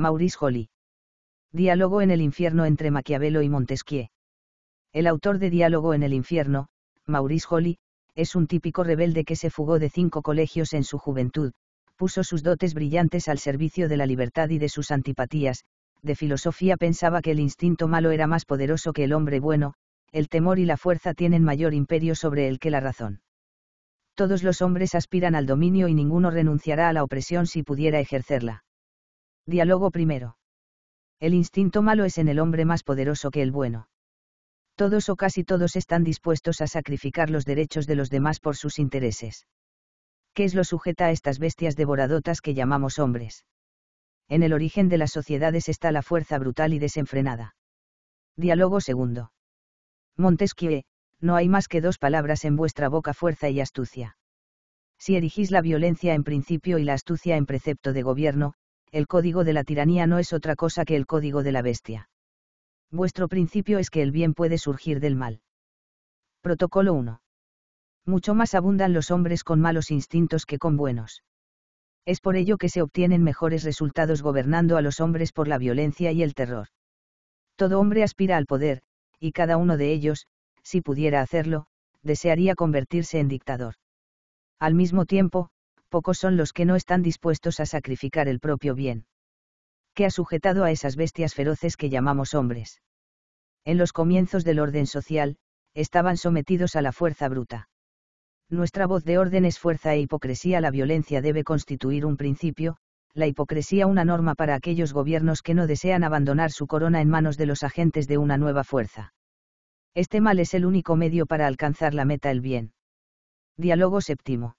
Maurice Holly. Diálogo en el infierno entre Maquiavelo y Montesquieu. El autor de Diálogo en el infierno, Maurice Holly, es un típico rebelde que se fugó de cinco colegios en su juventud, puso sus dotes brillantes al servicio de la libertad y de sus antipatías, de filosofía pensaba que el instinto malo era más poderoso que el hombre bueno, el temor y la fuerza tienen mayor imperio sobre él que la razón. Todos los hombres aspiran al dominio y ninguno renunciará a la opresión si pudiera ejercerla. Diálogo primero. El instinto malo es en el hombre más poderoso que el bueno. Todos o casi todos están dispuestos a sacrificar los derechos de los demás por sus intereses. ¿Qué es lo sujeta a estas bestias devoradotas que llamamos hombres? En el origen de las sociedades está la fuerza brutal y desenfrenada. Diálogo segundo. Montesquieu, no hay más que dos palabras en vuestra boca fuerza y astucia. Si erigís la violencia en principio y la astucia en precepto de gobierno, el código de la tiranía no es otra cosa que el código de la bestia. Vuestro principio es que el bien puede surgir del mal. Protocolo 1. Mucho más abundan los hombres con malos instintos que con buenos. Es por ello que se obtienen mejores resultados gobernando a los hombres por la violencia y el terror. Todo hombre aspira al poder, y cada uno de ellos, si pudiera hacerlo, desearía convertirse en dictador. Al mismo tiempo, pocos son los que no están dispuestos a sacrificar el propio bien. ¿Qué ha sujetado a esas bestias feroces que llamamos hombres? En los comienzos del orden social, estaban sometidos a la fuerza bruta. Nuestra voz de orden es fuerza e hipocresía. La violencia debe constituir un principio, la hipocresía una norma para aquellos gobiernos que no desean abandonar su corona en manos de los agentes de una nueva fuerza. Este mal es el único medio para alcanzar la meta el bien. Diálogo séptimo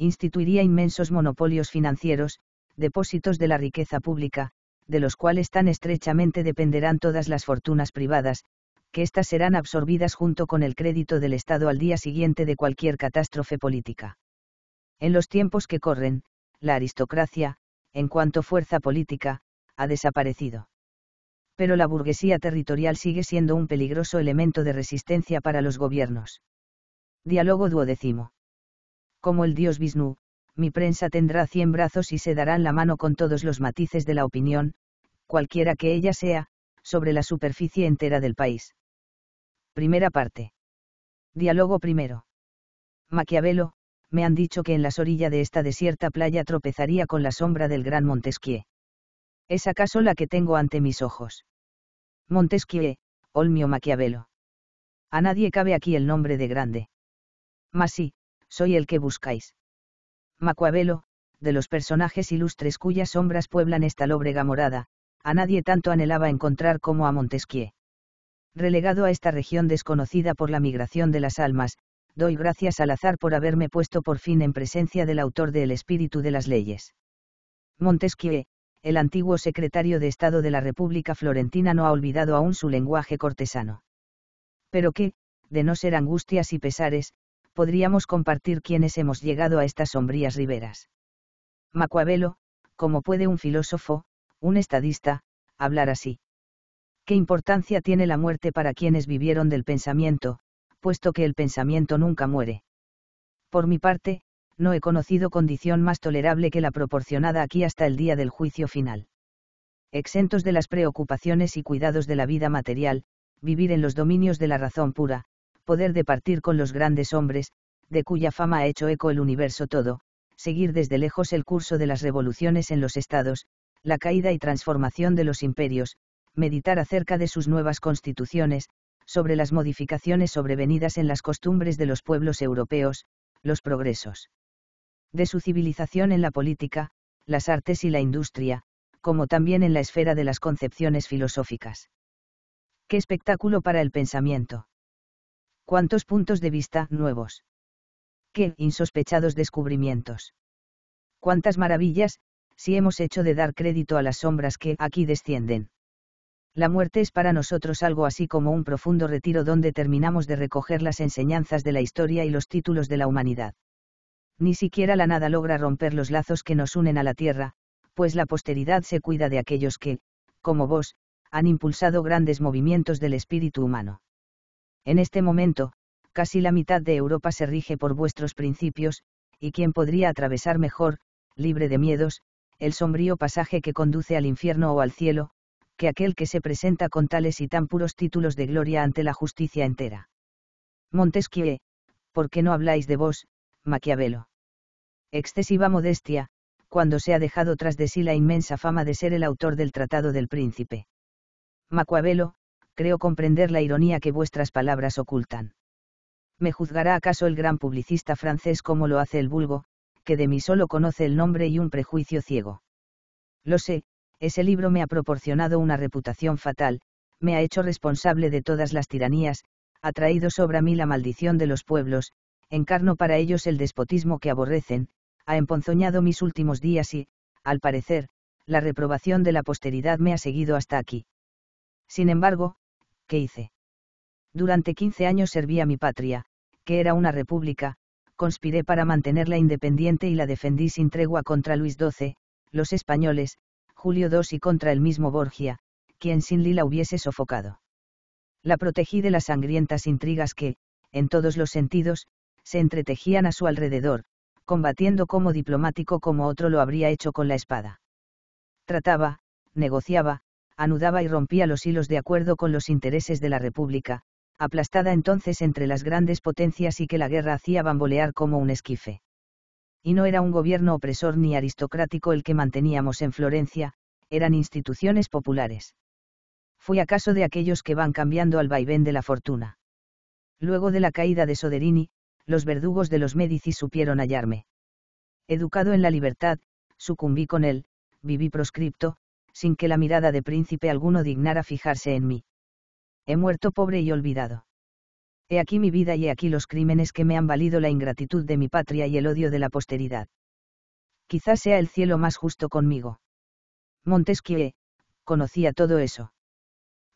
instituiría inmensos monopolios financieros, depósitos de la riqueza pública, de los cuales tan estrechamente dependerán todas las fortunas privadas, que éstas serán absorbidas junto con el crédito del Estado al día siguiente de cualquier catástrofe política. En los tiempos que corren, la aristocracia, en cuanto fuerza política, ha desaparecido. Pero la burguesía territorial sigue siendo un peligroso elemento de resistencia para los gobiernos. Diálogo duodécimo como el dios Vishnu, mi prensa tendrá cien brazos y se darán la mano con todos los matices de la opinión, cualquiera que ella sea, sobre la superficie entera del país. Primera parte. Diálogo primero. Maquiavelo, me han dicho que en las orillas de esta desierta playa tropezaría con la sombra del gran Montesquieu. ¿Es acaso la que tengo ante mis ojos? Montesquieu, Olmio Maquiavelo. A nadie cabe aquí el nombre de grande. Mas sí, soy el que buscáis. Macuabelo, de los personajes ilustres cuyas sombras pueblan esta lóbrega morada, a nadie tanto anhelaba encontrar como a Montesquieu. Relegado a esta región desconocida por la migración de las almas, doy gracias al azar por haberme puesto por fin en presencia del autor del espíritu de las leyes. Montesquieu, el antiguo secretario de Estado de la República Florentina no ha olvidado aún su lenguaje cortesano. Pero que, de no ser angustias y pesares, podríamos compartir quienes hemos llegado a estas sombrías riberas. Macuabelo, como puede un filósofo, un estadista, hablar así? ¿Qué importancia tiene la muerte para quienes vivieron del pensamiento, puesto que el pensamiento nunca muere? Por mi parte, no he conocido condición más tolerable que la proporcionada aquí hasta el día del juicio final. Exentos de las preocupaciones y cuidados de la vida material, vivir en los dominios de la razón pura, poder de partir con los grandes hombres, de cuya fama ha hecho eco el universo todo, seguir desde lejos el curso de las revoluciones en los estados, la caída y transformación de los imperios, meditar acerca de sus nuevas constituciones, sobre las modificaciones sobrevenidas en las costumbres de los pueblos europeos, los progresos de su civilización en la política, las artes y la industria, como también en la esfera de las concepciones filosóficas. ¡Qué espectáculo para el pensamiento! cuántos puntos de vista nuevos. Qué insospechados descubrimientos. Cuántas maravillas, si hemos hecho de dar crédito a las sombras que aquí descienden. La muerte es para nosotros algo así como un profundo retiro donde terminamos de recoger las enseñanzas de la historia y los títulos de la humanidad. Ni siquiera la nada logra romper los lazos que nos unen a la tierra, pues la posteridad se cuida de aquellos que, como vos, han impulsado grandes movimientos del espíritu humano. En este momento, casi la mitad de Europa se rige por vuestros principios, y quién podría atravesar mejor, libre de miedos, el sombrío pasaje que conduce al infierno o al cielo, que aquel que se presenta con tales y tan puros títulos de gloria ante la justicia entera. Montesquieu, ¿por qué no habláis de vos, Maquiavelo? Excesiva modestia, cuando se ha dejado tras de sí la inmensa fama de ser el autor del Tratado del Príncipe. Maquiavelo, creo comprender la ironía que vuestras palabras ocultan. ¿Me juzgará acaso el gran publicista francés como lo hace el vulgo, que de mí solo conoce el nombre y un prejuicio ciego? Lo sé, ese libro me ha proporcionado una reputación fatal, me ha hecho responsable de todas las tiranías, ha traído sobre mí la maldición de los pueblos, encarno para ellos el despotismo que aborrecen, ha emponzoñado mis últimos días y, al parecer, la reprobación de la posteridad me ha seguido hasta aquí. Sin embargo, que hice. Durante 15 años serví a mi patria, que era una república, conspiré para mantenerla independiente y la defendí sin tregua contra Luis XII, los españoles, Julio II y contra el mismo Borgia, quien sin Lila hubiese sofocado. La protegí de las sangrientas intrigas que, en todos los sentidos, se entretejían a su alrededor, combatiendo como diplomático como otro lo habría hecho con la espada. Trataba, negociaba, anudaba y rompía los hilos de acuerdo con los intereses de la República, aplastada entonces entre las grandes potencias y que la guerra hacía bambolear como un esquife. Y no era un gobierno opresor ni aristocrático el que manteníamos en Florencia, eran instituciones populares. Fui acaso de aquellos que van cambiando al vaivén de la fortuna. Luego de la caída de Soderini, los verdugos de los Médici supieron hallarme. Educado en la libertad, sucumbí con él, viví proscripto, sin que la mirada de príncipe alguno dignara fijarse en mí. He muerto pobre y olvidado. He aquí mi vida y he aquí los crímenes que me han valido la ingratitud de mi patria y el odio de la posteridad. Quizás sea el cielo más justo conmigo. Montesquieu, conocía todo eso.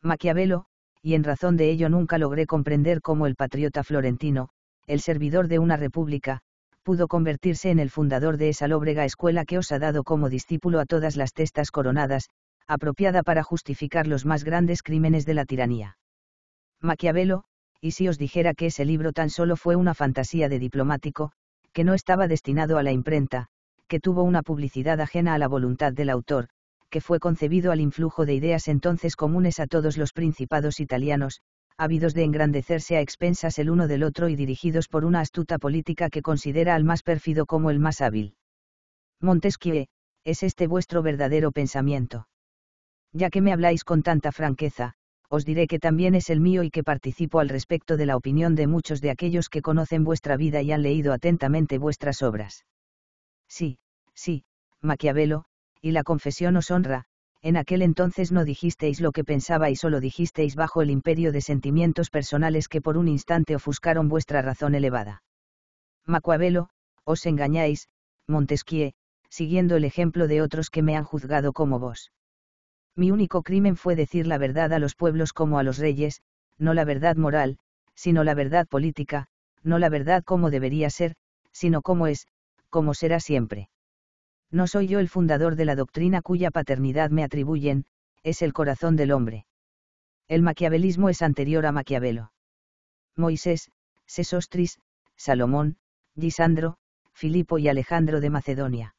Maquiavelo, y en razón de ello nunca logré comprender cómo el patriota florentino, el servidor de una república, pudo convertirse en el fundador de esa lóbrega escuela que os ha dado como discípulo a todas las testas coronadas, apropiada para justificar los más grandes crímenes de la tiranía. Maquiavelo, y si os dijera que ese libro tan solo fue una fantasía de diplomático, que no estaba destinado a la imprenta, que tuvo una publicidad ajena a la voluntad del autor, que fue concebido al influjo de ideas entonces comunes a todos los principados italianos, ávidos de engrandecerse a expensas el uno del otro y dirigidos por una astuta política que considera al más pérfido como el más hábil. Montesquieu, ¿es este vuestro verdadero pensamiento? Ya que me habláis con tanta franqueza, os diré que también es el mío y que participo al respecto de la opinión de muchos de aquellos que conocen vuestra vida y han leído atentamente vuestras obras. Sí, sí, Maquiavelo, y la confesión os honra, en aquel entonces no dijisteis lo que pensabais solo dijisteis bajo el imperio de sentimientos personales que por un instante ofuscaron vuestra razón elevada. Macuabelo, os engañáis, Montesquieu, siguiendo el ejemplo de otros que me han juzgado como vos. Mi único crimen fue decir la verdad a los pueblos como a los reyes, no la verdad moral, sino la verdad política, no la verdad como debería ser, sino como es, como será siempre. No soy yo el fundador de la doctrina cuya paternidad me atribuyen, es el corazón del hombre. El maquiavelismo es anterior a Maquiavelo. Moisés, Sesostris, Salomón, Gisandro, Filipo y Alejandro de Macedonia.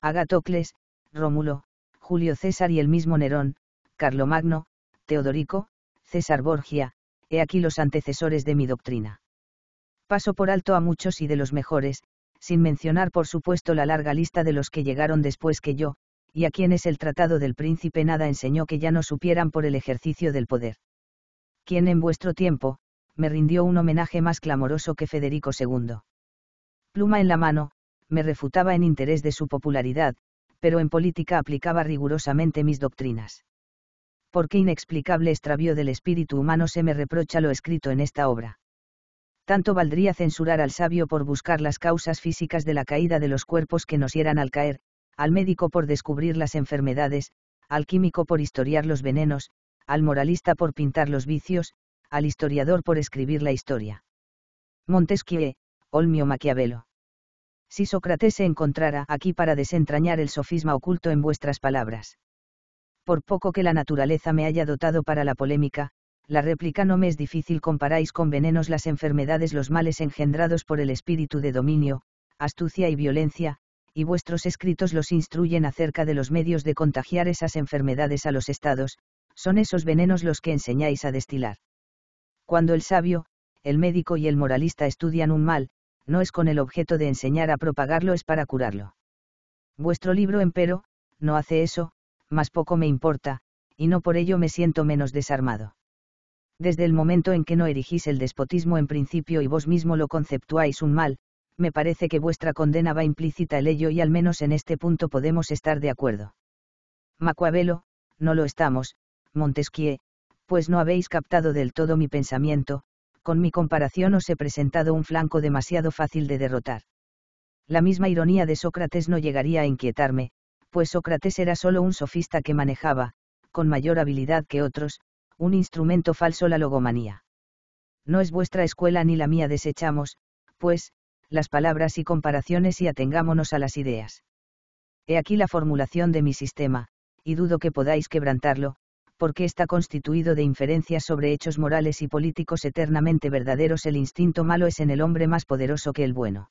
Agatocles, Rómulo, Julio César y el mismo Nerón, Carlomagno, Teodorico, César Borgia, he aquí los antecesores de mi doctrina. Paso por alto a muchos y de los mejores, sin mencionar por supuesto la larga lista de los que llegaron después que yo, y a quienes el Tratado del Príncipe nada enseñó que ya no supieran por el ejercicio del poder. Quien en vuestro tiempo, me rindió un homenaje más clamoroso que Federico II. Pluma en la mano, me refutaba en interés de su popularidad, pero en política aplicaba rigurosamente mis doctrinas. ¿Por qué inexplicable extravío del espíritu humano se me reprocha lo escrito en esta obra? tanto valdría censurar al sabio por buscar las causas físicas de la caída de los cuerpos que nos hieran al caer, al médico por descubrir las enfermedades, al químico por historiar los venenos, al moralista por pintar los vicios, al historiador por escribir la historia. Montesquieu, Olmio Maquiavelo. Si Sócrates se encontrara aquí para desentrañar el sofisma oculto en vuestras palabras. Por poco que la naturaleza me haya dotado para la polémica, la réplica no me es difícil comparáis con venenos las enfermedades los males engendrados por el espíritu de dominio, astucia y violencia, y vuestros escritos los instruyen acerca de los medios de contagiar esas enfermedades a los estados, son esos venenos los que enseñáis a destilar. Cuando el sabio, el médico y el moralista estudian un mal, no es con el objeto de enseñar a propagarlo, es para curarlo. Vuestro libro, empero, no hace eso, más poco me importa, y no por ello me siento menos desarmado desde el momento en que no erigís el despotismo en principio y vos mismo lo conceptuáis un mal, me parece que vuestra condena va implícita el ello y al menos en este punto podemos estar de acuerdo. Macuabelo, no lo estamos, Montesquieu, pues no habéis captado del todo mi pensamiento, con mi comparación os he presentado un flanco demasiado fácil de derrotar. La misma ironía de Sócrates no llegaría a inquietarme, pues Sócrates era solo un sofista que manejaba, con mayor habilidad que otros, un instrumento falso la logomanía. No es vuestra escuela ni la mía desechamos, pues, las palabras y comparaciones y atengámonos a las ideas. He aquí la formulación de mi sistema, y dudo que podáis quebrantarlo, porque está constituido de inferencias sobre hechos morales y políticos eternamente verdaderos. El instinto malo es en el hombre más poderoso que el bueno.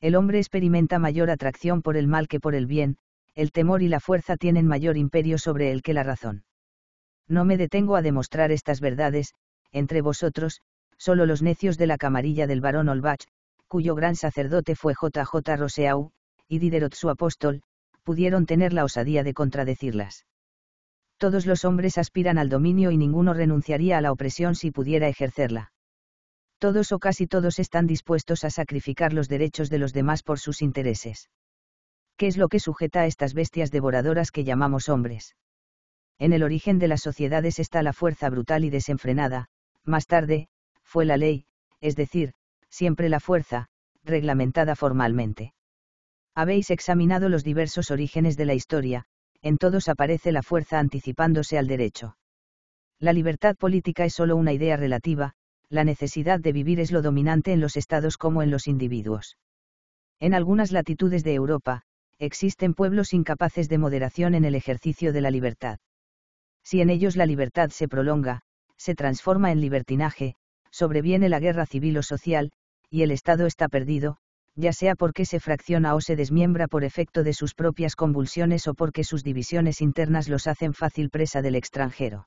El hombre experimenta mayor atracción por el mal que por el bien, el temor y la fuerza tienen mayor imperio sobre él que la razón no me detengo a demostrar estas verdades, entre vosotros, solo los necios de la camarilla del barón Olbach, cuyo gran sacerdote fue J.J. Roseau, y Diderot su apóstol, pudieron tener la osadía de contradecirlas. Todos los hombres aspiran al dominio y ninguno renunciaría a la opresión si pudiera ejercerla. Todos o casi todos están dispuestos a sacrificar los derechos de los demás por sus intereses. ¿Qué es lo que sujeta a estas bestias devoradoras que llamamos hombres? En el origen de las sociedades está la fuerza brutal y desenfrenada, más tarde, fue la ley, es decir, siempre la fuerza, reglamentada formalmente. Habéis examinado los diversos orígenes de la historia, en todos aparece la fuerza anticipándose al derecho. La libertad política es solo una idea relativa, la necesidad de vivir es lo dominante en los estados como en los individuos. En algunas latitudes de Europa, existen pueblos incapaces de moderación en el ejercicio de la libertad si en ellos la libertad se prolonga, se transforma en libertinaje, sobreviene la guerra civil o social, y el Estado está perdido, ya sea porque se fracciona o se desmiembra por efecto de sus propias convulsiones o porque sus divisiones internas los hacen fácil presa del extranjero.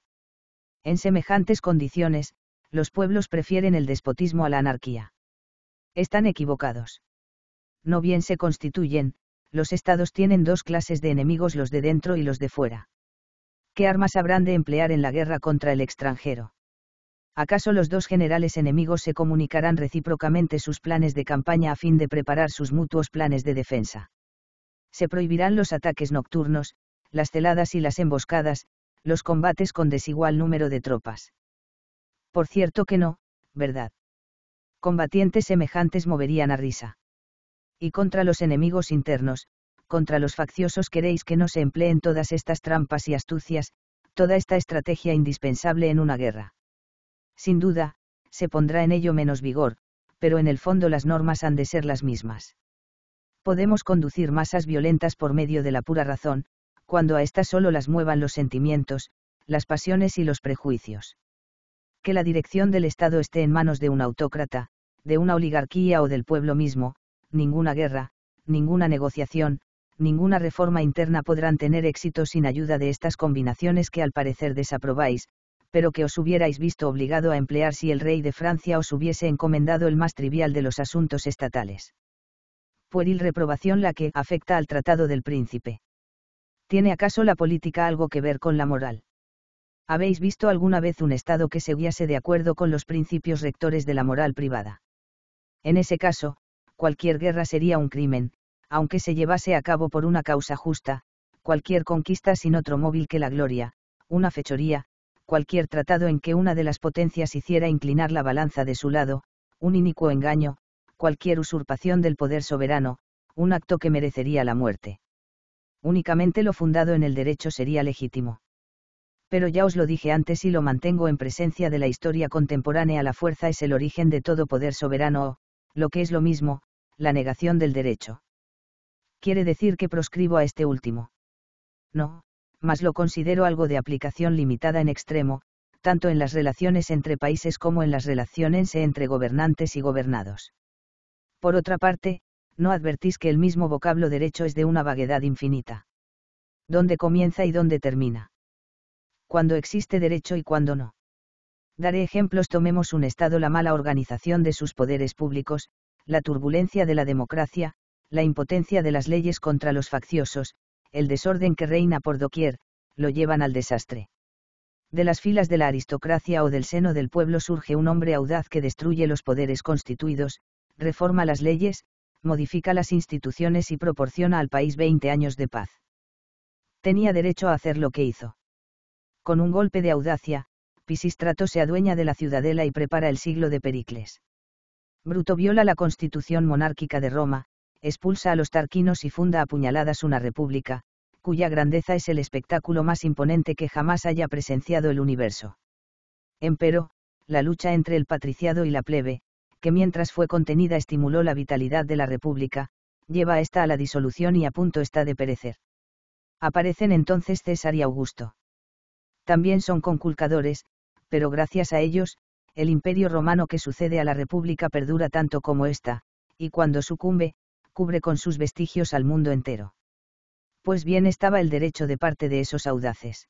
En semejantes condiciones, los pueblos prefieren el despotismo a la anarquía. Están equivocados. No bien se constituyen, los estados tienen dos clases de enemigos los de dentro y los de fuera. ¿Qué armas habrán de emplear en la guerra contra el extranjero? ¿Acaso los dos generales enemigos se comunicarán recíprocamente sus planes de campaña a fin de preparar sus mutuos planes de defensa? Se prohibirán los ataques nocturnos, las celadas y las emboscadas, los combates con desigual número de tropas. Por cierto que no, ¿verdad? Combatientes semejantes moverían a risa. Y contra los enemigos internos, contra los facciosos queréis que no se empleen todas estas trampas y astucias, toda esta estrategia indispensable en una guerra. Sin duda, se pondrá en ello menos vigor, pero en el fondo las normas han de ser las mismas. Podemos conducir masas violentas por medio de la pura razón, cuando a ésta solo las muevan los sentimientos, las pasiones y los prejuicios. Que la dirección del Estado esté en manos de un autócrata, de una oligarquía o del pueblo mismo, ninguna guerra, ninguna negociación, ninguna reforma interna podrán tener éxito sin ayuda de estas combinaciones que al parecer desaprobáis, pero que os hubierais visto obligado a emplear si el rey de Francia os hubiese encomendado el más trivial de los asuntos estatales. Pueril reprobación la que afecta al tratado del príncipe. ¿Tiene acaso la política algo que ver con la moral? ¿Habéis visto alguna vez un Estado que se guiase de acuerdo con los principios rectores de la moral privada? En ese caso, cualquier guerra sería un crimen, aunque se llevase a cabo por una causa justa, cualquier conquista sin otro móvil que la gloria, una fechoría, cualquier tratado en que una de las potencias hiciera inclinar la balanza de su lado, un inicuo engaño, cualquier usurpación del poder soberano, un acto que merecería la muerte. Únicamente lo fundado en el derecho sería legítimo. Pero ya os lo dije antes y lo mantengo en presencia de la historia contemporánea, la fuerza es el origen de todo poder soberano o, lo que es lo mismo, la negación del derecho quiere decir que proscribo a este último. No, mas lo considero algo de aplicación limitada en extremo, tanto en las relaciones entre países como en las relaciones entre gobernantes y gobernados. Por otra parte, no advertís que el mismo vocablo derecho es de una vaguedad infinita. ¿Dónde comienza y dónde termina? ¿Cuándo existe derecho y cuándo no? Daré ejemplos. Tomemos un Estado la mala organización de sus poderes públicos, la turbulencia de la democracia, la impotencia de las leyes contra los facciosos, el desorden que reina por doquier, lo llevan al desastre. De las filas de la aristocracia o del seno del pueblo surge un hombre audaz que destruye los poderes constituidos, reforma las leyes, modifica las instituciones y proporciona al país 20 años de paz. Tenía derecho a hacer lo que hizo. Con un golpe de audacia, Pisistrato se adueña de la ciudadela y prepara el siglo de Pericles. Bruto viola la constitución monárquica de Roma, expulsa a los tarquinos y funda a puñaladas una república, cuya grandeza es el espectáculo más imponente que jamás haya presenciado el universo. Empero, la lucha entre el patriciado y la plebe, que mientras fue contenida estimuló la vitalidad de la república, lleva a esta a la disolución y a punto está de perecer. Aparecen entonces César y Augusto. También son conculcadores, pero gracias a ellos, el imperio romano que sucede a la república perdura tanto como ésta, y cuando sucumbe, cubre con sus vestigios al mundo entero. Pues bien estaba el derecho de parte de esos audaces.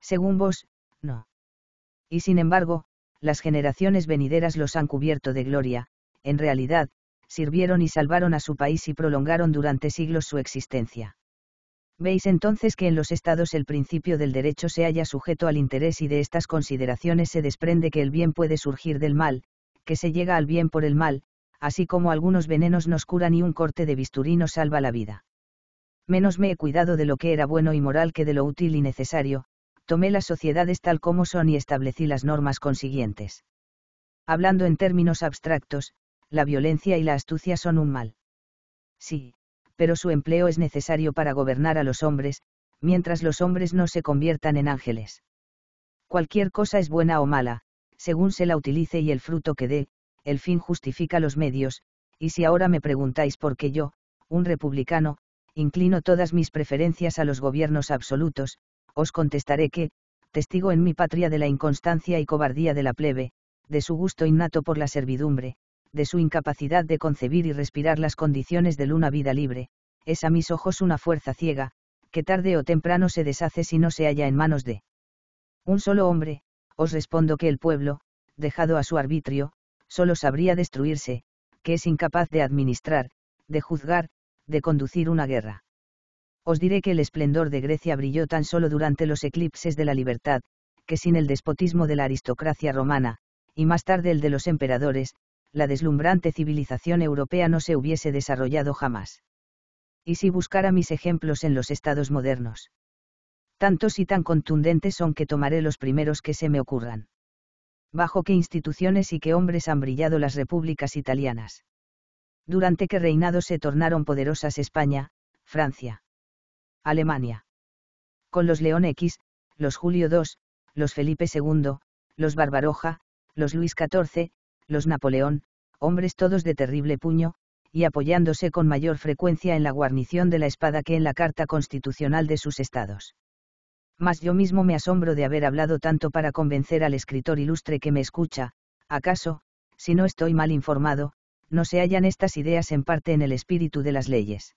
Según vos, no. Y sin embargo, las generaciones venideras los han cubierto de gloria, en realidad, sirvieron y salvaron a su país y prolongaron durante siglos su existencia. Veis entonces que en los estados el principio del derecho se halla sujeto al interés y de estas consideraciones se desprende que el bien puede surgir del mal, que se llega al bien por el mal, así como algunos venenos nos curan y un corte de bisturí nos salva la vida. Menos me he cuidado de lo que era bueno y moral que de lo útil y necesario, tomé las sociedades tal como son y establecí las normas consiguientes. Hablando en términos abstractos, la violencia y la astucia son un mal. Sí, pero su empleo es necesario para gobernar a los hombres, mientras los hombres no se conviertan en ángeles. Cualquier cosa es buena o mala, según se la utilice y el fruto que dé, el fin justifica los medios, y si ahora me preguntáis por qué yo, un republicano, inclino todas mis preferencias a los gobiernos absolutos, os contestaré que, testigo en mi patria de la inconstancia y cobardía de la plebe, de su gusto innato por la servidumbre, de su incapacidad de concebir y respirar las condiciones de una vida libre, es a mis ojos una fuerza ciega, que tarde o temprano se deshace si no se halla en manos de un solo hombre, os respondo que el pueblo, dejado a su arbitrio, solo sabría destruirse, que es incapaz de administrar, de juzgar, de conducir una guerra. Os diré que el esplendor de Grecia brilló tan solo durante los eclipses de la libertad, que sin el despotismo de la aristocracia romana, y más tarde el de los emperadores, la deslumbrante civilización europea no se hubiese desarrollado jamás. Y si buscara mis ejemplos en los estados modernos. Tantos y tan contundentes son que tomaré los primeros que se me ocurran bajo qué instituciones y qué hombres han brillado las repúblicas italianas. Durante qué reinados se tornaron poderosas España, Francia, Alemania. Con los León X, los Julio II, los Felipe II, los Barbaroja, los Luis XIV, los Napoleón, hombres todos de terrible puño, y apoyándose con mayor frecuencia en la guarnición de la espada que en la Carta Constitucional de sus estados. Mas yo mismo me asombro de haber hablado tanto para convencer al escritor ilustre que me escucha, acaso, si no estoy mal informado, no se hallan estas ideas en parte en el espíritu de las leyes.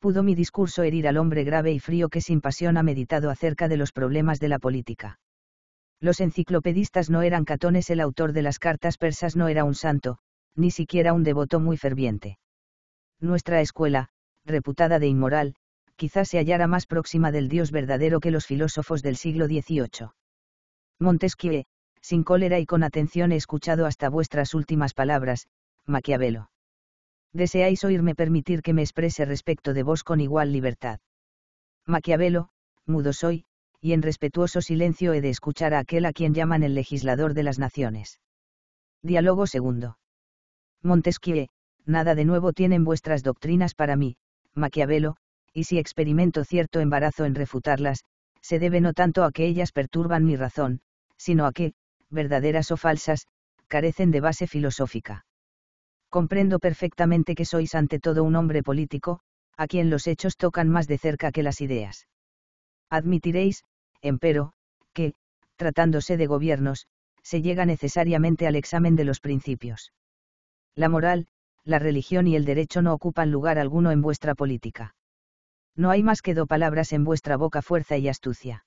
Pudo mi discurso herir al hombre grave y frío que sin pasión ha meditado acerca de los problemas de la política. Los enciclopedistas no eran catones, el autor de las cartas persas no era un santo, ni siquiera un devoto muy ferviente. Nuestra escuela, reputada de inmoral, quizás se hallara más próxima del Dios verdadero que los filósofos del siglo XVIII. Montesquieu, sin cólera y con atención he escuchado hasta vuestras últimas palabras, Maquiavelo. Deseáis oírme permitir que me exprese respecto de vos con igual libertad. Maquiavelo, mudo soy, y en respetuoso silencio he de escuchar a aquel a quien llaman el legislador de las naciones. Diálogo segundo. Montesquieu, nada de nuevo tienen vuestras doctrinas para mí, Maquiavelo, y si experimento cierto embarazo en refutarlas, se debe no tanto a que ellas perturban mi razón, sino a que, verdaderas o falsas, carecen de base filosófica. Comprendo perfectamente que sois ante todo un hombre político, a quien los hechos tocan más de cerca que las ideas. Admitiréis, empero, que, tratándose de gobiernos, se llega necesariamente al examen de los principios. La moral, la religión y el derecho no ocupan lugar alguno en vuestra política no hay más que dos palabras en vuestra boca fuerza y astucia.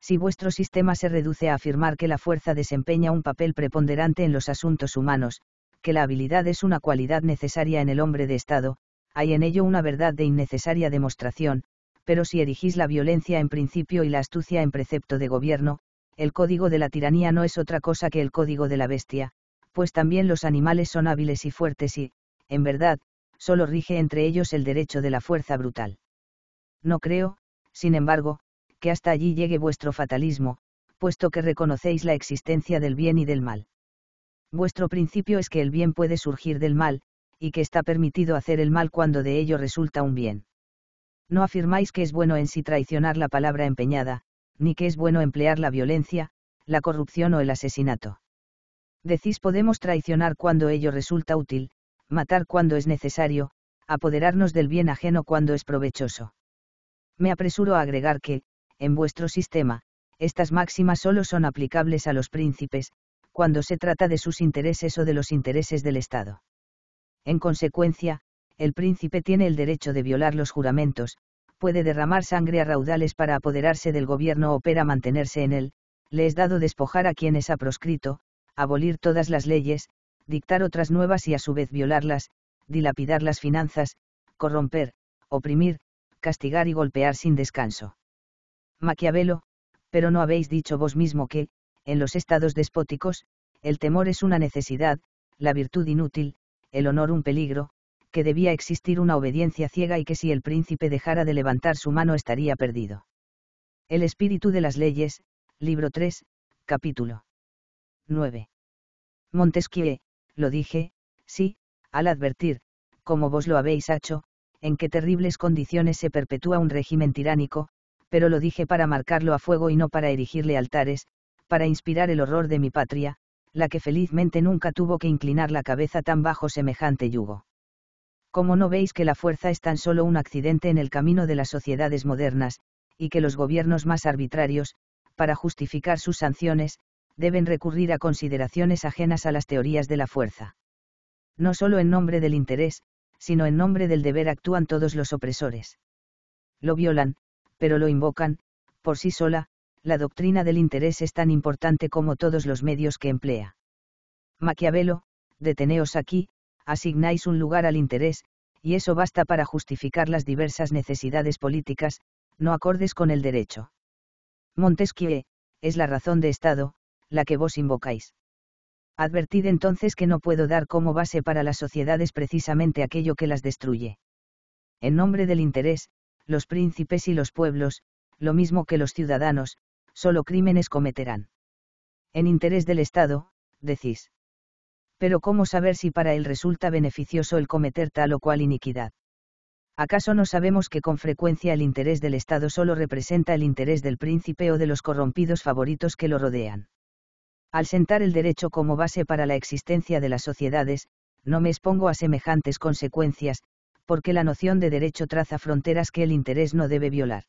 Si vuestro sistema se reduce a afirmar que la fuerza desempeña un papel preponderante en los asuntos humanos, que la habilidad es una cualidad necesaria en el hombre de Estado, hay en ello una verdad de innecesaria demostración, pero si erigís la violencia en principio y la astucia en precepto de gobierno, el código de la tiranía no es otra cosa que el código de la bestia, pues también los animales son hábiles y fuertes y, en verdad, solo rige entre ellos el derecho de la fuerza brutal. No creo, sin embargo, que hasta allí llegue vuestro fatalismo, puesto que reconocéis la existencia del bien y del mal. Vuestro principio es que el bien puede surgir del mal, y que está permitido hacer el mal cuando de ello resulta un bien. No afirmáis que es bueno en sí traicionar la palabra empeñada, ni que es bueno emplear la violencia, la corrupción o el asesinato. Decís podemos traicionar cuando ello resulta útil, matar cuando es necesario, apoderarnos del bien ajeno cuando es provechoso. Me apresuro a agregar que, en vuestro sistema, estas máximas solo son aplicables a los príncipes, cuando se trata de sus intereses o de los intereses del Estado. En consecuencia, el príncipe tiene el derecho de violar los juramentos, puede derramar sangre a raudales para apoderarse del gobierno o para mantenerse en él, le es dado despojar a quienes ha proscrito, abolir todas las leyes, dictar otras nuevas y a su vez violarlas, dilapidar las finanzas, corromper, oprimir, castigar y golpear sin descanso. Maquiavelo, pero no habéis dicho vos mismo que, en los estados despóticos, el temor es una necesidad, la virtud inútil, el honor un peligro, que debía existir una obediencia ciega y que si el príncipe dejara de levantar su mano estaría perdido. El espíritu de las leyes, libro 3, capítulo 9. Montesquieu, lo dije, sí, al advertir, como vos lo habéis hecho, en qué terribles condiciones se perpetúa un régimen tiránico, pero lo dije para marcarlo a fuego y no para erigirle altares, para inspirar el horror de mi patria, la que felizmente nunca tuvo que inclinar la cabeza tan bajo semejante yugo. Como no veis que la fuerza es tan solo un accidente en el camino de las sociedades modernas, y que los gobiernos más arbitrarios, para justificar sus sanciones, deben recurrir a consideraciones ajenas a las teorías de la fuerza. No solo en nombre del interés, sino en nombre del deber actúan todos los opresores. Lo violan, pero lo invocan, por sí sola, la doctrina del interés es tan importante como todos los medios que emplea. Maquiavelo, deteneos aquí, asignáis un lugar al interés, y eso basta para justificar las diversas necesidades políticas, no acordes con el derecho. Montesquieu, es la razón de Estado, la que vos invocáis advertid entonces que no puedo dar como base para las sociedades precisamente aquello que las destruye. En nombre del interés, los príncipes y los pueblos, lo mismo que los ciudadanos, solo crímenes cometerán. En interés del Estado, decís. Pero ¿cómo saber si para él resulta beneficioso el cometer tal o cual iniquidad? ¿Acaso no sabemos que con frecuencia el interés del Estado solo representa el interés del príncipe o de los corrompidos favoritos que lo rodean? Al sentar el derecho como base para la existencia de las sociedades, no me expongo a semejantes consecuencias, porque la noción de derecho traza fronteras que el interés no debe violar.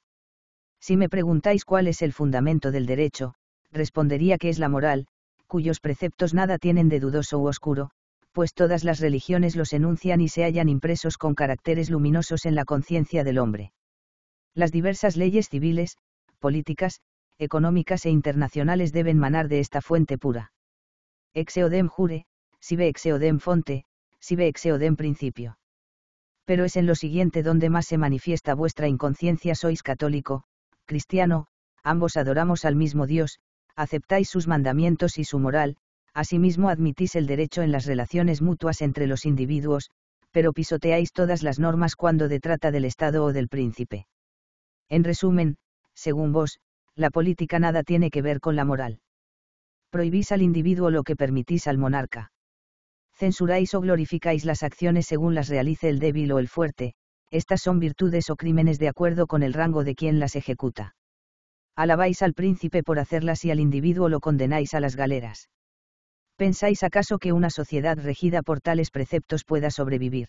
Si me preguntáis cuál es el fundamento del derecho, respondería que es la moral, cuyos preceptos nada tienen de dudoso u oscuro, pues todas las religiones los enuncian y se hallan impresos con caracteres luminosos en la conciencia del hombre. Las diversas leyes civiles, políticas, económicas e internacionales deben manar de esta fuente pura. Exeodem jure, si ve exeodem fonte, si ve exeodem principio. Pero es en lo siguiente donde más se manifiesta vuestra inconsciencia sois católico, cristiano, ambos adoramos al mismo Dios, aceptáis sus mandamientos y su moral, asimismo admitís el derecho en las relaciones mutuas entre los individuos, pero pisoteáis todas las normas cuando de trata del Estado o del príncipe. En resumen, según vos, la política nada tiene que ver con la moral. Prohibís al individuo lo que permitís al monarca. Censuráis o glorificáis las acciones según las realice el débil o el fuerte, estas son virtudes o crímenes de acuerdo con el rango de quien las ejecuta. Alabáis al príncipe por hacerlas y al individuo lo condenáis a las galeras. ¿Pensáis acaso que una sociedad regida por tales preceptos pueda sobrevivir?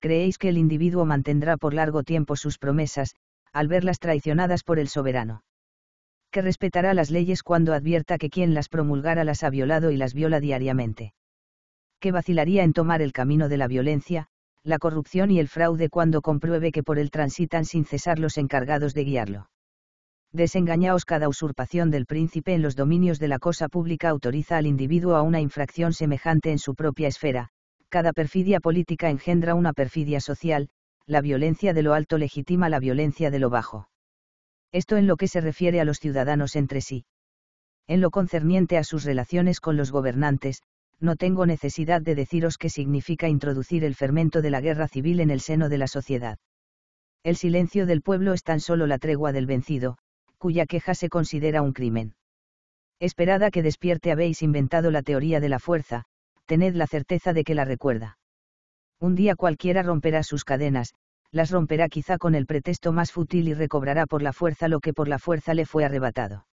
¿Creéis que el individuo mantendrá por largo tiempo sus promesas, al verlas traicionadas por el soberano? que respetará las leyes cuando advierta que quien las promulgara las ha violado y las viola diariamente. Que vacilaría en tomar el camino de la violencia, la corrupción y el fraude cuando compruebe que por él transitan sin cesar los encargados de guiarlo. Desengañaos cada usurpación del príncipe en los dominios de la cosa pública autoriza al individuo a una infracción semejante en su propia esfera, cada perfidia política engendra una perfidia social, la violencia de lo alto legitima la violencia de lo bajo. Esto en lo que se refiere a los ciudadanos entre sí. En lo concerniente a sus relaciones con los gobernantes, no tengo necesidad de deciros qué significa introducir el fermento de la guerra civil en el seno de la sociedad. El silencio del pueblo es tan solo la tregua del vencido, cuya queja se considera un crimen. Esperada que despierte habéis inventado la teoría de la fuerza, tened la certeza de que la recuerda. Un día cualquiera romperá sus cadenas, las romperá quizá con el pretexto más fútil y recobrará por la fuerza lo que por la fuerza le fue arrebatado.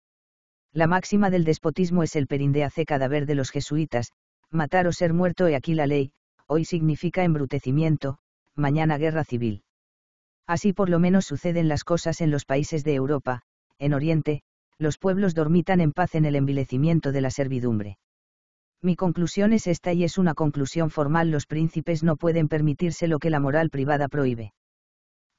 La máxima del despotismo es el perindeace cadáver de los jesuitas, matar o ser muerto y aquí la ley, hoy significa embrutecimiento, mañana guerra civil. Así por lo menos suceden las cosas en los países de Europa, en Oriente, los pueblos dormitan en paz en el envilecimiento de la servidumbre. Mi conclusión es esta y es una conclusión formal, los príncipes no pueden permitirse lo que la moral privada prohíbe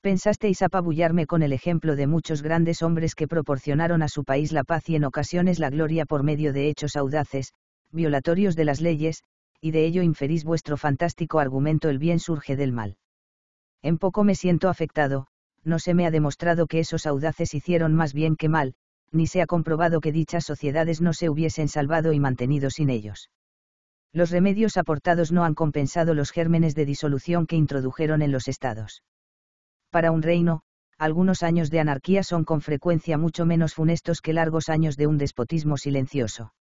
pensasteis apabullarme con el ejemplo de muchos grandes hombres que proporcionaron a su país la paz y en ocasiones la gloria por medio de hechos audaces, violatorios de las leyes, y de ello inferís vuestro fantástico argumento el bien surge del mal. En poco me siento afectado, no se me ha demostrado que esos audaces hicieron más bien que mal, ni se ha comprobado que dichas sociedades no se hubiesen salvado y mantenido sin ellos. Los remedios aportados no han compensado los gérmenes de disolución que introdujeron en los estados para un reino, algunos años de anarquía son con frecuencia mucho menos funestos que largos años de un despotismo silencioso.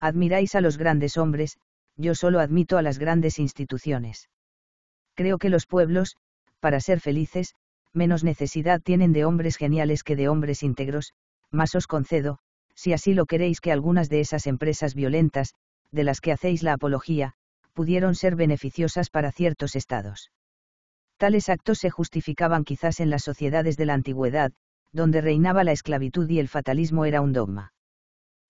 Admiráis a los grandes hombres, yo solo admito a las grandes instituciones. Creo que los pueblos, para ser felices, menos necesidad tienen de hombres geniales que de hombres íntegros, más os concedo, si así lo queréis, que algunas de esas empresas violentas, de las que hacéis la apología, pudieron ser beneficiosas para ciertos estados. Tales actos se justificaban quizás en las sociedades de la antigüedad, donde reinaba la esclavitud y el fatalismo era un dogma.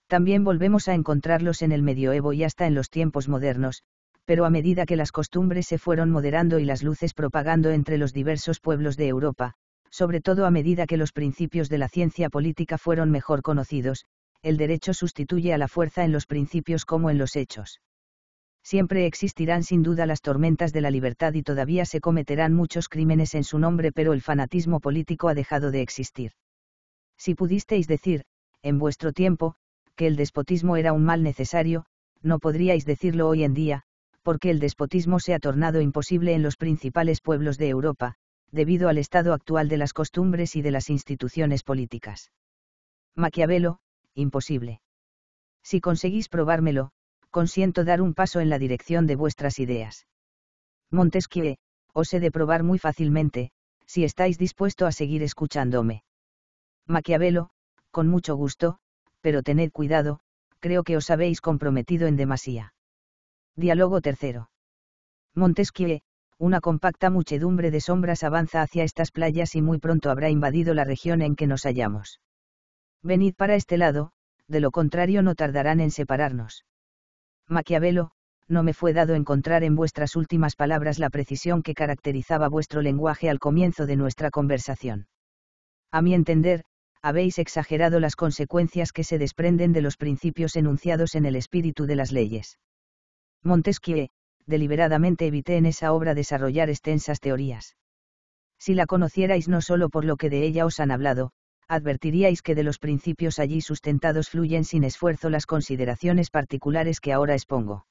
También volvemos a encontrarlos en el medioevo y hasta en los tiempos modernos, pero a medida que las costumbres se fueron moderando y las luces propagando entre los diversos pueblos de Europa, sobre todo a medida que los principios de la ciencia política fueron mejor conocidos, el derecho sustituye a la fuerza en los principios como en los hechos siempre existirán sin duda las tormentas de la libertad y todavía se cometerán muchos crímenes en su nombre, pero el fanatismo político ha dejado de existir. Si pudisteis decir, en vuestro tiempo, que el despotismo era un mal necesario, no podríais decirlo hoy en día, porque el despotismo se ha tornado imposible en los principales pueblos de Europa, debido al estado actual de las costumbres y de las instituciones políticas. Maquiavelo, imposible. Si conseguís probármelo, consiento dar un paso en la dirección de vuestras ideas. Montesquieu, os he de probar muy fácilmente, si estáis dispuesto a seguir escuchándome. Maquiavelo, con mucho gusto, pero tened cuidado, creo que os habéis comprometido en demasía. Diálogo tercero. Montesquieu, una compacta muchedumbre de sombras avanza hacia estas playas y muy pronto habrá invadido la región en que nos hallamos. Venid para este lado, de lo contrario no tardarán en separarnos. Maquiavelo, no me fue dado encontrar en vuestras últimas palabras la precisión que caracterizaba vuestro lenguaje al comienzo de nuestra conversación. A mi entender, habéis exagerado las consecuencias que se desprenden de los principios enunciados en el espíritu de las leyes. Montesquieu, deliberadamente evité en esa obra desarrollar extensas teorías. Si la conocierais no solo por lo que de ella os han hablado, advertiríais que de los principios allí sustentados fluyen sin esfuerzo las consideraciones particulares que ahora expongo.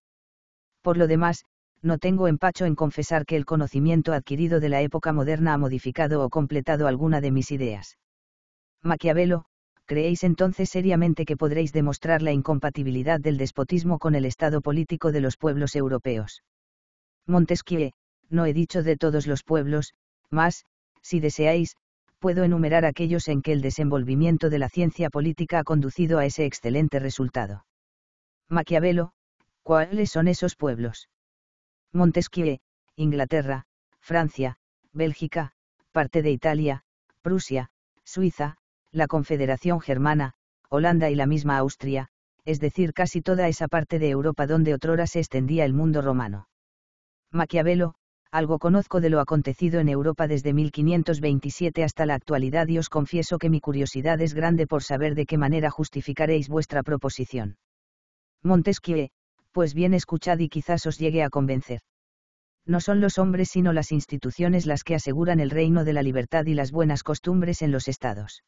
Por lo demás, no tengo empacho en confesar que el conocimiento adquirido de la época moderna ha modificado o completado alguna de mis ideas. Maquiavelo, ¿creéis entonces seriamente que podréis demostrar la incompatibilidad del despotismo con el estado político de los pueblos europeos? Montesquieu, no he dicho de todos los pueblos, mas, si deseáis, puedo enumerar aquellos en que el desenvolvimiento de la ciencia política ha conducido a ese excelente resultado. Maquiavelo, ¿cuáles son esos pueblos? Montesquieu, Inglaterra, Francia, Bélgica, parte de Italia, Prusia, Suiza, la Confederación Germana, Holanda y la misma Austria, es decir, casi toda esa parte de Europa donde otrora se extendía el mundo romano. Maquiavelo, algo conozco de lo acontecido en Europa desde 1527 hasta la actualidad y os confieso que mi curiosidad es grande por saber de qué manera justificaréis vuestra proposición. Montesquieu, pues bien escuchad y quizás os llegue a convencer. No son los hombres sino las instituciones las que aseguran el reino de la libertad y las buenas costumbres en los estados.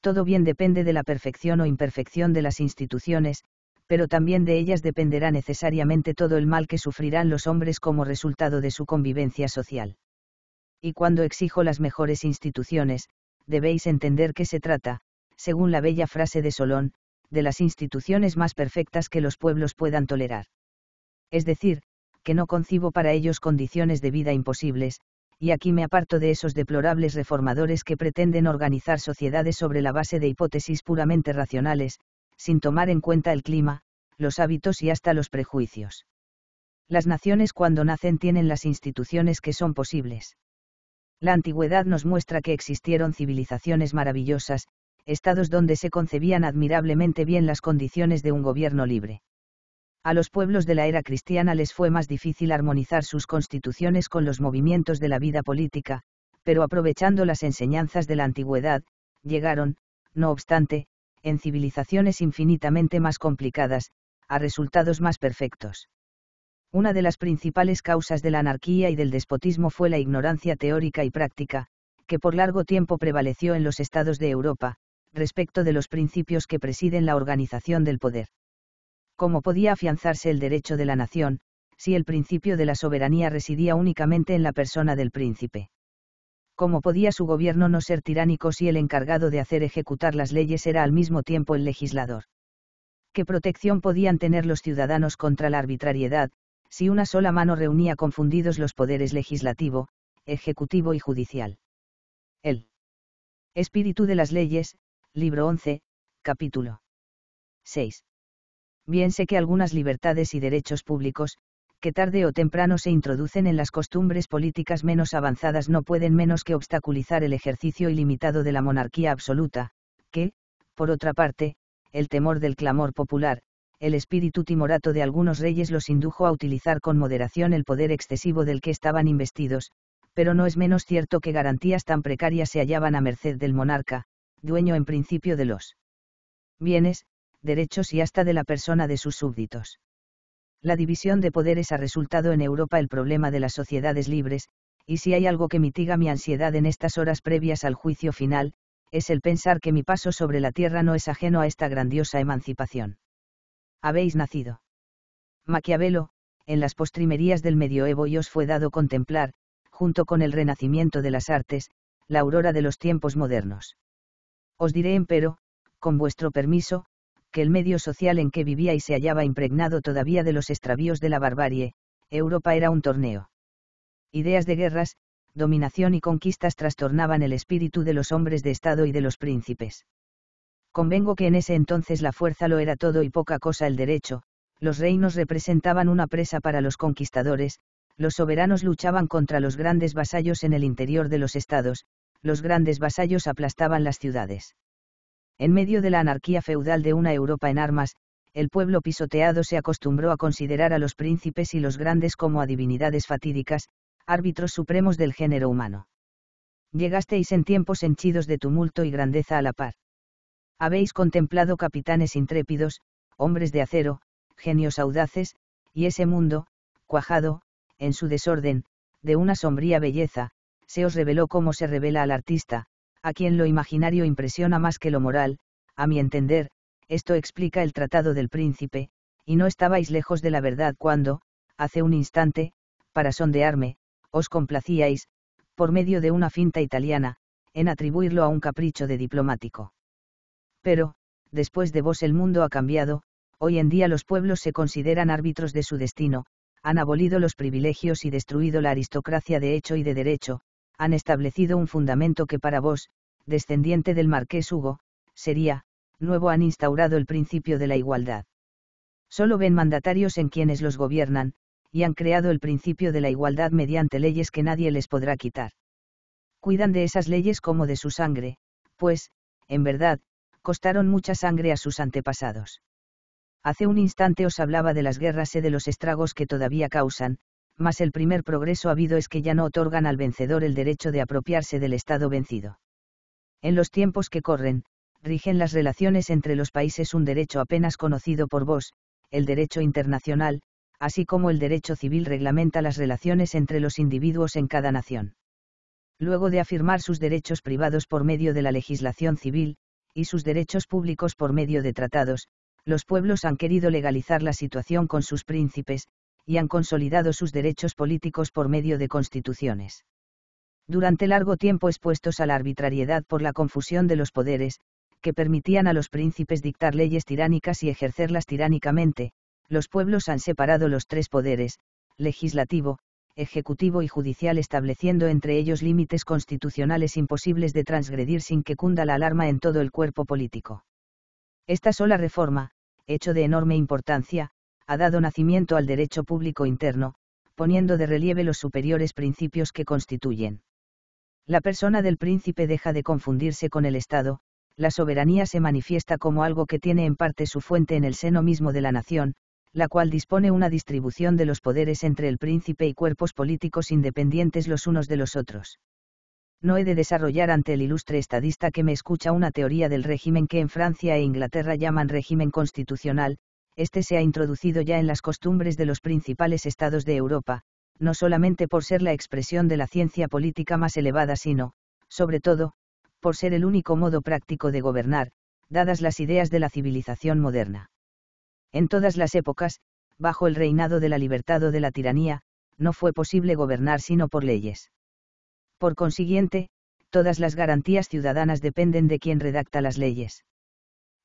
Todo bien depende de la perfección o imperfección de las instituciones, pero también de ellas dependerá necesariamente todo el mal que sufrirán los hombres como resultado de su convivencia social. Y cuando exijo las mejores instituciones, debéis entender que se trata, según la bella frase de Solón, de las instituciones más perfectas que los pueblos puedan tolerar. Es decir, que no concibo para ellos condiciones de vida imposibles, y aquí me aparto de esos deplorables reformadores que pretenden organizar sociedades sobre la base de hipótesis puramente racionales, sin tomar en cuenta el clima, los hábitos y hasta los prejuicios. Las naciones cuando nacen tienen las instituciones que son posibles. La antigüedad nos muestra que existieron civilizaciones maravillosas, estados donde se concebían admirablemente bien las condiciones de un gobierno libre. A los pueblos de la era cristiana les fue más difícil armonizar sus constituciones con los movimientos de la vida política, pero aprovechando las enseñanzas de la antigüedad, llegaron, no obstante, en civilizaciones infinitamente más complicadas, a resultados más perfectos. Una de las principales causas de la anarquía y del despotismo fue la ignorancia teórica y práctica, que por largo tiempo prevaleció en los estados de Europa, respecto de los principios que presiden la organización del poder. ¿Cómo podía afianzarse el derecho de la nación, si el principio de la soberanía residía únicamente en la persona del príncipe? ¿cómo podía su gobierno no ser tiránico si el encargado de hacer ejecutar las leyes era al mismo tiempo el legislador? ¿Qué protección podían tener los ciudadanos contra la arbitrariedad, si una sola mano reunía confundidos los poderes legislativo, ejecutivo y judicial? El espíritu de las leyes, libro 11, capítulo 6. Bien sé que algunas libertades y derechos públicos, que tarde o temprano se introducen en las costumbres políticas menos avanzadas no pueden menos que obstaculizar el ejercicio ilimitado de la monarquía absoluta, que, por otra parte, el temor del clamor popular, el espíritu timorato de algunos reyes los indujo a utilizar con moderación el poder excesivo del que estaban investidos, pero no es menos cierto que garantías tan precarias se hallaban a merced del monarca, dueño en principio de los bienes, derechos y hasta de la persona de sus súbditos. La división de poderes ha resultado en Europa el problema de las sociedades libres, y si hay algo que mitiga mi ansiedad en estas horas previas al juicio final, es el pensar que mi paso sobre la tierra no es ajeno a esta grandiosa emancipación. Habéis nacido. Maquiavelo, en las postrimerías del medioevo y os fue dado contemplar, junto con el renacimiento de las artes, la aurora de los tiempos modernos. Os diré, empero, con vuestro permiso, que el medio social en que vivía y se hallaba impregnado todavía de los extravíos de la barbarie, Europa era un torneo. Ideas de guerras, dominación y conquistas trastornaban el espíritu de los hombres de Estado y de los príncipes. Convengo que en ese entonces la fuerza lo era todo y poca cosa el derecho, los reinos representaban una presa para los conquistadores, los soberanos luchaban contra los grandes vasallos en el interior de los estados, los grandes vasallos aplastaban las ciudades. En medio de la anarquía feudal de una Europa en armas, el pueblo pisoteado se acostumbró a considerar a los príncipes y los grandes como a divinidades fatídicas, árbitros supremos del género humano. Llegasteis en tiempos henchidos de tumulto y grandeza a la par. Habéis contemplado capitanes intrépidos, hombres de acero, genios audaces, y ese mundo, cuajado, en su desorden, de una sombría belleza, se os reveló como se revela al artista, a quien lo imaginario impresiona más que lo moral, a mi entender, esto explica el tratado del príncipe, y no estabais lejos de la verdad cuando, hace un instante, para sondearme, os complacíais, por medio de una finta italiana, en atribuirlo a un capricho de diplomático. Pero, después de vos el mundo ha cambiado, hoy en día los pueblos se consideran árbitros de su destino, han abolido los privilegios y destruido la aristocracia de hecho y de derecho, han establecido un fundamento que para vos, descendiente del marqués Hugo, sería, nuevo han instaurado el principio de la igualdad. Solo ven mandatarios en quienes los gobiernan, y han creado el principio de la igualdad mediante leyes que nadie les podrá quitar. Cuidan de esas leyes como de su sangre, pues, en verdad, costaron mucha sangre a sus antepasados. Hace un instante os hablaba de las guerras y de los estragos que todavía causan, mas el primer progreso habido es que ya no otorgan al vencedor el derecho de apropiarse del Estado vencido. En los tiempos que corren, rigen las relaciones entre los países un derecho apenas conocido por vos, el derecho internacional, así como el derecho civil reglamenta las relaciones entre los individuos en cada nación. Luego de afirmar sus derechos privados por medio de la legislación civil, y sus derechos públicos por medio de tratados, los pueblos han querido legalizar la situación con sus príncipes, y han consolidado sus derechos políticos por medio de constituciones. Durante largo tiempo expuestos a la arbitrariedad por la confusión de los poderes, que permitían a los príncipes dictar leyes tiránicas y ejercerlas tiránicamente, los pueblos han separado los tres poderes, legislativo, ejecutivo y judicial estableciendo entre ellos límites constitucionales imposibles de transgredir sin que cunda la alarma en todo el cuerpo político. Esta sola reforma, hecho de enorme importancia, ha dado nacimiento al derecho público interno, poniendo de relieve los superiores principios que constituyen. La persona del príncipe deja de confundirse con el Estado, la soberanía se manifiesta como algo que tiene en parte su fuente en el seno mismo de la nación, la cual dispone una distribución de los poderes entre el príncipe y cuerpos políticos independientes los unos de los otros. No he de desarrollar ante el ilustre estadista que me escucha una teoría del régimen que en Francia e Inglaterra llaman régimen constitucional, este se ha introducido ya en las costumbres de los principales estados de Europa, no solamente por ser la expresión de la ciencia política más elevada, sino, sobre todo, por ser el único modo práctico de gobernar, dadas las ideas de la civilización moderna. En todas las épocas, bajo el reinado de la libertad o de la tiranía, no fue posible gobernar sino por leyes. Por consiguiente, todas las garantías ciudadanas dependen de quien redacta las leyes.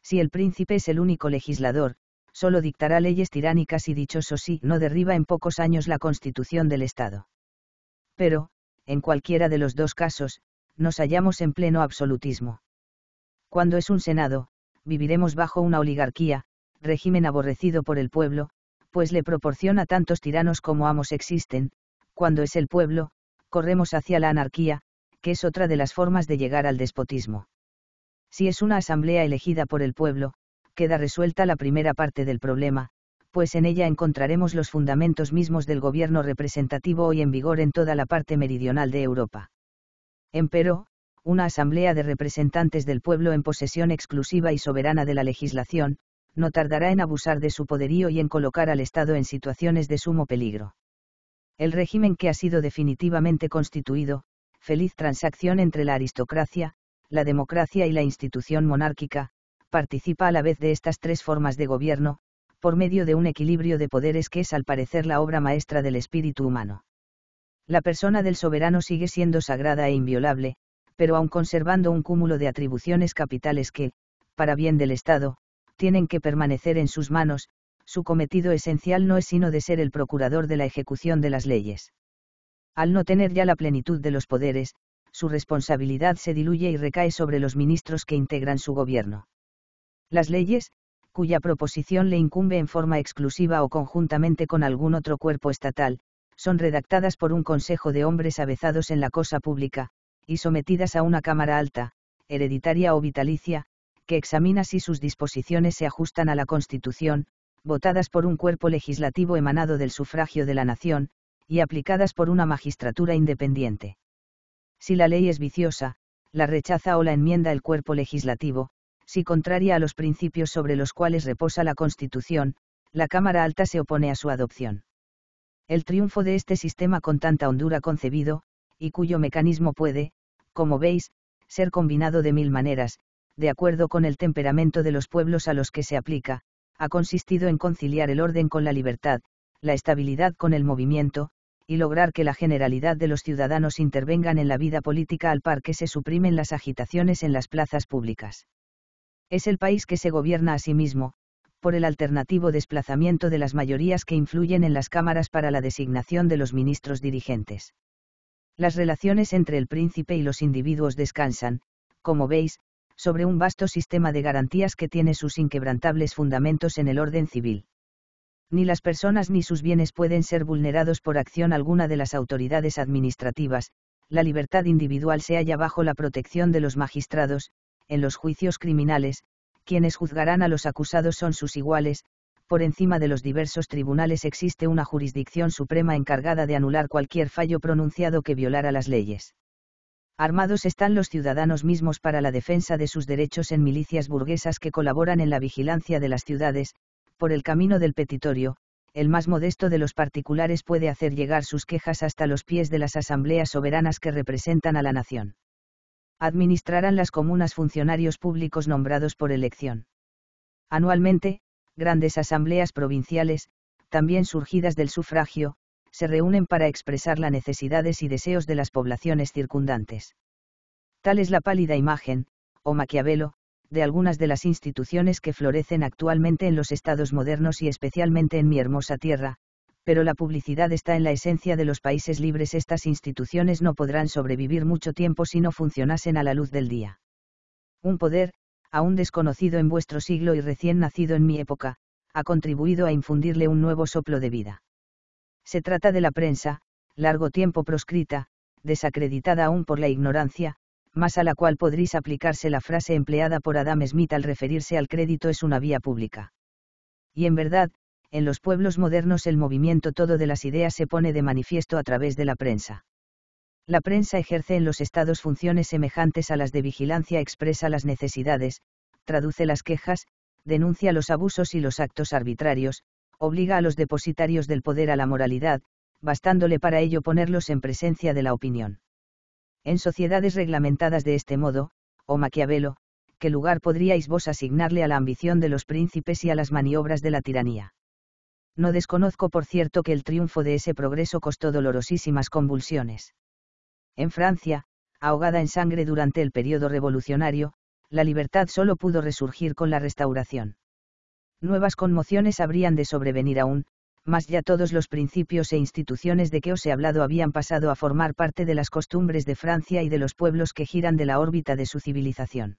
Si el príncipe es el único legislador, solo dictará leyes tiránicas y dichoso si no derriba en pocos años la constitución del Estado. Pero, en cualquiera de los dos casos, nos hallamos en pleno absolutismo. Cuando es un Senado, viviremos bajo una oligarquía, régimen aborrecido por el pueblo, pues le proporciona tantos tiranos como amos existen, cuando es el pueblo, corremos hacia la anarquía, que es otra de las formas de llegar al despotismo. Si es una asamblea elegida por el pueblo, queda resuelta la primera parte del problema, pues en ella encontraremos los fundamentos mismos del gobierno representativo hoy en vigor en toda la parte meridional de Europa. Empero, una asamblea de representantes del pueblo en posesión exclusiva y soberana de la legislación, no tardará en abusar de su poderío y en colocar al Estado en situaciones de sumo peligro. El régimen que ha sido definitivamente constituido, feliz transacción entre la aristocracia, la democracia y la institución monárquica, participa a la vez de estas tres formas de gobierno, por medio de un equilibrio de poderes que es al parecer la obra maestra del espíritu humano. La persona del soberano sigue siendo sagrada e inviolable, pero aún conservando un cúmulo de atribuciones capitales que, para bien del Estado, tienen que permanecer en sus manos, su cometido esencial no es sino de ser el procurador de la ejecución de las leyes. Al no tener ya la plenitud de los poderes, su responsabilidad se diluye y recae sobre los ministros que integran su gobierno. Las leyes, cuya proposición le incumbe en forma exclusiva o conjuntamente con algún otro cuerpo estatal, son redactadas por un consejo de hombres avezados en la cosa pública, y sometidas a una Cámara Alta, hereditaria o vitalicia, que examina si sus disposiciones se ajustan a la Constitución, votadas por un cuerpo legislativo emanado del sufragio de la nación, y aplicadas por una magistratura independiente. Si la ley es viciosa, la rechaza o la enmienda el cuerpo legislativo, si contraria a los principios sobre los cuales reposa la Constitución, la Cámara Alta se opone a su adopción. El triunfo de este sistema con tanta hondura concebido, y cuyo mecanismo puede, como veis, ser combinado de mil maneras, de acuerdo con el temperamento de los pueblos a los que se aplica, ha consistido en conciliar el orden con la libertad, la estabilidad con el movimiento, y lograr que la generalidad de los ciudadanos intervengan en la vida política al par que se suprimen las agitaciones en las plazas públicas es el país que se gobierna a sí mismo, por el alternativo desplazamiento de las mayorías que influyen en las cámaras para la designación de los ministros dirigentes. Las relaciones entre el príncipe y los individuos descansan, como veis, sobre un vasto sistema de garantías que tiene sus inquebrantables fundamentos en el orden civil. Ni las personas ni sus bienes pueden ser vulnerados por acción alguna de las autoridades administrativas, la libertad individual se halla bajo la protección de los magistrados, en los juicios criminales, quienes juzgarán a los acusados son sus iguales, por encima de los diversos tribunales existe una jurisdicción suprema encargada de anular cualquier fallo pronunciado que violara las leyes. Armados están los ciudadanos mismos para la defensa de sus derechos en milicias burguesas que colaboran en la vigilancia de las ciudades, por el camino del petitorio, el más modesto de los particulares puede hacer llegar sus quejas hasta los pies de las asambleas soberanas que representan a la nación administrarán las comunas funcionarios públicos nombrados por elección. Anualmente, grandes asambleas provinciales, también surgidas del sufragio, se reúnen para expresar las necesidades y deseos de las poblaciones circundantes. Tal es la pálida imagen, o Maquiavelo, de algunas de las instituciones que florecen actualmente en los estados modernos y especialmente en mi hermosa tierra, pero la publicidad está en la esencia de los países libres. Estas instituciones no podrán sobrevivir mucho tiempo si no funcionasen a la luz del día. Un poder, aún desconocido en vuestro siglo y recién nacido en mi época, ha contribuido a infundirle un nuevo soplo de vida. Se trata de la prensa, largo tiempo proscrita, desacreditada aún por la ignorancia, más a la cual podréis aplicarse la frase empleada por Adam Smith al referirse al crédito es una vía pública. Y en verdad, en los pueblos modernos el movimiento todo de las ideas se pone de manifiesto a través de la prensa. La prensa ejerce en los estados funciones semejantes a las de vigilancia, expresa las necesidades, traduce las quejas, denuncia los abusos y los actos arbitrarios, obliga a los depositarios del poder a la moralidad, bastándole para ello ponerlos en presencia de la opinión. En sociedades reglamentadas de este modo, o oh Maquiavelo, ¿qué lugar podríais vos asignarle a la ambición de los príncipes y a las maniobras de la tiranía? No desconozco por cierto que el triunfo de ese progreso costó dolorosísimas convulsiones. En Francia, ahogada en sangre durante el periodo revolucionario, la libertad solo pudo resurgir con la restauración. Nuevas conmociones habrían de sobrevenir aún, mas ya todos los principios e instituciones de que os he hablado habían pasado a formar parte de las costumbres de Francia y de los pueblos que giran de la órbita de su civilización.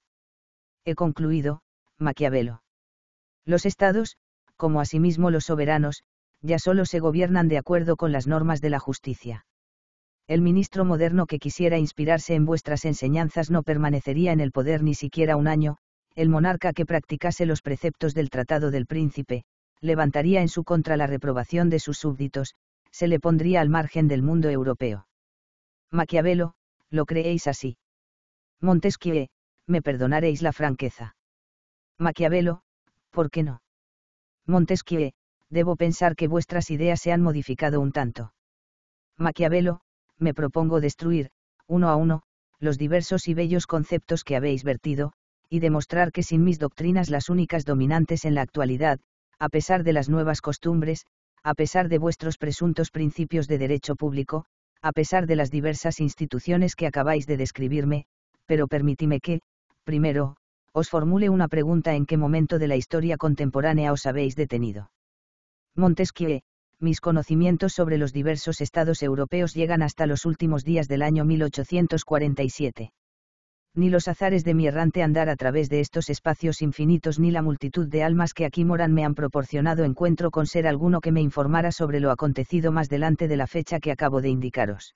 He concluido, Maquiavelo. Los estados, como asimismo los soberanos, ya solo se gobiernan de acuerdo con las normas de la justicia. El ministro moderno que quisiera inspirarse en vuestras enseñanzas no permanecería en el poder ni siquiera un año, el monarca que practicase los preceptos del Tratado del Príncipe, levantaría en su contra la reprobación de sus súbditos, se le pondría al margen del mundo europeo. Maquiavelo, lo creéis así. Montesquieu, me perdonaréis la franqueza. Maquiavelo, ¿por qué no? Montesquieu, debo pensar que vuestras ideas se han modificado un tanto. Maquiavelo, me propongo destruir, uno a uno, los diversos y bellos conceptos que habéis vertido, y demostrar que sin mis doctrinas las únicas dominantes en la actualidad, a pesar de las nuevas costumbres, a pesar de vuestros presuntos principios de derecho público, a pesar de las diversas instituciones que acabáis de describirme, pero permitime que, primero, os formule una pregunta en qué momento de la historia contemporánea os habéis detenido. Montesquieu, mis conocimientos sobre los diversos estados europeos llegan hasta los últimos días del año 1847 ni los azares de mi errante andar a través de estos espacios infinitos ni la multitud de almas que aquí moran me han proporcionado encuentro con ser alguno que me informara sobre lo acontecido más delante de la fecha que acabo de indicaros.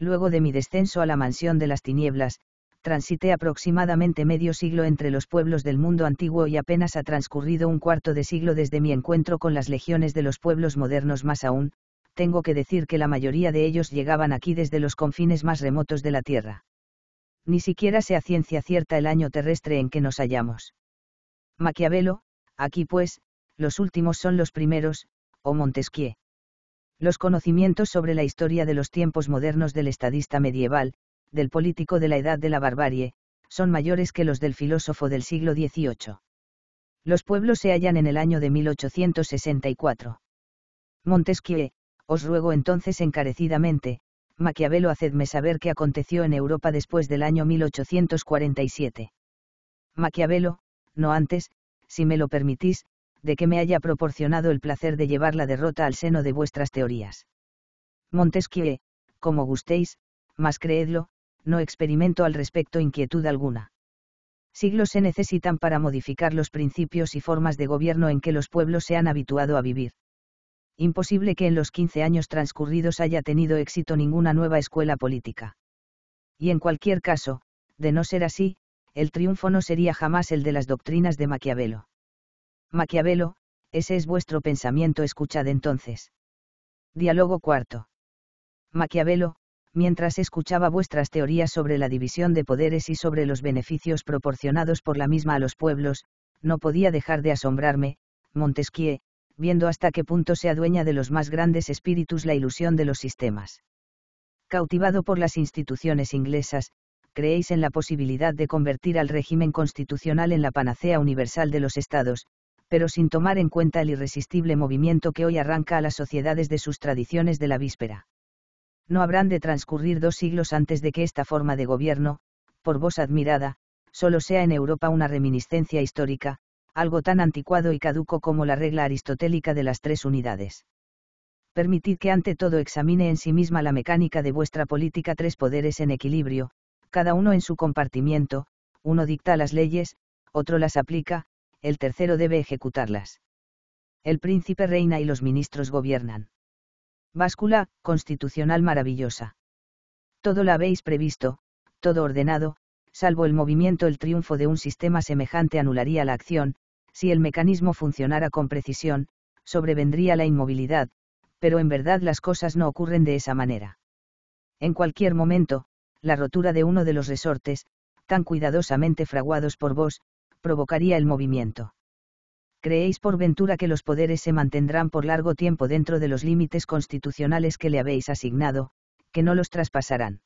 Luego de mi descenso a la mansión de las tinieblas, transité aproximadamente medio siglo entre los pueblos del mundo antiguo y apenas ha transcurrido un cuarto de siglo desde mi encuentro con las legiones de los pueblos modernos más aún, tengo que decir que la mayoría de ellos llegaban aquí desde los confines más remotos de la Tierra. Ni siquiera sea ciencia cierta el año terrestre en que nos hallamos. Maquiavelo, aquí pues, los últimos son los primeros, o Montesquieu. Los conocimientos sobre la historia de los tiempos modernos del estadista medieval, del político de la edad de la barbarie, son mayores que los del filósofo del siglo XVIII. Los pueblos se hallan en el año de 1864. Montesquieu, os ruego entonces encarecidamente, Maquiavelo, hacedme saber qué aconteció en Europa después del año 1847. Maquiavelo, no antes, si me lo permitís, de que me haya proporcionado el placer de llevar la derrota al seno de vuestras teorías. Montesquieu, como gustéis, mas creedlo, no experimento al respecto inquietud alguna. Siglos se necesitan para modificar los principios y formas de gobierno en que los pueblos se han habituado a vivir. Imposible que en los 15 años transcurridos haya tenido éxito ninguna nueva escuela política. Y en cualquier caso, de no ser así, el triunfo no sería jamás el de las doctrinas de Maquiavelo. Maquiavelo, ese es vuestro pensamiento, escuchad entonces. Diálogo cuarto. Maquiavelo, mientras escuchaba vuestras teorías sobre la división de poderes y sobre los beneficios proporcionados por la misma a los pueblos, no podía dejar de asombrarme, Montesquieu, viendo hasta qué punto se adueña de los más grandes espíritus la ilusión de los sistemas. Cautivado por las instituciones inglesas, creéis en la posibilidad de convertir al régimen constitucional en la panacea universal de los estados, pero sin tomar en cuenta el irresistible movimiento que hoy arranca a las sociedades de sus tradiciones de la víspera no habrán de transcurrir dos siglos antes de que esta forma de gobierno, por vos admirada, solo sea en Europa una reminiscencia histórica, algo tan anticuado y caduco como la regla aristotélica de las tres unidades. Permitid que ante todo examine en sí misma la mecánica de vuestra política tres poderes en equilibrio, cada uno en su compartimiento, uno dicta las leyes, otro las aplica, el tercero debe ejecutarlas. El príncipe reina y los ministros gobiernan. Báscula, constitucional maravillosa. Todo lo habéis previsto, todo ordenado, salvo el movimiento el triunfo de un sistema semejante anularía la acción, si el mecanismo funcionara con precisión, sobrevendría la inmovilidad, pero en verdad las cosas no ocurren de esa manera. En cualquier momento, la rotura de uno de los resortes, tan cuidadosamente fraguados por vos, provocaría el movimiento. ¿Creéis por ventura que los poderes se mantendrán por largo tiempo dentro de los límites constitucionales que le habéis asignado, que no los traspasarán?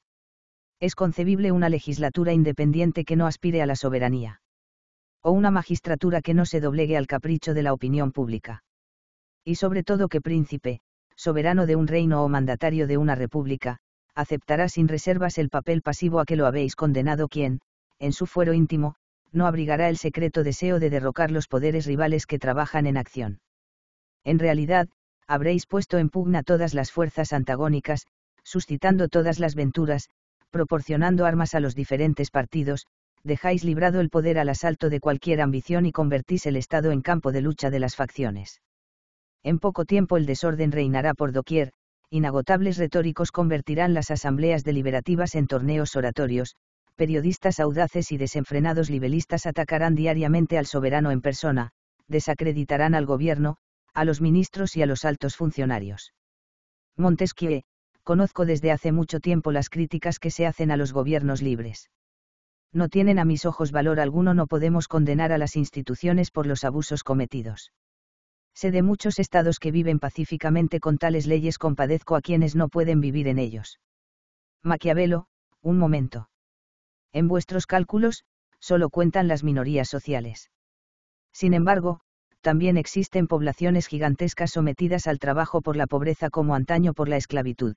Es concebible una legislatura independiente que no aspire a la soberanía. O una magistratura que no se doblegue al capricho de la opinión pública. Y sobre todo que príncipe, soberano de un reino o mandatario de una república, aceptará sin reservas el papel pasivo a que lo habéis condenado quien, en su fuero íntimo, no abrigará el secreto deseo de derrocar los poderes rivales que trabajan en acción. En realidad, habréis puesto en pugna todas las fuerzas antagónicas, suscitando todas las venturas, proporcionando armas a los diferentes partidos, dejáis librado el poder al asalto de cualquier ambición y convertís el Estado en campo de lucha de las facciones. En poco tiempo el desorden reinará por doquier, inagotables retóricos convertirán las asambleas deliberativas en torneos oratorios, periodistas audaces y desenfrenados libelistas atacarán diariamente al soberano en persona, desacreditarán al gobierno, a los ministros y a los altos funcionarios. Montesquieu, conozco desde hace mucho tiempo las críticas que se hacen a los gobiernos libres. No tienen a mis ojos valor alguno, no podemos condenar a las instituciones por los abusos cometidos. Sé de muchos estados que viven pacíficamente con tales leyes, compadezco a quienes no pueden vivir en ellos. Maquiavelo, un momento. En vuestros cálculos, solo cuentan las minorías sociales. Sin embargo, también existen poblaciones gigantescas sometidas al trabajo por la pobreza como antaño por la esclavitud.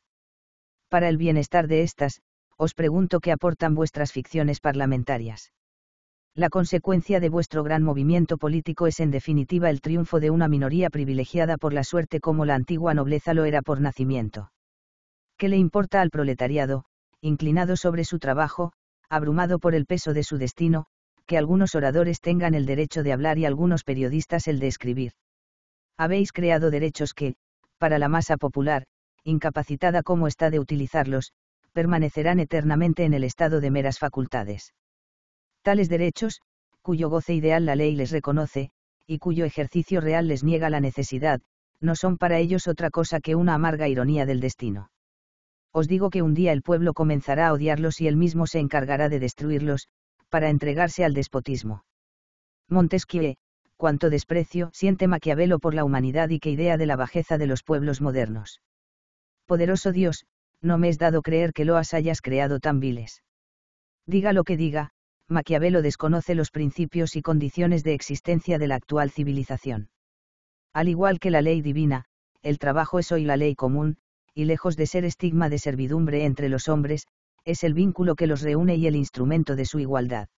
Para el bienestar de estas, os pregunto qué aportan vuestras ficciones parlamentarias. La consecuencia de vuestro gran movimiento político es en definitiva el triunfo de una minoría privilegiada por la suerte como la antigua nobleza lo era por nacimiento. ¿Qué le importa al proletariado, inclinado sobre su trabajo, abrumado por el peso de su destino, que algunos oradores tengan el derecho de hablar y algunos periodistas el de escribir. Habéis creado derechos que, para la masa popular, incapacitada como está de utilizarlos, permanecerán eternamente en el estado de meras facultades. Tales derechos, cuyo goce ideal la ley les reconoce, y cuyo ejercicio real les niega la necesidad, no son para ellos otra cosa que una amarga ironía del destino os digo que un día el pueblo comenzará a odiarlos y él mismo se encargará de destruirlos, para entregarse al despotismo. Montesquieu, cuánto desprecio siente Maquiavelo por la humanidad y qué idea de la bajeza de los pueblos modernos. Poderoso Dios, no me es dado creer que has hayas creado tan viles. Diga lo que diga, Maquiavelo desconoce los principios y condiciones de existencia de la actual civilización. Al igual que la ley divina, el trabajo es hoy la ley común, y lejos de ser estigma de servidumbre entre los hombres, es el vínculo que los reúne y el instrumento de su igualdad.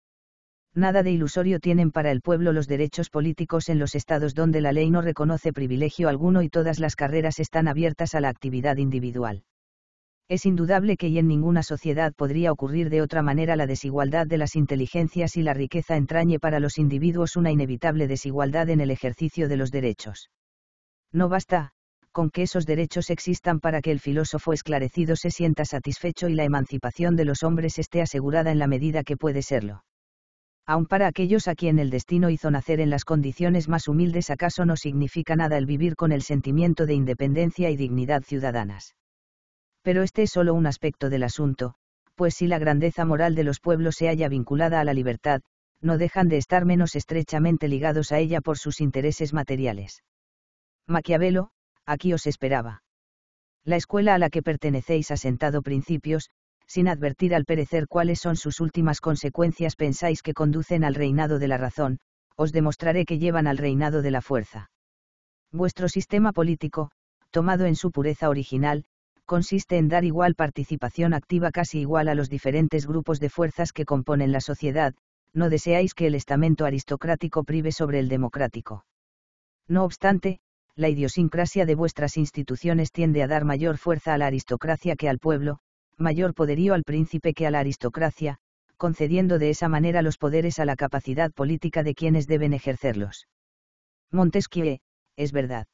Nada de ilusorio tienen para el pueblo los derechos políticos en los estados donde la ley no reconoce privilegio alguno y todas las carreras están abiertas a la actividad individual. Es indudable que y en ninguna sociedad podría ocurrir de otra manera la desigualdad de las inteligencias y la riqueza entrañe para los individuos una inevitable desigualdad en el ejercicio de los derechos. No basta, con que esos derechos existan para que el filósofo esclarecido se sienta satisfecho y la emancipación de los hombres esté asegurada en la medida que puede serlo. Aun para aquellos a quien el destino hizo nacer en las condiciones más humildes acaso no significa nada el vivir con el sentimiento de independencia y dignidad ciudadanas. Pero este es solo un aspecto del asunto, pues si la grandeza moral de los pueblos se halla vinculada a la libertad, no dejan de estar menos estrechamente ligados a ella por sus intereses materiales. Maquiavelo, aquí os esperaba. La escuela a la que pertenecéis ha sentado principios, sin advertir al perecer cuáles son sus últimas consecuencias pensáis que conducen al reinado de la razón, os demostraré que llevan al reinado de la fuerza. Vuestro sistema político, tomado en su pureza original, consiste en dar igual participación activa casi igual a los diferentes grupos de fuerzas que componen la sociedad, no deseáis que el estamento aristocrático prive sobre el democrático. No obstante, la idiosincrasia de vuestras instituciones tiende a dar mayor fuerza a la aristocracia que al pueblo, mayor poderío al príncipe que a la aristocracia, concediendo de esa manera los poderes a la capacidad política de quienes deben ejercerlos. Montesquieu, es verdad.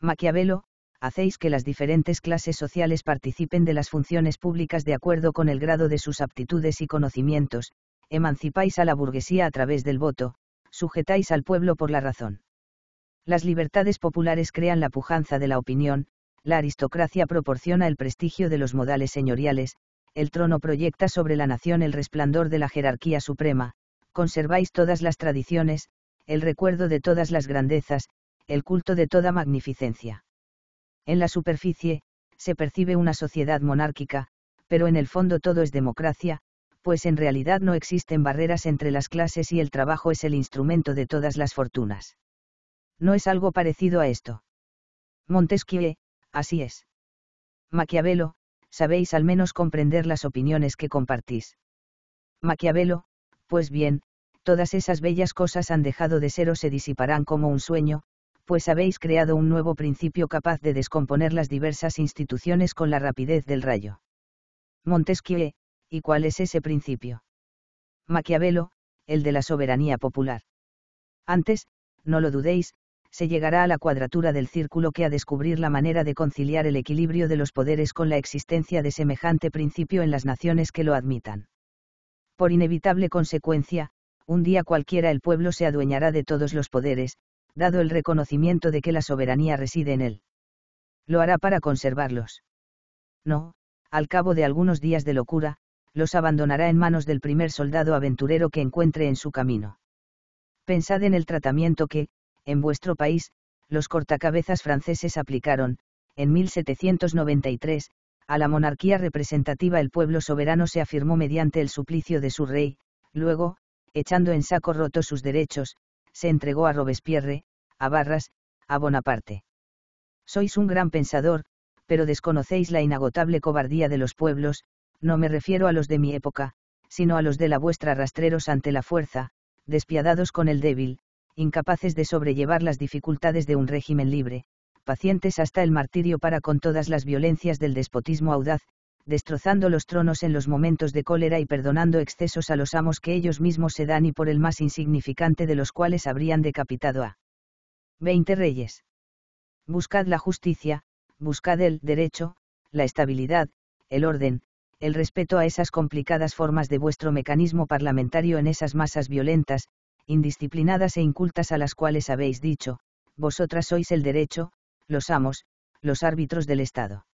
Maquiavelo, hacéis que las diferentes clases sociales participen de las funciones públicas de acuerdo con el grado de sus aptitudes y conocimientos, emancipáis a la burguesía a través del voto, sujetáis al pueblo por la razón. Las libertades populares crean la pujanza de la opinión, la aristocracia proporciona el prestigio de los modales señoriales, el trono proyecta sobre la nación el resplandor de la jerarquía suprema, conserváis todas las tradiciones, el recuerdo de todas las grandezas, el culto de toda magnificencia. En la superficie, se percibe una sociedad monárquica, pero en el fondo todo es democracia, pues en realidad no existen barreras entre las clases y el trabajo es el instrumento de todas las fortunas. ¿No es algo parecido a esto? Montesquieu, así es. Maquiavelo, sabéis al menos comprender las opiniones que compartís. Maquiavelo, pues bien, todas esas bellas cosas han dejado de ser o se disiparán como un sueño, pues habéis creado un nuevo principio capaz de descomponer las diversas instituciones con la rapidez del rayo. Montesquieu, ¿y cuál es ese principio? Maquiavelo, el de la soberanía popular. Antes, no lo dudéis, se llegará a la cuadratura del círculo que a descubrir la manera de conciliar el equilibrio de los poderes con la existencia de semejante principio en las naciones que lo admitan. Por inevitable consecuencia, un día cualquiera el pueblo se adueñará de todos los poderes, dado el reconocimiento de que la soberanía reside en él. Lo hará para conservarlos. No, al cabo de algunos días de locura, los abandonará en manos del primer soldado aventurero que encuentre en su camino. Pensad en el tratamiento que, en vuestro país, los cortacabezas franceses aplicaron, en 1793, a la monarquía representativa el pueblo soberano se afirmó mediante el suplicio de su rey, luego, echando en saco roto sus derechos, se entregó a Robespierre, a Barras, a Bonaparte. Sois un gran pensador, pero desconocéis la inagotable cobardía de los pueblos, no me refiero a los de mi época, sino a los de la vuestra rastreros ante la fuerza, despiadados con el débil, incapaces de sobrellevar las dificultades de un régimen libre, pacientes hasta el martirio para con todas las violencias del despotismo audaz, destrozando los tronos en los momentos de cólera y perdonando excesos a los amos que ellos mismos se dan y por el más insignificante de los cuales habrían decapitado a 20 reyes. Buscad la justicia, buscad el derecho, la estabilidad, el orden, el respeto a esas complicadas formas de vuestro mecanismo parlamentario en esas masas violentas, indisciplinadas e incultas a las cuales habéis dicho, vosotras sois el derecho, los amos, los árbitros del Estado.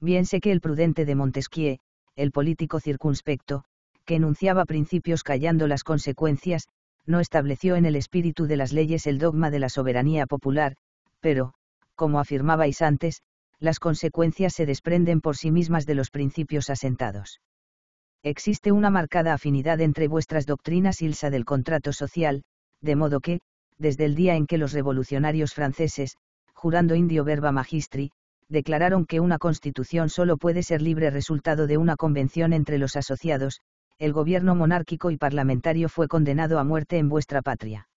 Bien sé que el prudente de Montesquieu, el político circunspecto, que enunciaba principios callando las consecuencias, no estableció en el espíritu de las leyes el dogma de la soberanía popular, pero, como afirmabais antes, las consecuencias se desprenden por sí mismas de los principios asentados existe una marcada afinidad entre vuestras doctrinas y del contrato social, de modo que, desde el día en que los revolucionarios franceses, jurando indio verba magistri, declararon que una constitución solo puede ser libre resultado de una convención entre los asociados, el gobierno monárquico y parlamentario fue condenado a muerte en vuestra patria.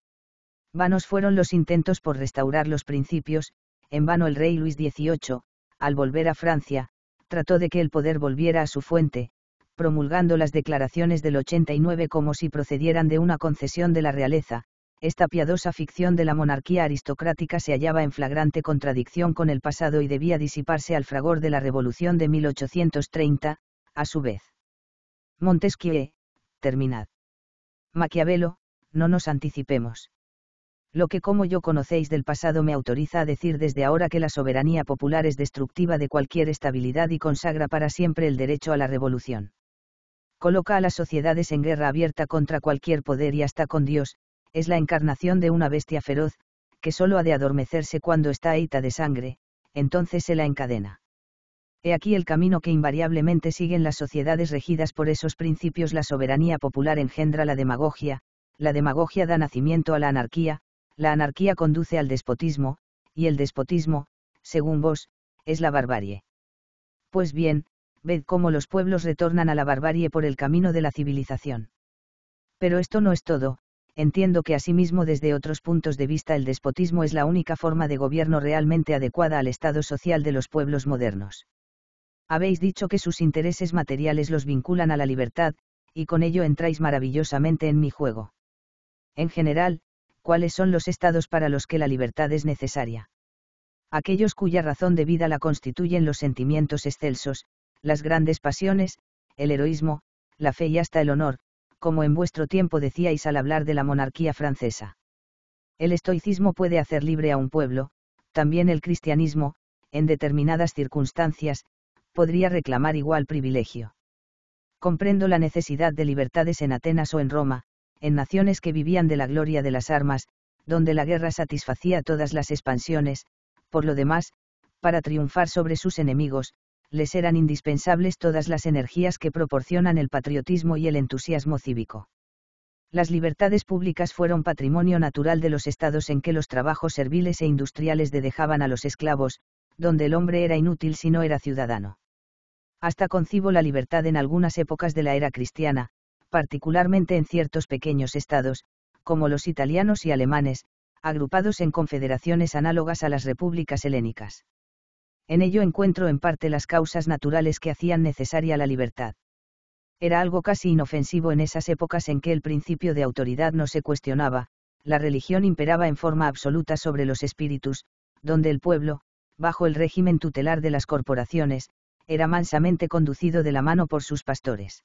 Vanos fueron los intentos por restaurar los principios, en vano el rey Luis XVIII, al volver a Francia, trató de que el poder volviera a su fuente, promulgando las declaraciones del 89 como si procedieran de una concesión de la realeza, esta piadosa ficción de la monarquía aristocrática se hallaba en flagrante contradicción con el pasado y debía disiparse al fragor de la Revolución de 1830, a su vez. Montesquieu, terminad. Maquiavelo, no nos anticipemos. Lo que como yo conocéis del pasado me autoriza a decir desde ahora que la soberanía popular es destructiva de cualquier estabilidad y consagra para siempre el derecho a la revolución coloca a las sociedades en guerra abierta contra cualquier poder y hasta con Dios, es la encarnación de una bestia feroz, que solo ha de adormecerse cuando está heita de sangre, entonces se la encadena. He aquí el camino que invariablemente siguen las sociedades regidas por esos principios. La soberanía popular engendra la demagogia, la demagogia da nacimiento a la anarquía, la anarquía conduce al despotismo, y el despotismo, según vos, es la barbarie. Pues bien, ved cómo los pueblos retornan a la barbarie por el camino de la civilización. Pero esto no es todo, entiendo que asimismo desde otros puntos de vista el despotismo es la única forma de gobierno realmente adecuada al estado social de los pueblos modernos. Habéis dicho que sus intereses materiales los vinculan a la libertad, y con ello entráis maravillosamente en mi juego. En general, ¿cuáles son los estados para los que la libertad es necesaria? Aquellos cuya razón de vida la constituyen los sentimientos excelsos, las grandes pasiones, el heroísmo, la fe y hasta el honor, como en vuestro tiempo decíais al hablar de la monarquía francesa. El estoicismo puede hacer libre a un pueblo, también el cristianismo, en determinadas circunstancias, podría reclamar igual privilegio. Comprendo la necesidad de libertades en Atenas o en Roma, en naciones que vivían de la gloria de las armas, donde la guerra satisfacía todas las expansiones, por lo demás, para triunfar sobre sus enemigos, les eran indispensables todas las energías que proporcionan el patriotismo y el entusiasmo cívico. Las libertades públicas fueron patrimonio natural de los estados en que los trabajos serviles e industriales dejaban a los esclavos, donde el hombre era inútil si no era ciudadano. Hasta concibo la libertad en algunas épocas de la era cristiana, particularmente en ciertos pequeños estados, como los italianos y alemanes, agrupados en confederaciones análogas a las repúblicas helénicas. En ello encuentro en parte las causas naturales que hacían necesaria la libertad. Era algo casi inofensivo en esas épocas en que el principio de autoridad no se cuestionaba, la religión imperaba en forma absoluta sobre los espíritus, donde el pueblo, bajo el régimen tutelar de las corporaciones, era mansamente conducido de la mano por sus pastores.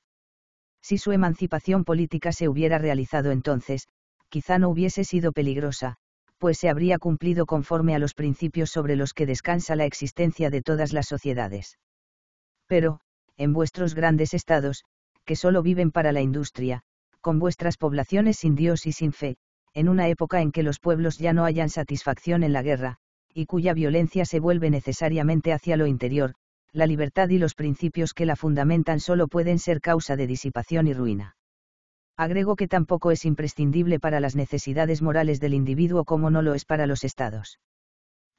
Si su emancipación política se hubiera realizado entonces, quizá no hubiese sido peligrosa, pues se habría cumplido conforme a los principios sobre los que descansa la existencia de todas las sociedades. Pero, en vuestros grandes estados, que solo viven para la industria, con vuestras poblaciones sin Dios y sin fe, en una época en que los pueblos ya no hallan satisfacción en la guerra, y cuya violencia se vuelve necesariamente hacia lo interior, la libertad y los principios que la fundamentan solo pueden ser causa de disipación y ruina agrego que tampoco es imprescindible para las necesidades morales del individuo como no lo es para los estados.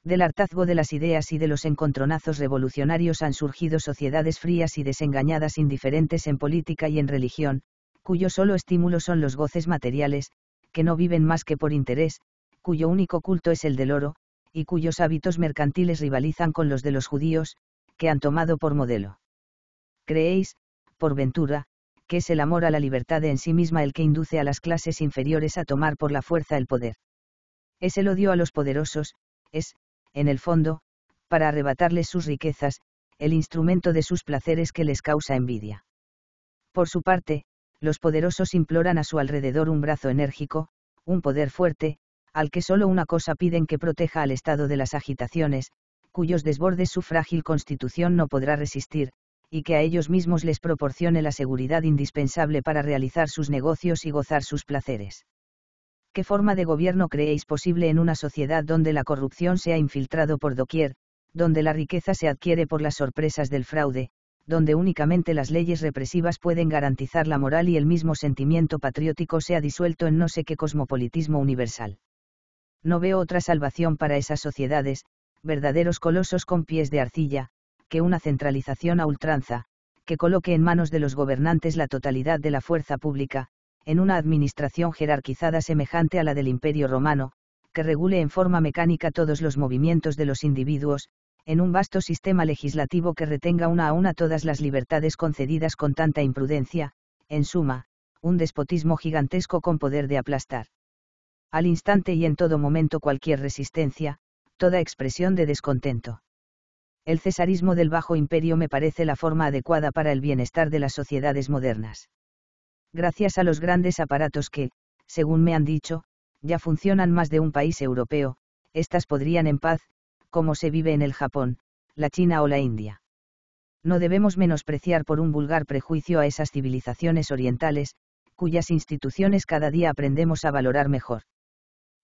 Del hartazgo de las ideas y de los encontronazos revolucionarios han surgido sociedades frías y desengañadas indiferentes en política y en religión, cuyo solo estímulo son los goces materiales, que no viven más que por interés, cuyo único culto es el del oro, y cuyos hábitos mercantiles rivalizan con los de los judíos, que han tomado por modelo. ¿Creéis, por ventura, que es el amor a la libertad en sí misma el que induce a las clases inferiores a tomar por la fuerza el poder. Es el odio a los poderosos, es, en el fondo, para arrebatarles sus riquezas, el instrumento de sus placeres que les causa envidia. Por su parte, los poderosos imploran a su alrededor un brazo enérgico, un poder fuerte, al que solo una cosa piden que proteja al estado de las agitaciones, cuyos desbordes su frágil constitución no podrá resistir, y que a ellos mismos les proporcione la seguridad indispensable para realizar sus negocios y gozar sus placeres. ¿Qué forma de gobierno creéis posible en una sociedad donde la corrupción se ha infiltrado por doquier, donde la riqueza se adquiere por las sorpresas del fraude, donde únicamente las leyes represivas pueden garantizar la moral y el mismo sentimiento patriótico se ha disuelto en no sé qué cosmopolitismo universal? No veo otra salvación para esas sociedades, verdaderos colosos con pies de arcilla, que una centralización a ultranza, que coloque en manos de los gobernantes la totalidad de la fuerza pública, en una administración jerarquizada semejante a la del Imperio romano, que regule en forma mecánica todos los movimientos de los individuos, en un vasto sistema legislativo que retenga una a una todas las libertades concedidas con tanta imprudencia, en suma, un despotismo gigantesco con poder de aplastar. Al instante y en todo momento cualquier resistencia, toda expresión de descontento el cesarismo del Bajo Imperio me parece la forma adecuada para el bienestar de las sociedades modernas. Gracias a los grandes aparatos que, según me han dicho, ya funcionan más de un país europeo, estas podrían en paz, como se vive en el Japón, la China o la India. No debemos menospreciar por un vulgar prejuicio a esas civilizaciones orientales, cuyas instituciones cada día aprendemos a valorar mejor.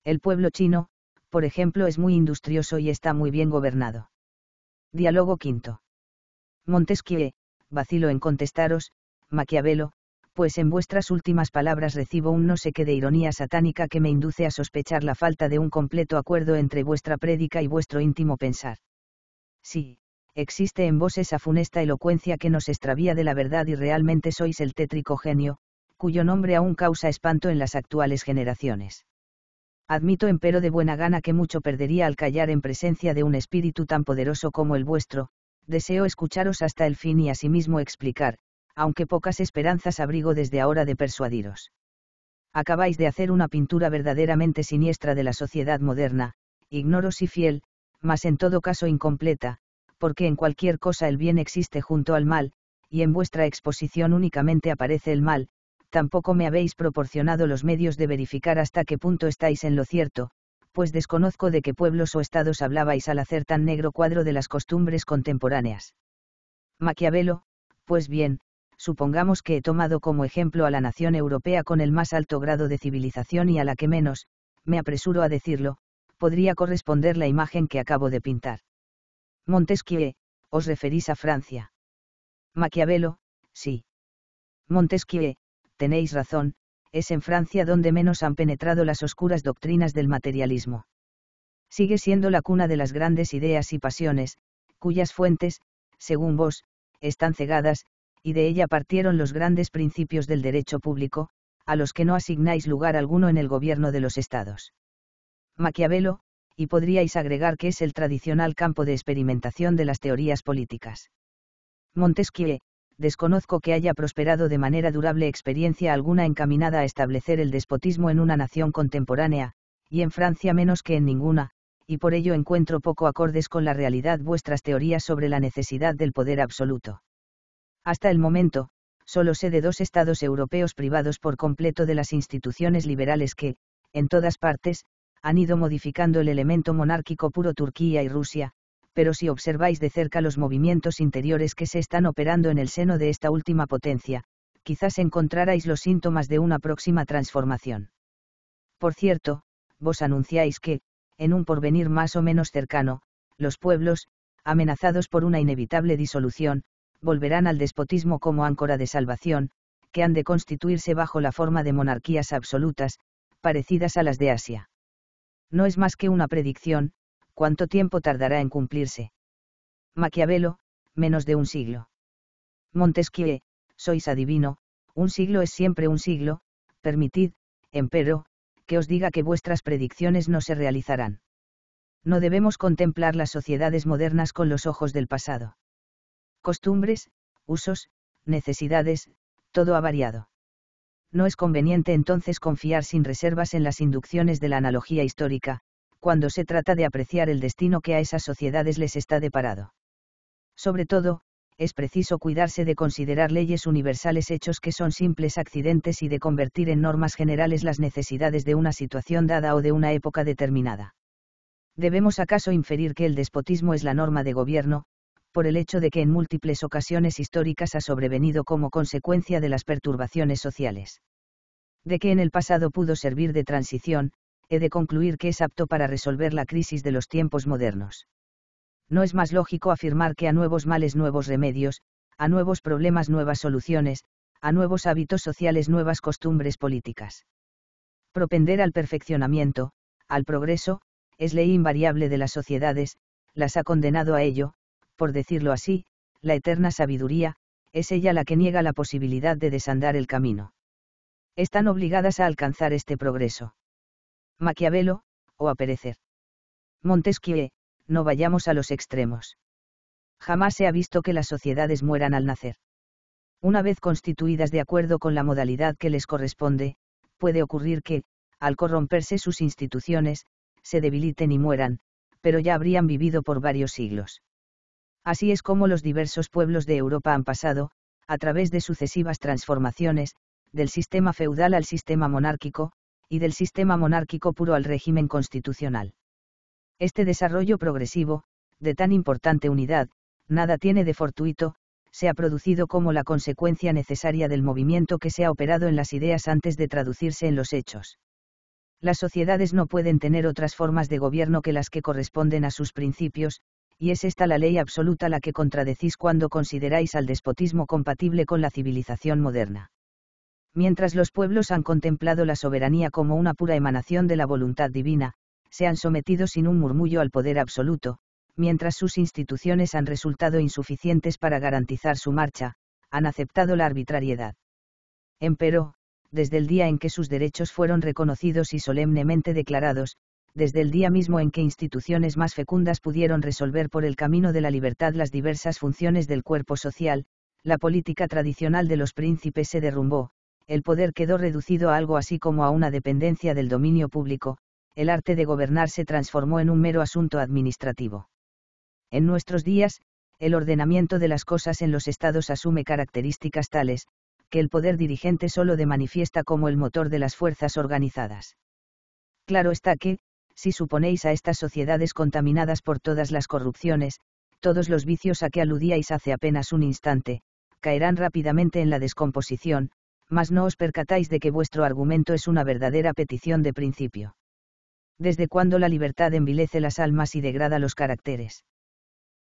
El pueblo chino, por ejemplo, es muy industrioso y está muy bien gobernado. Diálogo quinto. Montesquieu, vacilo en contestaros, Maquiavelo, pues en vuestras últimas palabras recibo un no sé qué de ironía satánica que me induce a sospechar la falta de un completo acuerdo entre vuestra prédica y vuestro íntimo pensar. Sí, existe en vos esa funesta elocuencia que nos extravía de la verdad y realmente sois el tétrico genio, cuyo nombre aún causa espanto en las actuales generaciones. Admito empero de buena gana que mucho perdería al callar en presencia de un espíritu tan poderoso como el vuestro, deseo escucharos hasta el fin y asimismo explicar, aunque pocas esperanzas abrigo desde ahora de persuadiros. Acabáis de hacer una pintura verdaderamente siniestra de la sociedad moderna, ignoro si fiel, mas en todo caso incompleta, porque en cualquier cosa el bien existe junto al mal, y en vuestra exposición únicamente aparece el mal, tampoco me habéis proporcionado los medios de verificar hasta qué punto estáis en lo cierto, pues desconozco de qué pueblos o estados hablabais al hacer tan negro cuadro de las costumbres contemporáneas. Maquiavelo, pues bien, supongamos que he tomado como ejemplo a la nación europea con el más alto grado de civilización y a la que menos, me apresuro a decirlo, podría corresponder la imagen que acabo de pintar. Montesquieu, os referís a Francia. Maquiavelo, sí. Montesquieu, tenéis razón, es en Francia donde menos han penetrado las oscuras doctrinas del materialismo. Sigue siendo la cuna de las grandes ideas y pasiones, cuyas fuentes, según vos, están cegadas, y de ella partieron los grandes principios del derecho público, a los que no asignáis lugar alguno en el gobierno de los estados. Maquiavelo, y podríais agregar que es el tradicional campo de experimentación de las teorías políticas. Montesquieu, desconozco que haya prosperado de manera durable experiencia alguna encaminada a establecer el despotismo en una nación contemporánea, y en Francia menos que en ninguna, y por ello encuentro poco acordes con la realidad vuestras teorías sobre la necesidad del poder absoluto. Hasta el momento, solo sé de dos estados europeos privados por completo de las instituciones liberales que, en todas partes, han ido modificando el elemento monárquico puro Turquía y Rusia, pero si observáis de cerca los movimientos interiores que se están operando en el seno de esta última potencia, quizás encontraráis los síntomas de una próxima transformación. Por cierto, vos anunciáis que, en un porvenir más o menos cercano, los pueblos, amenazados por una inevitable disolución, volverán al despotismo como áncora de salvación, que han de constituirse bajo la forma de monarquías absolutas, parecidas a las de Asia. No es más que una predicción, ¿cuánto tiempo tardará en cumplirse? Maquiavelo, menos de un siglo. Montesquieu, sois adivino, un siglo es siempre un siglo, permitid, empero, que os diga que vuestras predicciones no se realizarán. No debemos contemplar las sociedades modernas con los ojos del pasado. Costumbres, usos, necesidades, todo ha variado. No es conveniente entonces confiar sin reservas en las inducciones de la analogía histórica, cuando se trata de apreciar el destino que a esas sociedades les está deparado. Sobre todo, es preciso cuidarse de considerar leyes universales hechos que son simples accidentes y de convertir en normas generales las necesidades de una situación dada o de una época determinada. ¿Debemos acaso inferir que el despotismo es la norma de gobierno, por el hecho de que en múltiples ocasiones históricas ha sobrevenido como consecuencia de las perturbaciones sociales? De que en el pasado pudo servir de transición, he de concluir que es apto para resolver la crisis de los tiempos modernos. No es más lógico afirmar que a nuevos males nuevos remedios, a nuevos problemas nuevas soluciones, a nuevos hábitos sociales nuevas costumbres políticas. Propender al perfeccionamiento, al progreso, es ley invariable de las sociedades, las ha condenado a ello, por decirlo así, la eterna sabiduría, es ella la que niega la posibilidad de desandar el camino. Están obligadas a alcanzar este progreso. Maquiavelo, o a perecer. Montesquieu, no vayamos a los extremos. Jamás se ha visto que las sociedades mueran al nacer. Una vez constituidas de acuerdo con la modalidad que les corresponde, puede ocurrir que, al corromperse sus instituciones, se debiliten y mueran, pero ya habrían vivido por varios siglos. Así es como los diversos pueblos de Europa han pasado, a través de sucesivas transformaciones, del sistema feudal al sistema monárquico, y del sistema monárquico puro al régimen constitucional. Este desarrollo progresivo, de tan importante unidad, nada tiene de fortuito, se ha producido como la consecuencia necesaria del movimiento que se ha operado en las ideas antes de traducirse en los hechos. Las sociedades no pueden tener otras formas de gobierno que las que corresponden a sus principios, y es esta la ley absoluta la que contradecís cuando consideráis al despotismo compatible con la civilización moderna mientras los pueblos han contemplado la soberanía como una pura emanación de la voluntad divina, se han sometido sin un murmullo al poder absoluto, mientras sus instituciones han resultado insuficientes para garantizar su marcha, han aceptado la arbitrariedad. Empero, desde el día en que sus derechos fueron reconocidos y solemnemente declarados, desde el día mismo en que instituciones más fecundas pudieron resolver por el camino de la libertad las diversas funciones del cuerpo social, la política tradicional de los príncipes se derrumbó, el poder quedó reducido a algo así como a una dependencia del dominio público, el arte de gobernar se transformó en un mero asunto administrativo. En nuestros días, el ordenamiento de las cosas en los estados asume características tales, que el poder dirigente solo de manifiesta como el motor de las fuerzas organizadas. Claro está que, si suponéis a estas sociedades contaminadas por todas las corrupciones, todos los vicios a que aludíais hace apenas un instante, caerán rápidamente en la descomposición, mas no os percatáis de que vuestro argumento es una verdadera petición de principio. ¿Desde cuándo la libertad envilece las almas y degrada los caracteres?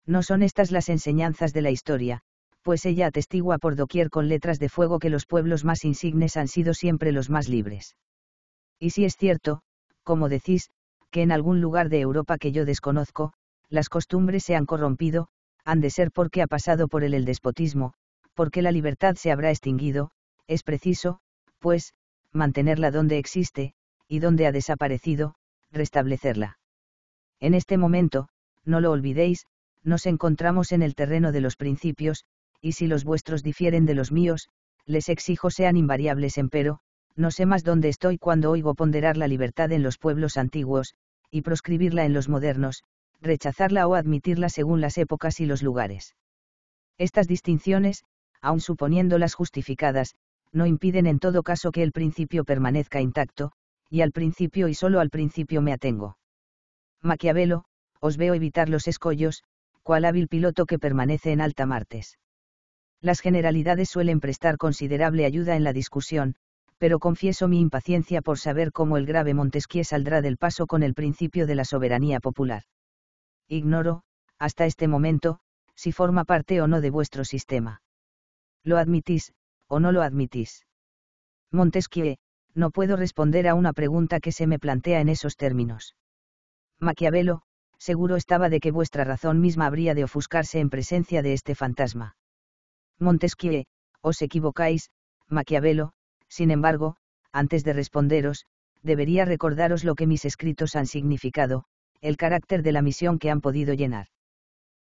No son estas las enseñanzas de la historia, pues ella atestigua por doquier con letras de fuego que los pueblos más insignes han sido siempre los más libres. Y si es cierto, como decís, que en algún lugar de Europa que yo desconozco, las costumbres se han corrompido, han de ser porque ha pasado por él el despotismo, porque la libertad se habrá extinguido, es preciso, pues, mantenerla donde existe, y donde ha desaparecido, restablecerla. En este momento, no lo olvidéis, nos encontramos en el terreno de los principios, y si los vuestros difieren de los míos, les exijo sean invariables empero, no sé más dónde estoy cuando oigo ponderar la libertad en los pueblos antiguos, y proscribirla en los modernos, rechazarla o admitirla según las épocas y los lugares. Estas distinciones, aun suponiéndolas justificadas, no impiden en todo caso que el principio permanezca intacto, y al principio y solo al principio me atengo. Maquiavelo, os veo evitar los escollos, cual hábil piloto que permanece en alta martes. Las generalidades suelen prestar considerable ayuda en la discusión, pero confieso mi impaciencia por saber cómo el grave Montesquieu saldrá del paso con el principio de la soberanía popular. Ignoro, hasta este momento, si forma parte o no de vuestro sistema. Lo admitís, o no lo admitís. Montesquieu, no puedo responder a una pregunta que se me plantea en esos términos. Maquiavelo, seguro estaba de que vuestra razón misma habría de ofuscarse en presencia de este fantasma. Montesquieu, os equivocáis, Maquiavelo, sin embargo, antes de responderos, debería recordaros lo que mis escritos han significado, el carácter de la misión que han podido llenar.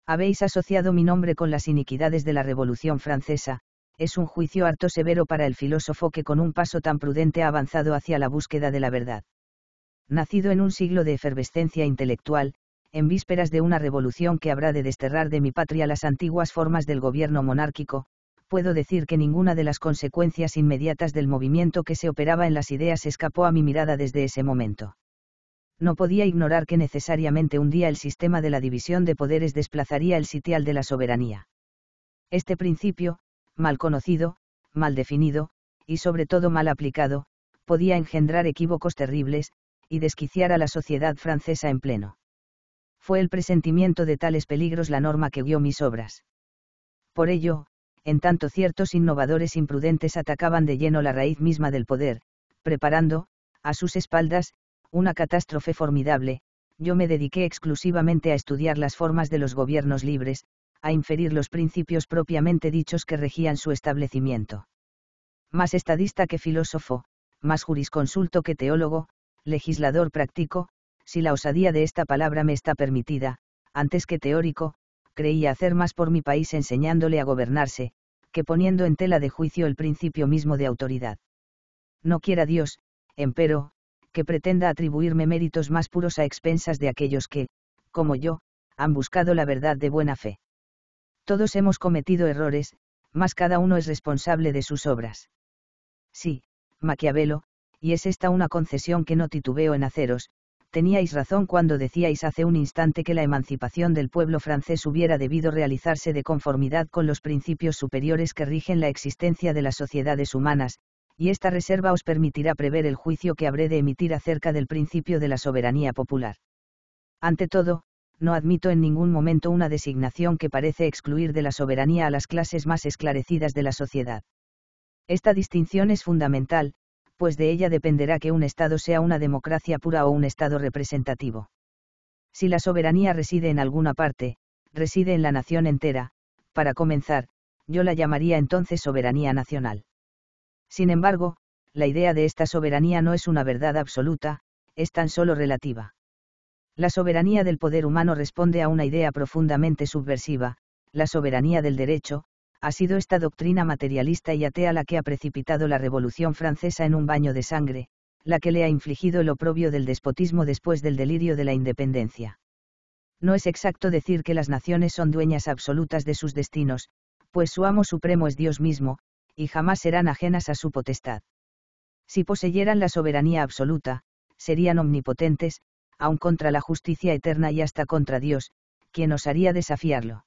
Habéis asociado mi nombre con las iniquidades de la Revolución Francesa, es un juicio harto severo para el filósofo que con un paso tan prudente ha avanzado hacia la búsqueda de la verdad. Nacido en un siglo de efervescencia intelectual, en vísperas de una revolución que habrá de desterrar de mi patria las antiguas formas del gobierno monárquico, puedo decir que ninguna de las consecuencias inmediatas del movimiento que se operaba en las ideas escapó a mi mirada desde ese momento. No podía ignorar que necesariamente un día el sistema de la división de poderes desplazaría el sitial de la soberanía. Este principio, mal conocido, mal definido, y sobre todo mal aplicado, podía engendrar equívocos terribles, y desquiciar a la sociedad francesa en pleno. Fue el presentimiento de tales peligros la norma que guió mis obras. Por ello, en tanto ciertos innovadores imprudentes atacaban de lleno la raíz misma del poder, preparando, a sus espaldas, una catástrofe formidable, yo me dediqué exclusivamente a estudiar las formas de los gobiernos libres, a inferir los principios propiamente dichos que regían su establecimiento. Más estadista que filósofo, más jurisconsulto que teólogo, legislador práctico, si la osadía de esta palabra me está permitida, antes que teórico, creía hacer más por mi país enseñándole a gobernarse, que poniendo en tela de juicio el principio mismo de autoridad. No quiera Dios, empero, que pretenda atribuirme méritos más puros a expensas de aquellos que, como yo, han buscado la verdad de buena fe. Todos hemos cometido errores, mas cada uno es responsable de sus obras. Sí, Maquiavelo, y es esta una concesión que no titubeo en haceros, teníais razón cuando decíais hace un instante que la emancipación del pueblo francés hubiera debido realizarse de conformidad con los principios superiores que rigen la existencia de las sociedades humanas, y esta reserva os permitirá prever el juicio que habré de emitir acerca del principio de la soberanía popular. Ante todo, no admito en ningún momento una designación que parece excluir de la soberanía a las clases más esclarecidas de la sociedad. Esta distinción es fundamental, pues de ella dependerá que un Estado sea una democracia pura o un Estado representativo. Si la soberanía reside en alguna parte, reside en la nación entera, para comenzar, yo la llamaría entonces soberanía nacional. Sin embargo, la idea de esta soberanía no es una verdad absoluta, es tan solo relativa. La soberanía del poder humano responde a una idea profundamente subversiva, la soberanía del derecho, ha sido esta doctrina materialista y atea la que ha precipitado la Revolución Francesa en un baño de sangre, la que le ha infligido el oprobio del despotismo después del delirio de la independencia. No es exacto decir que las naciones son dueñas absolutas de sus destinos, pues su amo supremo es Dios mismo, y jamás serán ajenas a su potestad. Si poseyeran la soberanía absoluta, serían omnipotentes, aun contra la justicia eterna y hasta contra Dios, quien osaría desafiarlo.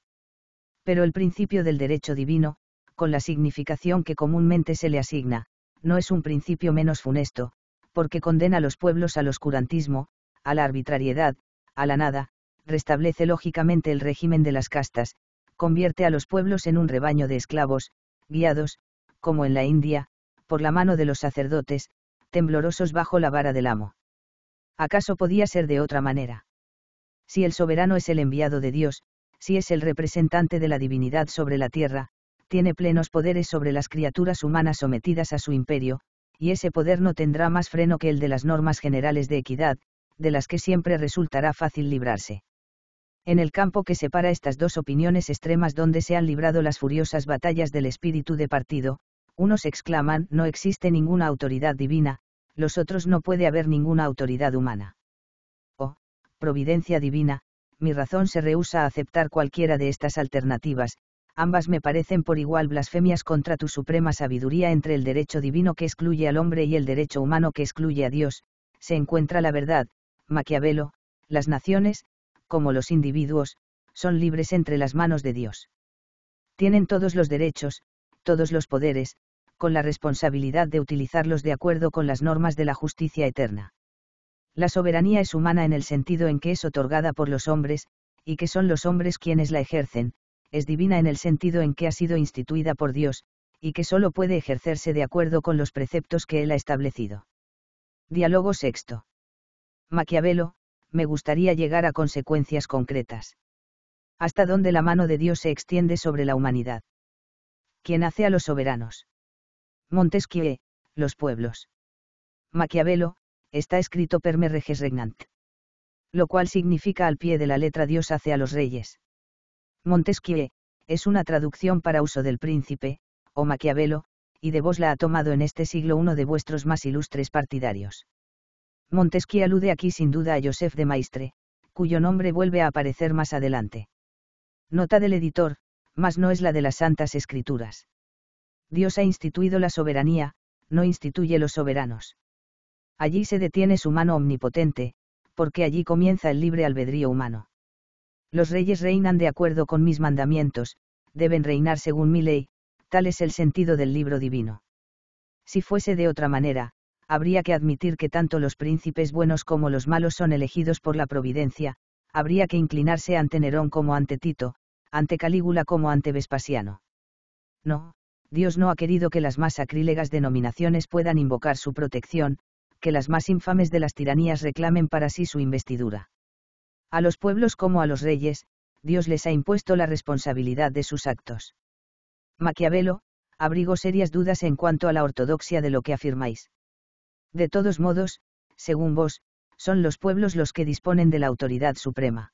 Pero el principio del derecho divino, con la significación que comúnmente se le asigna, no es un principio menos funesto, porque condena a los pueblos al oscurantismo, a la arbitrariedad, a la nada, restablece lógicamente el régimen de las castas, convierte a los pueblos en un rebaño de esclavos, guiados, como en la India, por la mano de los sacerdotes, temblorosos bajo la vara del amo. ¿acaso podía ser de otra manera? Si el soberano es el enviado de Dios, si es el representante de la divinidad sobre la tierra, tiene plenos poderes sobre las criaturas humanas sometidas a su imperio, y ese poder no tendrá más freno que el de las normas generales de equidad, de las que siempre resultará fácil librarse. En el campo que separa estas dos opiniones extremas donde se han librado las furiosas batallas del espíritu de partido, unos exclaman no existe ninguna autoridad divina, los otros no puede haber ninguna autoridad humana. Oh, providencia divina, mi razón se rehúsa a aceptar cualquiera de estas alternativas, ambas me parecen por igual blasfemias contra tu suprema sabiduría entre el derecho divino que excluye al hombre y el derecho humano que excluye a Dios, se encuentra la verdad, Maquiavelo, las naciones, como los individuos, son libres entre las manos de Dios. Tienen todos los derechos, todos los poderes, con la responsabilidad de utilizarlos de acuerdo con las normas de la justicia eterna. La soberanía es humana en el sentido en que es otorgada por los hombres, y que son los hombres quienes la ejercen, es divina en el sentido en que ha sido instituida por Dios, y que sólo puede ejercerse de acuerdo con los preceptos que Él ha establecido. Diálogo sexto. Maquiavelo, me gustaría llegar a consecuencias concretas. ¿Hasta dónde la mano de Dios se extiende sobre la humanidad? ¿Quién hace a los soberanos? Montesquieu, Los pueblos. Maquiavelo, está escrito per me reges regnant. Lo cual significa al pie de la letra Dios hace a los reyes. Montesquieu, es una traducción para uso del príncipe, o Maquiavelo, y de vos la ha tomado en este siglo uno de vuestros más ilustres partidarios. Montesquieu alude aquí sin duda a Joseph de Maistre, cuyo nombre vuelve a aparecer más adelante. Nota del editor, mas no es la de las Santas Escrituras. Dios ha instituido la soberanía, no instituye los soberanos. Allí se detiene su mano omnipotente, porque allí comienza el libre albedrío humano. Los reyes reinan de acuerdo con mis mandamientos, deben reinar según mi ley, tal es el sentido del libro divino. Si fuese de otra manera, habría que admitir que tanto los príncipes buenos como los malos son elegidos por la providencia, habría que inclinarse ante Nerón como ante Tito, ante Calígula como ante Vespasiano. No, Dios no ha querido que las más sacrílegas denominaciones puedan invocar su protección, que las más infames de las tiranías reclamen para sí su investidura. A los pueblos como a los reyes, Dios les ha impuesto la responsabilidad de sus actos. Maquiavelo, abrigo serias dudas en cuanto a la ortodoxia de lo que afirmáis. De todos modos, según vos, son los pueblos los que disponen de la autoridad suprema.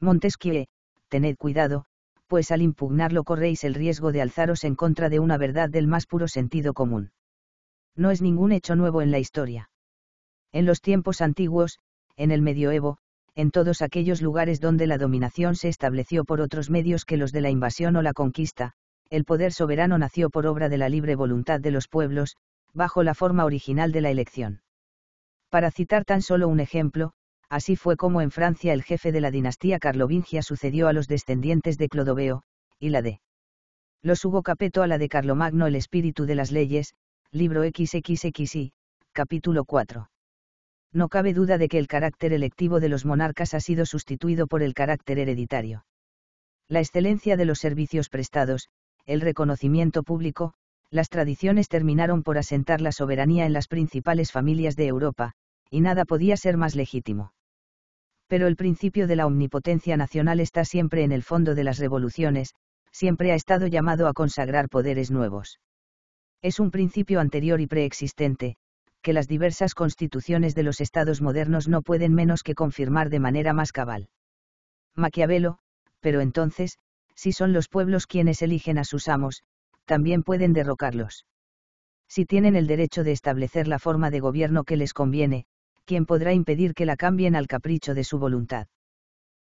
Montesquieu, tened cuidado, pues al impugnarlo corréis el riesgo de alzaros en contra de una verdad del más puro sentido común. No es ningún hecho nuevo en la historia. En los tiempos antiguos, en el medioevo, en todos aquellos lugares donde la dominación se estableció por otros medios que los de la invasión o la conquista, el poder soberano nació por obra de la libre voluntad de los pueblos, bajo la forma original de la elección. Para citar tan solo un ejemplo, Así fue como en Francia el jefe de la dinastía carlovingia sucedió a los descendientes de Clodoveo, y la de los Hugo Capeto a la de Carlomagno El espíritu de las leyes, libro XXXI, capítulo 4. No cabe duda de que el carácter electivo de los monarcas ha sido sustituido por el carácter hereditario. La excelencia de los servicios prestados, el reconocimiento público, las tradiciones terminaron por asentar la soberanía en las principales familias de Europa, y nada podía ser más legítimo pero el principio de la omnipotencia nacional está siempre en el fondo de las revoluciones, siempre ha estado llamado a consagrar poderes nuevos. Es un principio anterior y preexistente, que las diversas constituciones de los estados modernos no pueden menos que confirmar de manera más cabal. Maquiavelo, pero entonces, si son los pueblos quienes eligen a sus amos, también pueden derrocarlos. Si tienen el derecho de establecer la forma de gobierno que les conviene, quien podrá impedir que la cambien al capricho de su voluntad.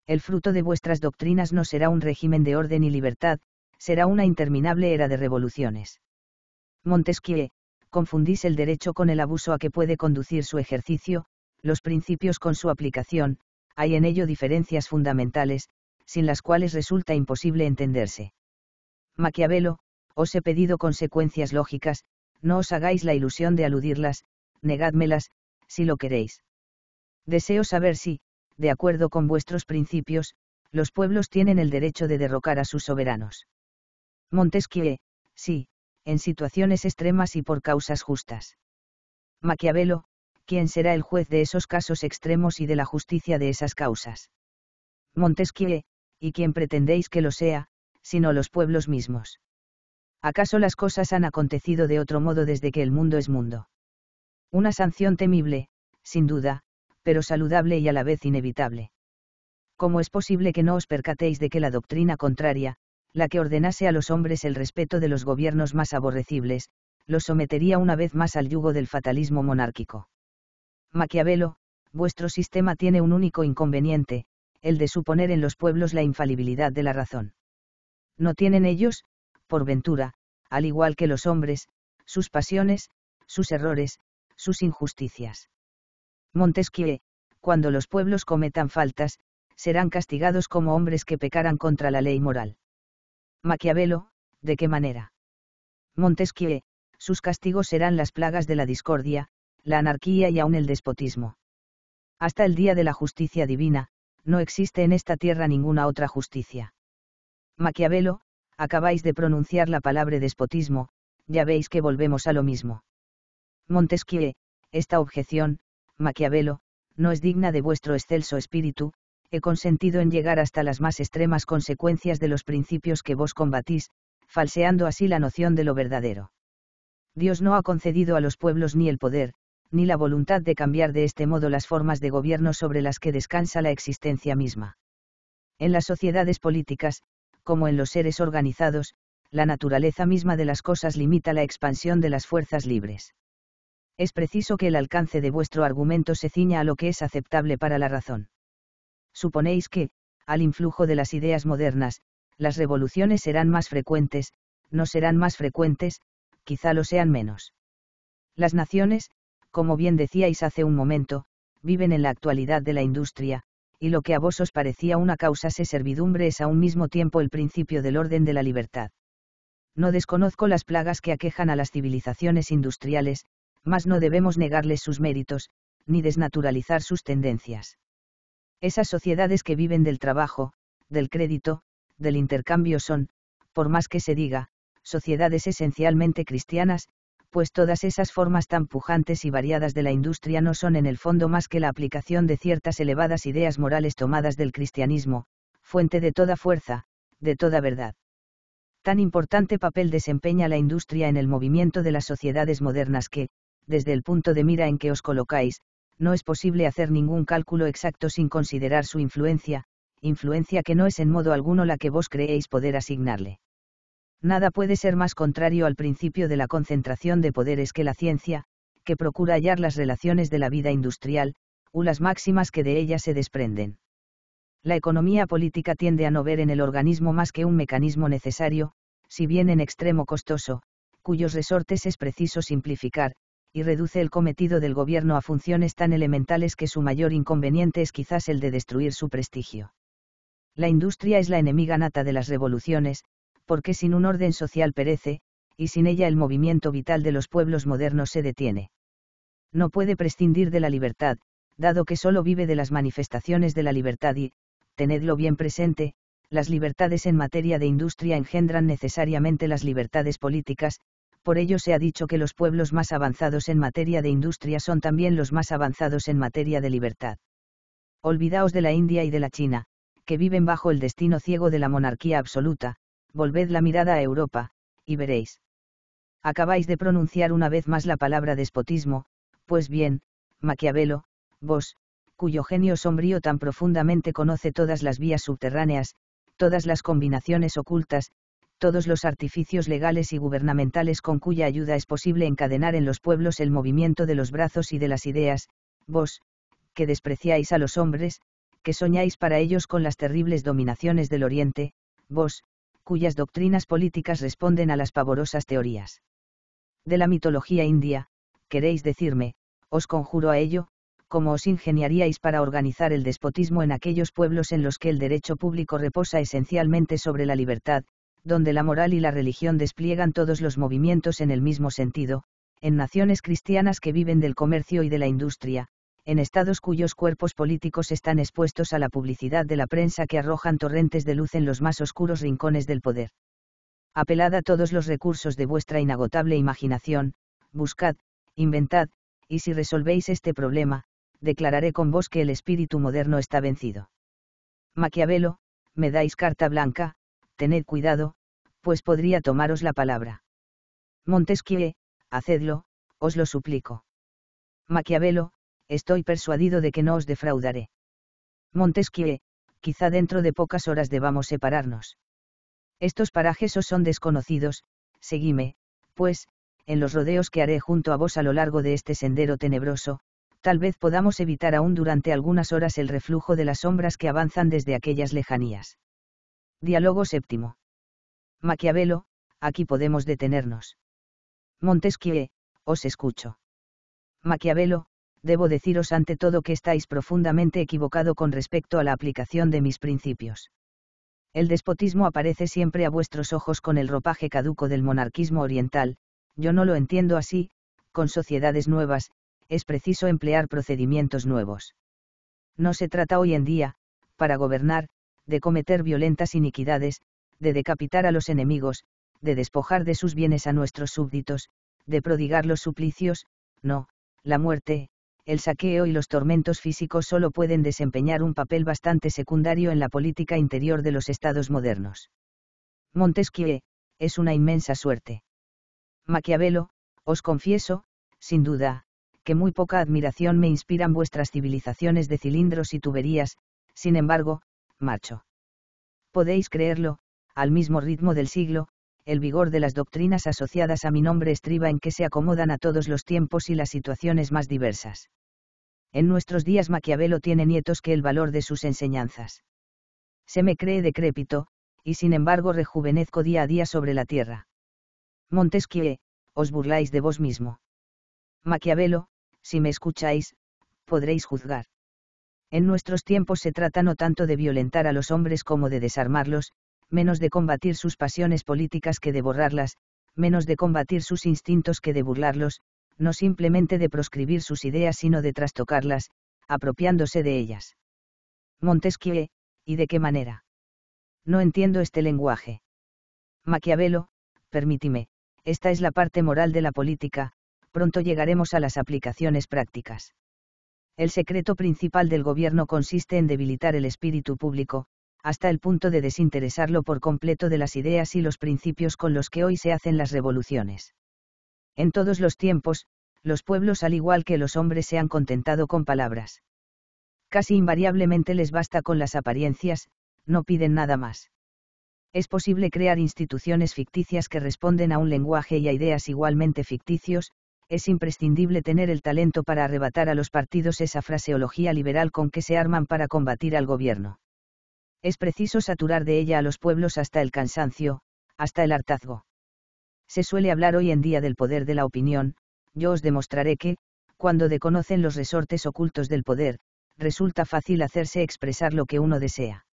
El fruto de vuestras doctrinas no será un régimen de orden y libertad, será una interminable era de revoluciones. Montesquieu, confundís el derecho con el abuso a que puede conducir su ejercicio, los principios con su aplicación, hay en ello diferencias fundamentales, sin las cuales resulta imposible entenderse. Maquiavelo, os he pedido consecuencias lógicas, no os hagáis la ilusión de aludirlas, negádmelas, si lo queréis. Deseo saber si, de acuerdo con vuestros principios, los pueblos tienen el derecho de derrocar a sus soberanos. Montesquieu, sí, en situaciones extremas y por causas justas. Maquiavelo, ¿quién será el juez de esos casos extremos y de la justicia de esas causas. Montesquieu, y quién pretendéis que lo sea, sino los pueblos mismos. ¿Acaso las cosas han acontecido de otro modo desde que el mundo es mundo? Una sanción temible, sin duda, pero saludable y a la vez inevitable. ¿Cómo es posible que no os percatéis de que la doctrina contraria, la que ordenase a los hombres el respeto de los gobiernos más aborrecibles, los sometería una vez más al yugo del fatalismo monárquico? Maquiavelo, vuestro sistema tiene un único inconveniente, el de suponer en los pueblos la infalibilidad de la razón. No tienen ellos, por ventura, al igual que los hombres, sus pasiones, sus errores, sus injusticias. Montesquieu, cuando los pueblos cometan faltas, serán castigados como hombres que pecaran contra la ley moral. Maquiavelo, ¿de qué manera? Montesquieu, sus castigos serán las plagas de la discordia, la anarquía y aún el despotismo. Hasta el día de la justicia divina, no existe en esta tierra ninguna otra justicia. Maquiavelo, acabáis de pronunciar la palabra despotismo, ya veis que volvemos a lo mismo. Montesquieu, esta objeción, Maquiavelo, no es digna de vuestro excelso espíritu, he consentido en llegar hasta las más extremas consecuencias de los principios que vos combatís, falseando así la noción de lo verdadero. Dios no ha concedido a los pueblos ni el poder, ni la voluntad de cambiar de este modo las formas de gobierno sobre las que descansa la existencia misma. En las sociedades políticas, como en los seres organizados, la naturaleza misma de las cosas limita la expansión de las fuerzas libres es preciso que el alcance de vuestro argumento se ciña a lo que es aceptable para la razón. Suponéis que, al influjo de las ideas modernas, las revoluciones serán más frecuentes, no serán más frecuentes, quizá lo sean menos. Las naciones, como bien decíais hace un momento, viven en la actualidad de la industria, y lo que a vos os parecía una causa se servidumbre es a un mismo tiempo el principio del orden de la libertad. No desconozco las plagas que aquejan a las civilizaciones industriales, mas no debemos negarles sus méritos, ni desnaturalizar sus tendencias. Esas sociedades que viven del trabajo, del crédito, del intercambio son, por más que se diga, sociedades esencialmente cristianas, pues todas esas formas tan pujantes y variadas de la industria no son en el fondo más que la aplicación de ciertas elevadas ideas morales tomadas del cristianismo, fuente de toda fuerza, de toda verdad. Tan importante papel desempeña la industria en el movimiento de las sociedades modernas que, desde el punto de mira en que os colocáis, no es posible hacer ningún cálculo exacto sin considerar su influencia, influencia que no es en modo alguno la que vos creéis poder asignarle. Nada puede ser más contrario al principio de la concentración de poderes que la ciencia, que procura hallar las relaciones de la vida industrial, u las máximas que de ella se desprenden. La economía política tiende a no ver en el organismo más que un mecanismo necesario, si bien en extremo costoso, cuyos resortes es preciso simplificar, y reduce el cometido del gobierno a funciones tan elementales que su mayor inconveniente es quizás el de destruir su prestigio. La industria es la enemiga nata de las revoluciones, porque sin un orden social perece, y sin ella el movimiento vital de los pueblos modernos se detiene. No puede prescindir de la libertad, dado que solo vive de las manifestaciones de la libertad y, tenedlo bien presente, las libertades en materia de industria engendran necesariamente las libertades políticas, por ello se ha dicho que los pueblos más avanzados en materia de industria son también los más avanzados en materia de libertad. Olvidaos de la India y de la China, que viven bajo el destino ciego de la monarquía absoluta, volved la mirada a Europa, y veréis. Acabáis de pronunciar una vez más la palabra despotismo, pues bien, Maquiavelo, vos, cuyo genio sombrío tan profundamente conoce todas las vías subterráneas, todas las combinaciones ocultas, todos los artificios legales y gubernamentales con cuya ayuda es posible encadenar en los pueblos el movimiento de los brazos y de las ideas, vos, que despreciáis a los hombres, que soñáis para ellos con las terribles dominaciones del Oriente, vos, cuyas doctrinas políticas responden a las pavorosas teorías. De la mitología india, queréis decirme, os conjuro a ello, cómo os ingeniaríais para organizar el despotismo en aquellos pueblos en los que el derecho público reposa esencialmente sobre la libertad, donde la moral y la religión despliegan todos los movimientos en el mismo sentido, en naciones cristianas que viven del comercio y de la industria, en estados cuyos cuerpos políticos están expuestos a la publicidad de la prensa que arrojan torrentes de luz en los más oscuros rincones del poder. Apelad a todos los recursos de vuestra inagotable imaginación, buscad, inventad, y si resolvéis este problema, declararé con vos que el espíritu moderno está vencido. Maquiavelo, me dais carta blanca, tened cuidado, pues podría tomaros la palabra. Montesquieu, hacedlo, os lo suplico. Maquiavelo, estoy persuadido de que no os defraudaré. Montesquieu, quizá dentro de pocas horas debamos separarnos. Estos parajes os son desconocidos, seguime, pues, en los rodeos que haré junto a vos a lo largo de este sendero tenebroso, tal vez podamos evitar aún durante algunas horas el reflujo de las sombras que avanzan desde aquellas lejanías. Diálogo séptimo. Maquiavelo, aquí podemos detenernos. Montesquieu, os escucho. Maquiavelo, debo deciros ante todo que estáis profundamente equivocado con respecto a la aplicación de mis principios. El despotismo aparece siempre a vuestros ojos con el ropaje caduco del monarquismo oriental, yo no lo entiendo así, con sociedades nuevas, es preciso emplear procedimientos nuevos. No se trata hoy en día, para gobernar, de cometer violentas iniquidades, de decapitar a los enemigos, de despojar de sus bienes a nuestros súbditos, de prodigar los suplicios, no, la muerte, el saqueo y los tormentos físicos solo pueden desempeñar un papel bastante secundario en la política interior de los estados modernos. Montesquieu, es una inmensa suerte. Maquiavelo, os confieso, sin duda, que muy poca admiración me inspiran vuestras civilizaciones de cilindros y tuberías, sin embargo, marcho. Podéis creerlo, al mismo ritmo del siglo, el vigor de las doctrinas asociadas a mi nombre estriba en que se acomodan a todos los tiempos y las situaciones más diversas. En nuestros días Maquiavelo tiene nietos que el valor de sus enseñanzas. Se me cree decrépito, y sin embargo rejuvenezco día a día sobre la tierra. Montesquieu, os burláis de vos mismo. Maquiavelo, si me escucháis, podréis juzgar. En nuestros tiempos se trata no tanto de violentar a los hombres como de desarmarlos, menos de combatir sus pasiones políticas que de borrarlas, menos de combatir sus instintos que de burlarlos, no simplemente de proscribir sus ideas sino de trastocarlas, apropiándose de ellas. Montesquieu, ¿y de qué manera? No entiendo este lenguaje. Maquiavelo, permítime, esta es la parte moral de la política, pronto llegaremos a las aplicaciones prácticas. El secreto principal del gobierno consiste en debilitar el espíritu público, hasta el punto de desinteresarlo por completo de las ideas y los principios con los que hoy se hacen las revoluciones. En todos los tiempos, los pueblos al igual que los hombres se han contentado con palabras. Casi invariablemente les basta con las apariencias, no piden nada más. Es posible crear instituciones ficticias que responden a un lenguaje y a ideas igualmente ficticios, es imprescindible tener el talento para arrebatar a los partidos esa fraseología liberal con que se arman para combatir al gobierno. Es preciso saturar de ella a los pueblos hasta el cansancio, hasta el hartazgo. Se suele hablar hoy en día del poder de la opinión, yo os demostraré que, cuando desconocen los resortes ocultos del poder, resulta fácil hacerse expresar lo que uno desea.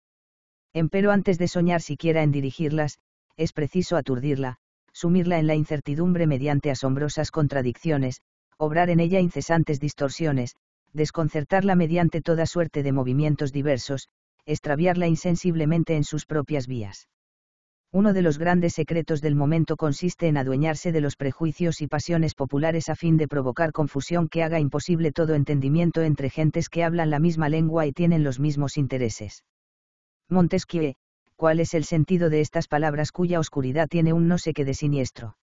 Empero antes de soñar siquiera en dirigirlas, es preciso aturdirla, sumirla en la incertidumbre mediante asombrosas contradicciones, obrar en ella incesantes distorsiones, desconcertarla mediante toda suerte de movimientos diversos, extraviarla insensiblemente en sus propias vías. Uno de los grandes secretos del momento consiste en adueñarse de los prejuicios y pasiones populares a fin de provocar confusión que haga imposible todo entendimiento entre gentes que hablan la misma lengua y tienen los mismos intereses. Montesquieu, ¿Cuál es el sentido de estas palabras cuya oscuridad tiene un no sé qué de siniestro?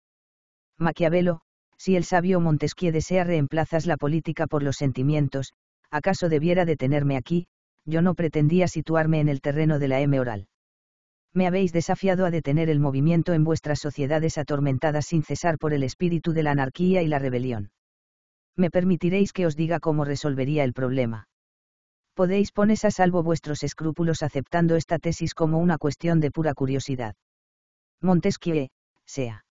Maquiavelo, si el sabio Montesquieu desea reemplazas la política por los sentimientos, ¿acaso debiera detenerme aquí? Yo no pretendía situarme en el terreno de la M oral. Me habéis desafiado a detener el movimiento en vuestras sociedades atormentadas sin cesar por el espíritu de la anarquía y la rebelión. Me permitiréis que os diga cómo resolvería el problema podéis pones a salvo vuestros escrúpulos aceptando esta tesis como una cuestión de pura curiosidad. Montesquieu, sea.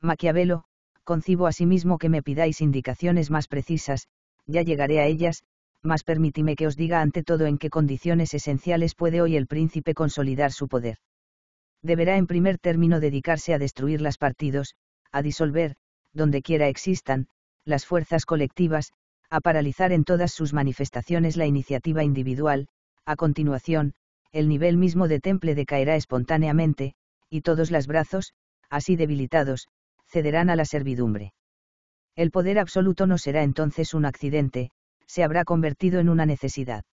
Maquiavelo, concibo asimismo que me pidáis indicaciones más precisas, ya llegaré a ellas, mas permítime que os diga ante todo en qué condiciones esenciales puede hoy el príncipe consolidar su poder. Deberá en primer término dedicarse a destruir las partidos, a disolver, donde quiera existan, las fuerzas colectivas, a paralizar en todas sus manifestaciones la iniciativa individual, a continuación, el nivel mismo de temple decaerá espontáneamente, y todos los brazos, así debilitados, cederán a la servidumbre. El poder absoluto no será entonces un accidente, se habrá convertido en una necesidad.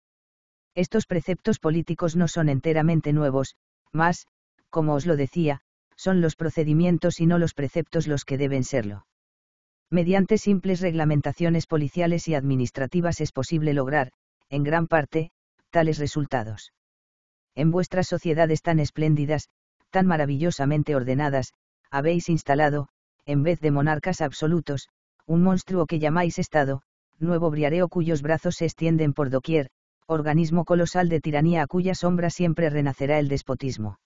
Estos preceptos políticos no son enteramente nuevos, más, como os lo decía, son los procedimientos y no los preceptos los que deben serlo. Mediante simples reglamentaciones policiales y administrativas es posible lograr, en gran parte, tales resultados. En vuestras sociedades tan espléndidas, tan maravillosamente ordenadas, habéis instalado, en vez de monarcas absolutos, un monstruo que llamáis Estado, nuevo briareo cuyos brazos se extienden por doquier, organismo colosal de tiranía a cuya sombra siempre renacerá el despotismo.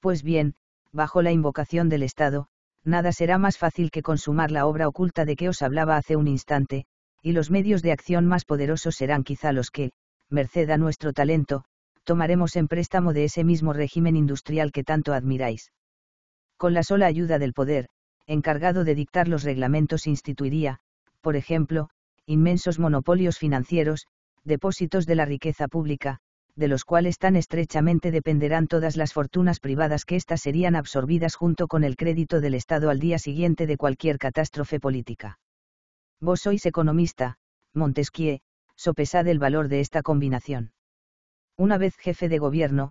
Pues bien, bajo la invocación del Estado, nada será más fácil que consumar la obra oculta de que os hablaba hace un instante, y los medios de acción más poderosos serán quizá los que, merced a nuestro talento, tomaremos en préstamo de ese mismo régimen industrial que tanto admiráis. Con la sola ayuda del poder, encargado de dictar los reglamentos instituiría, por ejemplo, inmensos monopolios financieros, depósitos de la riqueza pública, de los cuales tan estrechamente dependerán todas las fortunas privadas que éstas serían absorbidas junto con el crédito del Estado al día siguiente de cualquier catástrofe política. Vos sois economista, Montesquieu, sopesad el valor de esta combinación. Una vez jefe de gobierno,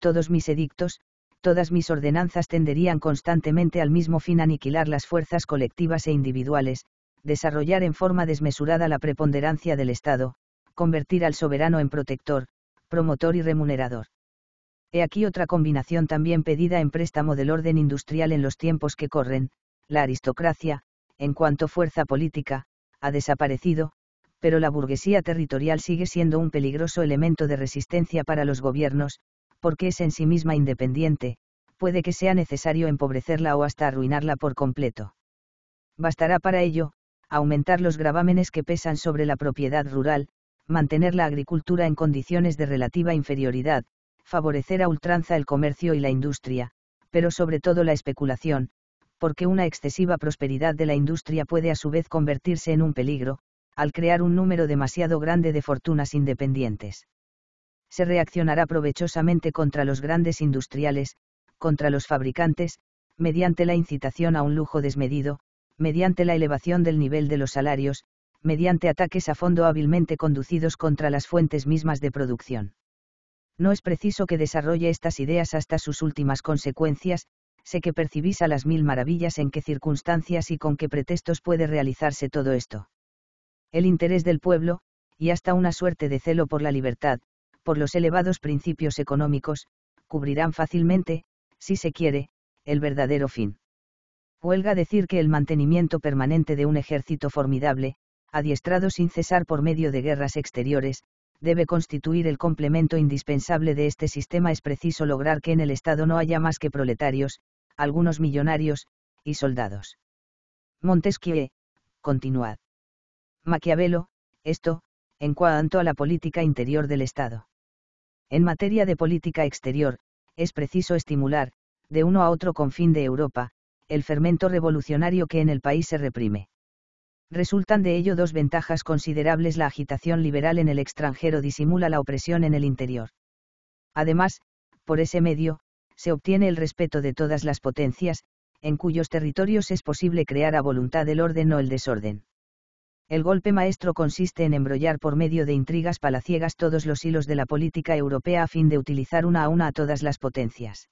todos mis edictos, todas mis ordenanzas tenderían constantemente al mismo fin aniquilar las fuerzas colectivas e individuales, desarrollar en forma desmesurada la preponderancia del Estado, convertir al soberano en protector, promotor y remunerador. He aquí otra combinación también pedida en préstamo del orden industrial en los tiempos que corren, la aristocracia, en cuanto fuerza política, ha desaparecido, pero la burguesía territorial sigue siendo un peligroso elemento de resistencia para los gobiernos, porque es en sí misma independiente, puede que sea necesario empobrecerla o hasta arruinarla por completo. Bastará para ello, aumentar los gravámenes que pesan sobre la propiedad rural, mantener la agricultura en condiciones de relativa inferioridad, favorecer a ultranza el comercio y la industria, pero sobre todo la especulación, porque una excesiva prosperidad de la industria puede a su vez convertirse en un peligro, al crear un número demasiado grande de fortunas independientes. Se reaccionará provechosamente contra los grandes industriales, contra los fabricantes, mediante la incitación a un lujo desmedido, mediante la elevación del nivel de los salarios, mediante ataques a fondo hábilmente conducidos contra las fuentes mismas de producción. No es preciso que desarrolle estas ideas hasta sus últimas consecuencias, sé que percibís a las mil maravillas en qué circunstancias y con qué pretextos puede realizarse todo esto. El interés del pueblo, y hasta una suerte de celo por la libertad, por los elevados principios económicos, cubrirán fácilmente, si se quiere, el verdadero fin. Huelga decir que el mantenimiento permanente de un ejército formidable, adiestrado sin cesar por medio de guerras exteriores, debe constituir el complemento indispensable de este sistema. Es preciso lograr que en el Estado no haya más que proletarios, algunos millonarios, y soldados. Montesquieu, continuad. Maquiavelo, esto, en cuanto a la política interior del Estado. En materia de política exterior, es preciso estimular, de uno a otro confín de Europa, el fermento revolucionario que en el país se reprime. Resultan de ello dos ventajas considerables. La agitación liberal en el extranjero disimula la opresión en el interior. Además, por ese medio, se obtiene el respeto de todas las potencias, en cuyos territorios es posible crear a voluntad el orden o el desorden. El golpe maestro consiste en embrollar por medio de intrigas palaciegas todos los hilos de la política europea a fin de utilizar una a una a todas las potencias.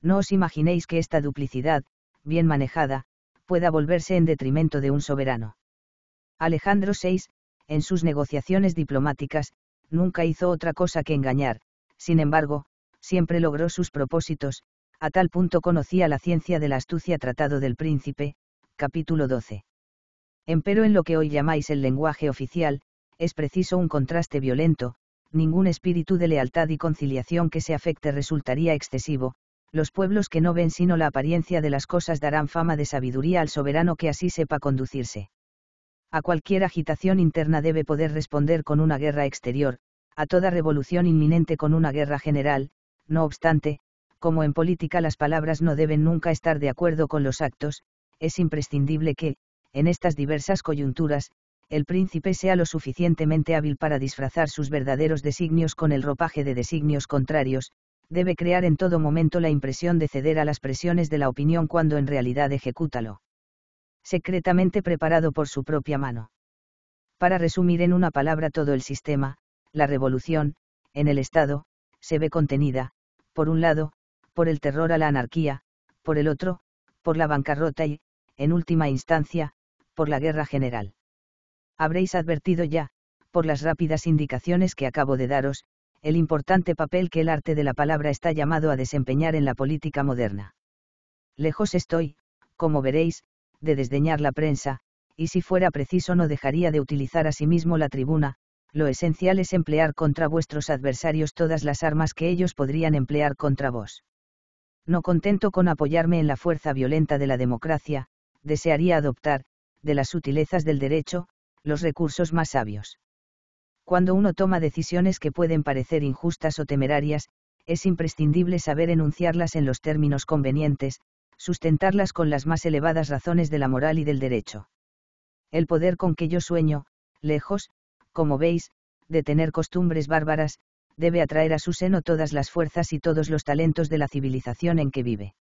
No os imaginéis que esta duplicidad, bien manejada, pueda volverse en detrimento de un soberano. Alejandro VI, en sus negociaciones diplomáticas, nunca hizo otra cosa que engañar, sin embargo, siempre logró sus propósitos, a tal punto conocía la ciencia de la astucia Tratado del Príncipe, capítulo 12. Empero en lo que hoy llamáis el lenguaje oficial, es preciso un contraste violento, ningún espíritu de lealtad y conciliación que se afecte resultaría excesivo, los pueblos que no ven sino la apariencia de las cosas darán fama de sabiduría al soberano que así sepa conducirse. A cualquier agitación interna debe poder responder con una guerra exterior, a toda revolución inminente con una guerra general, no obstante, como en política las palabras no deben nunca estar de acuerdo con los actos, es imprescindible que, en estas diversas coyunturas, el príncipe sea lo suficientemente hábil para disfrazar sus verdaderos designios con el ropaje de designios contrarios, debe crear en todo momento la impresión de ceder a las presiones de la opinión cuando en realidad ejecútalo. Secretamente preparado por su propia mano. Para resumir en una palabra todo el sistema, la revolución, en el Estado, se ve contenida, por un lado, por el terror a la anarquía, por el otro, por la bancarrota y, en última instancia, por la guerra general. Habréis advertido ya, por las rápidas indicaciones que acabo de daros, el importante papel que el arte de la palabra está llamado a desempeñar en la política moderna. Lejos estoy, como veréis, de desdeñar la prensa, y si fuera preciso no dejaría de utilizar a sí mismo la tribuna, lo esencial es emplear contra vuestros adversarios todas las armas que ellos podrían emplear contra vos. No contento con apoyarme en la fuerza violenta de la democracia, desearía adoptar, de las sutilezas del derecho, los recursos más sabios. Cuando uno toma decisiones que pueden parecer injustas o temerarias, es imprescindible saber enunciarlas en los términos convenientes, sustentarlas con las más elevadas razones de la moral y del derecho. El poder con que yo sueño, lejos, como veis, de tener costumbres bárbaras, debe atraer a su seno todas las fuerzas y todos los talentos de la civilización en que vive.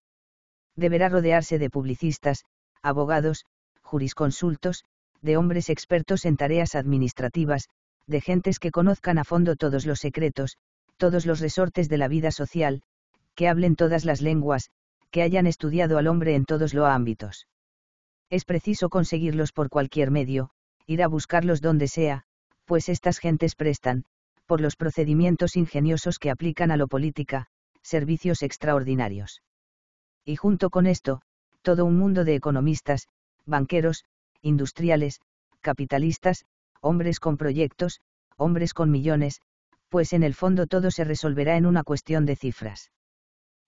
Deberá rodearse de publicistas, abogados, jurisconsultos, de hombres expertos en tareas administrativas, de gentes que conozcan a fondo todos los secretos, todos los resortes de la vida social, que hablen todas las lenguas, que hayan estudiado al hombre en todos los ámbitos. Es preciso conseguirlos por cualquier medio, ir a buscarlos donde sea, pues estas gentes prestan, por los procedimientos ingeniosos que aplican a lo política, servicios extraordinarios. Y junto con esto, todo un mundo de economistas, banqueros, industriales, capitalistas, hombres con proyectos, hombres con millones, pues en el fondo todo se resolverá en una cuestión de cifras.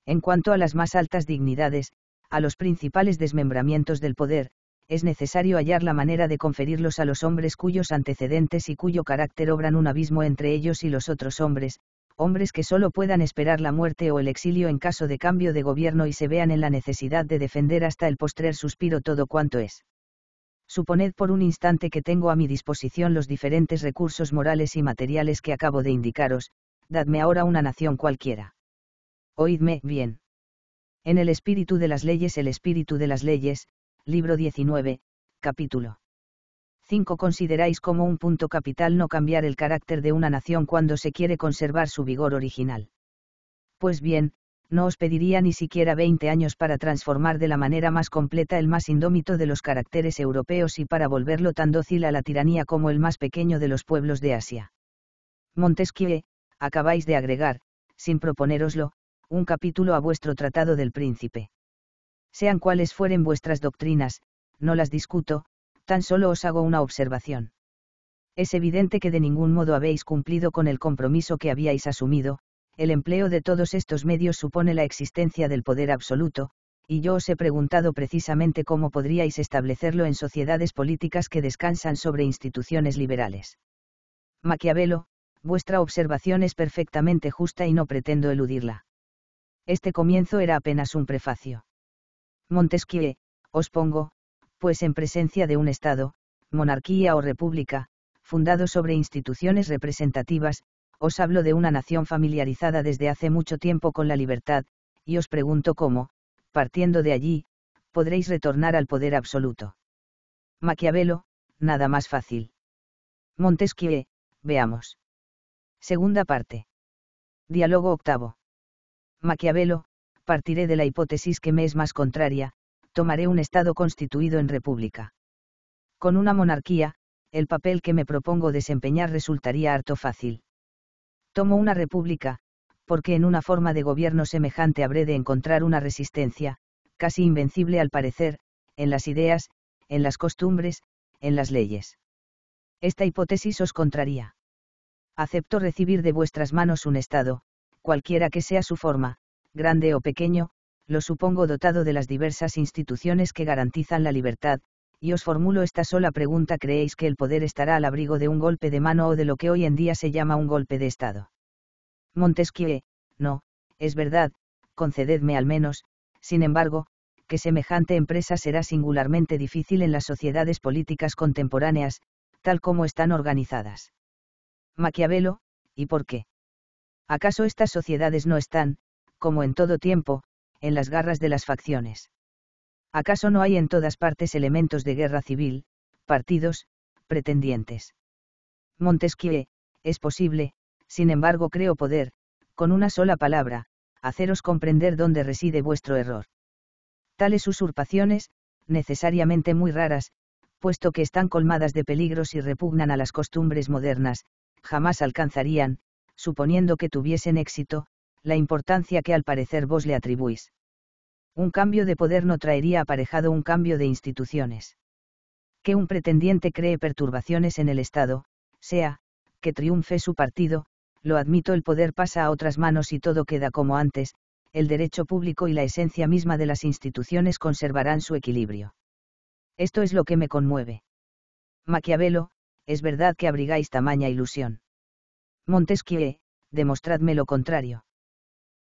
En cuanto a las más altas dignidades, a los principales desmembramientos del poder, es necesario hallar la manera de conferirlos a los hombres cuyos antecedentes y cuyo carácter obran un abismo entre ellos y los otros hombres, hombres que solo puedan esperar la muerte o el exilio en caso de cambio de gobierno y se vean en la necesidad de defender hasta el postrer suspiro todo cuanto es Suponed por un instante que tengo a mi disposición los diferentes recursos morales y materiales que acabo de indicaros, dadme ahora una nación cualquiera. Oídme bien. En el espíritu de las leyes, el espíritu de las leyes, libro 19, capítulo 5. Consideráis como un punto capital no cambiar el carácter de una nación cuando se quiere conservar su vigor original. Pues bien, no os pediría ni siquiera 20 años para transformar de la manera más completa el más indómito de los caracteres europeos y para volverlo tan dócil a la tiranía como el más pequeño de los pueblos de Asia. Montesquieu, acabáis de agregar, sin proponéroslo, un capítulo a vuestro Tratado del Príncipe. Sean cuales fueren vuestras doctrinas, no las discuto, tan solo os hago una observación. Es evidente que de ningún modo habéis cumplido con el compromiso que habíais asumido, el empleo de todos estos medios supone la existencia del poder absoluto, y yo os he preguntado precisamente cómo podríais establecerlo en sociedades políticas que descansan sobre instituciones liberales. Maquiavelo, vuestra observación es perfectamente justa y no pretendo eludirla. Este comienzo era apenas un prefacio. Montesquieu, os pongo, pues en presencia de un Estado, monarquía o república, fundado sobre instituciones representativas, os hablo de una nación familiarizada desde hace mucho tiempo con la libertad, y os pregunto cómo, partiendo de allí, podréis retornar al poder absoluto. Maquiavelo, nada más fácil. Montesquieu, veamos. Segunda parte. Diálogo octavo. Maquiavelo, partiré de la hipótesis que me es más contraria, tomaré un Estado constituido en república. Con una monarquía, el papel que me propongo desempeñar resultaría harto fácil. Tomo una república, porque en una forma de gobierno semejante habré de encontrar una resistencia, casi invencible al parecer, en las ideas, en las costumbres, en las leyes. Esta hipótesis os contraría. Acepto recibir de vuestras manos un Estado, cualquiera que sea su forma, grande o pequeño, lo supongo dotado de las diversas instituciones que garantizan la libertad, y os formulo esta sola pregunta, ¿creéis que el poder estará al abrigo de un golpe de mano o de lo que hoy en día se llama un golpe de Estado? Montesquieu, no, es verdad, concededme al menos, sin embargo, que semejante empresa será singularmente difícil en las sociedades políticas contemporáneas, tal como están organizadas. Maquiavelo, ¿y por qué? ¿Acaso estas sociedades no están, como en todo tiempo, en las garras de las facciones? ¿Acaso no hay en todas partes elementos de guerra civil, partidos, pretendientes? Montesquieu, es posible, sin embargo creo poder, con una sola palabra, haceros comprender dónde reside vuestro error. Tales usurpaciones, necesariamente muy raras, puesto que están colmadas de peligros y repugnan a las costumbres modernas, jamás alcanzarían, suponiendo que tuviesen éxito, la importancia que al parecer vos le atribuís. Un cambio de poder no traería aparejado un cambio de instituciones. Que un pretendiente cree perturbaciones en el Estado, sea, que triunfe su partido, lo admito el poder pasa a otras manos y todo queda como antes, el derecho público y la esencia misma de las instituciones conservarán su equilibrio. Esto es lo que me conmueve. Maquiavelo, es verdad que abrigáis tamaña ilusión. Montesquieu, demostradme lo contrario.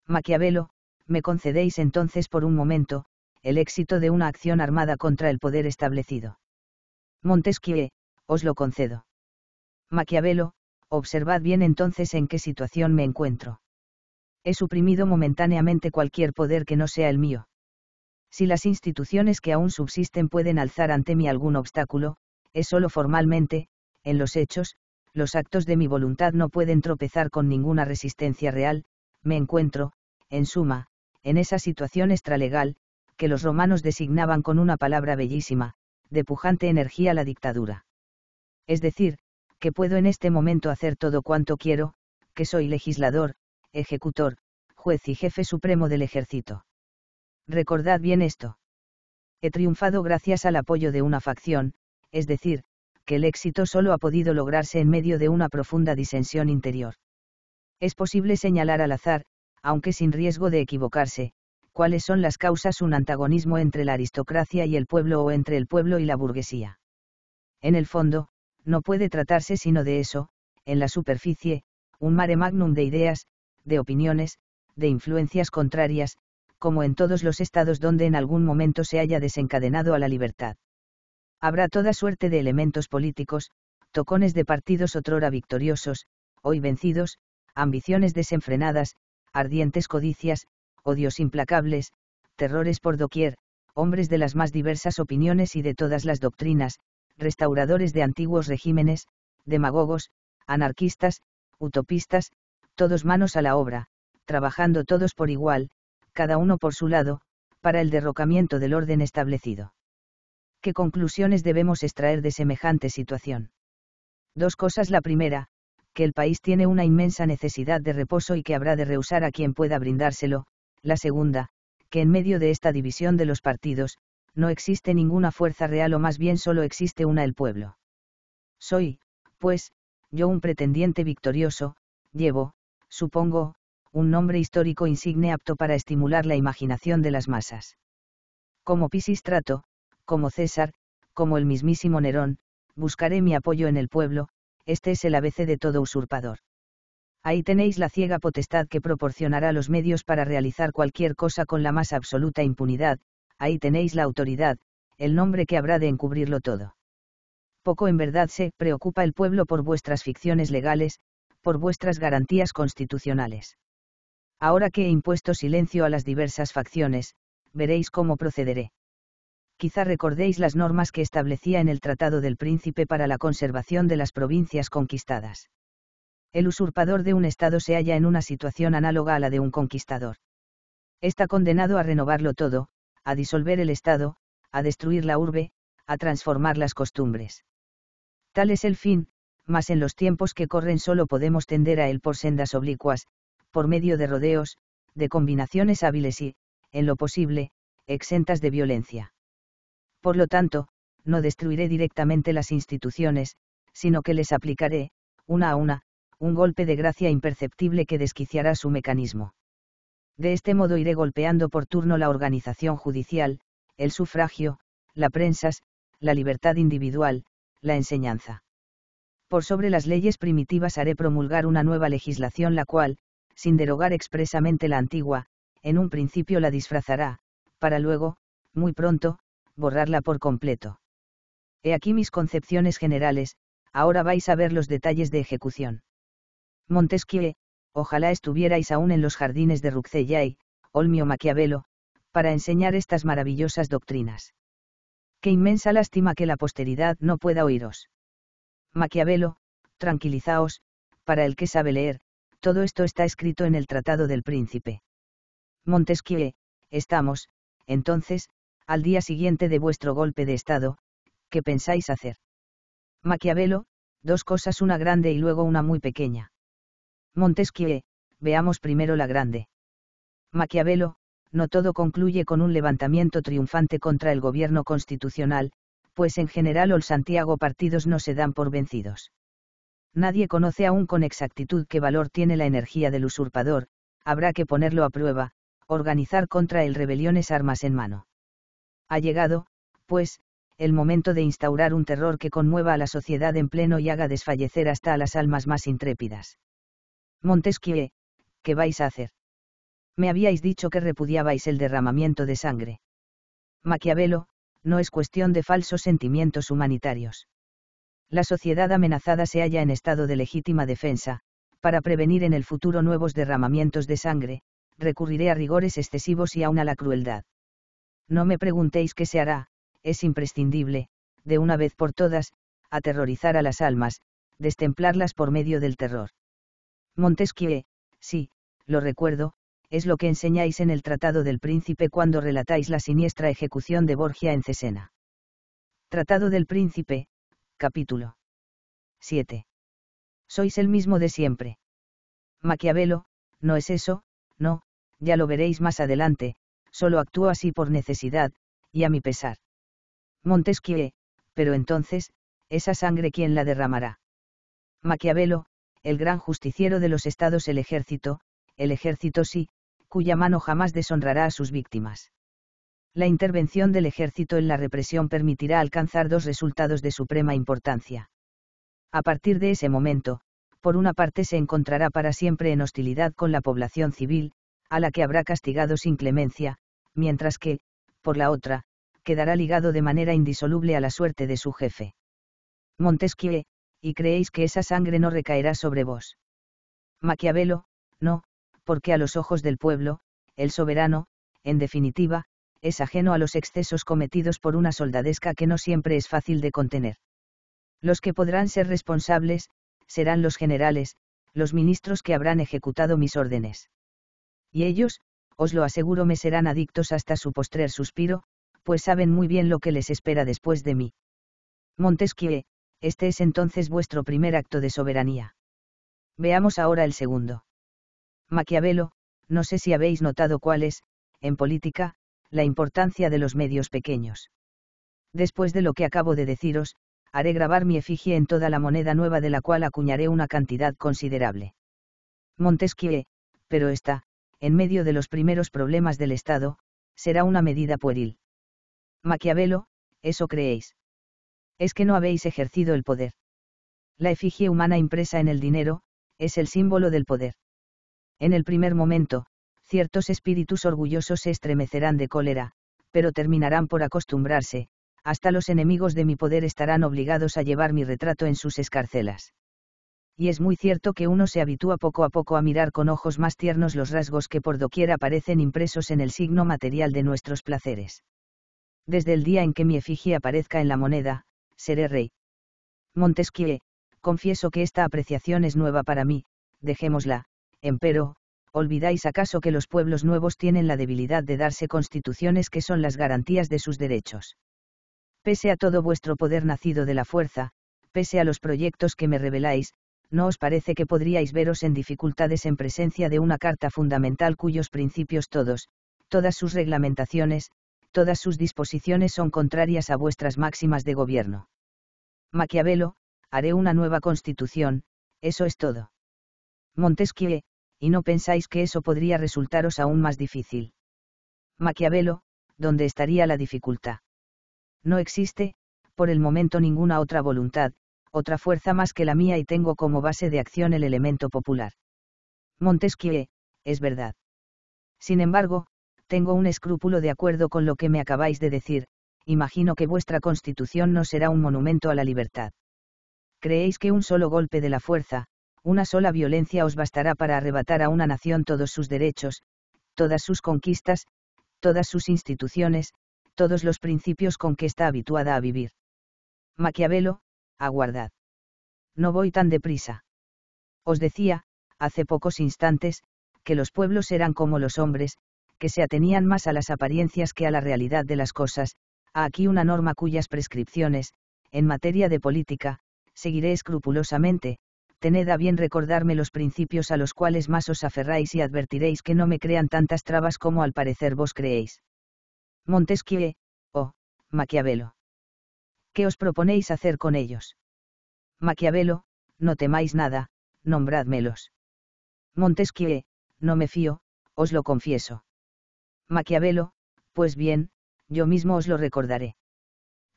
Maquiavelo, me concedéis entonces por un momento, el éxito de una acción armada contra el poder establecido. Montesquieu, os lo concedo. Maquiavelo, observad bien entonces en qué situación me encuentro. He suprimido momentáneamente cualquier poder que no sea el mío. Si las instituciones que aún subsisten pueden alzar ante mí algún obstáculo, es solo formalmente, en los hechos, los actos de mi voluntad no pueden tropezar con ninguna resistencia real, me encuentro, en suma, en esa situación extralegal, que los romanos designaban con una palabra bellísima, de pujante energía la dictadura. Es decir, que puedo en este momento hacer todo cuanto quiero, que soy legislador, ejecutor, juez y jefe supremo del ejército. Recordad bien esto. He triunfado gracias al apoyo de una facción, es decir, que el éxito solo ha podido lograrse en medio de una profunda disensión interior. Es posible señalar al azar, aunque sin riesgo de equivocarse, cuáles son las causas un antagonismo entre la aristocracia y el pueblo o entre el pueblo y la burguesía. En el fondo, no puede tratarse sino de eso, en la superficie, un mare magnum de ideas, de opiniones, de influencias contrarias, como en todos los estados donde en algún momento se haya desencadenado a la libertad. Habrá toda suerte de elementos políticos, tocones de partidos otrora victoriosos, hoy vencidos, ambiciones desenfrenadas, ardientes codicias, odios implacables, terrores por doquier, hombres de las más diversas opiniones y de todas las doctrinas, restauradores de antiguos regímenes, demagogos, anarquistas, utopistas, todos manos a la obra, trabajando todos por igual, cada uno por su lado, para el derrocamiento del orden establecido. ¿Qué conclusiones debemos extraer de semejante situación? Dos cosas. La primera, que el país tiene una inmensa necesidad de reposo y que habrá de rehusar a quien pueda brindárselo, la segunda, que en medio de esta división de los partidos, no existe ninguna fuerza real o más bien solo existe una el pueblo. Soy, pues, yo un pretendiente victorioso, llevo, supongo, un nombre histórico insigne apto para estimular la imaginación de las masas. Como Pisistrato, como César, como el mismísimo Nerón, buscaré mi apoyo en el pueblo, este es el ABC de todo usurpador. Ahí tenéis la ciega potestad que proporcionará los medios para realizar cualquier cosa con la más absoluta impunidad, ahí tenéis la autoridad, el nombre que habrá de encubrirlo todo. Poco en verdad se preocupa el pueblo por vuestras ficciones legales, por vuestras garantías constitucionales. Ahora que he impuesto silencio a las diversas facciones, veréis cómo procederé quizá recordéis las normas que establecía en el Tratado del Príncipe para la conservación de las provincias conquistadas. El usurpador de un Estado se halla en una situación análoga a la de un conquistador. Está condenado a renovarlo todo, a disolver el Estado, a destruir la urbe, a transformar las costumbres. Tal es el fin, mas en los tiempos que corren solo podemos tender a él por sendas oblicuas, por medio de rodeos, de combinaciones hábiles y, en lo posible, exentas de violencia. Por lo tanto, no destruiré directamente las instituciones, sino que les aplicaré, una a una, un golpe de gracia imperceptible que desquiciará su mecanismo. De este modo iré golpeando por turno la organización judicial, el sufragio, la prensa, la libertad individual, la enseñanza. Por sobre las leyes primitivas haré promulgar una nueva legislación la cual, sin derogar expresamente la antigua, en un principio la disfrazará, para luego, muy pronto, borrarla por completo. He aquí mis concepciones generales, ahora vais a ver los detalles de ejecución. Montesquieu, ojalá estuvierais aún en los jardines de Ruxellay, Olmio Maquiavelo, para enseñar estas maravillosas doctrinas. Qué inmensa lástima que la posteridad no pueda oíros. Maquiavelo, tranquilizaos, para el que sabe leer, todo esto está escrito en el Tratado del Príncipe. Montesquieu, estamos, entonces, al día siguiente de vuestro golpe de Estado, ¿qué pensáis hacer? Maquiavelo, dos cosas, una grande y luego una muy pequeña. Montesquieu, veamos primero la grande. Maquiavelo, no todo concluye con un levantamiento triunfante contra el gobierno constitucional, pues en general los Santiago partidos no se dan por vencidos. Nadie conoce aún con exactitud qué valor tiene la energía del usurpador, habrá que ponerlo a prueba, organizar contra él rebeliones armas en mano. Ha llegado, pues, el momento de instaurar un terror que conmueva a la sociedad en pleno y haga desfallecer hasta a las almas más intrépidas. Montesquieu, ¿qué vais a hacer? Me habíais dicho que repudiabais el derramamiento de sangre. Maquiavelo, no es cuestión de falsos sentimientos humanitarios. La sociedad amenazada se halla en estado de legítima defensa, para prevenir en el futuro nuevos derramamientos de sangre, recurriré a rigores excesivos y aún a la crueldad. No me preguntéis qué se hará, es imprescindible, de una vez por todas, aterrorizar a las almas, destemplarlas por medio del terror. Montesquieu, sí, lo recuerdo, es lo que enseñáis en el Tratado del Príncipe cuando relatáis la siniestra ejecución de Borgia en Cesena. Tratado del Príncipe, capítulo 7. Sois el mismo de siempre. Maquiavelo, no es eso, no, ya lo veréis más adelante, solo actúo así por necesidad, y a mi pesar. Montesquieu, pero entonces, esa sangre quién la derramará. Maquiavelo, el gran justiciero de los estados el ejército, el ejército sí, cuya mano jamás deshonrará a sus víctimas. La intervención del ejército en la represión permitirá alcanzar dos resultados de suprema importancia. A partir de ese momento, por una parte se encontrará para siempre en hostilidad con la población civil, a la que habrá castigado sin clemencia, mientras que, por la otra, quedará ligado de manera indisoluble a la suerte de su jefe. Montesquieu, y creéis que esa sangre no recaerá sobre vos. Maquiavelo, no, porque a los ojos del pueblo, el soberano, en definitiva, es ajeno a los excesos cometidos por una soldadesca que no siempre es fácil de contener. Los que podrán ser responsables, serán los generales, los ministros que habrán ejecutado mis órdenes. Y ellos, os lo aseguro me serán adictos hasta su postrer suspiro, pues saben muy bien lo que les espera después de mí. Montesquieu, este es entonces vuestro primer acto de soberanía. Veamos ahora el segundo. Maquiavelo, no sé si habéis notado cuál es, en política, la importancia de los medios pequeños. Después de lo que acabo de deciros, haré grabar mi efigie en toda la moneda nueva de la cual acuñaré una cantidad considerable. Montesquieu, pero esta, en medio de los primeros problemas del Estado, será una medida pueril. Maquiavelo, eso creéis. Es que no habéis ejercido el poder. La efigie humana impresa en el dinero, es el símbolo del poder. En el primer momento, ciertos espíritus orgullosos se estremecerán de cólera, pero terminarán por acostumbrarse, hasta los enemigos de mi poder estarán obligados a llevar mi retrato en sus escarcelas y es muy cierto que uno se habitúa poco a poco a mirar con ojos más tiernos los rasgos que por doquier aparecen impresos en el signo material de nuestros placeres. Desde el día en que mi efigie aparezca en la moneda, seré rey. Montesquieu, confieso que esta apreciación es nueva para mí, dejémosla, empero, ¿olvidáis acaso que los pueblos nuevos tienen la debilidad de darse constituciones que son las garantías de sus derechos? Pese a todo vuestro poder nacido de la fuerza, pese a los proyectos que me reveláis, ¿no os parece que podríais veros en dificultades en presencia de una carta fundamental cuyos principios todos, todas sus reglamentaciones, todas sus disposiciones son contrarias a vuestras máximas de gobierno? Maquiavelo, haré una nueva constitución, eso es todo. Montesquieu, y no pensáis que eso podría resultaros aún más difícil. Maquiavelo, ¿dónde estaría la dificultad? No existe, por el momento ninguna otra voluntad, otra fuerza más que la mía y tengo como base de acción el elemento popular. Montesquieu, es verdad. Sin embargo, tengo un escrúpulo de acuerdo con lo que me acabáis de decir, imagino que vuestra constitución no será un monumento a la libertad. ¿Creéis que un solo golpe de la fuerza, una sola violencia os bastará para arrebatar a una nación todos sus derechos, todas sus conquistas, todas sus instituciones, todos los principios con que está habituada a vivir? Maquiavelo, aguardad. No voy tan deprisa. Os decía, hace pocos instantes, que los pueblos eran como los hombres, que se atenían más a las apariencias que a la realidad de las cosas, a aquí una norma cuyas prescripciones, en materia de política, seguiré escrupulosamente, tened a bien recordarme los principios a los cuales más os aferráis y advertiréis que no me crean tantas trabas como al parecer vos creéis. Montesquieu, o, oh, Maquiavelo. ¿qué os proponéis hacer con ellos? Maquiavelo, no temáis nada, nombradmelos. Montesquieu, no me fío, os lo confieso. Maquiavelo, pues bien, yo mismo os lo recordaré.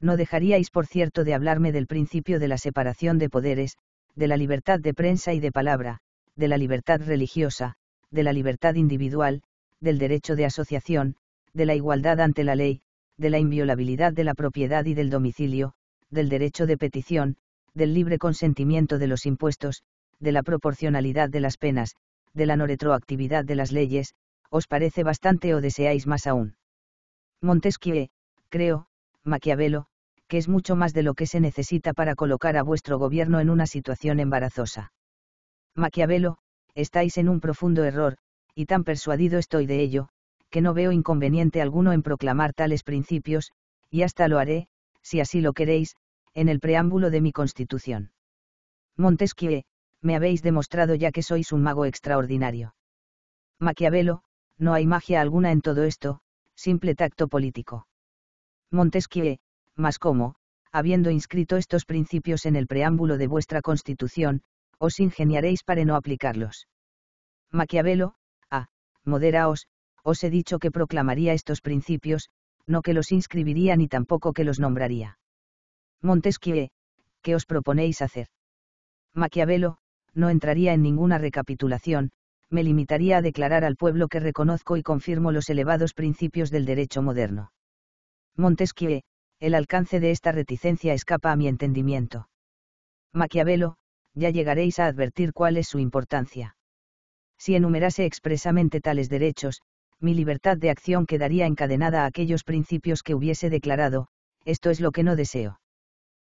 No dejaríais, por cierto, de hablarme del principio de la separación de poderes, de la libertad de prensa y de palabra, de la libertad religiosa, de la libertad individual, del derecho de asociación, de la igualdad ante la ley, de la inviolabilidad de la propiedad y del domicilio, del derecho de petición, del libre consentimiento de los impuestos, de la proporcionalidad de las penas, de la no retroactividad de las leyes, os parece bastante o deseáis más aún. Montesquieu, creo, Maquiavelo, que es mucho más de lo que se necesita para colocar a vuestro gobierno en una situación embarazosa. Maquiavelo, estáis en un profundo error, y tan persuadido estoy de ello, que no veo inconveniente alguno en proclamar tales principios, y hasta lo haré, si así lo queréis, en el preámbulo de mi Constitución. Montesquieu, me habéis demostrado ya que sois un mago extraordinario. Maquiavelo, no hay magia alguna en todo esto, simple tacto político. Montesquieu, más cómo, habiendo inscrito estos principios en el preámbulo de vuestra Constitución, os ingeniaréis para no aplicarlos. Maquiavelo, ah, moderaos, os he dicho que proclamaría estos principios, no que los inscribiría ni tampoco que los nombraría. Montesquieu, ¿qué os proponéis hacer? Maquiavelo, no entraría en ninguna recapitulación, me limitaría a declarar al pueblo que reconozco y confirmo los elevados principios del derecho moderno. Montesquieu, el alcance de esta reticencia escapa a mi entendimiento. Maquiavelo, ya llegaréis a advertir cuál es su importancia. Si enumerase expresamente tales derechos, mi libertad de acción quedaría encadenada a aquellos principios que hubiese declarado, esto es lo que no deseo.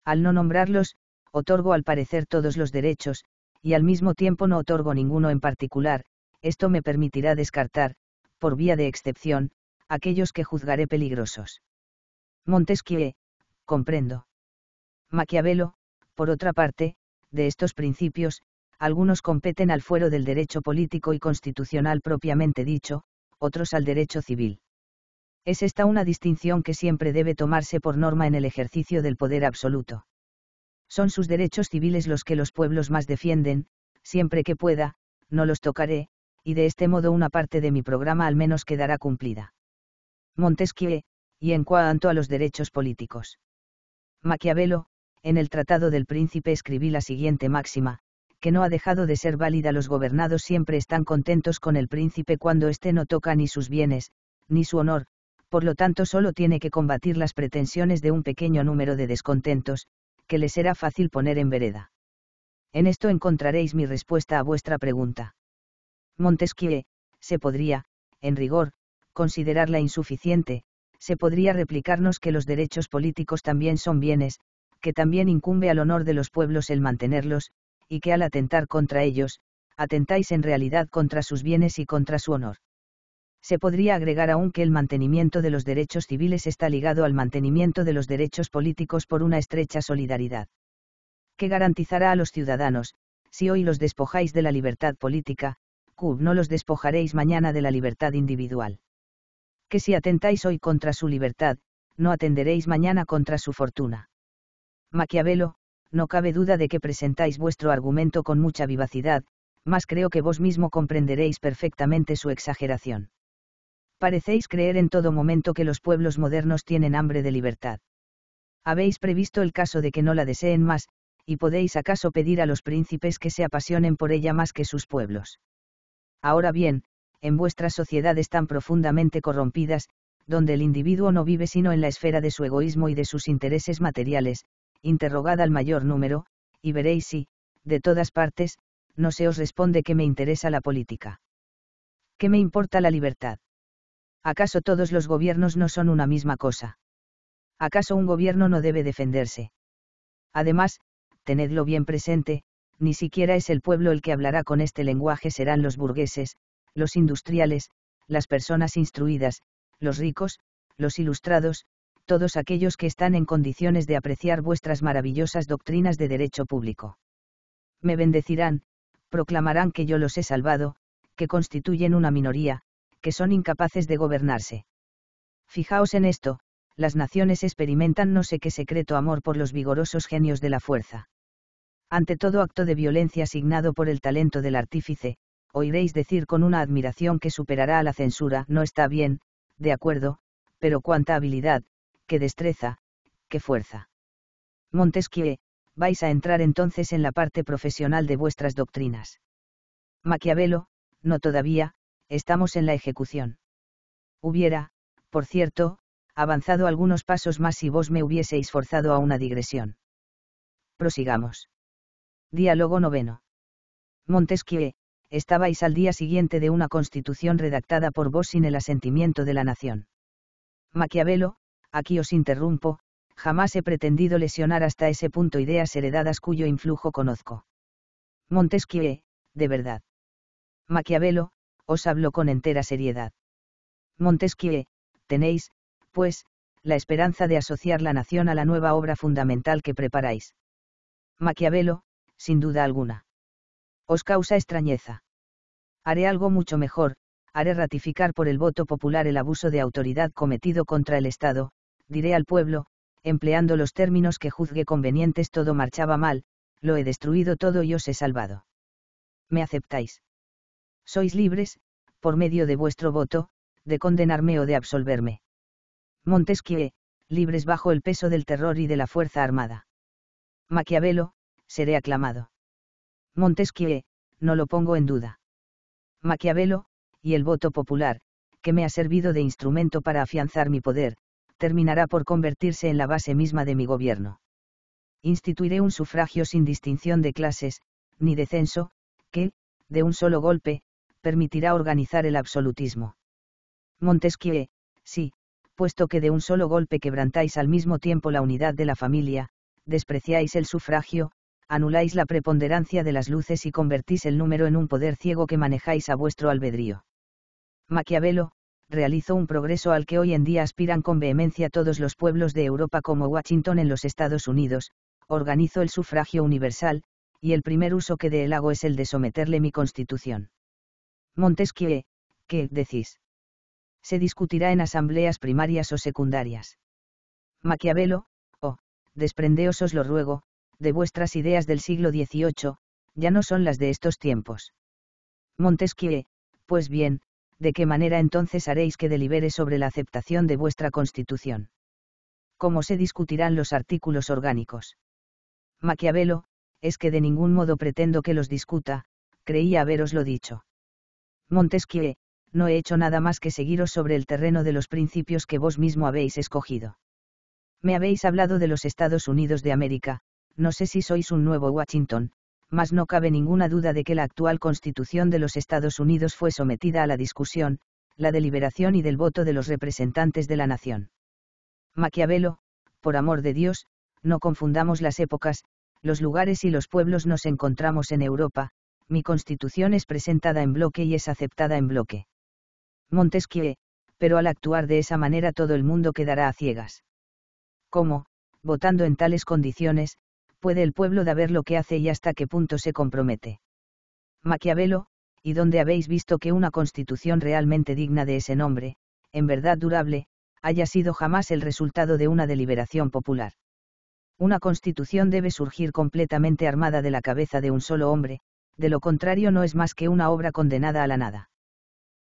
Al no nombrarlos, otorgo al parecer todos los derechos, y al mismo tiempo no otorgo ninguno en particular, esto me permitirá descartar, por vía de excepción, aquellos que juzgaré peligrosos. Montesquieu, comprendo. Maquiavelo, por otra parte, de estos principios, algunos competen al fuero del derecho político y constitucional propiamente dicho, otros al derecho civil. Es esta una distinción que siempre debe tomarse por norma en el ejercicio del poder absoluto. Son sus derechos civiles los que los pueblos más defienden, siempre que pueda, no los tocaré, y de este modo una parte de mi programa al menos quedará cumplida. Montesquieu, y en cuanto a los derechos políticos. Maquiavelo, en el Tratado del Príncipe escribí la siguiente máxima, que no ha dejado de ser válida los gobernados siempre están contentos con el príncipe cuando éste no toca ni sus bienes, ni su honor, por lo tanto solo tiene que combatir las pretensiones de un pequeño número de descontentos, que le será fácil poner en vereda. En esto encontraréis mi respuesta a vuestra pregunta. Montesquieu, se podría, en rigor, considerarla insuficiente, se podría replicarnos que los derechos políticos también son bienes, que también incumbe al honor de los pueblos el mantenerlos, y que al atentar contra ellos, atentáis en realidad contra sus bienes y contra su honor. Se podría agregar aún que el mantenimiento de los derechos civiles está ligado al mantenimiento de los derechos políticos por una estrecha solidaridad. ¿Qué garantizará a los ciudadanos, si hoy los despojáis de la libertad política, cub no los despojaréis mañana de la libertad individual. Que si atentáis hoy contra su libertad, no atenderéis mañana contra su fortuna. Maquiavelo, no cabe duda de que presentáis vuestro argumento con mucha vivacidad, mas creo que vos mismo comprenderéis perfectamente su exageración. Parecéis creer en todo momento que los pueblos modernos tienen hambre de libertad. Habéis previsto el caso de que no la deseen más, y podéis acaso pedir a los príncipes que se apasionen por ella más que sus pueblos. Ahora bien, en vuestras sociedades tan profundamente corrompidas, donde el individuo no vive sino en la esfera de su egoísmo y de sus intereses materiales, interrogad al mayor número, y veréis si, de todas partes, no se os responde que me interesa la política. ¿Qué me importa la libertad? ¿Acaso todos los gobiernos no son una misma cosa? ¿Acaso un gobierno no debe defenderse? Además, tenedlo bien presente, ni siquiera es el pueblo el que hablará con este lenguaje, serán los burgueses, los industriales, las personas instruidas, los ricos, los ilustrados, todos aquellos que están en condiciones de apreciar vuestras maravillosas doctrinas de derecho público. Me bendecirán, proclamarán que yo los he salvado, que constituyen una minoría, que son incapaces de gobernarse. Fijaos en esto, las naciones experimentan no sé qué secreto amor por los vigorosos genios de la fuerza. Ante todo acto de violencia asignado por el talento del artífice, oiréis decir con una admiración que superará a la censura, no está bien, de acuerdo, pero cuánta habilidad, qué destreza, qué fuerza. Montesquieu, vais a entrar entonces en la parte profesional de vuestras doctrinas. Maquiavelo, no todavía, estamos en la ejecución. Hubiera, por cierto, avanzado algunos pasos más si vos me hubieseis forzado a una digresión. Prosigamos. Diálogo noveno. Montesquieu, estabais al día siguiente de una constitución redactada por vos sin el asentimiento de la nación. Maquiavelo, aquí os interrumpo, jamás he pretendido lesionar hasta ese punto ideas heredadas cuyo influjo conozco. Montesquieu, de verdad. Maquiavelo, os hablo con entera seriedad. Montesquieu, tenéis, pues, la esperanza de asociar la nación a la nueva obra fundamental que preparáis. Maquiavelo, sin duda alguna. Os causa extrañeza. Haré algo mucho mejor, haré ratificar por el voto popular el abuso de autoridad cometido contra el Estado, diré al pueblo, empleando los términos que juzgue convenientes, todo marchaba mal, lo he destruido todo y os he salvado. Me aceptáis. Sois libres, por medio de vuestro voto, de condenarme o de absolverme. Montesquieu, libres bajo el peso del terror y de la fuerza armada. Maquiavelo, seré aclamado. Montesquieu, no lo pongo en duda. Maquiavelo, y el voto popular, que me ha servido de instrumento para afianzar mi poder, terminará por convertirse en la base misma de mi gobierno. Instituiré un sufragio sin distinción de clases, ni de censo, que, de un solo golpe, permitirá organizar el absolutismo. Montesquieu, sí, puesto que de un solo golpe quebrantáis al mismo tiempo la unidad de la familia, despreciáis el sufragio, anuláis la preponderancia de las luces y convertís el número en un poder ciego que manejáis a vuestro albedrío. Maquiavelo, realizó un progreso al que hoy en día aspiran con vehemencia todos los pueblos de Europa como Washington en los Estados Unidos, organizó el sufragio universal, y el primer uso que de él hago es el de someterle mi constitución. Montesquieu, ¿qué decís? Se discutirá en asambleas primarias o secundarias. Maquiavelo, oh, desprendeos os lo ruego, de vuestras ideas del siglo XVIII, ya no son las de estos tiempos. Montesquieu, pues bien, ¿de qué manera entonces haréis que delibere sobre la aceptación de vuestra Constitución? ¿Cómo se discutirán los artículos orgánicos? Maquiavelo, es que de ningún modo pretendo que los discuta, creía haberoslo dicho. Montesquieu, no he hecho nada más que seguiros sobre el terreno de los principios que vos mismo habéis escogido. Me habéis hablado de los Estados Unidos de América, no sé si sois un nuevo Washington, mas no cabe ninguna duda de que la actual Constitución de los Estados Unidos fue sometida a la discusión, la deliberación y del voto de los representantes de la nación. Maquiavelo, por amor de Dios, no confundamos las épocas, los lugares y los pueblos nos encontramos en Europa, mi constitución es presentada en bloque y es aceptada en bloque. Montesquieu, pero al actuar de esa manera todo el mundo quedará a ciegas. ¿Cómo, votando en tales condiciones, puede el pueblo de ver lo que hace y hasta qué punto se compromete. Maquiavelo, y dónde habéis visto que una constitución realmente digna de ese nombre, en verdad durable, haya sido jamás el resultado de una deliberación popular. Una constitución debe surgir completamente armada de la cabeza de un solo hombre, de lo contrario no es más que una obra condenada a la nada.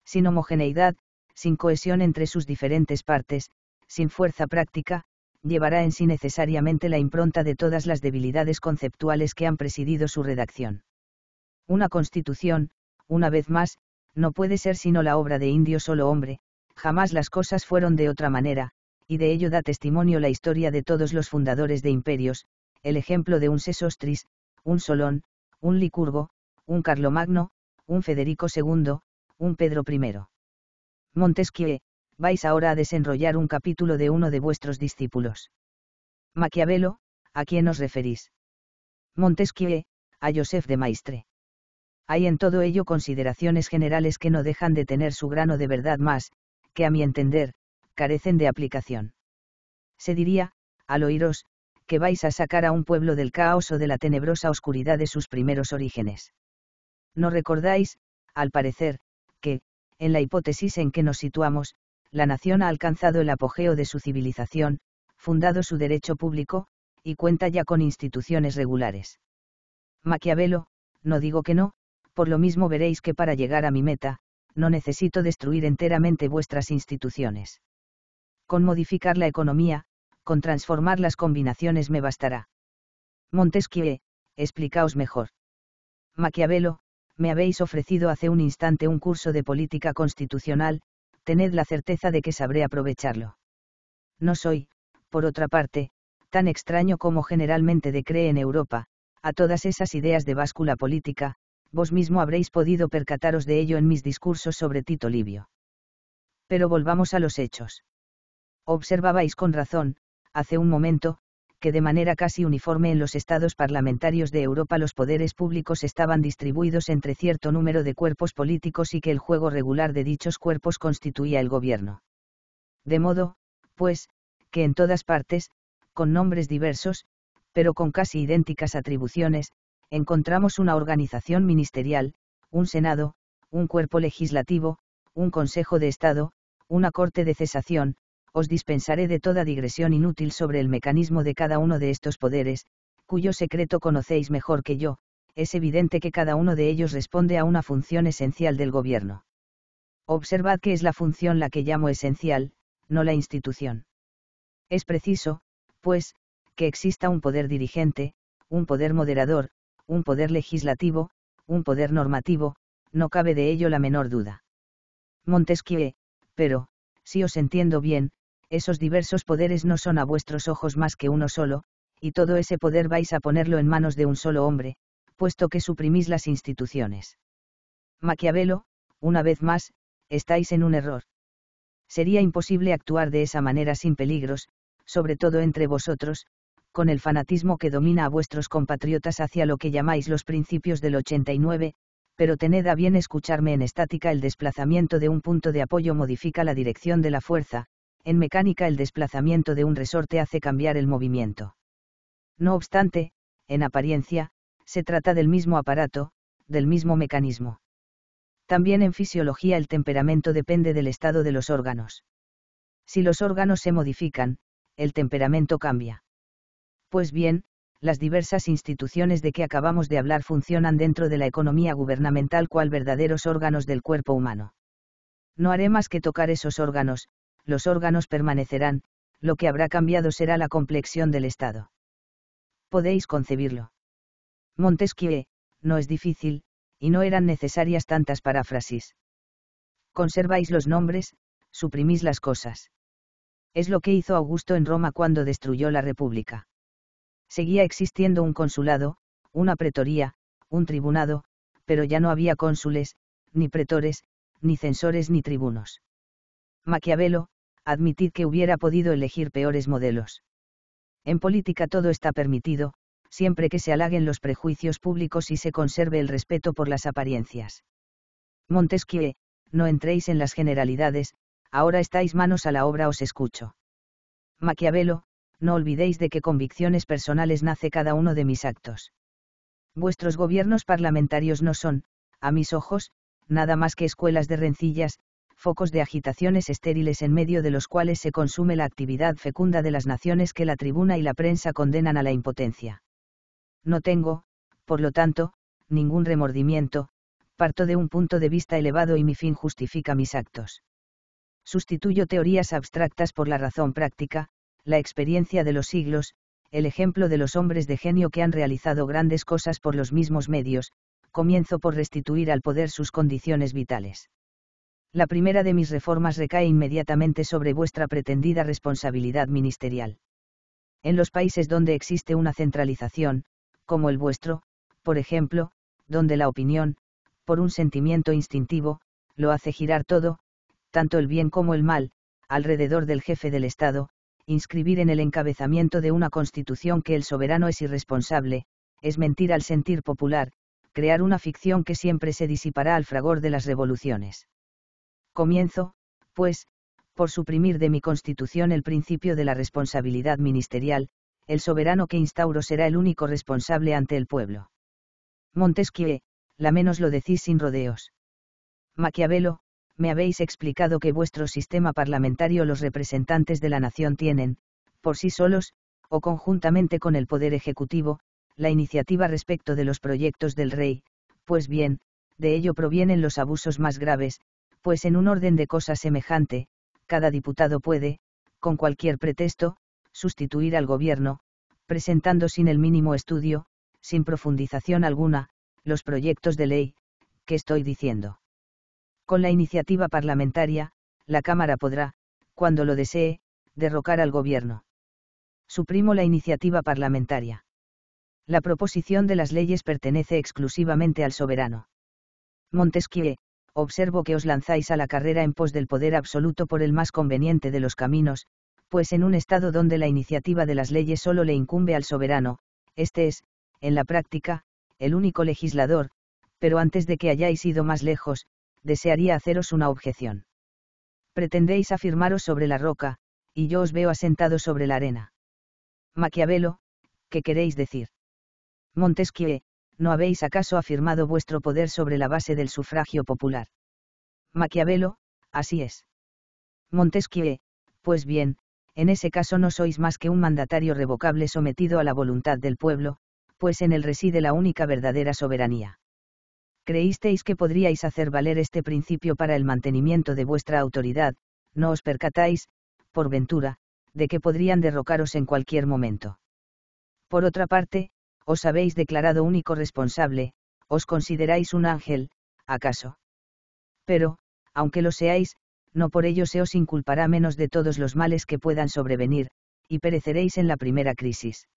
Sin homogeneidad, sin cohesión entre sus diferentes partes, sin fuerza práctica, llevará en sí necesariamente la impronta de todas las debilidades conceptuales que han presidido su redacción. Una constitución, una vez más, no puede ser sino la obra de indio solo hombre, jamás las cosas fueron de otra manera, y de ello da testimonio la historia de todos los fundadores de imperios, el ejemplo de un Sesostris, un Solón, un Licurgo, un Carlomagno, un Federico II, un Pedro I. Montesquieu, vais ahora a desenrollar un capítulo de uno de vuestros discípulos. Maquiavelo, ¿a quién os referís? Montesquieu, a Joseph de Maistre. Hay en todo ello consideraciones generales que no dejan de tener su grano de verdad más, que a mi entender, carecen de aplicación. Se diría, al oíros, que vais a sacar a un pueblo del caos o de la tenebrosa oscuridad de sus primeros orígenes. No recordáis, al parecer, que, en la hipótesis en que nos situamos, la nación ha alcanzado el apogeo de su civilización, fundado su derecho público, y cuenta ya con instituciones regulares. Maquiavelo, no digo que no, por lo mismo veréis que para llegar a mi meta, no necesito destruir enteramente vuestras instituciones. Con modificar la economía, con transformar las combinaciones me bastará. Montesquieu, explicaos mejor. Maquiavelo, me habéis ofrecido hace un instante un curso de política constitucional, tened la certeza de que sabré aprovecharlo. No soy, por otra parte, tan extraño como generalmente decree en Europa, a todas esas ideas de báscula política, vos mismo habréis podido percataros de ello en mis discursos sobre Tito Livio. Pero volvamos a los hechos. Observabais con razón, hace un momento, que de manera casi uniforme en los estados parlamentarios de Europa los poderes públicos estaban distribuidos entre cierto número de cuerpos políticos y que el juego regular de dichos cuerpos constituía el gobierno. De modo, pues, que en todas partes, con nombres diversos, pero con casi idénticas atribuciones, encontramos una organización ministerial, un Senado, un cuerpo legislativo, un Consejo de Estado, una Corte de Cesación, os dispensaré de toda digresión inútil sobre el mecanismo de cada uno de estos poderes, cuyo secreto conocéis mejor que yo, es evidente que cada uno de ellos responde a una función esencial del gobierno. Observad que es la función la que llamo esencial, no la institución. Es preciso, pues, que exista un poder dirigente, un poder moderador, un poder legislativo, un poder normativo, no cabe de ello la menor duda. Montesquieu, pero, si os entiendo bien, esos diversos poderes no son a vuestros ojos más que uno solo, y todo ese poder vais a ponerlo en manos de un solo hombre, puesto que suprimís las instituciones. Maquiavelo, una vez más, estáis en un error. Sería imposible actuar de esa manera sin peligros, sobre todo entre vosotros, con el fanatismo que domina a vuestros compatriotas hacia lo que llamáis los principios del 89, pero tened a bien escucharme en estática el desplazamiento de un punto de apoyo modifica la dirección de la fuerza, en mecánica el desplazamiento de un resorte hace cambiar el movimiento. No obstante, en apariencia, se trata del mismo aparato, del mismo mecanismo. También en fisiología el temperamento depende del estado de los órganos. Si los órganos se modifican, el temperamento cambia. Pues bien, las diversas instituciones de que acabamos de hablar funcionan dentro de la economía gubernamental cual verdaderos órganos del cuerpo humano. No haré más que tocar esos órganos, los órganos permanecerán, lo que habrá cambiado será la complexión del Estado. Podéis concebirlo. Montesquieu, no es difícil, y no eran necesarias tantas paráfrasis. Conserváis los nombres, suprimís las cosas. Es lo que hizo Augusto en Roma cuando destruyó la República. Seguía existiendo un consulado, una pretoría, un tribunado, pero ya no había cónsules, ni pretores, ni censores ni tribunos. Maquiavelo, admitid que hubiera podido elegir peores modelos. En política todo está permitido, siempre que se halaguen los prejuicios públicos y se conserve el respeto por las apariencias. Montesquieu, no entréis en las generalidades, ahora estáis manos a la obra, os escucho. Maquiavelo, no olvidéis de qué convicciones personales nace cada uno de mis actos. Vuestros gobiernos parlamentarios no son, a mis ojos, nada más que escuelas de rencillas, focos de agitaciones estériles en medio de los cuales se consume la actividad fecunda de las naciones que la tribuna y la prensa condenan a la impotencia. No tengo, por lo tanto, ningún remordimiento, parto de un punto de vista elevado y mi fin justifica mis actos. Sustituyo teorías abstractas por la razón práctica, la experiencia de los siglos, el ejemplo de los hombres de genio que han realizado grandes cosas por los mismos medios, comienzo por restituir al poder sus condiciones vitales la primera de mis reformas recae inmediatamente sobre vuestra pretendida responsabilidad ministerial. En los países donde existe una centralización, como el vuestro, por ejemplo, donde la opinión, por un sentimiento instintivo, lo hace girar todo, tanto el bien como el mal, alrededor del jefe del Estado, inscribir en el encabezamiento de una constitución que el soberano es irresponsable, es mentir al sentir popular, crear una ficción que siempre se disipará al fragor de las revoluciones. Comienzo, pues, por suprimir de mi constitución el principio de la responsabilidad ministerial, el soberano que instauro será el único responsable ante el pueblo. Montesquieu, la menos lo decís sin rodeos. Maquiavelo, me habéis explicado que vuestro sistema parlamentario los representantes de la nación tienen, por sí solos, o conjuntamente con el poder ejecutivo, la iniciativa respecto de los proyectos del rey, pues bien, de ello provienen los abusos más graves, pues en un orden de cosas semejante, cada diputado puede, con cualquier pretexto, sustituir al gobierno, presentando sin el mínimo estudio, sin profundización alguna, los proyectos de ley, que estoy diciendo. Con la iniciativa parlamentaria, la Cámara podrá, cuando lo desee, derrocar al Gobierno. Suprimo la iniciativa parlamentaria. La proposición de las leyes pertenece exclusivamente al soberano. Montesquieu, observo que os lanzáis a la carrera en pos del poder absoluto por el más conveniente de los caminos, pues en un Estado donde la iniciativa de las leyes solo le incumbe al soberano, este es, en la práctica, el único legislador, pero antes de que hayáis ido más lejos, desearía haceros una objeción. Pretendéis afirmaros sobre la roca, y yo os veo asentado sobre la arena. Maquiavelo, ¿qué queréis decir? Montesquieu, ¿no habéis acaso afirmado vuestro poder sobre la base del sufragio popular? Maquiavelo, así es. Montesquieu, pues bien, en ese caso no sois más que un mandatario revocable sometido a la voluntad del pueblo, pues en él reside la única verdadera soberanía. Creísteis que podríais hacer valer este principio para el mantenimiento de vuestra autoridad, no os percatáis, por ventura, de que podrían derrocaros en cualquier momento. Por otra parte, os habéis declarado único responsable, os consideráis un ángel, acaso. Pero, aunque lo seáis, no por ello se os inculpará menos de todos los males que puedan sobrevenir, y pereceréis en la primera crisis.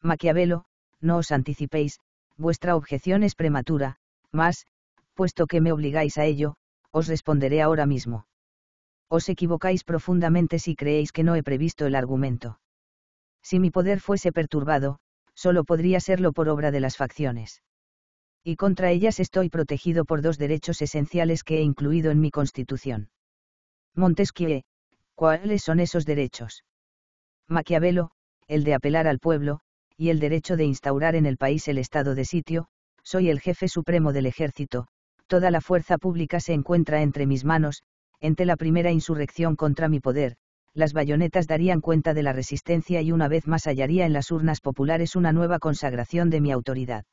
Maquiavelo, no os anticipéis, vuestra objeción es prematura, mas, puesto que me obligáis a ello, os responderé ahora mismo. Os equivocáis profundamente si creéis que no he previsto el argumento. Si mi poder fuese perturbado, solo podría serlo por obra de las facciones. Y contra ellas estoy protegido por dos derechos esenciales que he incluido en mi Constitución. Montesquieu, ¿cuáles son esos derechos? Maquiavelo, el de apelar al pueblo, y el derecho de instaurar en el país el estado de sitio, soy el jefe supremo del ejército, toda la fuerza pública se encuentra entre mis manos, ante la primera insurrección contra mi poder, las bayonetas darían cuenta de la resistencia y una vez más hallaría en las urnas populares una nueva consagración de mi autoridad.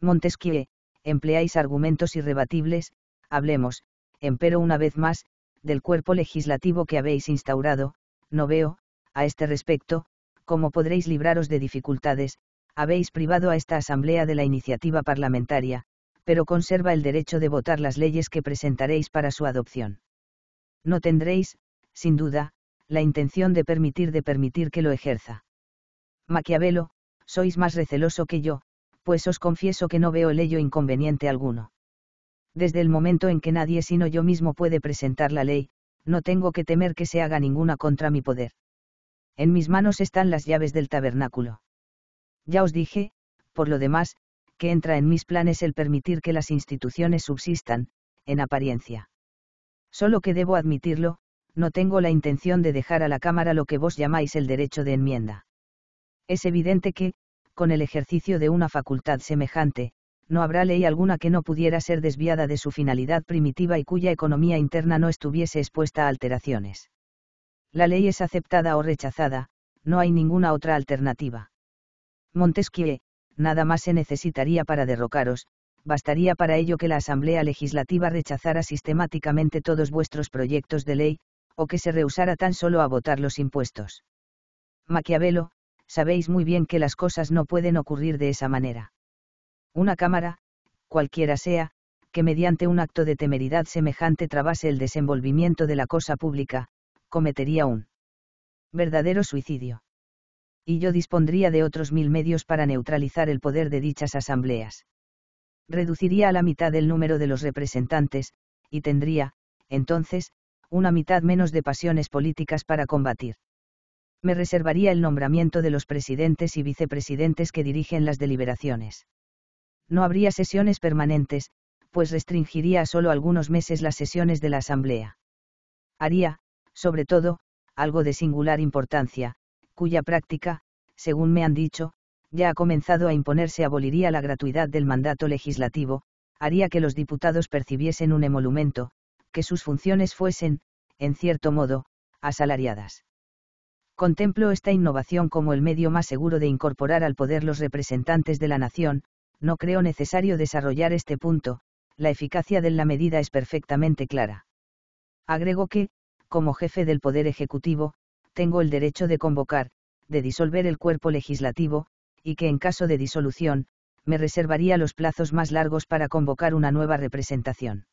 Montesquieu, empleáis argumentos irrebatibles, hablemos, empero una vez más, del cuerpo legislativo que habéis instaurado, no veo, a este respecto, cómo podréis libraros de dificultades, habéis privado a esta Asamblea de la iniciativa parlamentaria, pero conserva el derecho de votar las leyes que presentaréis para su adopción. No tendréis, sin duda, la intención de permitir de permitir que lo ejerza. Maquiavelo, sois más receloso que yo, pues os confieso que no veo el ello inconveniente alguno. Desde el momento en que nadie sino yo mismo puede presentar la ley, no tengo que temer que se haga ninguna contra mi poder. En mis manos están las llaves del tabernáculo. Ya os dije, por lo demás, que entra en mis planes el permitir que las instituciones subsistan, en apariencia. Solo que debo admitirlo, no tengo la intención de dejar a la Cámara lo que vos llamáis el derecho de enmienda. Es evidente que, con el ejercicio de una facultad semejante, no habrá ley alguna que no pudiera ser desviada de su finalidad primitiva y cuya economía interna no estuviese expuesta a alteraciones. La ley es aceptada o rechazada, no hay ninguna otra alternativa. Montesquieu, nada más se necesitaría para derrocaros, bastaría para ello que la Asamblea Legislativa rechazara sistemáticamente todos vuestros proyectos de ley, o que se rehusara tan solo a votar los impuestos. Maquiavelo, sabéis muy bien que las cosas no pueden ocurrir de esa manera. Una cámara, cualquiera sea, que mediante un acto de temeridad semejante trabase el desenvolvimiento de la cosa pública, cometería un verdadero suicidio. Y yo dispondría de otros mil medios para neutralizar el poder de dichas asambleas. Reduciría a la mitad el número de los representantes, y tendría, entonces, una mitad menos de pasiones políticas para combatir. Me reservaría el nombramiento de los presidentes y vicepresidentes que dirigen las deliberaciones. No habría sesiones permanentes, pues restringiría a solo algunos meses las sesiones de la Asamblea. Haría, sobre todo, algo de singular importancia, cuya práctica, según me han dicho, ya ha comenzado a imponerse aboliría la gratuidad del mandato legislativo, haría que los diputados percibiesen un emolumento, que sus funciones fuesen, en cierto modo, asalariadas. Contemplo esta innovación como el medio más seguro de incorporar al poder los representantes de la nación, no creo necesario desarrollar este punto, la eficacia de la medida es perfectamente clara. Agrego que, como jefe del Poder Ejecutivo, tengo el derecho de convocar, de disolver el cuerpo legislativo, y que en caso de disolución, me reservaría los plazos más largos para convocar una nueva representación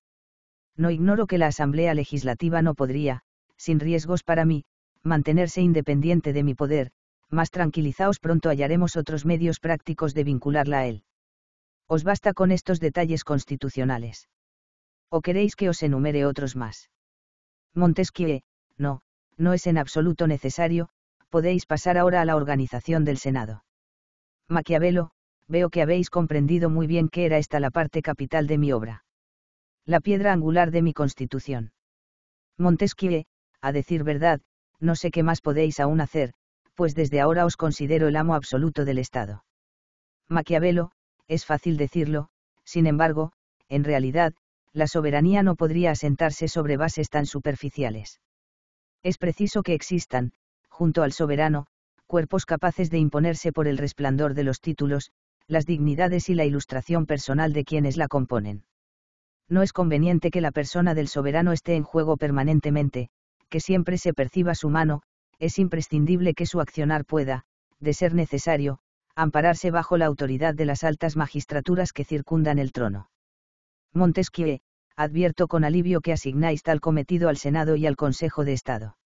no ignoro que la Asamblea Legislativa no podría, sin riesgos para mí, mantenerse independiente de mi poder, más tranquilizaos pronto hallaremos otros medios prácticos de vincularla a él. Os basta con estos detalles constitucionales. ¿O queréis que os enumere otros más? Montesquieu, no, no es en absoluto necesario, podéis pasar ahora a la organización del Senado. Maquiavelo, veo que habéis comprendido muy bien que era esta la parte capital de mi obra la piedra angular de mi constitución. Montesquieu, a decir verdad, no sé qué más podéis aún hacer, pues desde ahora os considero el amo absoluto del Estado. Maquiavelo, es fácil decirlo, sin embargo, en realidad, la soberanía no podría asentarse sobre bases tan superficiales. Es preciso que existan, junto al soberano, cuerpos capaces de imponerse por el resplandor de los títulos, las dignidades y la ilustración personal de quienes la componen no es conveniente que la persona del soberano esté en juego permanentemente, que siempre se perciba su mano, es imprescindible que su accionar pueda, de ser necesario, ampararse bajo la autoridad de las altas magistraturas que circundan el trono. Montesquieu, advierto con alivio que asignáis tal cometido al Senado y al Consejo de Estado.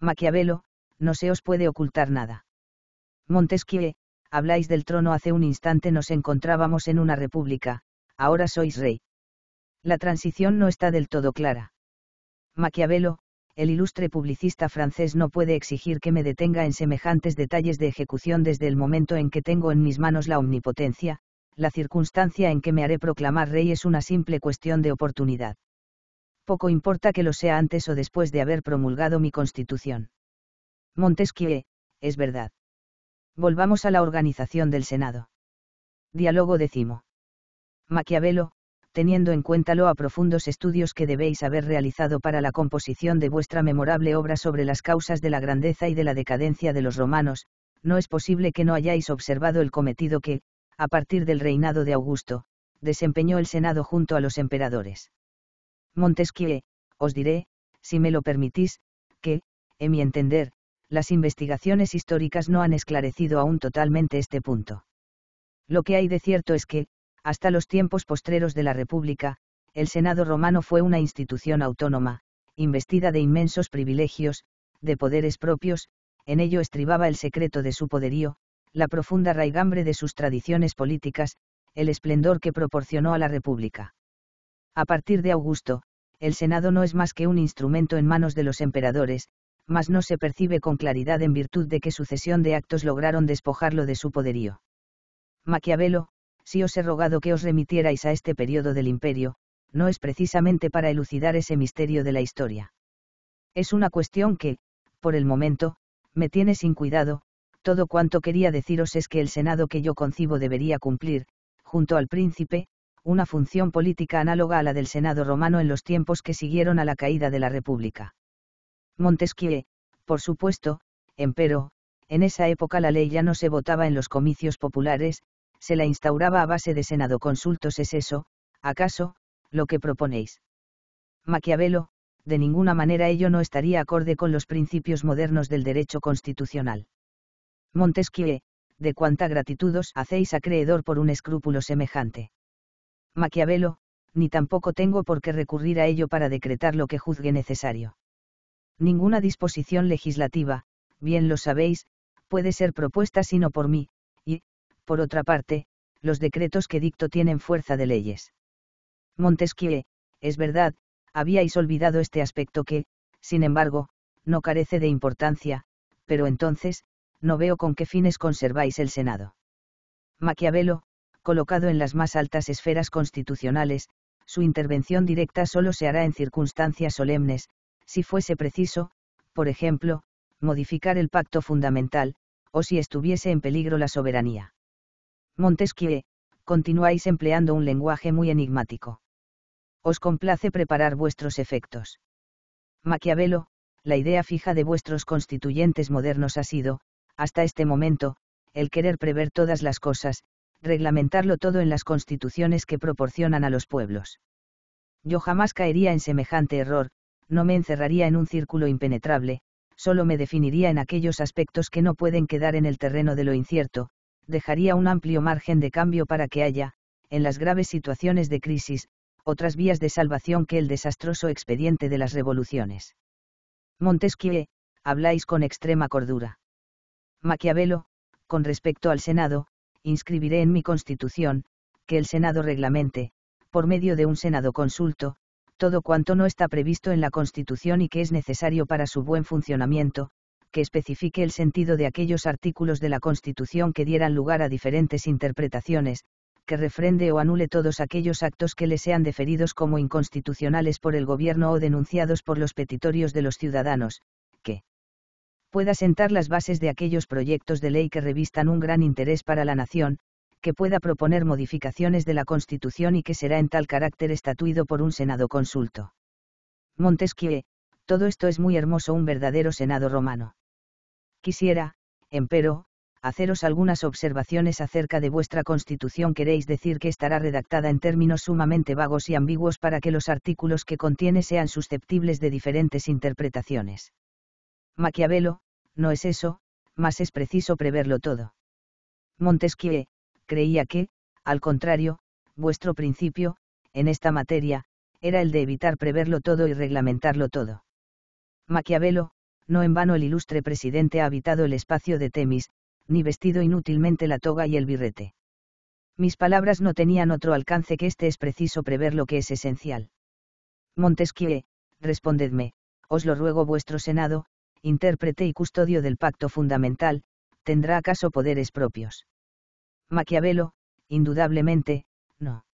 Maquiavelo, no se os puede ocultar nada. Montesquieu, habláis del trono hace un instante nos encontrábamos en una república, ahora sois rey la transición no está del todo clara. Maquiavelo, el ilustre publicista francés no puede exigir que me detenga en semejantes detalles de ejecución desde el momento en que tengo en mis manos la omnipotencia, la circunstancia en que me haré proclamar rey es una simple cuestión de oportunidad. Poco importa que lo sea antes o después de haber promulgado mi constitución. Montesquieu, es verdad. Volvamos a la organización del Senado. Diálogo decimo. Maquiavelo, teniendo en cuenta lo a profundos estudios que debéis haber realizado para la composición de vuestra memorable obra sobre las causas de la grandeza y de la decadencia de los romanos, no es posible que no hayáis observado el cometido que, a partir del reinado de Augusto, desempeñó el Senado junto a los emperadores. Montesquieu, os diré, si me lo permitís, que, en mi entender, las investigaciones históricas no han esclarecido aún totalmente este punto. Lo que hay de cierto es que, hasta los tiempos postreros de la República, el Senado romano fue una institución autónoma, investida de inmensos privilegios, de poderes propios, en ello estribaba el secreto de su poderío, la profunda raigambre de sus tradiciones políticas, el esplendor que proporcionó a la República. A partir de Augusto, el Senado no es más que un instrumento en manos de los emperadores, mas no se percibe con claridad en virtud de qué sucesión de actos lograron despojarlo de su poderío. Maquiavelo, si os he rogado que os remitierais a este periodo del imperio, no es precisamente para elucidar ese misterio de la historia. Es una cuestión que, por el momento, me tiene sin cuidado, todo cuanto quería deciros es que el Senado que yo concibo debería cumplir, junto al príncipe, una función política análoga a la del Senado romano en los tiempos que siguieron a la caída de la República. Montesquieu, por supuesto, empero, en esa época la ley ya no se votaba en los comicios populares, se la instauraba a base de senado consultos es eso, acaso, lo que proponéis. Maquiavelo, de ninguna manera ello no estaría acorde con los principios modernos del derecho constitucional. Montesquieu, de cuánta gratitud os hacéis acreedor por un escrúpulo semejante. Maquiavelo, ni tampoco tengo por qué recurrir a ello para decretar lo que juzgue necesario. Ninguna disposición legislativa, bien lo sabéis, puede ser propuesta sino por mí, por otra parte, los decretos que dicto tienen fuerza de leyes. Montesquieu, es verdad, habíais olvidado este aspecto que, sin embargo, no carece de importancia, pero entonces, no veo con qué fines conserváis el Senado. Maquiavelo, colocado en las más altas esferas constitucionales, su intervención directa solo se hará en circunstancias solemnes, si fuese preciso, por ejemplo, modificar el pacto fundamental, o si estuviese en peligro la soberanía. Montesquieu, continuáis empleando un lenguaje muy enigmático. Os complace preparar vuestros efectos. Maquiavelo, la idea fija de vuestros constituyentes modernos ha sido, hasta este momento, el querer prever todas las cosas, reglamentarlo todo en las constituciones que proporcionan a los pueblos. Yo jamás caería en semejante error, no me encerraría en un círculo impenetrable, solo me definiría en aquellos aspectos que no pueden quedar en el terreno de lo incierto, dejaría un amplio margen de cambio para que haya, en las graves situaciones de crisis, otras vías de salvación que el desastroso expediente de las revoluciones. Montesquieu, habláis con extrema cordura. Maquiavelo, con respecto al Senado, inscribiré en mi Constitución, que el Senado reglamente, por medio de un Senado consulto, todo cuanto no está previsto en la Constitución y que es necesario para su buen funcionamiento, que especifique el sentido de aquellos artículos de la Constitución que dieran lugar a diferentes interpretaciones, que refrende o anule todos aquellos actos que le sean deferidos como inconstitucionales por el Gobierno o denunciados por los petitorios de los ciudadanos, que pueda sentar las bases de aquellos proyectos de ley que revistan un gran interés para la nación, que pueda proponer modificaciones de la Constitución y que será en tal carácter estatuido por un Senado consulto. Montesquieu, todo esto es muy hermoso un verdadero Senado romano. Quisiera, empero, haceros algunas observaciones acerca de vuestra constitución queréis decir que estará redactada en términos sumamente vagos y ambiguos para que los artículos que contiene sean susceptibles de diferentes interpretaciones. Maquiavelo, no es eso, más es preciso preverlo todo. Montesquieu, creía que, al contrario, vuestro principio, en esta materia, era el de evitar preverlo todo y reglamentarlo todo. Maquiavelo, no en vano el ilustre presidente ha habitado el espacio de Temis, ni vestido inútilmente la toga y el birrete. Mis palabras no tenían otro alcance que este es preciso prever lo que es esencial. Montesquieu, respondedme, os lo ruego vuestro Senado, intérprete y custodio del pacto fundamental, ¿tendrá acaso poderes propios? Maquiavelo, indudablemente, no.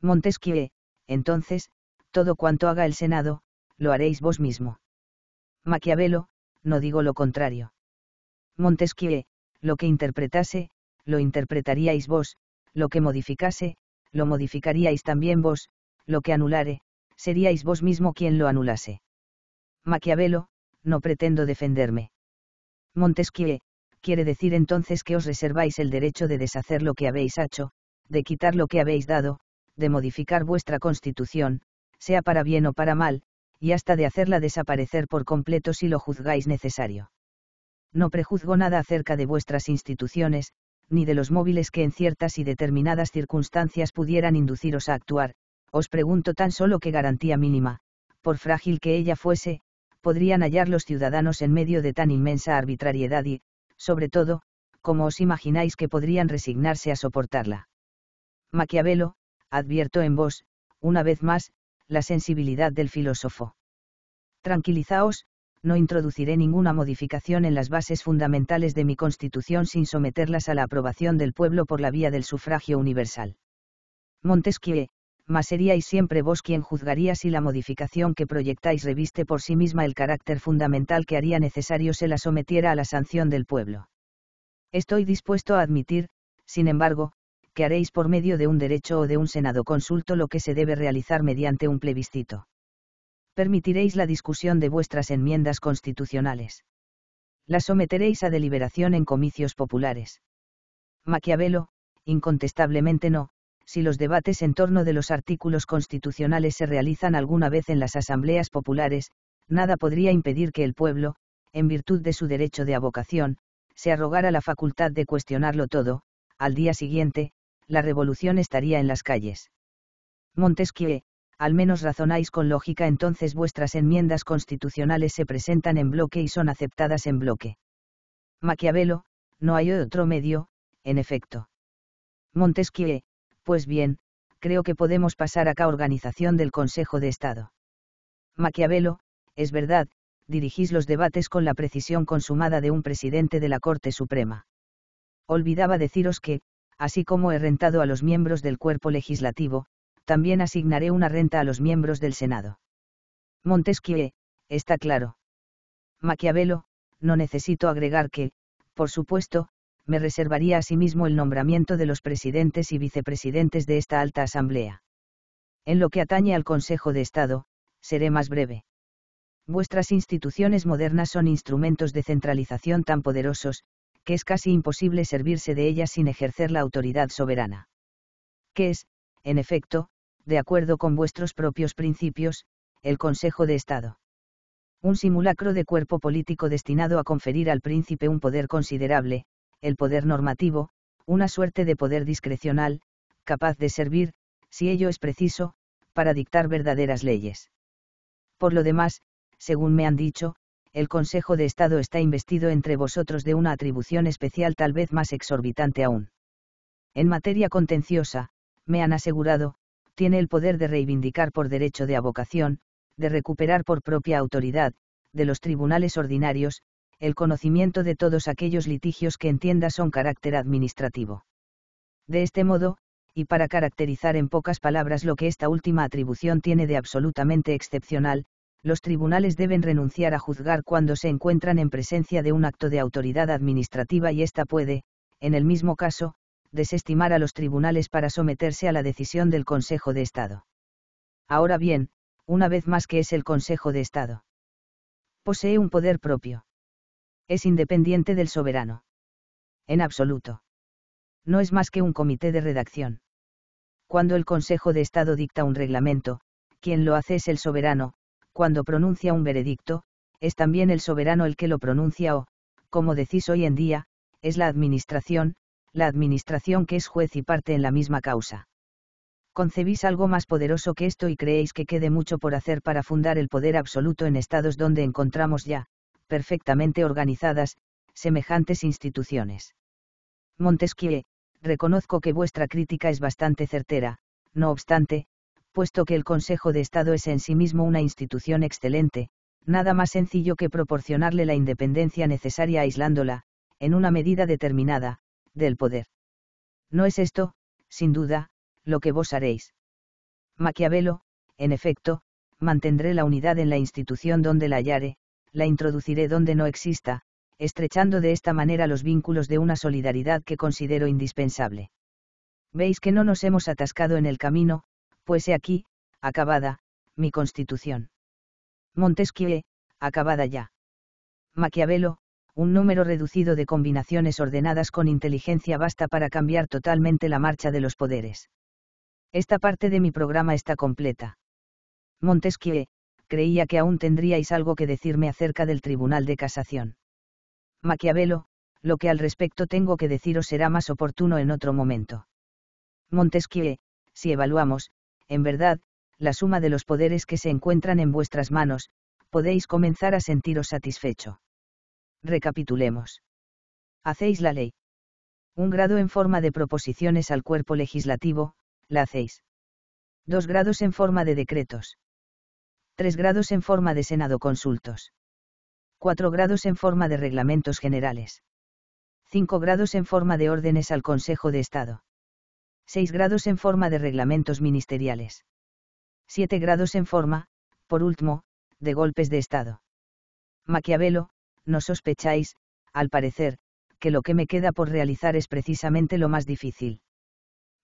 Montesquieu, entonces, todo cuanto haga el Senado, lo haréis vos mismo. Maquiavelo, no digo lo contrario. Montesquieu, lo que interpretase, lo interpretaríais vos, lo que modificase, lo modificaríais también vos, lo que anulare, seríais vos mismo quien lo anulase. Maquiavelo, no pretendo defenderme. Montesquieu, quiere decir entonces que os reserváis el derecho de deshacer lo que habéis hecho, de quitar lo que habéis dado, de modificar vuestra constitución, sea para bien o para mal, y hasta de hacerla desaparecer por completo si lo juzgáis necesario. No prejuzgo nada acerca de vuestras instituciones, ni de los móviles que en ciertas y determinadas circunstancias pudieran induciros a actuar, os pregunto tan solo qué garantía mínima, por frágil que ella fuese, podrían hallar los ciudadanos en medio de tan inmensa arbitrariedad y, sobre todo, como os imagináis que podrían resignarse a soportarla. Maquiavelo, advierto en vos, una vez más, la sensibilidad del filósofo. Tranquilizaos, no introduciré ninguna modificación en las bases fundamentales de mi constitución sin someterlas a la aprobación del pueblo por la vía del sufragio universal. Montesquieu, mas seríais siempre vos quien juzgaría si la modificación que proyectáis reviste por sí misma el carácter fundamental que haría necesario se la sometiera a la sanción del pueblo. Estoy dispuesto a admitir, sin embargo, que haréis por medio de un derecho o de un senado consulto lo que se debe realizar mediante un plebiscito. Permitiréis la discusión de vuestras enmiendas constitucionales. Las someteréis a deliberación en comicios populares. Maquiavelo, incontestablemente no, si los debates en torno de los artículos constitucionales se realizan alguna vez en las asambleas populares, nada podría impedir que el pueblo, en virtud de su derecho de abocación, se arrogara la facultad de cuestionarlo todo, al día siguiente, la revolución estaría en las calles. Montesquieu, al menos razonáis con lógica entonces vuestras enmiendas constitucionales se presentan en bloque y son aceptadas en bloque. Maquiavelo, no hay otro medio, en efecto. Montesquieu, pues bien, creo que podemos pasar acá organización del Consejo de Estado. Maquiavelo, es verdad, dirigís los debates con la precisión consumada de un presidente de la Corte Suprema. Olvidaba deciros que, así como he rentado a los miembros del cuerpo legislativo, también asignaré una renta a los miembros del Senado. Montesquieu, está claro. Maquiavelo, no necesito agregar que, por supuesto, me reservaría a sí mismo el nombramiento de los presidentes y vicepresidentes de esta alta asamblea. En lo que atañe al Consejo de Estado, seré más breve. Vuestras instituciones modernas son instrumentos de centralización tan poderosos, que es casi imposible servirse de ellas sin ejercer la autoridad soberana. Que es, en efecto, de acuerdo con vuestros propios principios, el Consejo de Estado. Un simulacro de cuerpo político destinado a conferir al príncipe un poder considerable, el poder normativo, una suerte de poder discrecional, capaz de servir, si ello es preciso, para dictar verdaderas leyes. Por lo demás, según me han dicho, el Consejo de Estado está investido entre vosotros de una atribución especial tal vez más exorbitante aún. En materia contenciosa, me han asegurado, tiene el poder de reivindicar por derecho de abocación, de recuperar por propia autoridad, de los tribunales ordinarios, el conocimiento de todos aquellos litigios que entienda son carácter administrativo. De este modo, y para caracterizar en pocas palabras lo que esta última atribución tiene de absolutamente excepcional, los tribunales deben renunciar a juzgar cuando se encuentran en presencia de un acto de autoridad administrativa y ésta puede, en el mismo caso, desestimar a los tribunales para someterse a la decisión del Consejo de Estado. Ahora bien, una vez más que es el Consejo de Estado. Posee un poder propio. Es independiente del soberano. En absoluto. No es más que un comité de redacción. Cuando el Consejo de Estado dicta un reglamento, quien lo hace es el soberano, cuando pronuncia un veredicto, es también el soberano el que lo pronuncia o, como decís hoy en día, es la administración, la administración que es juez y parte en la misma causa. Concebís algo más poderoso que esto y creéis que quede mucho por hacer para fundar el poder absoluto en estados donde encontramos ya, perfectamente organizadas, semejantes instituciones. Montesquieu, reconozco que vuestra crítica es bastante certera, no obstante, puesto que el Consejo de Estado es en sí mismo una institución excelente, nada más sencillo que proporcionarle la independencia necesaria aislándola, en una medida determinada, del poder. No es esto, sin duda, lo que vos haréis. Maquiavelo, en efecto, mantendré la unidad en la institución donde la hallare, la introduciré donde no exista, estrechando de esta manera los vínculos de una solidaridad que considero indispensable. Veis que no nos hemos atascado en el camino, pues aquí, acabada, mi constitución. Montesquieu, acabada ya. Maquiavelo, un número reducido de combinaciones ordenadas con inteligencia basta para cambiar totalmente la marcha de los poderes. Esta parte de mi programa está completa. Montesquieu, creía que aún tendríais algo que decirme acerca del Tribunal de Casación. Maquiavelo, lo que al respecto tengo que deciros será más oportuno en otro momento. Montesquieu, si evaluamos, en verdad, la suma de los poderes que se encuentran en vuestras manos, podéis comenzar a sentiros satisfecho. Recapitulemos. Hacéis la ley. Un grado en forma de proposiciones al cuerpo legislativo, la hacéis. Dos grados en forma de decretos. Tres grados en forma de senado consultos. Cuatro grados en forma de reglamentos generales. Cinco grados en forma de órdenes al Consejo de Estado. 6 grados en forma de reglamentos ministeriales. 7 grados en forma, por último, de golpes de Estado. Maquiavelo, no sospecháis, al parecer, que lo que me queda por realizar es precisamente lo más difícil.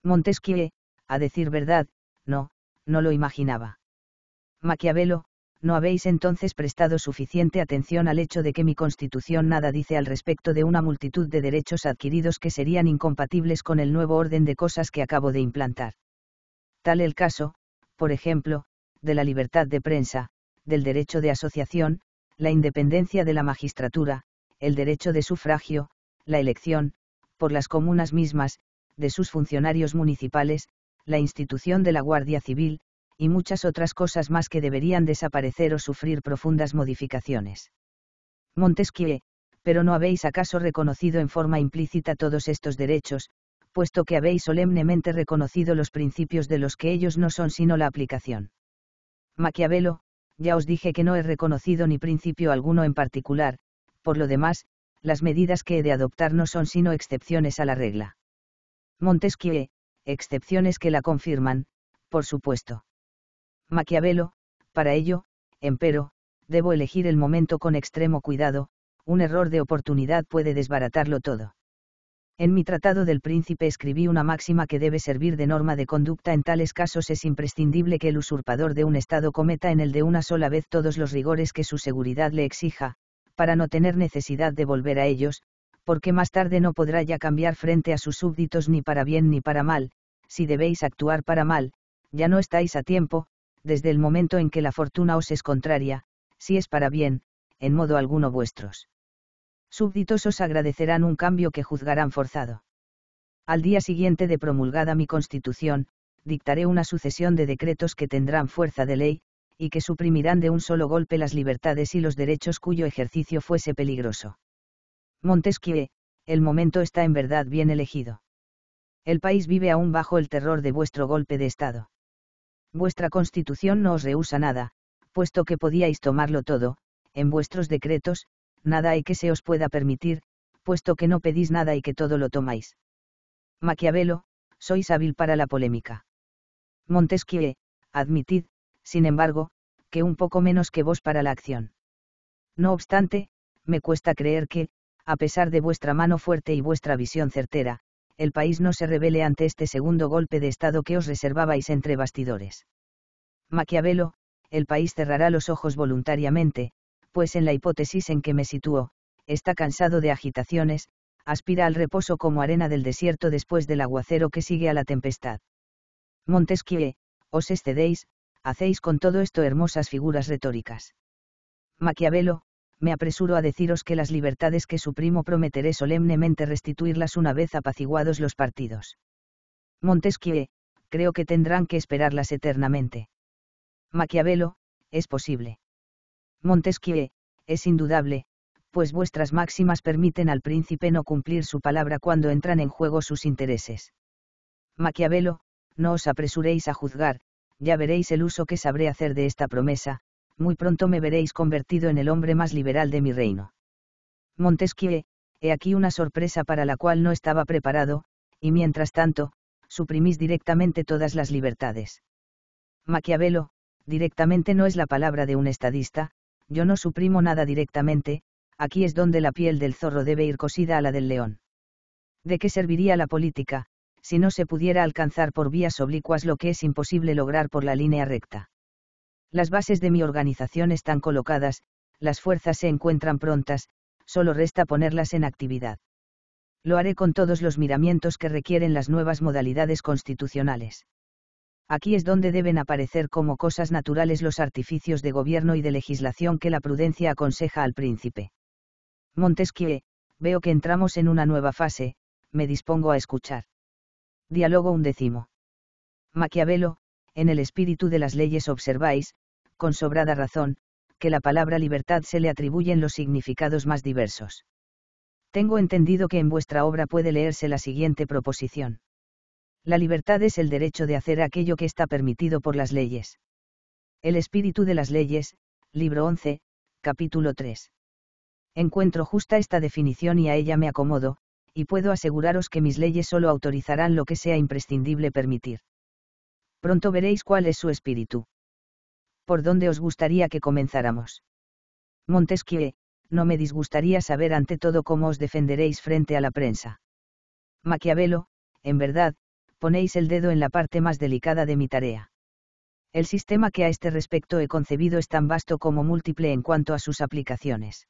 Montesquieu, a decir verdad, no, no lo imaginaba. Maquiavelo, no habéis entonces prestado suficiente atención al hecho de que mi Constitución nada dice al respecto de una multitud de derechos adquiridos que serían incompatibles con el nuevo orden de cosas que acabo de implantar. Tal el caso, por ejemplo, de la libertad de prensa, del derecho de asociación, la independencia de la magistratura, el derecho de sufragio, la elección, por las comunas mismas, de sus funcionarios municipales, la institución de la Guardia Civil, y muchas otras cosas más que deberían desaparecer o sufrir profundas modificaciones. Montesquieu, pero no habéis acaso reconocido en forma implícita todos estos derechos, puesto que habéis solemnemente reconocido los principios de los que ellos no son sino la aplicación. Maquiavelo, ya os dije que no he reconocido ni principio alguno en particular, por lo demás, las medidas que he de adoptar no son sino excepciones a la regla. Montesquieu, excepciones que la confirman, por supuesto. Maquiavelo, para ello, empero, debo elegir el momento con extremo cuidado, un error de oportunidad puede desbaratarlo todo. En mi Tratado del Príncipe escribí una máxima que debe servir de norma de conducta en tales casos es imprescindible que el usurpador de un Estado cometa en el de una sola vez todos los rigores que su seguridad le exija, para no tener necesidad de volver a ellos, porque más tarde no podrá ya cambiar frente a sus súbditos ni para bien ni para mal, si debéis actuar para mal, ya no estáis a tiempo, desde el momento en que la fortuna os es contraria, si es para bien, en modo alguno vuestros. Súbditos os agradecerán un cambio que juzgarán forzado. Al día siguiente de promulgada mi constitución, dictaré una sucesión de decretos que tendrán fuerza de ley, y que suprimirán de un solo golpe las libertades y los derechos cuyo ejercicio fuese peligroso. Montesquieu, el momento está en verdad bien elegido. El país vive aún bajo el terror de vuestro golpe de Estado vuestra constitución no os rehúsa nada, puesto que podíais tomarlo todo, en vuestros decretos, nada hay que se os pueda permitir, puesto que no pedís nada y que todo lo tomáis. Maquiavelo, sois hábil para la polémica. Montesquieu, admitid, sin embargo, que un poco menos que vos para la acción. No obstante, me cuesta creer que, a pesar de vuestra mano fuerte y vuestra visión certera, el país no se revele ante este segundo golpe de Estado que os reservabais entre bastidores. Maquiavelo, el país cerrará los ojos voluntariamente, pues en la hipótesis en que me sitúo, está cansado de agitaciones, aspira al reposo como arena del desierto después del aguacero que sigue a la tempestad. Montesquieu, os excedéis, hacéis con todo esto hermosas figuras retóricas. Maquiavelo, me apresuro a deciros que las libertades que su primo prometeré solemnemente restituirlas una vez apaciguados los partidos. Montesquieu, creo que tendrán que esperarlas eternamente. Maquiavelo, es posible. Montesquieu, es indudable, pues vuestras máximas permiten al príncipe no cumplir su palabra cuando entran en juego sus intereses. Maquiavelo, no os apresuréis a juzgar, ya veréis el uso que sabré hacer de esta promesa, muy pronto me veréis convertido en el hombre más liberal de mi reino. Montesquieu, he aquí una sorpresa para la cual no estaba preparado, y mientras tanto, suprimís directamente todas las libertades. Maquiavelo, directamente no es la palabra de un estadista, yo no suprimo nada directamente, aquí es donde la piel del zorro debe ir cosida a la del león. ¿De qué serviría la política, si no se pudiera alcanzar por vías oblicuas lo que es imposible lograr por la línea recta? Las bases de mi organización están colocadas, las fuerzas se encuentran prontas, solo resta ponerlas en actividad. Lo haré con todos los miramientos que requieren las nuevas modalidades constitucionales. Aquí es donde deben aparecer como cosas naturales los artificios de gobierno y de legislación que la prudencia aconseja al príncipe. Montesquieu, veo que entramos en una nueva fase, me dispongo a escuchar. Diálogo undécimo. Maquiavelo, en el espíritu de las leyes observáis, con sobrada razón, que la palabra libertad se le atribuyen los significados más diversos. Tengo entendido que en vuestra obra puede leerse la siguiente proposición. La libertad es el derecho de hacer aquello que está permitido por las leyes. El espíritu de las leyes, libro 11, capítulo 3. Encuentro justa esta definición y a ella me acomodo, y puedo aseguraros que mis leyes solo autorizarán lo que sea imprescindible permitir. Pronto veréis cuál es su espíritu. ¿Por dónde os gustaría que comenzáramos? Montesquieu, no me disgustaría saber ante todo cómo os defenderéis frente a la prensa. Maquiavelo, en verdad, ponéis el dedo en la parte más delicada de mi tarea. El sistema que a este respecto he concebido es tan vasto como múltiple en cuanto a sus aplicaciones.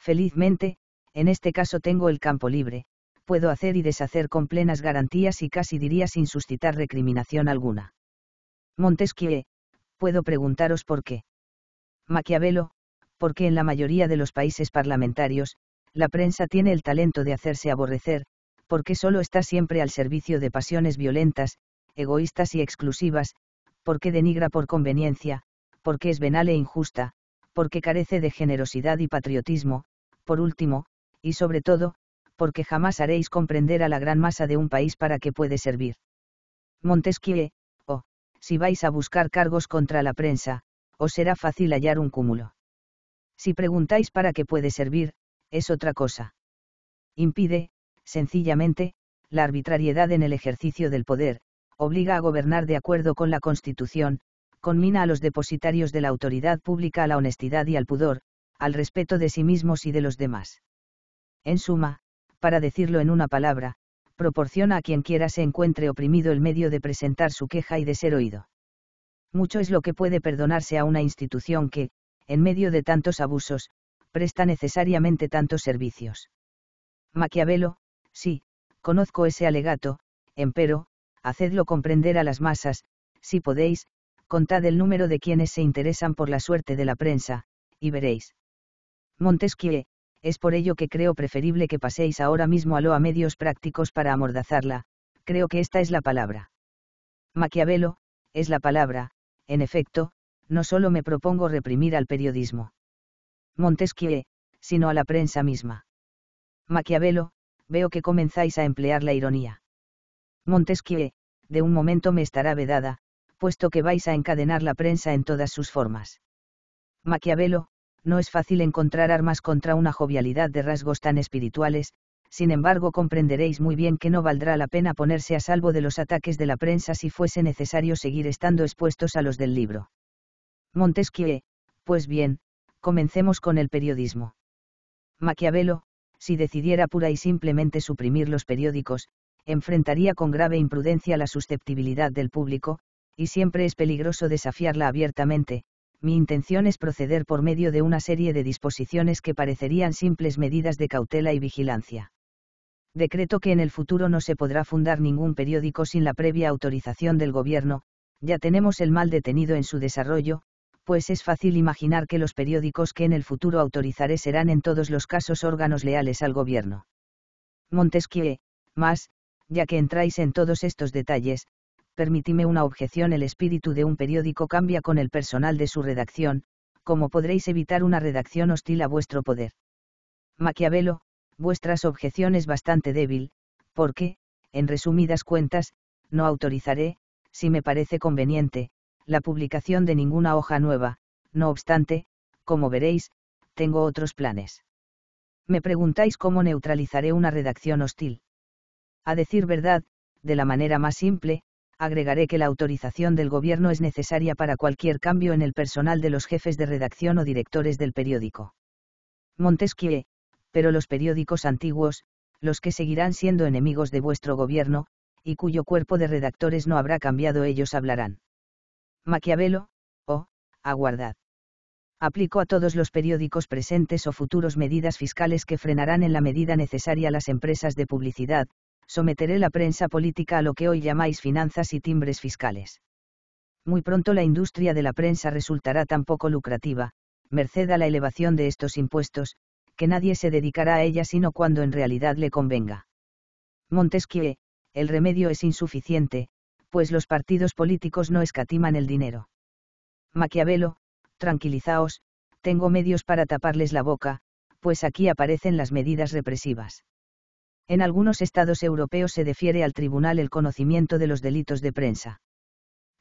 Felizmente, en este caso tengo el campo libre, puedo hacer y deshacer con plenas garantías y casi diría sin suscitar recriminación alguna. Montesquieu, puedo preguntaros por qué. Maquiavelo, porque en la mayoría de los países parlamentarios, la prensa tiene el talento de hacerse aborrecer, porque solo está siempre al servicio de pasiones violentas, egoístas y exclusivas, porque denigra por conveniencia, porque es venal e injusta, porque carece de generosidad y patriotismo, por último, y sobre todo, porque jamás haréis comprender a la gran masa de un país para qué puede servir. Montesquieu, o, oh, si vais a buscar cargos contra la prensa, os será fácil hallar un cúmulo. Si preguntáis para qué puede servir, es otra cosa. Impide, sencillamente, la arbitrariedad en el ejercicio del poder, obliga a gobernar de acuerdo con la Constitución, conmina a los depositarios de la autoridad pública a la honestidad y al pudor, al respeto de sí mismos y de los demás. En suma, para decirlo en una palabra, proporciona a quien quiera se encuentre oprimido el medio de presentar su queja y de ser oído. Mucho es lo que puede perdonarse a una institución que, en medio de tantos abusos, presta necesariamente tantos servicios. Maquiavelo, sí, conozco ese alegato, empero, hacedlo comprender a las masas, si podéis, contad el número de quienes se interesan por la suerte de la prensa, y veréis. Montesquieu, es por ello que creo preferible que paséis ahora mismo a lo a medios prácticos para amordazarla, creo que esta es la palabra. Maquiavelo, es la palabra, en efecto, no solo me propongo reprimir al periodismo. Montesquieu, sino a la prensa misma. Maquiavelo, veo que comenzáis a emplear la ironía. Montesquieu, de un momento me estará vedada, puesto que vais a encadenar la prensa en todas sus formas. Maquiavelo, no es fácil encontrar armas contra una jovialidad de rasgos tan espirituales, sin embargo comprenderéis muy bien que no valdrá la pena ponerse a salvo de los ataques de la prensa si fuese necesario seguir estando expuestos a los del libro. Montesquieu, pues bien, comencemos con el periodismo. Maquiavelo, si decidiera pura y simplemente suprimir los periódicos, enfrentaría con grave imprudencia la susceptibilidad del público, y siempre es peligroso desafiarla abiertamente, mi intención es proceder por medio de una serie de disposiciones que parecerían simples medidas de cautela y vigilancia. Decreto que en el futuro no se podrá fundar ningún periódico sin la previa autorización del Gobierno, ya tenemos el mal detenido en su desarrollo, pues es fácil imaginar que los periódicos que en el futuro autorizaré serán en todos los casos órganos leales al Gobierno. Montesquieu, más, ya que entráis en todos estos detalles, permitime una objeción, el espíritu de un periódico cambia con el personal de su redacción, como podréis evitar una redacción hostil a vuestro poder. Maquiavelo, vuestras objeción es bastante débil, porque, en resumidas cuentas, no autorizaré, si me parece conveniente, la publicación de ninguna hoja nueva, no obstante, como veréis, tengo otros planes. Me preguntáis cómo neutralizaré una redacción hostil. A decir verdad, de la manera más simple, agregaré que la autorización del gobierno es necesaria para cualquier cambio en el personal de los jefes de redacción o directores del periódico. Montesquieu, pero los periódicos antiguos, los que seguirán siendo enemigos de vuestro gobierno, y cuyo cuerpo de redactores no habrá cambiado, ellos hablarán. Maquiavelo, o, oh, aguardad. Aplico a todos los periódicos presentes o futuros medidas fiscales que frenarán en la medida necesaria las empresas de publicidad, someteré la prensa política a lo que hoy llamáis finanzas y timbres fiscales. Muy pronto la industria de la prensa resultará tan poco lucrativa, merced a la elevación de estos impuestos, que nadie se dedicará a ella sino cuando en realidad le convenga. Montesquieu, el remedio es insuficiente, pues los partidos políticos no escatiman el dinero. Maquiavelo, tranquilizaos, tengo medios para taparles la boca, pues aquí aparecen las medidas represivas. En algunos estados europeos se defiere al tribunal el conocimiento de los delitos de prensa.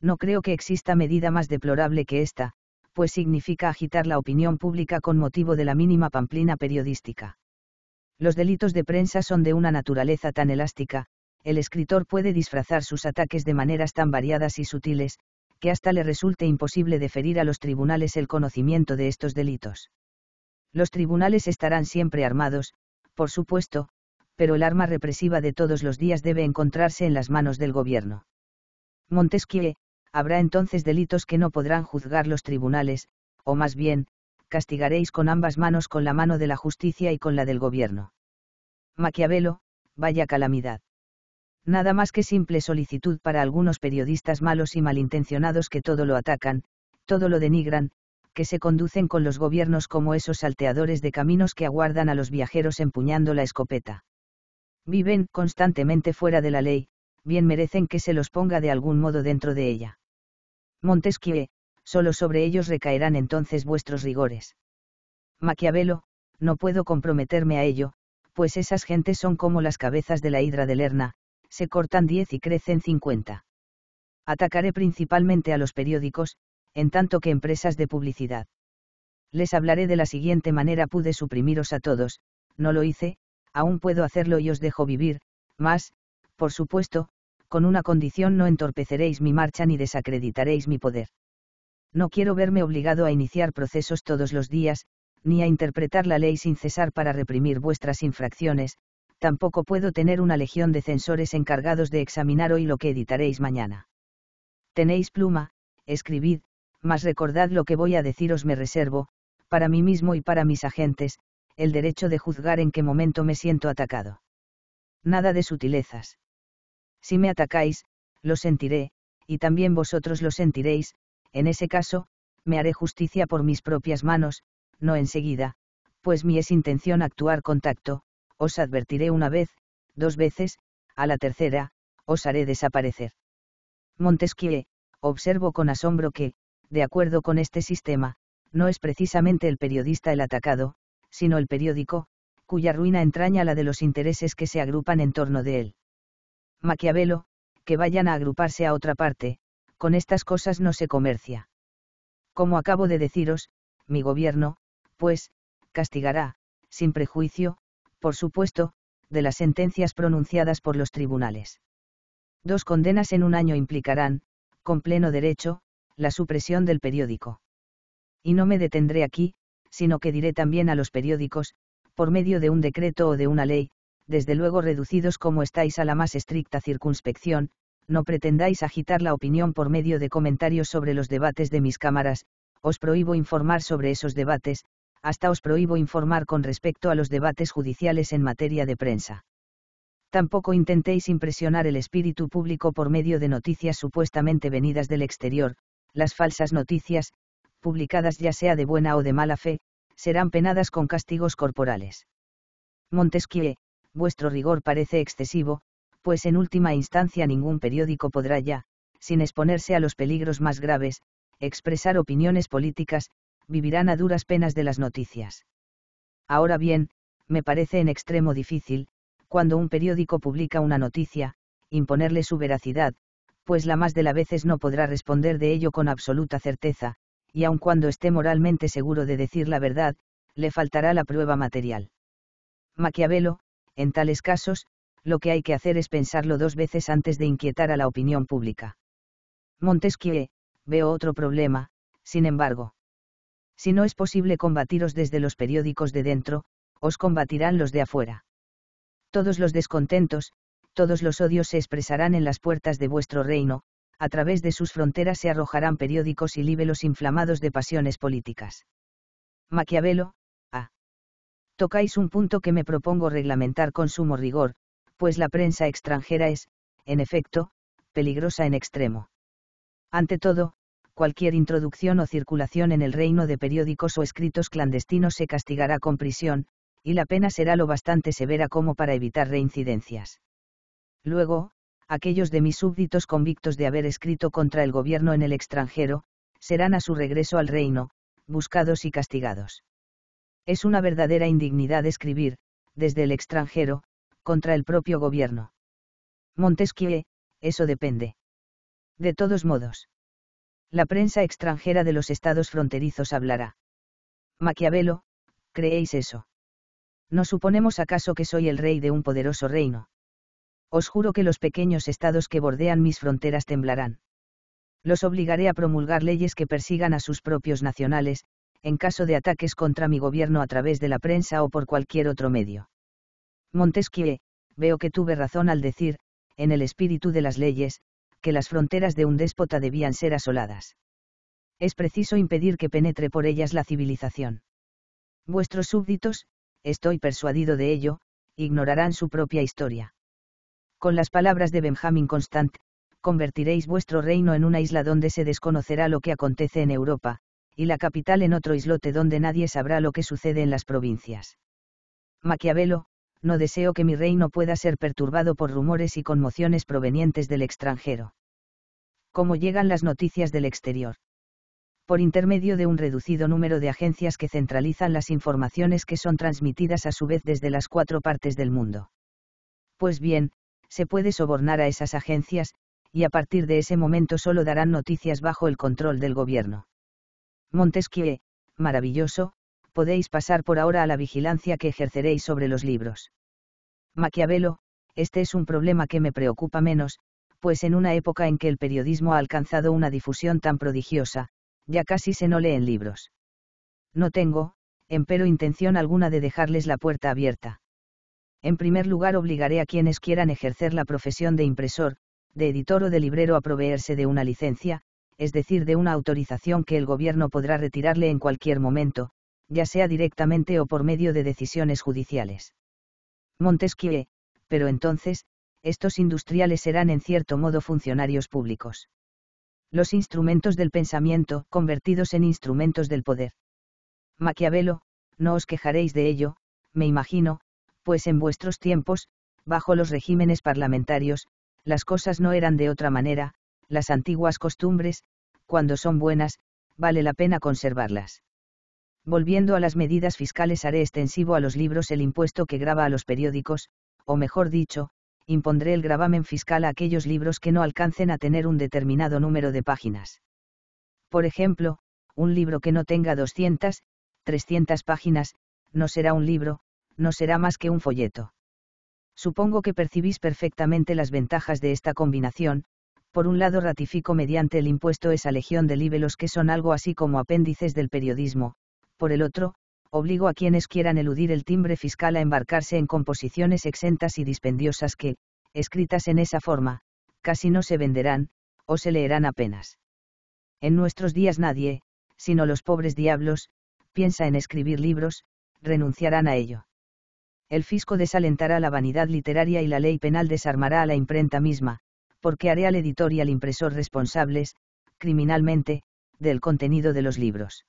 No creo que exista medida más deplorable que esta, pues significa agitar la opinión pública con motivo de la mínima pamplina periodística. Los delitos de prensa son de una naturaleza tan elástica, el escritor puede disfrazar sus ataques de maneras tan variadas y sutiles, que hasta le resulte imposible deferir a los tribunales el conocimiento de estos delitos. Los tribunales estarán siempre armados, por supuesto, pero el arma represiva de todos los días debe encontrarse en las manos del gobierno. Montesquieu, habrá entonces delitos que no podrán juzgar los tribunales, o más bien, castigaréis con ambas manos con la mano de la justicia y con la del gobierno. Maquiavelo, vaya calamidad. Nada más que simple solicitud para algunos periodistas malos y malintencionados que todo lo atacan, todo lo denigran, que se conducen con los gobiernos como esos salteadores de caminos que aguardan a los viajeros empuñando la escopeta viven constantemente fuera de la ley, bien merecen que se los ponga de algún modo dentro de ella. Montesquieu, solo sobre ellos recaerán entonces vuestros rigores. Maquiavelo, no puedo comprometerme a ello, pues esas gentes son como las cabezas de la hidra de Lerna, se cortan diez y crecen cincuenta. Atacaré principalmente a los periódicos, en tanto que empresas de publicidad. Les hablaré de la siguiente manera pude suprimiros a todos, no lo hice, aún puedo hacerlo y os dejo vivir, mas, por supuesto, con una condición no entorpeceréis mi marcha ni desacreditaréis mi poder. No quiero verme obligado a iniciar procesos todos los días, ni a interpretar la ley sin cesar para reprimir vuestras infracciones, tampoco puedo tener una legión de censores encargados de examinar hoy lo que editaréis mañana. Tenéis pluma, escribid, mas recordad lo que voy a deciros me reservo, para mí mismo y para mis agentes, el derecho de juzgar en qué momento me siento atacado. Nada de sutilezas. Si me atacáis, lo sentiré, y también vosotros lo sentiréis, en ese caso, me haré justicia por mis propias manos, no enseguida, pues mi es intención actuar con tacto, os advertiré una vez, dos veces, a la tercera, os haré desaparecer. Montesquieu, observo con asombro que, de acuerdo con este sistema, no es precisamente el periodista el atacado, sino el periódico, cuya ruina entraña la de los intereses que se agrupan en torno de él. Maquiavelo, que vayan a agruparse a otra parte, con estas cosas no se comercia. Como acabo de deciros, mi gobierno, pues, castigará, sin prejuicio, por supuesto, de las sentencias pronunciadas por los tribunales. Dos condenas en un año implicarán, con pleno derecho, la supresión del periódico. Y no me detendré aquí, sino que diré también a los periódicos, por medio de un decreto o de una ley, desde luego reducidos como estáis a la más estricta circunspección, no pretendáis agitar la opinión por medio de comentarios sobre los debates de mis cámaras, os prohíbo informar sobre esos debates, hasta os prohíbo informar con respecto a los debates judiciales en materia de prensa. Tampoco intentéis impresionar el espíritu público por medio de noticias supuestamente venidas del exterior, las falsas noticias, publicadas ya sea de buena o de mala fe, serán penadas con castigos corporales. Montesquieu, vuestro rigor parece excesivo, pues en última instancia ningún periódico podrá ya, sin exponerse a los peligros más graves, expresar opiniones políticas, vivirán a duras penas de las noticias. Ahora bien, me parece en extremo difícil, cuando un periódico publica una noticia, imponerle su veracidad, pues la más de las veces no podrá responder de ello con absoluta certeza, y aun cuando esté moralmente seguro de decir la verdad, le faltará la prueba material. Maquiavelo, en tales casos, lo que hay que hacer es pensarlo dos veces antes de inquietar a la opinión pública. Montesquieu, veo otro problema, sin embargo. Si no es posible combatiros desde los periódicos de dentro, os combatirán los de afuera. Todos los descontentos, todos los odios se expresarán en las puertas de vuestro reino, a través de sus fronteras se arrojarán periódicos y libelos inflamados de pasiones políticas. Maquiavelo, A. Tocáis un punto que me propongo reglamentar con sumo rigor, pues la prensa extranjera es, en efecto, peligrosa en extremo. Ante todo, cualquier introducción o circulación en el reino de periódicos o escritos clandestinos se castigará con prisión, y la pena será lo bastante severa como para evitar reincidencias. Luego, aquellos de mis súbditos convictos de haber escrito contra el gobierno en el extranjero, serán a su regreso al reino, buscados y castigados. Es una verdadera indignidad escribir, desde el extranjero, contra el propio gobierno. Montesquieu, eso depende. De todos modos. La prensa extranjera de los estados fronterizos hablará. Maquiavelo, ¿creéis eso? ¿No suponemos acaso que soy el rey de un poderoso reino? Os juro que los pequeños estados que bordean mis fronteras temblarán. Los obligaré a promulgar leyes que persigan a sus propios nacionales, en caso de ataques contra mi gobierno a través de la prensa o por cualquier otro medio. Montesquieu, veo que tuve razón al decir, en el espíritu de las leyes, que las fronteras de un déspota debían ser asoladas. Es preciso impedir que penetre por ellas la civilización. Vuestros súbditos, estoy persuadido de ello, ignorarán su propia historia con las palabras de Benjamin Constant, convertiréis vuestro reino en una isla donde se desconocerá lo que acontece en Europa, y la capital en otro islote donde nadie sabrá lo que sucede en las provincias. Maquiavelo, no deseo que mi reino pueda ser perturbado por rumores y conmociones provenientes del extranjero. ¿Cómo llegan las noticias del exterior? Por intermedio de un reducido número de agencias que centralizan las informaciones que son transmitidas a su vez desde las cuatro partes del mundo. Pues bien, se puede sobornar a esas agencias, y a partir de ese momento solo darán noticias bajo el control del gobierno. Montesquieu, maravilloso, podéis pasar por ahora a la vigilancia que ejerceréis sobre los libros. Maquiavelo, este es un problema que me preocupa menos, pues en una época en que el periodismo ha alcanzado una difusión tan prodigiosa, ya casi se no leen libros. No tengo, empero, intención alguna de dejarles la puerta abierta en primer lugar obligaré a quienes quieran ejercer la profesión de impresor, de editor o de librero a proveerse de una licencia, es decir, de una autorización que el gobierno podrá retirarle en cualquier momento, ya sea directamente o por medio de decisiones judiciales. Montesquieu, pero entonces, estos industriales serán en cierto modo funcionarios públicos. Los instrumentos del pensamiento, convertidos en instrumentos del poder. Maquiavelo, no os quejaréis de ello, me imagino, pues en vuestros tiempos, bajo los regímenes parlamentarios, las cosas no eran de otra manera, las antiguas costumbres, cuando son buenas, vale la pena conservarlas. Volviendo a las medidas fiscales haré extensivo a los libros el impuesto que graba a los periódicos, o mejor dicho, impondré el gravamen fiscal a aquellos libros que no alcancen a tener un determinado número de páginas. Por ejemplo, un libro que no tenga 200, 300 páginas, no será un libro, no será más que un folleto. Supongo que percibís perfectamente las ventajas de esta combinación, por un lado ratifico mediante el impuesto esa legión de libelos que son algo así como apéndices del periodismo, por el otro, obligo a quienes quieran eludir el timbre fiscal a embarcarse en composiciones exentas y dispendiosas que, escritas en esa forma, casi no se venderán, o se leerán apenas. En nuestros días nadie, sino los pobres diablos, piensa en escribir libros, renunciarán a ello el fisco desalentará la vanidad literaria y la ley penal desarmará a la imprenta misma, porque haré al editor y al impresor responsables, criminalmente, del contenido de los libros.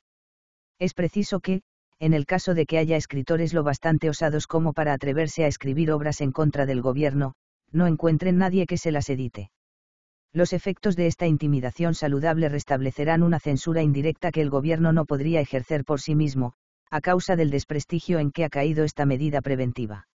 Es preciso que, en el caso de que haya escritores lo bastante osados como para atreverse a escribir obras en contra del gobierno, no encuentren nadie que se las edite. Los efectos de esta intimidación saludable restablecerán una censura indirecta que el gobierno no podría ejercer por sí mismo, a causa del desprestigio en que ha caído esta medida preventiva.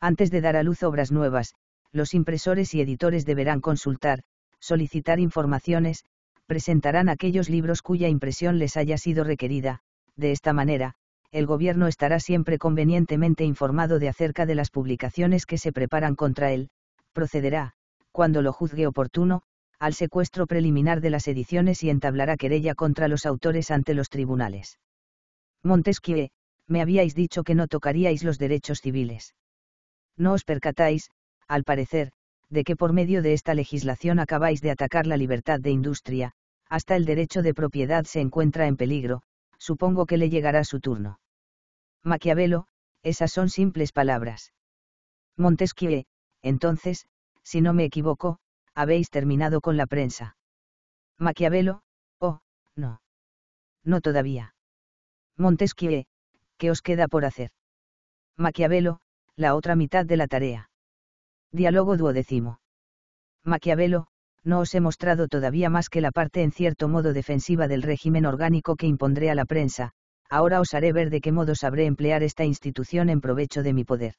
Antes de dar a luz obras nuevas, los impresores y editores deberán consultar, solicitar informaciones, presentarán aquellos libros cuya impresión les haya sido requerida, de esta manera, el Gobierno estará siempre convenientemente informado de acerca de las publicaciones que se preparan contra él, procederá, cuando lo juzgue oportuno, al secuestro preliminar de las ediciones y entablará querella contra los autores ante los tribunales. Montesquieu, me habíais dicho que no tocaríais los derechos civiles. No os percatáis, al parecer, de que por medio de esta legislación acabáis de atacar la libertad de industria, hasta el derecho de propiedad se encuentra en peligro, supongo que le llegará su turno. Maquiavelo, esas son simples palabras. Montesquieu, entonces, si no me equivoco, habéis terminado con la prensa. Maquiavelo, oh, no. No todavía. Montesquieu, ¿qué os queda por hacer? Maquiavelo, la otra mitad de la tarea. Diálogo duodécimo. Maquiavelo, no os he mostrado todavía más que la parte en cierto modo defensiva del régimen orgánico que impondré a la prensa, ahora os haré ver de qué modo sabré emplear esta institución en provecho de mi poder.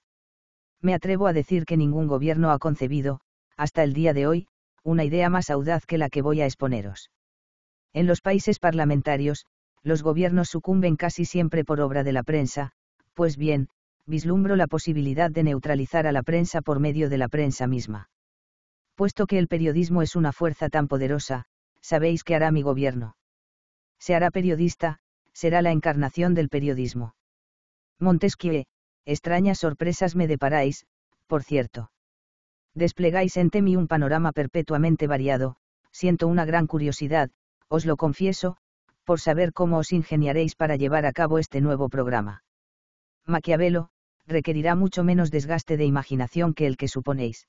Me atrevo a decir que ningún gobierno ha concebido, hasta el día de hoy, una idea más audaz que la que voy a exponeros. En los países parlamentarios, los gobiernos sucumben casi siempre por obra de la prensa, pues bien, vislumbro la posibilidad de neutralizar a la prensa por medio de la prensa misma. Puesto que el periodismo es una fuerza tan poderosa, sabéis qué hará mi gobierno. Se hará periodista, será la encarnación del periodismo. Montesquieu, extrañas sorpresas me deparáis, por cierto. Desplegáis ante mí un panorama perpetuamente variado, siento una gran curiosidad, os lo confieso, por saber cómo os ingeniaréis para llevar a cabo este nuevo programa. Maquiavelo, requerirá mucho menos desgaste de imaginación que el que suponéis.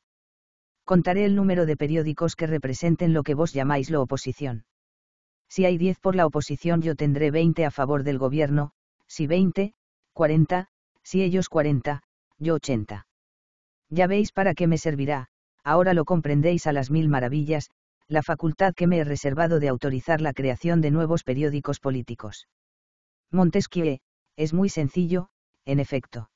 Contaré el número de periódicos que representen lo que vos llamáis la oposición. Si hay 10 por la oposición yo tendré 20 a favor del gobierno, si 20, 40, si ellos 40, yo 80. Ya veis para qué me servirá, ahora lo comprendéis a las mil maravillas, la facultad que me he reservado de autorizar la creación de nuevos periódicos políticos. Montesquieu, es muy sencillo, en efecto.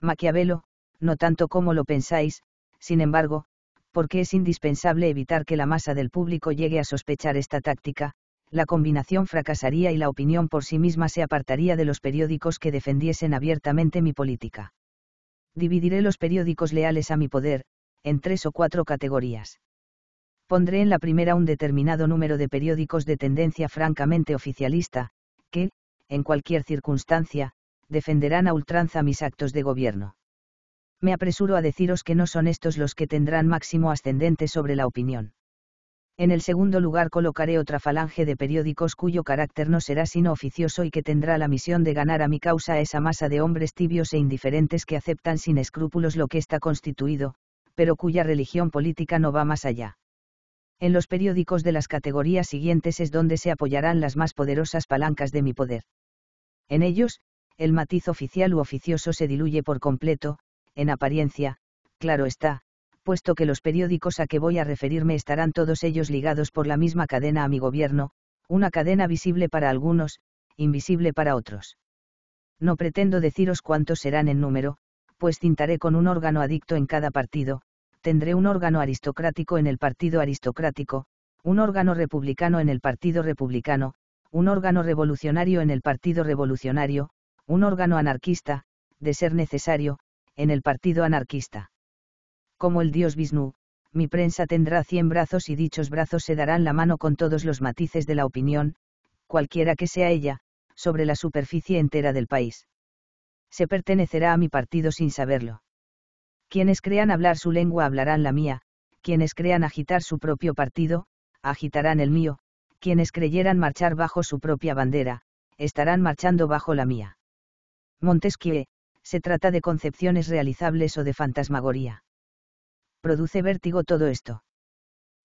Maquiavelo, no tanto como lo pensáis, sin embargo, porque es indispensable evitar que la masa del público llegue a sospechar esta táctica, la combinación fracasaría y la opinión por sí misma se apartaría de los periódicos que defendiesen abiertamente mi política. Dividiré los periódicos leales a mi poder, en tres o cuatro categorías pondré en la primera un determinado número de periódicos de tendencia francamente oficialista, que, en cualquier circunstancia, defenderán a ultranza mis actos de gobierno. Me apresuro a deciros que no son estos los que tendrán máximo ascendente sobre la opinión. En el segundo lugar colocaré otra falange de periódicos cuyo carácter no será sino oficioso y que tendrá la misión de ganar a mi causa a esa masa de hombres tibios e indiferentes que aceptan sin escrúpulos lo que está constituido, pero cuya religión política no va más allá en los periódicos de las categorías siguientes es donde se apoyarán las más poderosas palancas de mi poder. En ellos, el matiz oficial u oficioso se diluye por completo, en apariencia, claro está, puesto que los periódicos a que voy a referirme estarán todos ellos ligados por la misma cadena a mi gobierno, una cadena visible para algunos, invisible para otros. No pretendo deciros cuántos serán en número, pues cintaré con un órgano adicto en cada partido, tendré un órgano aristocrático en el Partido Aristocrático, un órgano republicano en el Partido Republicano, un órgano revolucionario en el Partido Revolucionario, un órgano anarquista, de ser necesario, en el Partido Anarquista. Como el dios Vishnu, mi prensa tendrá cien brazos y dichos brazos se darán la mano con todos los matices de la opinión, cualquiera que sea ella, sobre la superficie entera del país. Se pertenecerá a mi partido sin saberlo. Quienes crean hablar su lengua hablarán la mía, quienes crean agitar su propio partido, agitarán el mío, quienes creyeran marchar bajo su propia bandera, estarán marchando bajo la mía. Montesquieu, se trata de concepciones realizables o de fantasmagoría. Produce vértigo todo esto.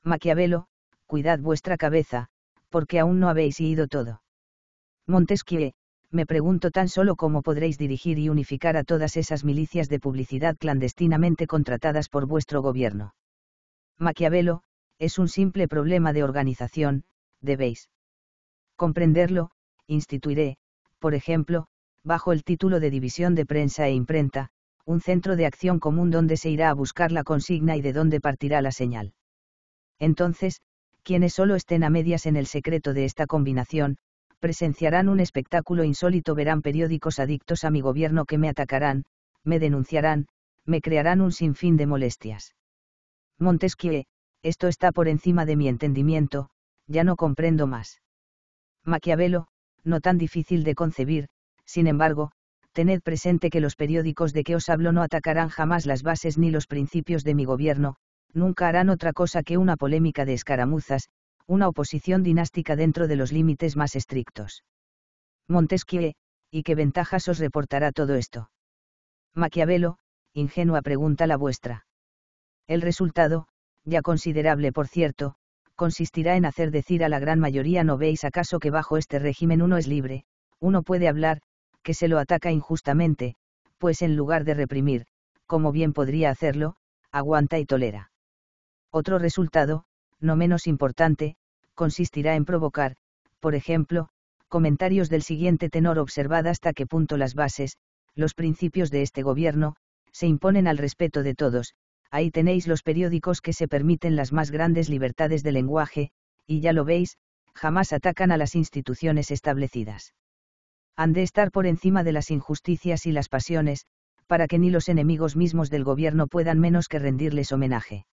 Maquiavelo, cuidad vuestra cabeza, porque aún no habéis ido todo. Montesquieu, me pregunto tan solo cómo podréis dirigir y unificar a todas esas milicias de publicidad clandestinamente contratadas por vuestro gobierno. Maquiavelo, es un simple problema de organización, debéis comprenderlo, instituiré, por ejemplo, bajo el título de División de Prensa e Imprenta, un centro de acción común donde se irá a buscar la consigna y de donde partirá la señal. Entonces, quienes solo estén a medias en el secreto de esta combinación, presenciarán un espectáculo insólito, verán periódicos adictos a mi gobierno que me atacarán, me denunciarán, me crearán un sinfín de molestias. Montesquieu, esto está por encima de mi entendimiento, ya no comprendo más. Maquiavelo, no tan difícil de concebir, sin embargo, tened presente que los periódicos de que os hablo no atacarán jamás las bases ni los principios de mi gobierno, nunca harán otra cosa que una polémica de escaramuzas, una oposición dinástica dentro de los límites más estrictos. Montesquieu, ¿y qué ventajas os reportará todo esto? Maquiavelo, ingenua pregunta la vuestra. El resultado, ya considerable por cierto, consistirá en hacer decir a la gran mayoría ¿no veis acaso que bajo este régimen uno es libre, uno puede hablar, que se lo ataca injustamente, pues en lugar de reprimir, como bien podría hacerlo, aguanta y tolera. Otro resultado, no menos importante, consistirá en provocar, por ejemplo, comentarios del siguiente tenor observad hasta qué punto las bases, los principios de este gobierno, se imponen al respeto de todos, ahí tenéis los periódicos que se permiten las más grandes libertades de lenguaje, y ya lo veis, jamás atacan a las instituciones establecidas. Han de estar por encima de las injusticias y las pasiones, para que ni los enemigos mismos del gobierno puedan menos que rendirles homenaje.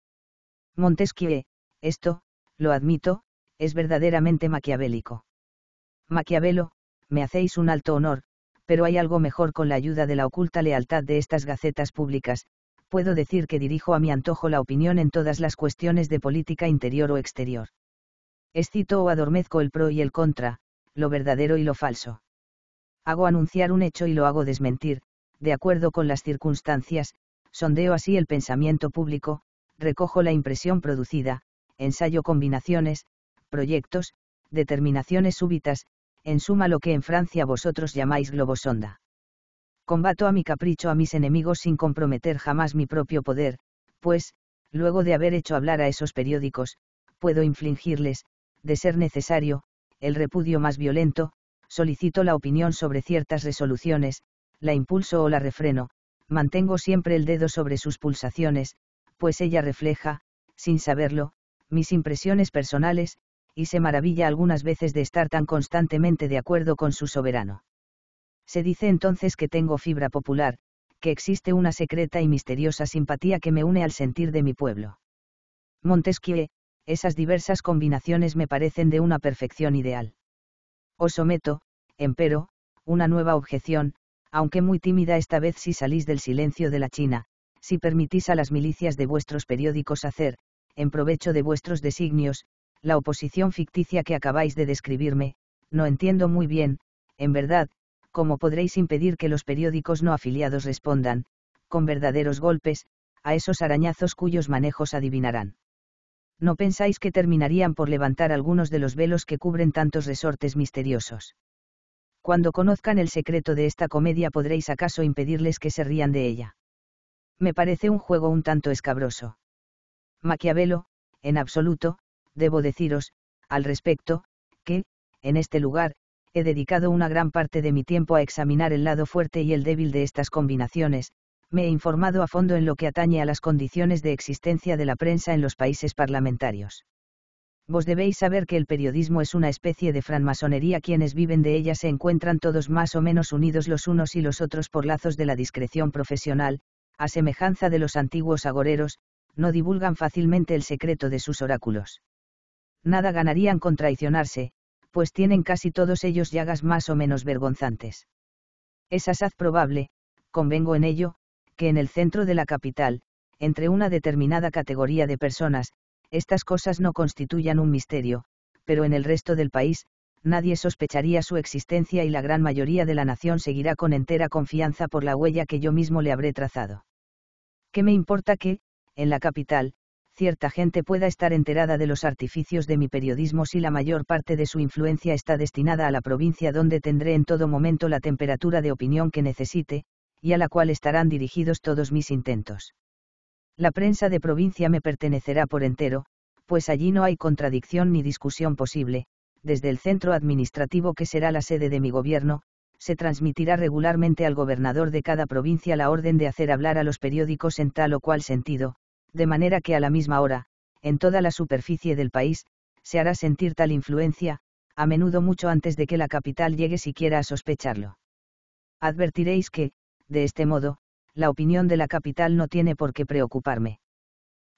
Montesquieu, esto, lo admito, es verdaderamente maquiavélico. Maquiavelo, me hacéis un alto honor, pero hay algo mejor con la ayuda de la oculta lealtad de estas gacetas públicas, puedo decir que dirijo a mi antojo la opinión en todas las cuestiones de política interior o exterior. Excito o adormezco el pro y el contra, lo verdadero y lo falso. Hago anunciar un hecho y lo hago desmentir, de acuerdo con las circunstancias, sondeo así el pensamiento público, recojo la impresión producida, ensayo combinaciones, proyectos, determinaciones súbitas, en suma lo que en Francia vosotros llamáis globosonda. Combato a mi capricho a mis enemigos sin comprometer jamás mi propio poder, pues, luego de haber hecho hablar a esos periódicos, puedo infligirles, de ser necesario, el repudio más violento, solicito la opinión sobre ciertas resoluciones, la impulso o la refreno, mantengo siempre el dedo sobre sus pulsaciones, pues ella refleja, sin saberlo, mis impresiones personales, y se maravilla algunas veces de estar tan constantemente de acuerdo con su soberano. Se dice entonces que tengo fibra popular, que existe una secreta y misteriosa simpatía que me une al sentir de mi pueblo. Montesquieu, esas diversas combinaciones me parecen de una perfección ideal. Os someto, empero, una nueva objeción, aunque muy tímida esta vez si salís del silencio de la China, si permitís a las milicias de vuestros periódicos hacer, en provecho de vuestros designios, la oposición ficticia que acabáis de describirme, no entiendo muy bien, en verdad, cómo podréis impedir que los periódicos no afiliados respondan, con verdaderos golpes, a esos arañazos cuyos manejos adivinarán. ¿No pensáis que terminarían por levantar algunos de los velos que cubren tantos resortes misteriosos? Cuando conozcan el secreto de esta comedia podréis acaso impedirles que se rían de ella. Me parece un juego un tanto escabroso. Maquiavelo, en absoluto, debo deciros, al respecto, que, en este lugar, he dedicado una gran parte de mi tiempo a examinar el lado fuerte y el débil de estas combinaciones, me he informado a fondo en lo que atañe a las condiciones de existencia de la prensa en los países parlamentarios. Vos debéis saber que el periodismo es una especie de franmasonería, quienes viven de ella se encuentran todos más o menos unidos los unos y los otros por lazos de la discreción profesional, a semejanza de los antiguos agoreros, no divulgan fácilmente el secreto de sus oráculos nada ganarían con traicionarse, pues tienen casi todos ellos llagas más o menos vergonzantes. Es asaz probable, convengo en ello, que en el centro de la capital, entre una determinada categoría de personas, estas cosas no constituyan un misterio, pero en el resto del país, nadie sospecharía su existencia y la gran mayoría de la nación seguirá con entera confianza por la huella que yo mismo le habré trazado. ¿Qué me importa que, en la capital, cierta gente pueda estar enterada de los artificios de mi periodismo si la mayor parte de su influencia está destinada a la provincia donde tendré en todo momento la temperatura de opinión que necesite, y a la cual estarán dirigidos todos mis intentos. La prensa de provincia me pertenecerá por entero, pues allí no hay contradicción ni discusión posible, desde el centro administrativo que será la sede de mi gobierno, se transmitirá regularmente al gobernador de cada provincia la orden de hacer hablar a los periódicos en tal o cual sentido, de manera que a la misma hora, en toda la superficie del país, se hará sentir tal influencia, a menudo mucho antes de que la capital llegue siquiera a sospecharlo. Advertiréis que, de este modo, la opinión de la capital no tiene por qué preocuparme.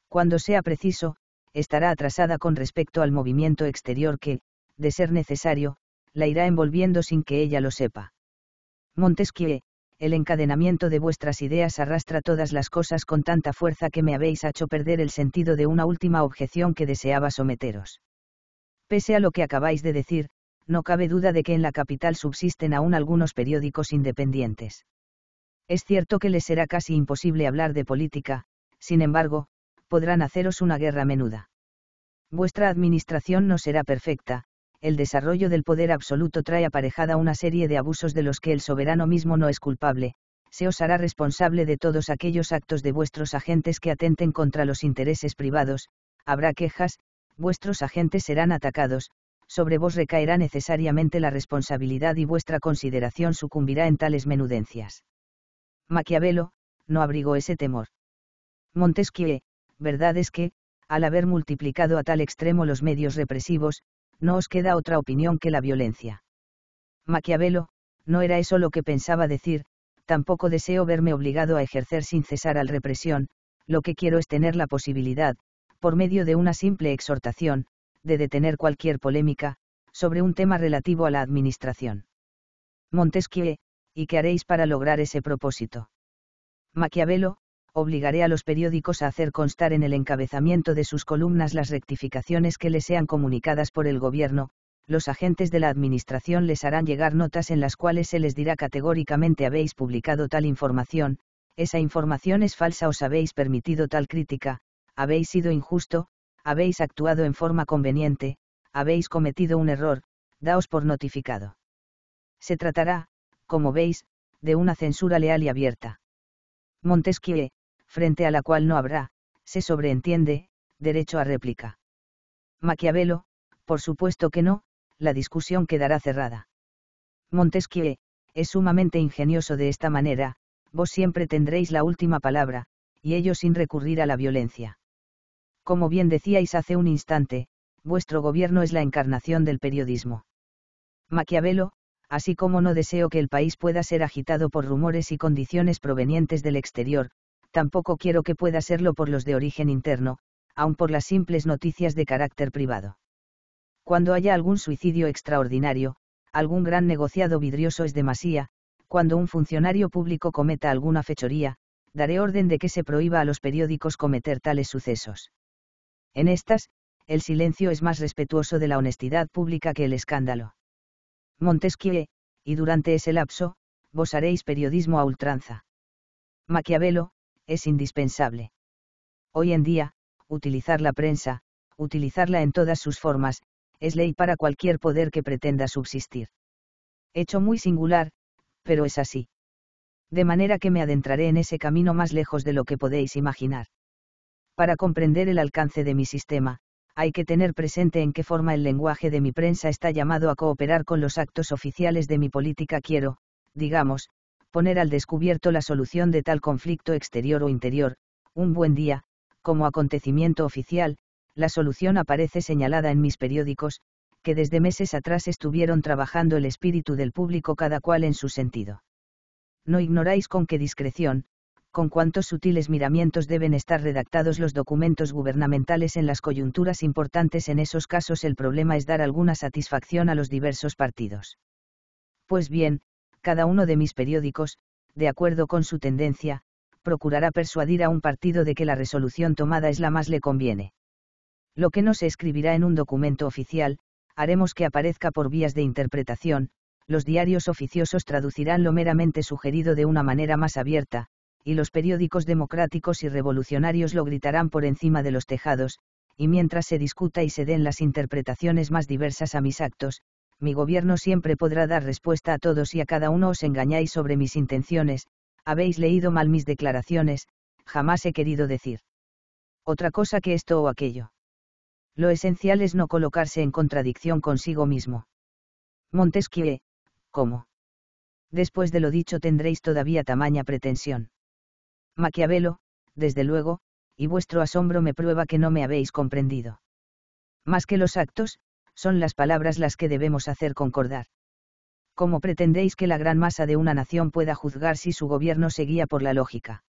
Cuando sea preciso, estará atrasada con respecto al movimiento exterior que, de ser necesario, la irá envolviendo sin que ella lo sepa. Montesquieu, el encadenamiento de vuestras ideas arrastra todas las cosas con tanta fuerza que me habéis hecho perder el sentido de una última objeción que deseaba someteros. Pese a lo que acabáis de decir, no cabe duda de que en la capital subsisten aún algunos periódicos independientes. Es cierto que les será casi imposible hablar de política, sin embargo, podrán haceros una guerra menuda. Vuestra administración no será perfecta, el desarrollo del poder absoluto trae aparejada una serie de abusos de los que el soberano mismo no es culpable, se os hará responsable de todos aquellos actos de vuestros agentes que atenten contra los intereses privados, habrá quejas, vuestros agentes serán atacados, sobre vos recaerá necesariamente la responsabilidad y vuestra consideración sucumbirá en tales menudencias. Maquiavelo, no abrigó ese temor. Montesquieu, verdad es que, al haber multiplicado a tal extremo los medios represivos, no os queda otra opinión que la violencia. Maquiavelo, no era eso lo que pensaba decir, tampoco deseo verme obligado a ejercer sin cesar al represión, lo que quiero es tener la posibilidad, por medio de una simple exhortación, de detener cualquier polémica, sobre un tema relativo a la administración. Montesquieu, ¿y qué haréis para lograr ese propósito? Maquiavelo, obligaré a los periódicos a hacer constar en el encabezamiento de sus columnas las rectificaciones que les sean comunicadas por el Gobierno, los agentes de la Administración les harán llegar notas en las cuales se les dirá categóricamente habéis publicado tal información, esa información es falsa os habéis permitido tal crítica, habéis sido injusto, habéis actuado en forma conveniente, habéis cometido un error, daos por notificado. Se tratará, como veis, de una censura leal y abierta. Montesquieu, frente a la cual no habrá, se sobreentiende, derecho a réplica. Maquiavelo, por supuesto que no, la discusión quedará cerrada. Montesquieu, es sumamente ingenioso de esta manera, vos siempre tendréis la última palabra, y ello sin recurrir a la violencia. Como bien decíais hace un instante, vuestro gobierno es la encarnación del periodismo. Maquiavelo, así como no deseo que el país pueda ser agitado por rumores y condiciones provenientes del exterior, tampoco quiero que pueda serlo por los de origen interno, aun por las simples noticias de carácter privado. Cuando haya algún suicidio extraordinario, algún gran negociado vidrioso es demasía, cuando un funcionario público cometa alguna fechoría, daré orden de que se prohíba a los periódicos cometer tales sucesos. En estas, el silencio es más respetuoso de la honestidad pública que el escándalo. Montesquieu, y durante ese lapso, vos haréis periodismo a ultranza. Maquiavelo, es indispensable. Hoy en día, utilizar la prensa, utilizarla en todas sus formas, es ley para cualquier poder que pretenda subsistir. Hecho muy singular, pero es así. De manera que me adentraré en ese camino más lejos de lo que podéis imaginar. Para comprender el alcance de mi sistema, hay que tener presente en qué forma el lenguaje de mi prensa está llamado a cooperar con los actos oficiales de mi política quiero, digamos, poner al descubierto la solución de tal conflicto exterior o interior, un buen día, como acontecimiento oficial, la solución aparece señalada en mis periódicos, que desde meses atrás estuvieron trabajando el espíritu del público cada cual en su sentido. No ignoráis con qué discreción, con cuántos sutiles miramientos deben estar redactados los documentos gubernamentales en las coyunturas importantes. En esos casos el problema es dar alguna satisfacción a los diversos partidos. Pues bien, cada uno de mis periódicos, de acuerdo con su tendencia, procurará persuadir a un partido de que la resolución tomada es la más le conviene. Lo que no se escribirá en un documento oficial, haremos que aparezca por vías de interpretación, los diarios oficiosos traducirán lo meramente sugerido de una manera más abierta, y los periódicos democráticos y revolucionarios lo gritarán por encima de los tejados, y mientras se discuta y se den las interpretaciones más diversas a mis actos, mi gobierno siempre podrá dar respuesta a todos y a cada uno os engañáis sobre mis intenciones, habéis leído mal mis declaraciones, jamás he querido decir otra cosa que esto o aquello. Lo esencial es no colocarse en contradicción consigo mismo. Montesquieu, ¿cómo? Después de lo dicho tendréis todavía tamaña pretensión. Maquiavelo, desde luego, y vuestro asombro me prueba que no me habéis comprendido. Más que los actos, son las palabras las que debemos hacer concordar. ¿Cómo pretendéis que la gran masa de una nación pueda juzgar si su gobierno se guía por la lógica?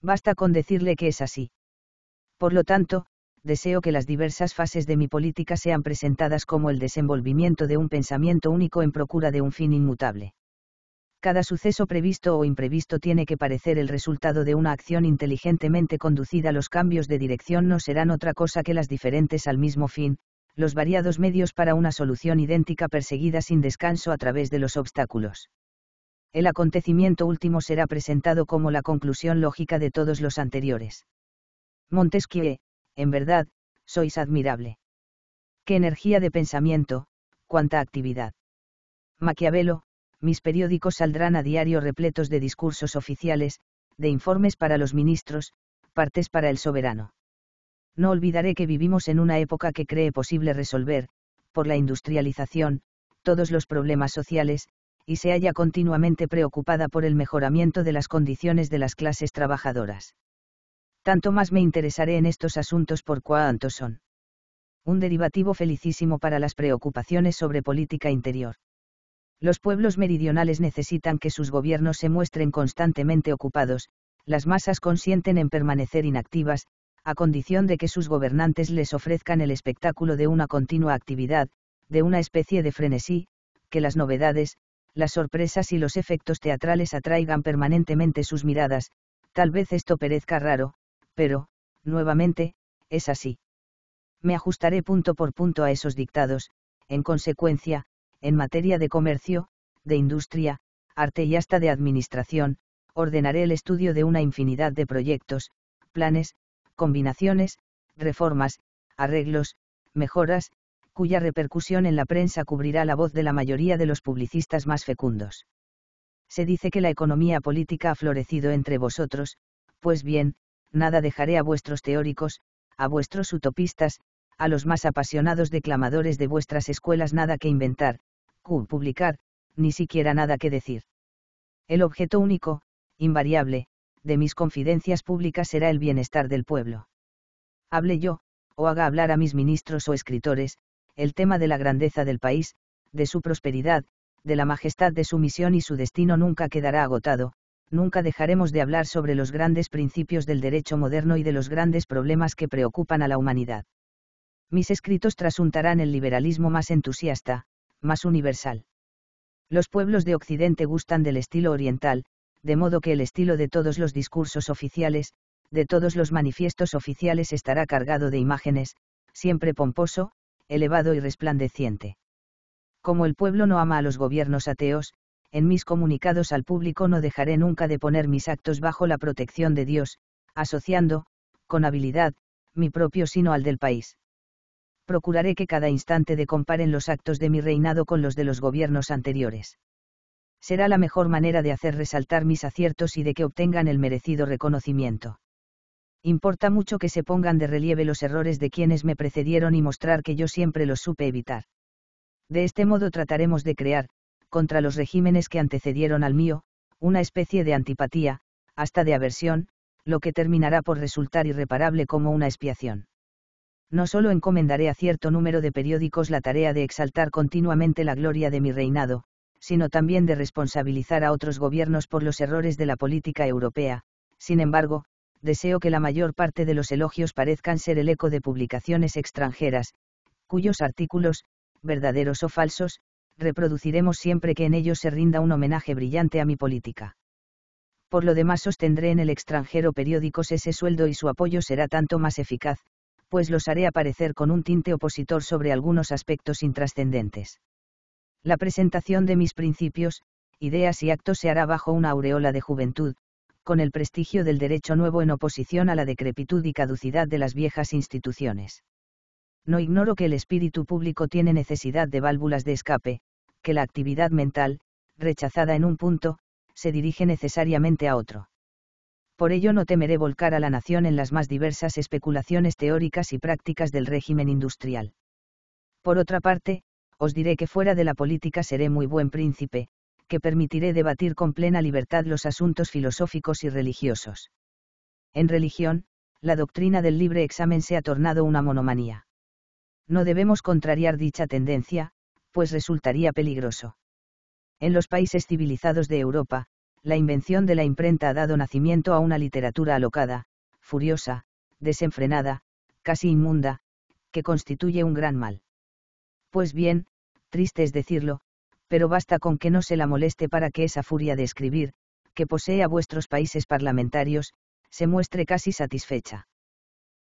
Basta con decirle que es así. Por lo tanto, deseo que las diversas fases de mi política sean presentadas como el desenvolvimiento de un pensamiento único en procura de un fin inmutable. Cada suceso previsto o imprevisto tiene que parecer el resultado de una acción inteligentemente conducida. Los cambios de dirección no serán otra cosa que las diferentes al mismo fin, los variados medios para una solución idéntica perseguida sin descanso a través de los obstáculos. El acontecimiento último será presentado como la conclusión lógica de todos los anteriores. Montesquieu, en verdad, sois admirable. Qué energía de pensamiento, cuánta actividad. Maquiavelo, mis periódicos saldrán a diario repletos de discursos oficiales, de informes para los ministros, partes para el soberano. No olvidaré que vivimos en una época que cree posible resolver, por la industrialización, todos los problemas sociales, y se halla continuamente preocupada por el mejoramiento de las condiciones de las clases trabajadoras. Tanto más me interesaré en estos asuntos por cuántos son un derivativo felicísimo para las preocupaciones sobre política interior. Los pueblos meridionales necesitan que sus gobiernos se muestren constantemente ocupados, las masas consienten en permanecer inactivas, a condición de que sus gobernantes les ofrezcan el espectáculo de una continua actividad, de una especie de frenesí, que las novedades, las sorpresas y los efectos teatrales atraigan permanentemente sus miradas, tal vez esto perezca raro, pero, nuevamente, es así. Me ajustaré punto por punto a esos dictados, en consecuencia, en materia de comercio, de industria, arte y hasta de administración, ordenaré el estudio de una infinidad de proyectos, planes, combinaciones, reformas, arreglos, mejoras, cuya repercusión en la prensa cubrirá la voz de la mayoría de los publicistas más fecundos. Se dice que la economía política ha florecido entre vosotros, pues bien, nada dejaré a vuestros teóricos, a vuestros utopistas, a los más apasionados declamadores de vuestras escuelas nada que inventar, publicar, ni siquiera nada que decir. El objeto único, invariable, de mis confidencias públicas será el bienestar del pueblo. Hable yo, o haga hablar a mis ministros o escritores, el tema de la grandeza del país, de su prosperidad, de la majestad de su misión y su destino nunca quedará agotado, nunca dejaremos de hablar sobre los grandes principios del derecho moderno y de los grandes problemas que preocupan a la humanidad. Mis escritos trasuntarán el liberalismo más entusiasta, más universal. Los pueblos de Occidente gustan del estilo oriental, de modo que el estilo de todos los discursos oficiales, de todos los manifiestos oficiales estará cargado de imágenes, siempre pomposo, elevado y resplandeciente. Como el pueblo no ama a los gobiernos ateos, en mis comunicados al público no dejaré nunca de poner mis actos bajo la protección de Dios, asociando, con habilidad, mi propio sino al del país. Procuraré que cada instante de comparen los actos de mi reinado con los de los gobiernos anteriores será la mejor manera de hacer resaltar mis aciertos y de que obtengan el merecido reconocimiento. Importa mucho que se pongan de relieve los errores de quienes me precedieron y mostrar que yo siempre los supe evitar. De este modo trataremos de crear, contra los regímenes que antecedieron al mío, una especie de antipatía, hasta de aversión, lo que terminará por resultar irreparable como una expiación. No solo encomendaré a cierto número de periódicos la tarea de exaltar continuamente la gloria de mi reinado, sino también de responsabilizar a otros gobiernos por los errores de la política europea. Sin embargo, deseo que la mayor parte de los elogios parezcan ser el eco de publicaciones extranjeras, cuyos artículos, verdaderos o falsos, reproduciremos siempre que en ellos se rinda un homenaje brillante a mi política. Por lo demás sostendré en el extranjero periódicos ese sueldo y su apoyo será tanto más eficaz, pues los haré aparecer con un tinte opositor sobre algunos aspectos intrascendentes. La presentación de mis principios, ideas y actos se hará bajo una aureola de juventud, con el prestigio del derecho nuevo en oposición a la decrepitud y caducidad de las viejas instituciones. No ignoro que el espíritu público tiene necesidad de válvulas de escape, que la actividad mental, rechazada en un punto, se dirige necesariamente a otro. Por ello no temeré volcar a la nación en las más diversas especulaciones teóricas y prácticas del régimen industrial. Por otra parte, os diré que fuera de la política seré muy buen príncipe, que permitiré debatir con plena libertad los asuntos filosóficos y religiosos. En religión, la doctrina del libre examen se ha tornado una monomanía. No debemos contrariar dicha tendencia, pues resultaría peligroso. En los países civilizados de Europa, la invención de la imprenta ha dado nacimiento a una literatura alocada, furiosa, desenfrenada, casi inmunda, que constituye un gran mal. Pues bien, triste es decirlo, pero basta con que no se la moleste para que esa furia de escribir, que posee a vuestros países parlamentarios, se muestre casi satisfecha.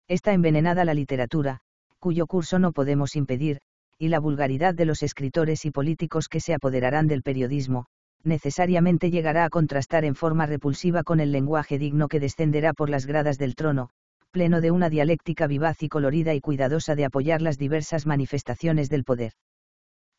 Está envenenada la literatura, cuyo curso no podemos impedir, y la vulgaridad de los escritores y políticos que se apoderarán del periodismo, necesariamente llegará a contrastar en forma repulsiva con el lenguaje digno que descenderá por las gradas del trono, pleno de una dialéctica vivaz y colorida y cuidadosa de apoyar las diversas manifestaciones del poder.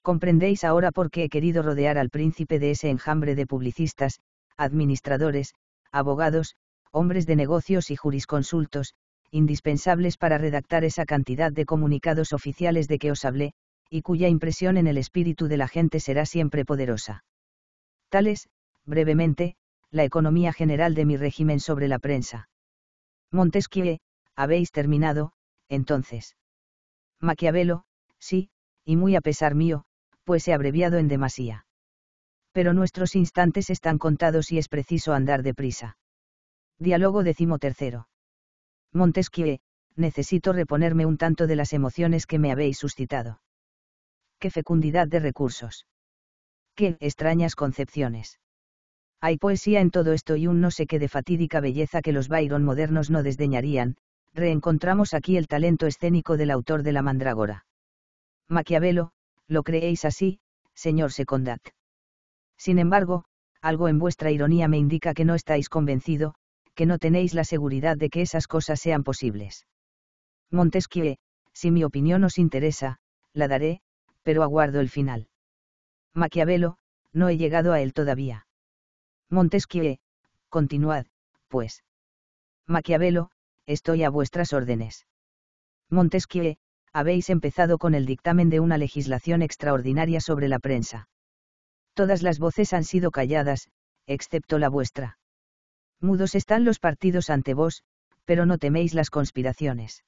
Comprendéis ahora por qué he querido rodear al príncipe de ese enjambre de publicistas, administradores, abogados, hombres de negocios y jurisconsultos, indispensables para redactar esa cantidad de comunicados oficiales de que os hablé, y cuya impresión en el espíritu de la gente será siempre poderosa. Tales, brevemente, la economía general de mi régimen sobre la prensa. Montesquieu, habéis terminado, entonces. Maquiavelo, sí, y muy a pesar mío, pues he abreviado en demasía. Pero nuestros instantes están contados y es preciso andar deprisa. Diálogo decimotercero. Montesquieu, necesito reponerme un tanto de las emociones que me habéis suscitado. Qué fecundidad de recursos. Qué extrañas concepciones. Hay poesía en todo esto y un no sé qué de fatídica belleza que los Byron modernos no desdeñarían, reencontramos aquí el talento escénico del autor de la mandrágora. Maquiavelo, lo creéis así, señor Secondat. Sin embargo, algo en vuestra ironía me indica que no estáis convencido, que no tenéis la seguridad de que esas cosas sean posibles. Montesquieu, si mi opinión os interesa, la daré, pero aguardo el final. Maquiavelo, no he llegado a él todavía. Montesquieu, continuad, pues. Maquiavelo, estoy a vuestras órdenes. Montesquieu, habéis empezado con el dictamen de una legislación extraordinaria sobre la prensa. Todas las voces han sido calladas, excepto la vuestra. Mudos están los partidos ante vos, pero no teméis las conspiraciones.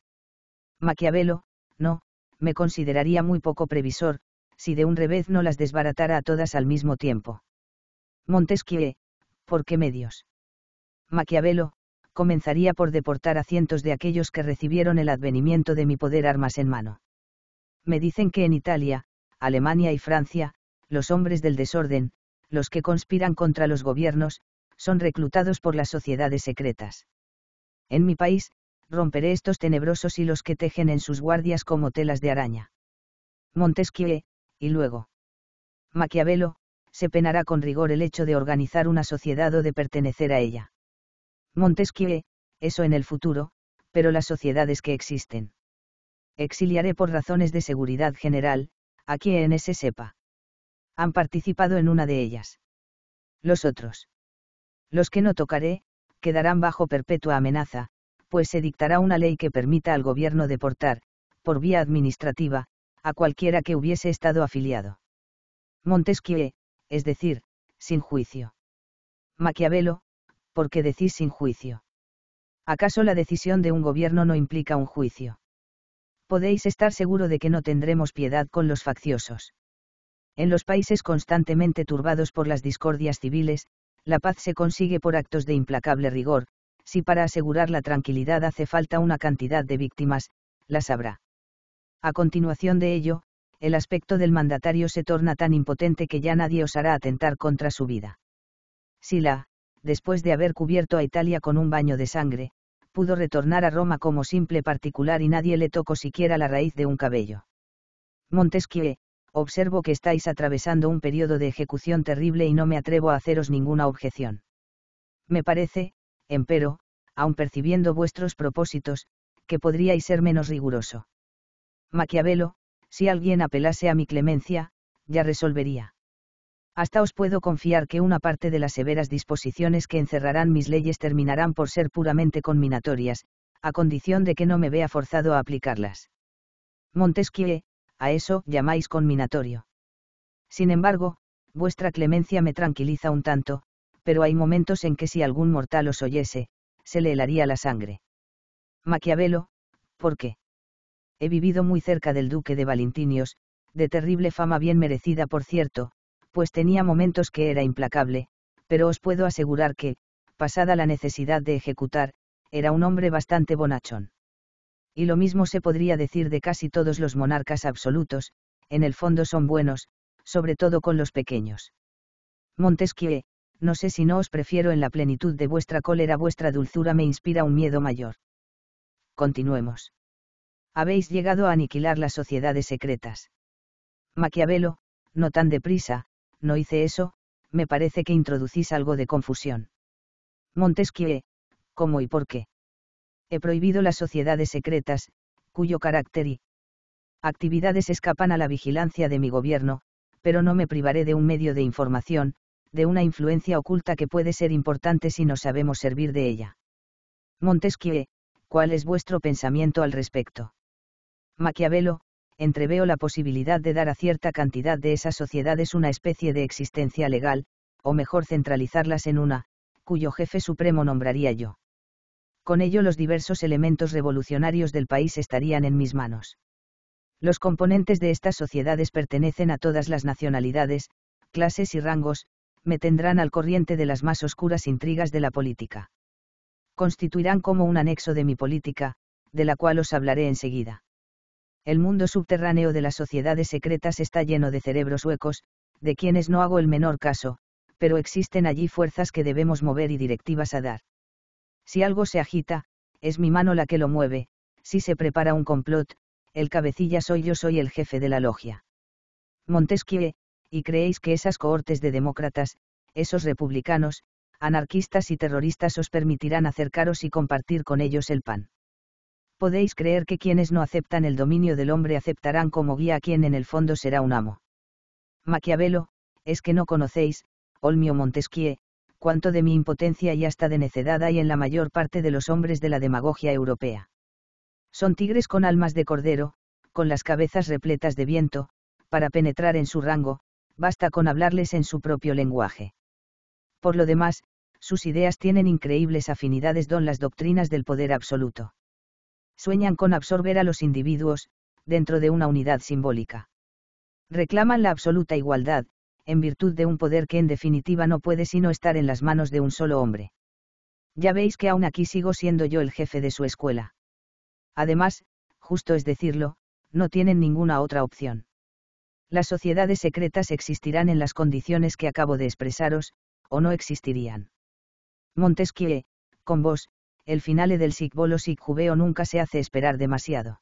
Maquiavelo, no, me consideraría muy poco previsor, si de un revés no las desbaratara a todas al mismo tiempo. Montesquieu, ¿por qué medios? Maquiavelo, comenzaría por deportar a cientos de aquellos que recibieron el advenimiento de mi poder armas en mano. Me dicen que en Italia, Alemania y Francia, los hombres del desorden, los que conspiran contra los gobiernos, son reclutados por las sociedades secretas. En mi país, romperé estos tenebrosos y los que tejen en sus guardias como telas de araña. Montesquieu, y luego. Maquiavelo, se penará con rigor el hecho de organizar una sociedad o de pertenecer a ella. Montesquieu, eso en el futuro, pero las sociedades que existen. Exiliaré por razones de seguridad general, a quienes se sepa. Han participado en una de ellas. Los otros. Los que no tocaré, quedarán bajo perpetua amenaza, pues se dictará una ley que permita al gobierno deportar, por vía administrativa, a cualquiera que hubiese estado afiliado. Montesquieu, es decir, sin juicio. Maquiavelo, ¿por qué decís sin juicio? ¿Acaso la decisión de un gobierno no implica un juicio? Podéis estar seguro de que no tendremos piedad con los facciosos. En los países constantemente turbados por las discordias civiles, la paz se consigue por actos de implacable rigor, si para asegurar la tranquilidad hace falta una cantidad de víctimas, las habrá. A continuación de ello, el aspecto del mandatario se torna tan impotente que ya nadie osará atentar contra su vida. Sila, después de haber cubierto a Italia con un baño de sangre, pudo retornar a Roma como simple particular y nadie le tocó siquiera la raíz de un cabello. Montesquieu, observo que estáis atravesando un periodo de ejecución terrible y no me atrevo a haceros ninguna objeción. Me parece, empero, aun percibiendo vuestros propósitos, que podríais ser menos riguroso. Maquiavelo, si alguien apelase a mi clemencia, ya resolvería. Hasta os puedo confiar que una parte de las severas disposiciones que encerrarán mis leyes terminarán por ser puramente conminatorias, a condición de que no me vea forzado a aplicarlas. Montesquieu, a eso llamáis conminatorio. Sin embargo, vuestra clemencia me tranquiliza un tanto, pero hay momentos en que si algún mortal os oyese, se le helaría la sangre. Maquiavelo, ¿por qué? he vivido muy cerca del duque de Valentinios, de terrible fama bien merecida por cierto, pues tenía momentos que era implacable, pero os puedo asegurar que, pasada la necesidad de ejecutar, era un hombre bastante bonachón. Y lo mismo se podría decir de casi todos los monarcas absolutos, en el fondo son buenos, sobre todo con los pequeños. Montesquieu, no sé si no os prefiero en la plenitud de vuestra cólera, vuestra dulzura me inspira un miedo mayor. Continuemos habéis llegado a aniquilar las sociedades secretas. Maquiavelo, no tan deprisa, no hice eso, me parece que introducís algo de confusión. Montesquieu, ¿cómo y por qué? He prohibido las sociedades secretas, cuyo carácter y actividades escapan a la vigilancia de mi gobierno, pero no me privaré de un medio de información, de una influencia oculta que puede ser importante si no sabemos servir de ella. Montesquieu, ¿cuál es vuestro pensamiento al respecto? Maquiavelo, entreveo la posibilidad de dar a cierta cantidad de esas sociedades una especie de existencia legal, o mejor centralizarlas en una, cuyo jefe supremo nombraría yo. Con ello los diversos elementos revolucionarios del país estarían en mis manos. Los componentes de estas sociedades pertenecen a todas las nacionalidades, clases y rangos, me tendrán al corriente de las más oscuras intrigas de la política. Constituirán como un anexo de mi política, de la cual os hablaré enseguida. El mundo subterráneo de las sociedades secretas está lleno de cerebros huecos, de quienes no hago el menor caso, pero existen allí fuerzas que debemos mover y directivas a dar. Si algo se agita, es mi mano la que lo mueve, si se prepara un complot, el cabecilla soy yo soy el jefe de la logia. Montesquieu, y creéis que esas cohortes de demócratas, esos republicanos, anarquistas y terroristas os permitirán acercaros y compartir con ellos el pan podéis creer que quienes no aceptan el dominio del hombre aceptarán como guía a quien en el fondo será un amo. Maquiavelo, es que no conocéis, Olmio Montesquieu, cuánto de mi impotencia y hasta de necedad hay en la mayor parte de los hombres de la demagogia europea. Son tigres con almas de cordero, con las cabezas repletas de viento, para penetrar en su rango, basta con hablarles en su propio lenguaje. Por lo demás, sus ideas tienen increíbles afinidades con las doctrinas del poder absoluto sueñan con absorber a los individuos, dentro de una unidad simbólica. Reclaman la absoluta igualdad, en virtud de un poder que en definitiva no puede sino estar en las manos de un solo hombre. Ya veis que aún aquí sigo siendo yo el jefe de su escuela. Además, justo es decirlo, no tienen ninguna otra opción. Las sociedades secretas existirán en las condiciones que acabo de expresaros, o no existirían. Montesquieu, con vos, el finale del Sigbolo Sigjubeo nunca se hace esperar demasiado.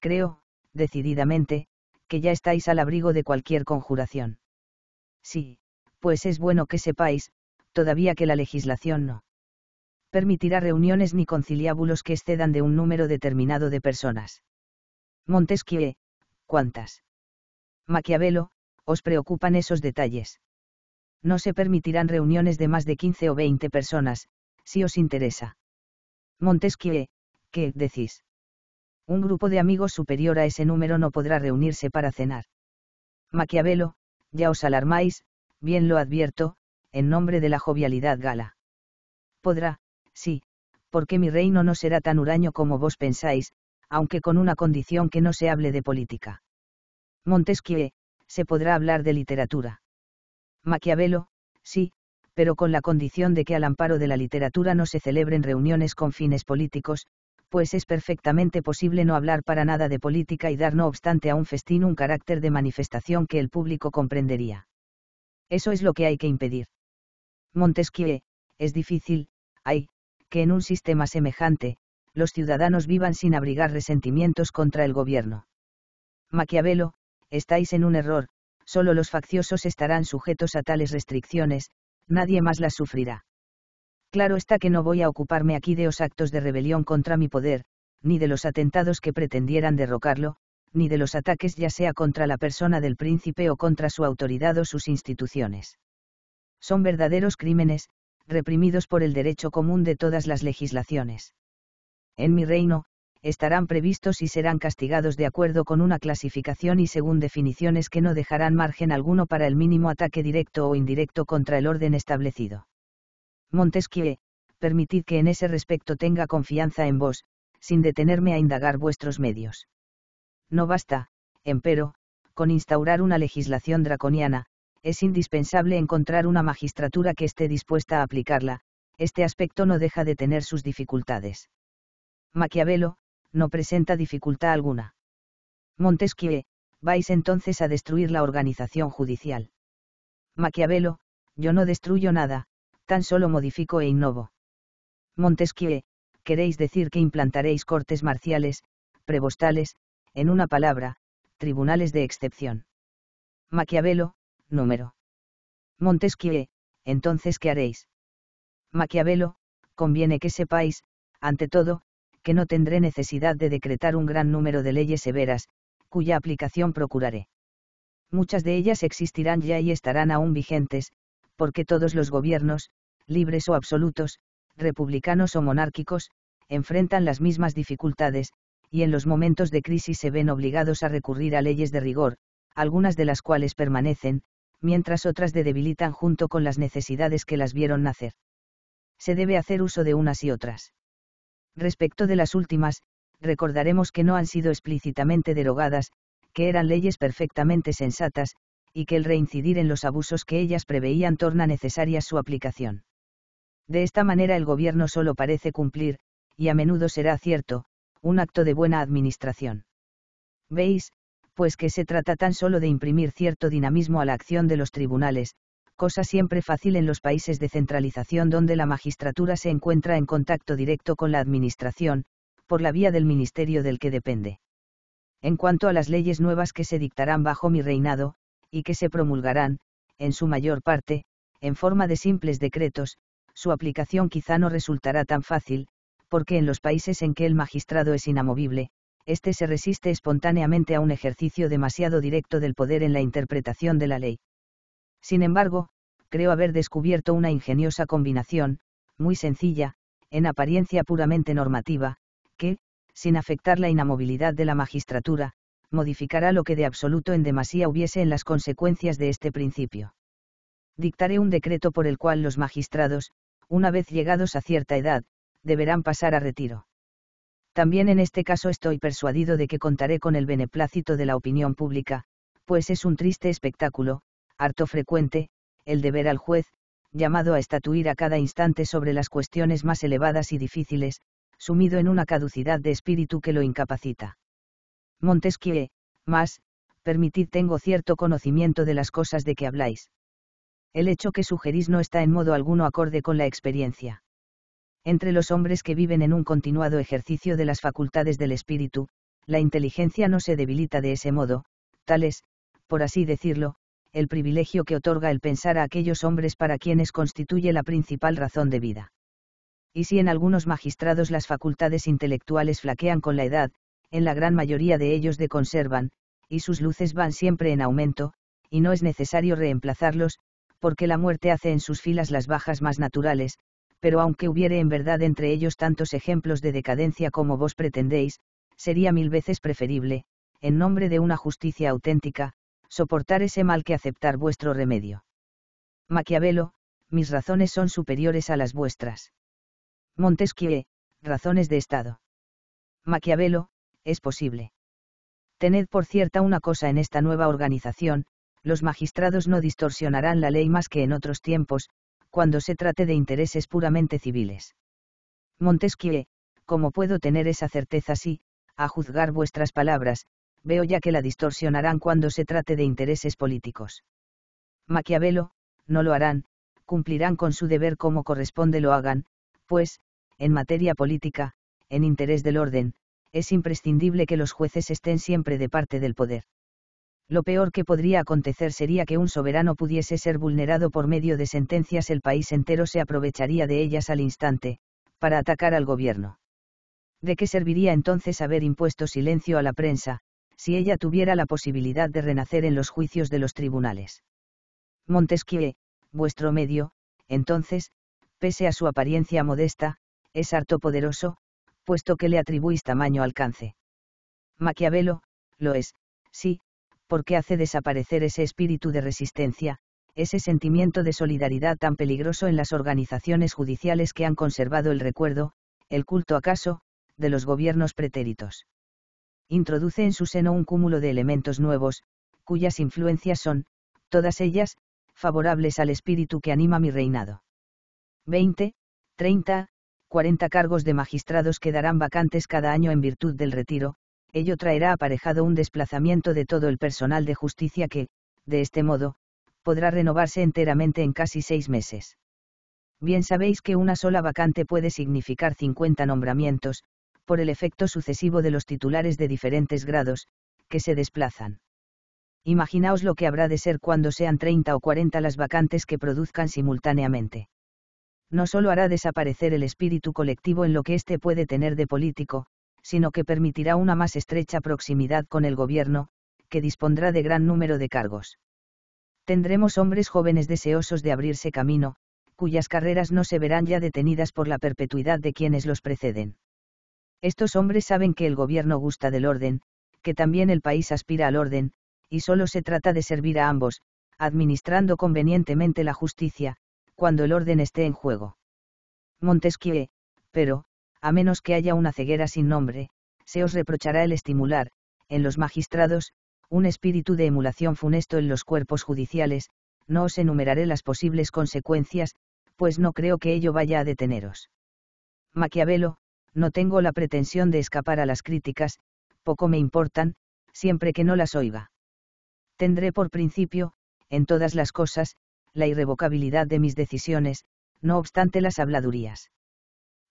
Creo, decididamente, que ya estáis al abrigo de cualquier conjuración. Sí, pues es bueno que sepáis, todavía que la legislación no permitirá reuniones ni conciliábulos que excedan de un número determinado de personas. Montesquieu, ¿cuántas? Maquiavelo, os preocupan esos detalles. No se permitirán reuniones de más de 15 o 20 personas, si os interesa. Montesquieu, ¿qué decís? Un grupo de amigos superior a ese número no podrá reunirse para cenar. Maquiavelo, ya os alarmáis, bien lo advierto, en nombre de la jovialidad gala. Podrá, sí, porque mi reino no será tan huraño como vos pensáis, aunque con una condición que no se hable de política. Montesquieu, se podrá hablar de literatura. Maquiavelo, sí, pero con la condición de que al amparo de la literatura no se celebren reuniones con fines políticos, pues es perfectamente posible no hablar para nada de política y dar no obstante a un festín un carácter de manifestación que el público comprendería. Eso es lo que hay que impedir. Montesquieu, es difícil, hay, que en un sistema semejante, los ciudadanos vivan sin abrigar resentimientos contra el gobierno. Maquiavelo, estáis en un error, solo los facciosos estarán sujetos a tales restricciones, nadie más las sufrirá. Claro está que no voy a ocuparme aquí de los actos de rebelión contra mi poder, ni de los atentados que pretendieran derrocarlo, ni de los ataques ya sea contra la persona del príncipe o contra su autoridad o sus instituciones. Son verdaderos crímenes, reprimidos por el derecho común de todas las legislaciones. En mi reino, estarán previstos y serán castigados de acuerdo con una clasificación y según definiciones que no dejarán margen alguno para el mínimo ataque directo o indirecto contra el orden establecido. Montesquieu, permitid que en ese respecto tenga confianza en vos, sin detenerme a indagar vuestros medios. No basta, empero, con instaurar una legislación draconiana, es indispensable encontrar una magistratura que esté dispuesta a aplicarla, este aspecto no deja de tener sus dificultades. Maquiavelo, no presenta dificultad alguna. Montesquieu, vais entonces a destruir la organización judicial. Maquiavelo, yo no destruyo nada, tan solo modifico e innovo. Montesquieu, queréis decir que implantaréis cortes marciales, prebostales, en una palabra, tribunales de excepción. Maquiavelo, número. Montesquieu, entonces ¿qué haréis? Maquiavelo, conviene que sepáis, ante todo, que no tendré necesidad de decretar un gran número de leyes severas, cuya aplicación procuraré. Muchas de ellas existirán ya y estarán aún vigentes, porque todos los gobiernos, libres o absolutos, republicanos o monárquicos, enfrentan las mismas dificultades, y en los momentos de crisis se ven obligados a recurrir a leyes de rigor, algunas de las cuales permanecen, mientras otras de debilitan junto con las necesidades que las vieron nacer. Se debe hacer uso de unas y otras. Respecto de las últimas, recordaremos que no han sido explícitamente derogadas, que eran leyes perfectamente sensatas, y que el reincidir en los abusos que ellas preveían torna necesaria su aplicación. De esta manera el gobierno solo parece cumplir, y a menudo será cierto, un acto de buena administración. ¿Veis? Pues que se trata tan solo de imprimir cierto dinamismo a la acción de los tribunales, cosa siempre fácil en los países de centralización donde la magistratura se encuentra en contacto directo con la administración, por la vía del ministerio del que depende. En cuanto a las leyes nuevas que se dictarán bajo mi reinado, y que se promulgarán, en su mayor parte, en forma de simples decretos, su aplicación quizá no resultará tan fácil, porque en los países en que el magistrado es inamovible, éste se resiste espontáneamente a un ejercicio demasiado directo del poder en la interpretación de la ley. Sin embargo, creo haber descubierto una ingeniosa combinación, muy sencilla, en apariencia puramente normativa, que, sin afectar la inamovilidad de la magistratura, modificará lo que de absoluto en demasía hubiese en las consecuencias de este principio. Dictaré un decreto por el cual los magistrados, una vez llegados a cierta edad, deberán pasar a retiro. También en este caso estoy persuadido de que contaré con el beneplácito de la opinión pública, pues es un triste espectáculo, harto frecuente, el deber al juez, llamado a estatuir a cada instante sobre las cuestiones más elevadas y difíciles, sumido en una caducidad de espíritu que lo incapacita. Montesquieu, más, permitid tengo cierto conocimiento de las cosas de que habláis. El hecho que sugerís no está en modo alguno acorde con la experiencia. Entre los hombres que viven en un continuado ejercicio de las facultades del espíritu, la inteligencia no se debilita de ese modo, tales, por así decirlo, el privilegio que otorga el pensar a aquellos hombres para quienes constituye la principal razón de vida. Y si en algunos magistrados las facultades intelectuales flaquean con la edad, en la gran mayoría de ellos de conservan, y sus luces van siempre en aumento, y no es necesario reemplazarlos, porque la muerte hace en sus filas las bajas más naturales, pero aunque hubiere en verdad entre ellos tantos ejemplos de decadencia como vos pretendéis, sería mil veces preferible, en nombre de una justicia auténtica, soportar ese mal que aceptar vuestro remedio. Maquiavelo, mis razones son superiores a las vuestras. Montesquieu, razones de Estado. Maquiavelo, es posible. Tened por cierta una cosa en esta nueva organización, los magistrados no distorsionarán la ley más que en otros tiempos, cuando se trate de intereses puramente civiles. Montesquieu, ¿cómo puedo tener esa certeza si, a juzgar vuestras palabras, veo ya que la distorsionarán cuando se trate de intereses políticos. Maquiavelo, no lo harán, cumplirán con su deber como corresponde lo hagan, pues, en materia política, en interés del orden, es imprescindible que los jueces estén siempre de parte del poder. Lo peor que podría acontecer sería que un soberano pudiese ser vulnerado por medio de sentencias, el país entero se aprovecharía de ellas al instante, para atacar al gobierno. ¿De qué serviría entonces haber impuesto silencio a la prensa, si ella tuviera la posibilidad de renacer en los juicios de los tribunales. Montesquieu, vuestro medio, entonces, pese a su apariencia modesta, es harto poderoso, puesto que le atribuís tamaño alcance. Maquiavelo, lo es, sí, porque hace desaparecer ese espíritu de resistencia, ese sentimiento de solidaridad tan peligroso en las organizaciones judiciales que han conservado el recuerdo, el culto acaso, de los gobiernos pretéritos. Introduce en su seno un cúmulo de elementos nuevos, cuyas influencias son, todas ellas, favorables al espíritu que anima mi reinado. 20, 30, 40 cargos de magistrados quedarán vacantes cada año en virtud del retiro, ello traerá aparejado un desplazamiento de todo el personal de justicia que, de este modo, podrá renovarse enteramente en casi seis meses. Bien sabéis que una sola vacante puede significar 50 nombramientos, por el efecto sucesivo de los titulares de diferentes grados, que se desplazan. Imaginaos lo que habrá de ser cuando sean 30 o 40 las vacantes que produzcan simultáneamente. No solo hará desaparecer el espíritu colectivo en lo que éste puede tener de político, sino que permitirá una más estrecha proximidad con el gobierno, que dispondrá de gran número de cargos. Tendremos hombres jóvenes deseosos de abrirse camino, cuyas carreras no se verán ya detenidas por la perpetuidad de quienes los preceden. Estos hombres saben que el gobierno gusta del orden, que también el país aspira al orden, y solo se trata de servir a ambos, administrando convenientemente la justicia, cuando el orden esté en juego. Montesquieu, pero, a menos que haya una ceguera sin nombre, se os reprochará el estimular, en los magistrados, un espíritu de emulación funesto en los cuerpos judiciales, no os enumeraré las posibles consecuencias, pues no creo que ello vaya a deteneros. Maquiavelo, no tengo la pretensión de escapar a las críticas, poco me importan, siempre que no las oiga. Tendré por principio, en todas las cosas, la irrevocabilidad de mis decisiones, no obstante las habladurías.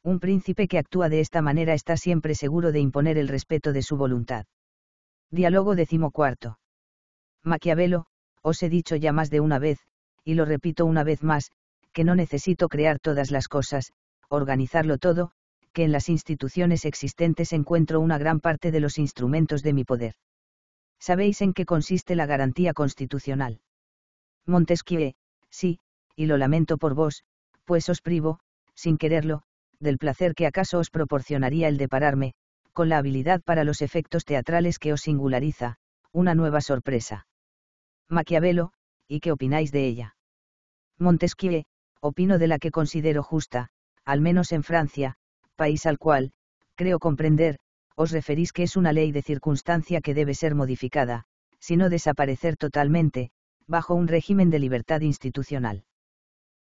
Un príncipe que actúa de esta manera está siempre seguro de imponer el respeto de su voluntad. Diálogo decimocuarto. Maquiavelo, os he dicho ya más de una vez, y lo repito una vez más, que no necesito crear todas las cosas, organizarlo todo, que en las instituciones existentes encuentro una gran parte de los instrumentos de mi poder. ¿Sabéis en qué consiste la garantía constitucional? Montesquieu, sí, y lo lamento por vos, pues os privo, sin quererlo, del placer que acaso os proporcionaría el de pararme, con la habilidad para los efectos teatrales que os singulariza, una nueva sorpresa. Maquiavelo, ¿y qué opináis de ella? Montesquieu, opino de la que considero justa, al menos en Francia, país al cual, creo comprender, os referís que es una ley de circunstancia que debe ser modificada, si no desaparecer totalmente, bajo un régimen de libertad institucional.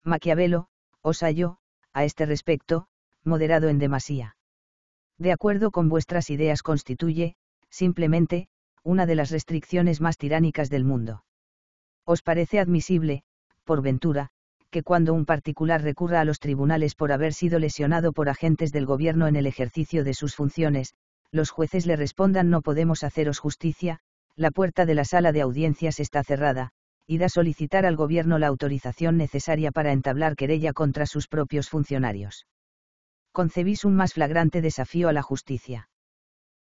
Maquiavelo, os hallo, a este respecto, moderado en demasía. De acuerdo con vuestras ideas constituye, simplemente, una de las restricciones más tiránicas del mundo. ¿Os parece admisible, por ventura, que cuando un particular recurra a los tribunales por haber sido lesionado por agentes del gobierno en el ejercicio de sus funciones, los jueces le respondan no podemos haceros justicia, la puerta de la sala de audiencias está cerrada, y da solicitar al gobierno la autorización necesaria para entablar querella contra sus propios funcionarios. Concebís un más flagrante desafío a la justicia.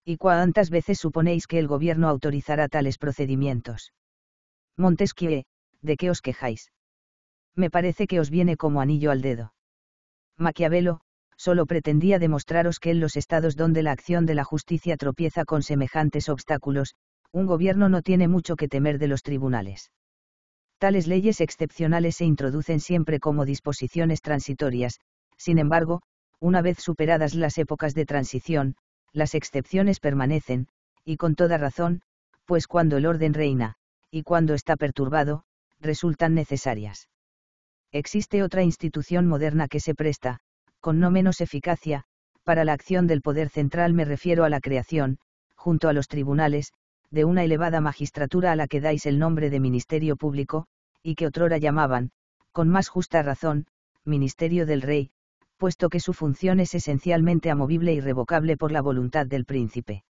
¿Y cuántas veces suponéis que el gobierno autorizará tales procedimientos? Montesquieu, ¿de qué os quejáis? me parece que os viene como anillo al dedo. Maquiavelo, solo pretendía demostraros que en los estados donde la acción de la justicia tropieza con semejantes obstáculos, un gobierno no tiene mucho que temer de los tribunales. Tales leyes excepcionales se introducen siempre como disposiciones transitorias, sin embargo, una vez superadas las épocas de transición, las excepciones permanecen, y con toda razón, pues cuando el orden reina, y cuando está perturbado, resultan necesarias existe otra institución moderna que se presta, con no menos eficacia, para la acción del poder central me refiero a la creación, junto a los tribunales, de una elevada magistratura a la que dais el nombre de Ministerio Público, y que otrora llamaban, con más justa razón, Ministerio del Rey, puesto que su función es esencialmente amovible y e revocable por la voluntad del príncipe.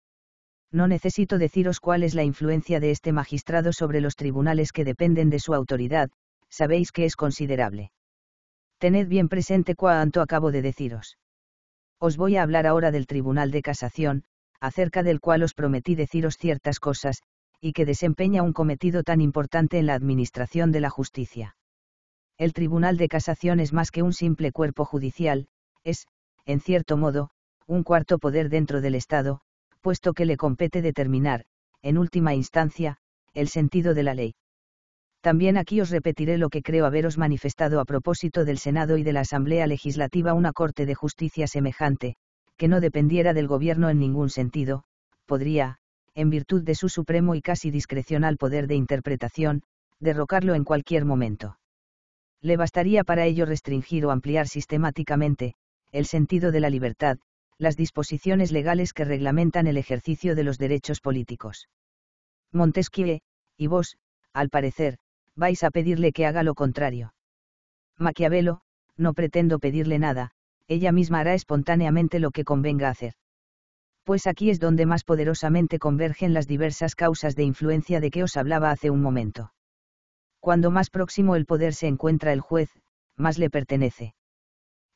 No necesito deciros cuál es la influencia de este magistrado sobre los tribunales que dependen de su autoridad, sabéis que es considerable. Tened bien presente cuánto acabo de deciros. Os voy a hablar ahora del Tribunal de Casación, acerca del cual os prometí deciros ciertas cosas, y que desempeña un cometido tan importante en la administración de la justicia. El Tribunal de Casación es más que un simple cuerpo judicial, es, en cierto modo, un cuarto poder dentro del Estado, puesto que le compete determinar, en última instancia, el sentido de la ley. También aquí os repetiré lo que creo haberos manifestado a propósito del Senado y de la Asamblea Legislativa una Corte de Justicia semejante, que no dependiera del Gobierno en ningún sentido, podría, en virtud de su supremo y casi discrecional poder de interpretación, derrocarlo en cualquier momento. Le bastaría para ello restringir o ampliar sistemáticamente, el sentido de la libertad, las disposiciones legales que reglamentan el ejercicio de los derechos políticos. Montesquieu, y vos, al parecer, vais a pedirle que haga lo contrario. Maquiavelo, no pretendo pedirle nada, ella misma hará espontáneamente lo que convenga hacer. Pues aquí es donde más poderosamente convergen las diversas causas de influencia de que os hablaba hace un momento. Cuando más próximo el poder se encuentra el juez, más le pertenece.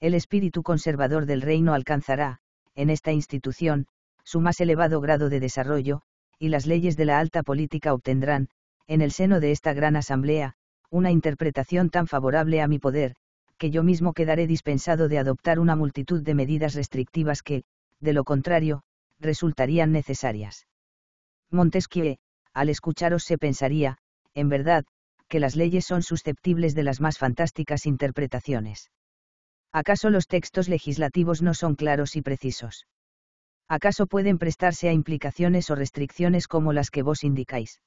El espíritu conservador del reino alcanzará, en esta institución, su más elevado grado de desarrollo, y las leyes de la alta política obtendrán, en el seno de esta gran asamblea, una interpretación tan favorable a mi poder, que yo mismo quedaré dispensado de adoptar una multitud de medidas restrictivas que, de lo contrario, resultarían necesarias. Montesquieu, al escucharos se pensaría, en verdad, que las leyes son susceptibles de las más fantásticas interpretaciones. ¿Acaso los textos legislativos no son claros y precisos? ¿Acaso pueden prestarse a implicaciones o restricciones como las que vos indicáis?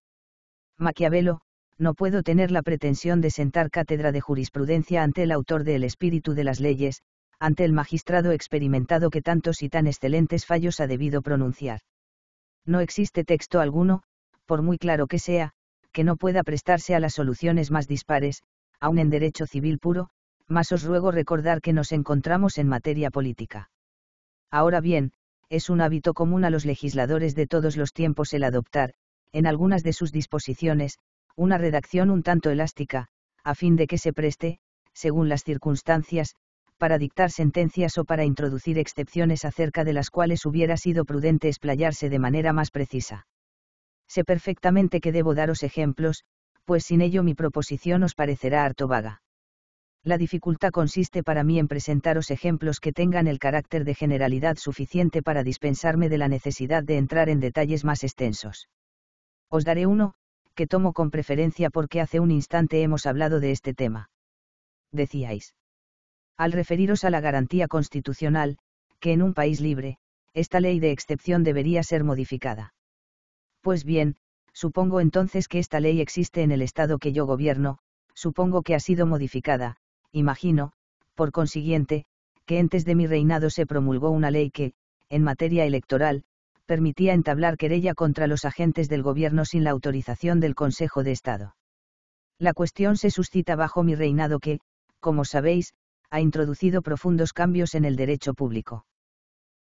Maquiavelo, no puedo tener la pretensión de sentar cátedra de jurisprudencia ante el autor del espíritu de las leyes, ante el magistrado experimentado que tantos y tan excelentes fallos ha debido pronunciar. No existe texto alguno, por muy claro que sea, que no pueda prestarse a las soluciones más dispares, aun en derecho civil puro, mas os ruego recordar que nos encontramos en materia política. Ahora bien, es un hábito común a los legisladores de todos los tiempos el adoptar, en algunas de sus disposiciones, una redacción un tanto elástica, a fin de que se preste, según las circunstancias, para dictar sentencias o para introducir excepciones acerca de las cuales hubiera sido prudente explayarse de manera más precisa. Sé perfectamente que debo daros ejemplos, pues sin ello mi proposición os parecerá harto vaga. La dificultad consiste para mí en presentaros ejemplos que tengan el carácter de generalidad suficiente para dispensarme de la necesidad de entrar en detalles más extensos. Os daré uno, que tomo con preferencia porque hace un instante hemos hablado de este tema. Decíais. Al referiros a la garantía constitucional, que en un país libre, esta ley de excepción debería ser modificada. Pues bien, supongo entonces que esta ley existe en el Estado que yo gobierno, supongo que ha sido modificada, imagino, por consiguiente, que antes de mi reinado se promulgó una ley que, en materia electoral, permitía entablar querella contra los agentes del gobierno sin la autorización del Consejo de Estado. La cuestión se suscita bajo mi reinado que, como sabéis, ha introducido profundos cambios en el derecho público.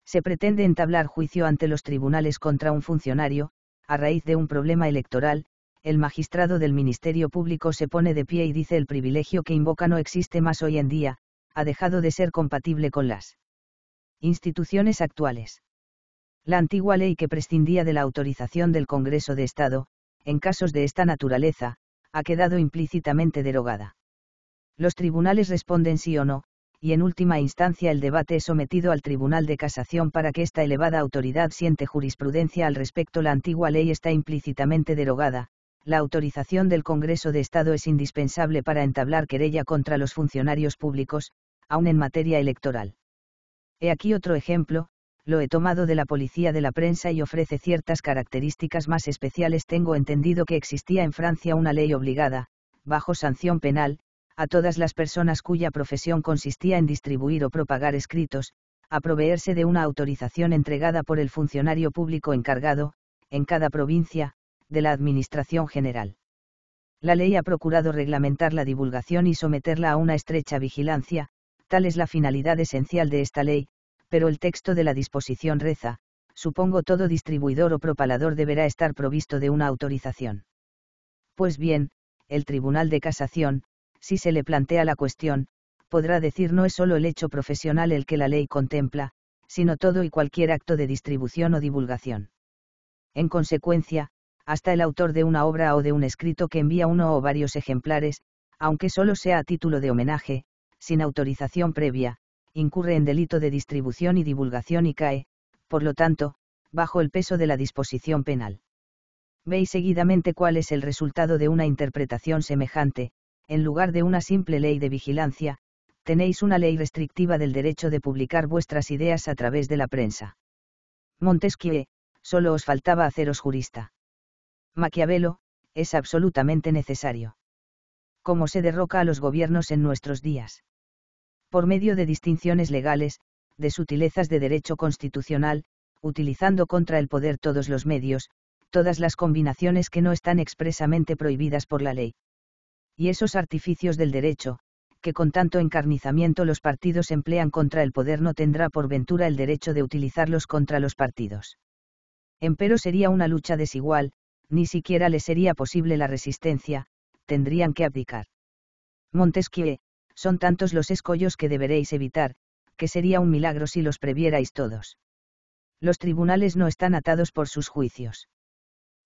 Se pretende entablar juicio ante los tribunales contra un funcionario, a raíz de un problema electoral, el magistrado del Ministerio Público se pone de pie y dice el privilegio que invoca no existe más hoy en día, ha dejado de ser compatible con las instituciones actuales. La antigua ley que prescindía de la autorización del Congreso de Estado, en casos de esta naturaleza, ha quedado implícitamente derogada. Los tribunales responden sí o no, y en última instancia el debate es sometido al Tribunal de Casación para que esta elevada autoridad siente jurisprudencia al respecto. La antigua ley está implícitamente derogada, la autorización del Congreso de Estado es indispensable para entablar querella contra los funcionarios públicos, aun en materia electoral. He aquí otro ejemplo, lo he tomado de la policía de la prensa y ofrece ciertas características más especiales. Tengo entendido que existía en Francia una ley obligada, bajo sanción penal, a todas las personas cuya profesión consistía en distribuir o propagar escritos, a proveerse de una autorización entregada por el funcionario público encargado, en cada provincia, de la Administración General. La ley ha procurado reglamentar la divulgación y someterla a una estrecha vigilancia, tal es la finalidad esencial de esta ley, pero el texto de la disposición reza, supongo todo distribuidor o propalador deberá estar provisto de una autorización. Pues bien, el Tribunal de Casación, si se le plantea la cuestión, podrá decir no es solo el hecho profesional el que la ley contempla, sino todo y cualquier acto de distribución o divulgación. En consecuencia, hasta el autor de una obra o de un escrito que envía uno o varios ejemplares, aunque solo sea a título de homenaje, sin autorización previa, incurre en delito de distribución y divulgación y cae, por lo tanto, bajo el peso de la disposición penal. Veis seguidamente cuál es el resultado de una interpretación semejante, en lugar de una simple ley de vigilancia, tenéis una ley restrictiva del derecho de publicar vuestras ideas a través de la prensa. Montesquieu, solo os faltaba haceros jurista. Maquiavelo, es absolutamente necesario. ¿Cómo se derroca a los gobiernos en nuestros días? por medio de distinciones legales, de sutilezas de derecho constitucional, utilizando contra el poder todos los medios, todas las combinaciones que no están expresamente prohibidas por la ley. Y esos artificios del derecho, que con tanto encarnizamiento los partidos emplean contra el poder no tendrá por ventura el derecho de utilizarlos contra los partidos. Empero sería una lucha desigual, ni siquiera le sería posible la resistencia, tendrían que abdicar. Montesquieu, son tantos los escollos que deberéis evitar, que sería un milagro si los previerais todos. Los tribunales no están atados por sus juicios.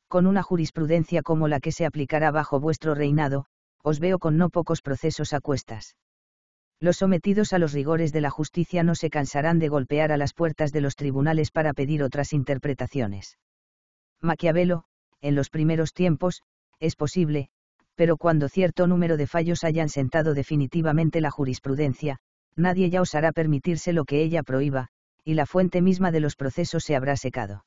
Con una jurisprudencia como la que se aplicará bajo vuestro reinado, os veo con no pocos procesos a cuestas. Los sometidos a los rigores de la justicia no se cansarán de golpear a las puertas de los tribunales para pedir otras interpretaciones. Maquiavelo, en los primeros tiempos, es posible, pero cuando cierto número de fallos hayan sentado definitivamente la jurisprudencia, nadie ya osará permitirse lo que ella prohíba, y la fuente misma de los procesos se habrá secado.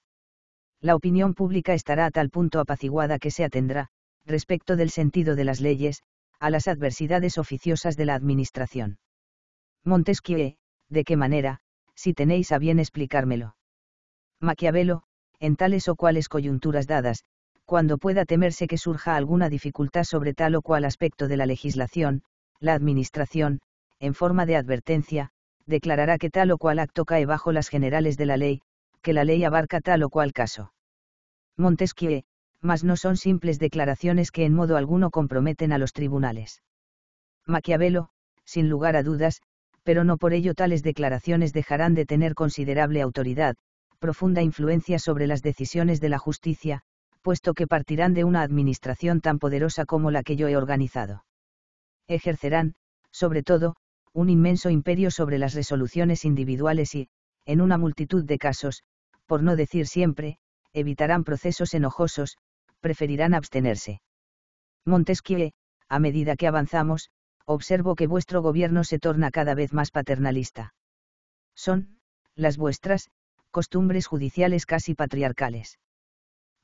La opinión pública estará a tal punto apaciguada que se atendrá, respecto del sentido de las leyes, a las adversidades oficiosas de la Administración. Montesquieu, ¿de qué manera, si tenéis a bien explicármelo? Maquiavelo, en tales o cuales coyunturas dadas, cuando pueda temerse que surja alguna dificultad sobre tal o cual aspecto de la legislación, la Administración, en forma de advertencia, declarará que tal o cual acto cae bajo las generales de la ley, que la ley abarca tal o cual caso. Montesquieu, mas no son simples declaraciones que en modo alguno comprometen a los tribunales. Maquiavelo, sin lugar a dudas, pero no por ello tales declaraciones dejarán de tener considerable autoridad, profunda influencia sobre las decisiones de la justicia, puesto que partirán de una administración tan poderosa como la que yo he organizado. Ejercerán, sobre todo, un inmenso imperio sobre las resoluciones individuales y, en una multitud de casos, por no decir siempre, evitarán procesos enojosos, preferirán abstenerse. Montesquieu, a medida que avanzamos, observo que vuestro gobierno se torna cada vez más paternalista. Son, las vuestras, costumbres judiciales casi patriarcales.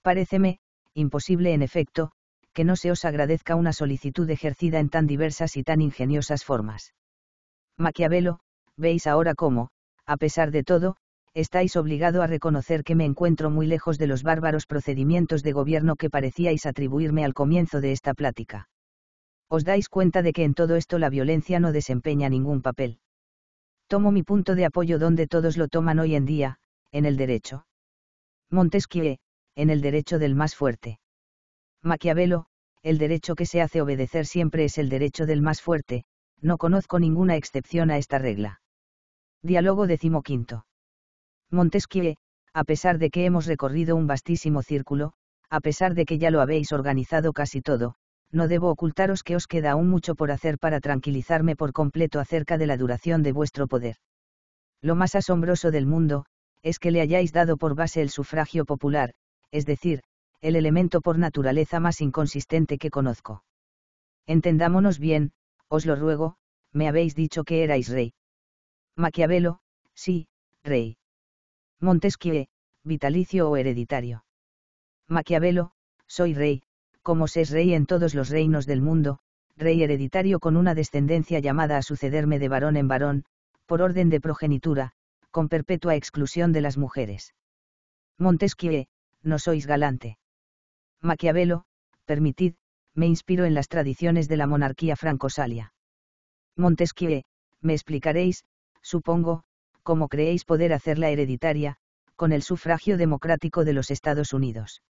Paréceme, imposible en efecto, que no se os agradezca una solicitud ejercida en tan diversas y tan ingeniosas formas. Maquiavelo, veis ahora cómo, a pesar de todo, estáis obligado a reconocer que me encuentro muy lejos de los bárbaros procedimientos de gobierno que parecíais atribuirme al comienzo de esta plática. Os dais cuenta de que en todo esto la violencia no desempeña ningún papel. Tomo mi punto de apoyo donde todos lo toman hoy en día, en el derecho. Montesquieu, en el derecho del más fuerte. Maquiavelo, el derecho que se hace obedecer siempre es el derecho del más fuerte, no conozco ninguna excepción a esta regla. Diálogo decimoquinto. Montesquieu, a pesar de que hemos recorrido un vastísimo círculo, a pesar de que ya lo habéis organizado casi todo, no debo ocultaros que os queda aún mucho por hacer para tranquilizarme por completo acerca de la duración de vuestro poder. Lo más asombroso del mundo, es que le hayáis dado por base el sufragio popular, es decir, el elemento por naturaleza más inconsistente que conozco. Entendámonos bien, os lo ruego, me habéis dicho que erais rey. Maquiavelo, sí, rey. Montesquieu, vitalicio o hereditario. Maquiavelo, soy rey, como se es rey en todos los reinos del mundo, rey hereditario con una descendencia llamada a sucederme de varón en varón, por orden de progenitura, con perpetua exclusión de las mujeres. Montesquieu, no sois galante. Maquiavelo, permitid, me inspiro en las tradiciones de la monarquía francosalia. Montesquieu, me explicaréis, supongo, cómo creéis poder hacerla hereditaria, con el sufragio democrático de los Estados Unidos.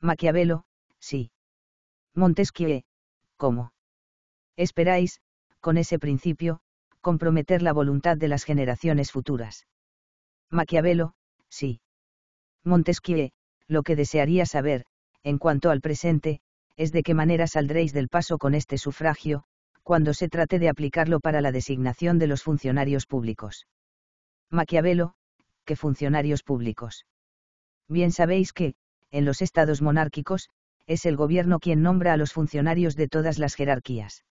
Maquiavelo, sí. Montesquieu, ¿cómo? Esperáis, con ese principio, comprometer la voluntad de las generaciones futuras. Maquiavelo, sí. Montesquieu, lo que desearía saber, en cuanto al presente, es de qué manera saldréis del paso con este sufragio, cuando se trate de aplicarlo para la designación de los funcionarios públicos. Maquiavelo, ¿qué funcionarios públicos. Bien sabéis que, en los estados monárquicos, es el gobierno quien nombra a los funcionarios de todas las jerarquías.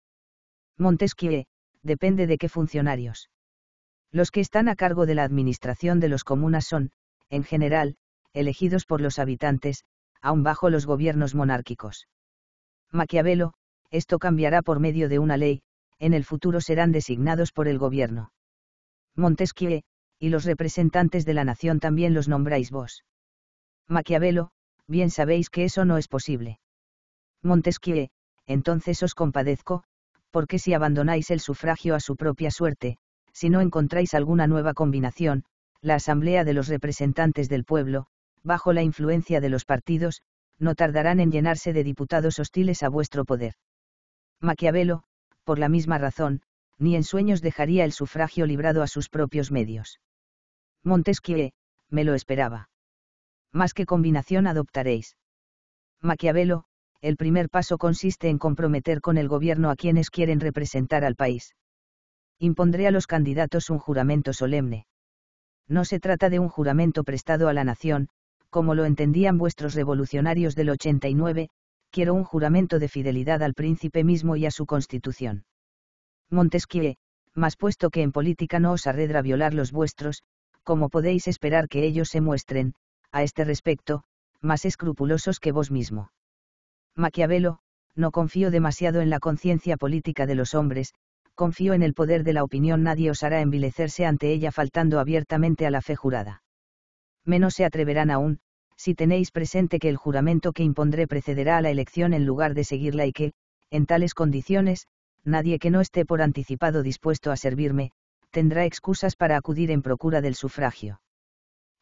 Montesquieu, depende de qué funcionarios. Los que están a cargo de la administración de los comunas son, en general, elegidos por los habitantes, aún bajo los gobiernos monárquicos. Maquiavelo, esto cambiará por medio de una ley, en el futuro serán designados por el gobierno. Montesquieu, y los representantes de la nación también los nombráis vos. Maquiavelo, bien sabéis que eso no es posible. Montesquieu, entonces os compadezco, porque si abandonáis el sufragio a su propia suerte, si no encontráis alguna nueva combinación, la Asamblea de los Representantes del Pueblo, bajo la influencia de los partidos, no tardarán en llenarse de diputados hostiles a vuestro poder. Maquiavelo, por la misma razón, ni en sueños dejaría el sufragio librado a sus propios medios. Montesquieu, me lo esperaba. Más que combinación adoptaréis. Maquiavelo, el primer paso consiste en comprometer con el gobierno a quienes quieren representar al país. Impondré a los candidatos un juramento solemne. No se trata de un juramento prestado a la nación, como lo entendían vuestros revolucionarios del 89, quiero un juramento de fidelidad al príncipe mismo y a su constitución. Montesquieu, más puesto que en política no os arredra violar los vuestros, como podéis esperar que ellos se muestren, a este respecto, más escrupulosos que vos mismo? Maquiavelo, no confío demasiado en la conciencia política de los hombres, confío en el poder de la opinión, nadie os hará envilecerse ante ella faltando abiertamente a la fe jurada menos se atreverán aún, si tenéis presente que el juramento que impondré precederá a la elección en lugar de seguirla y que, en tales condiciones, nadie que no esté por anticipado dispuesto a servirme, tendrá excusas para acudir en procura del sufragio.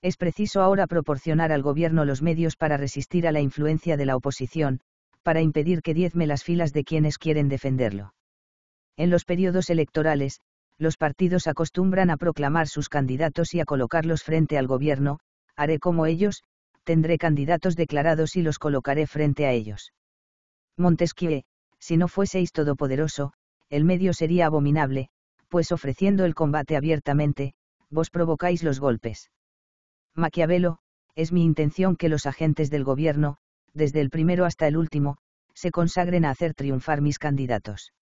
Es preciso ahora proporcionar al gobierno los medios para resistir a la influencia de la oposición, para impedir que diezme las filas de quienes quieren defenderlo. En los periodos electorales, los partidos acostumbran a proclamar sus candidatos y a colocarlos frente al gobierno, haré como ellos, tendré candidatos declarados y los colocaré frente a ellos. Montesquieu, si no fueseis todopoderoso, el medio sería abominable, pues ofreciendo el combate abiertamente, vos provocáis los golpes. Maquiavelo, es mi intención que los agentes del gobierno, desde el primero hasta el último, se consagren a hacer triunfar mis candidatos.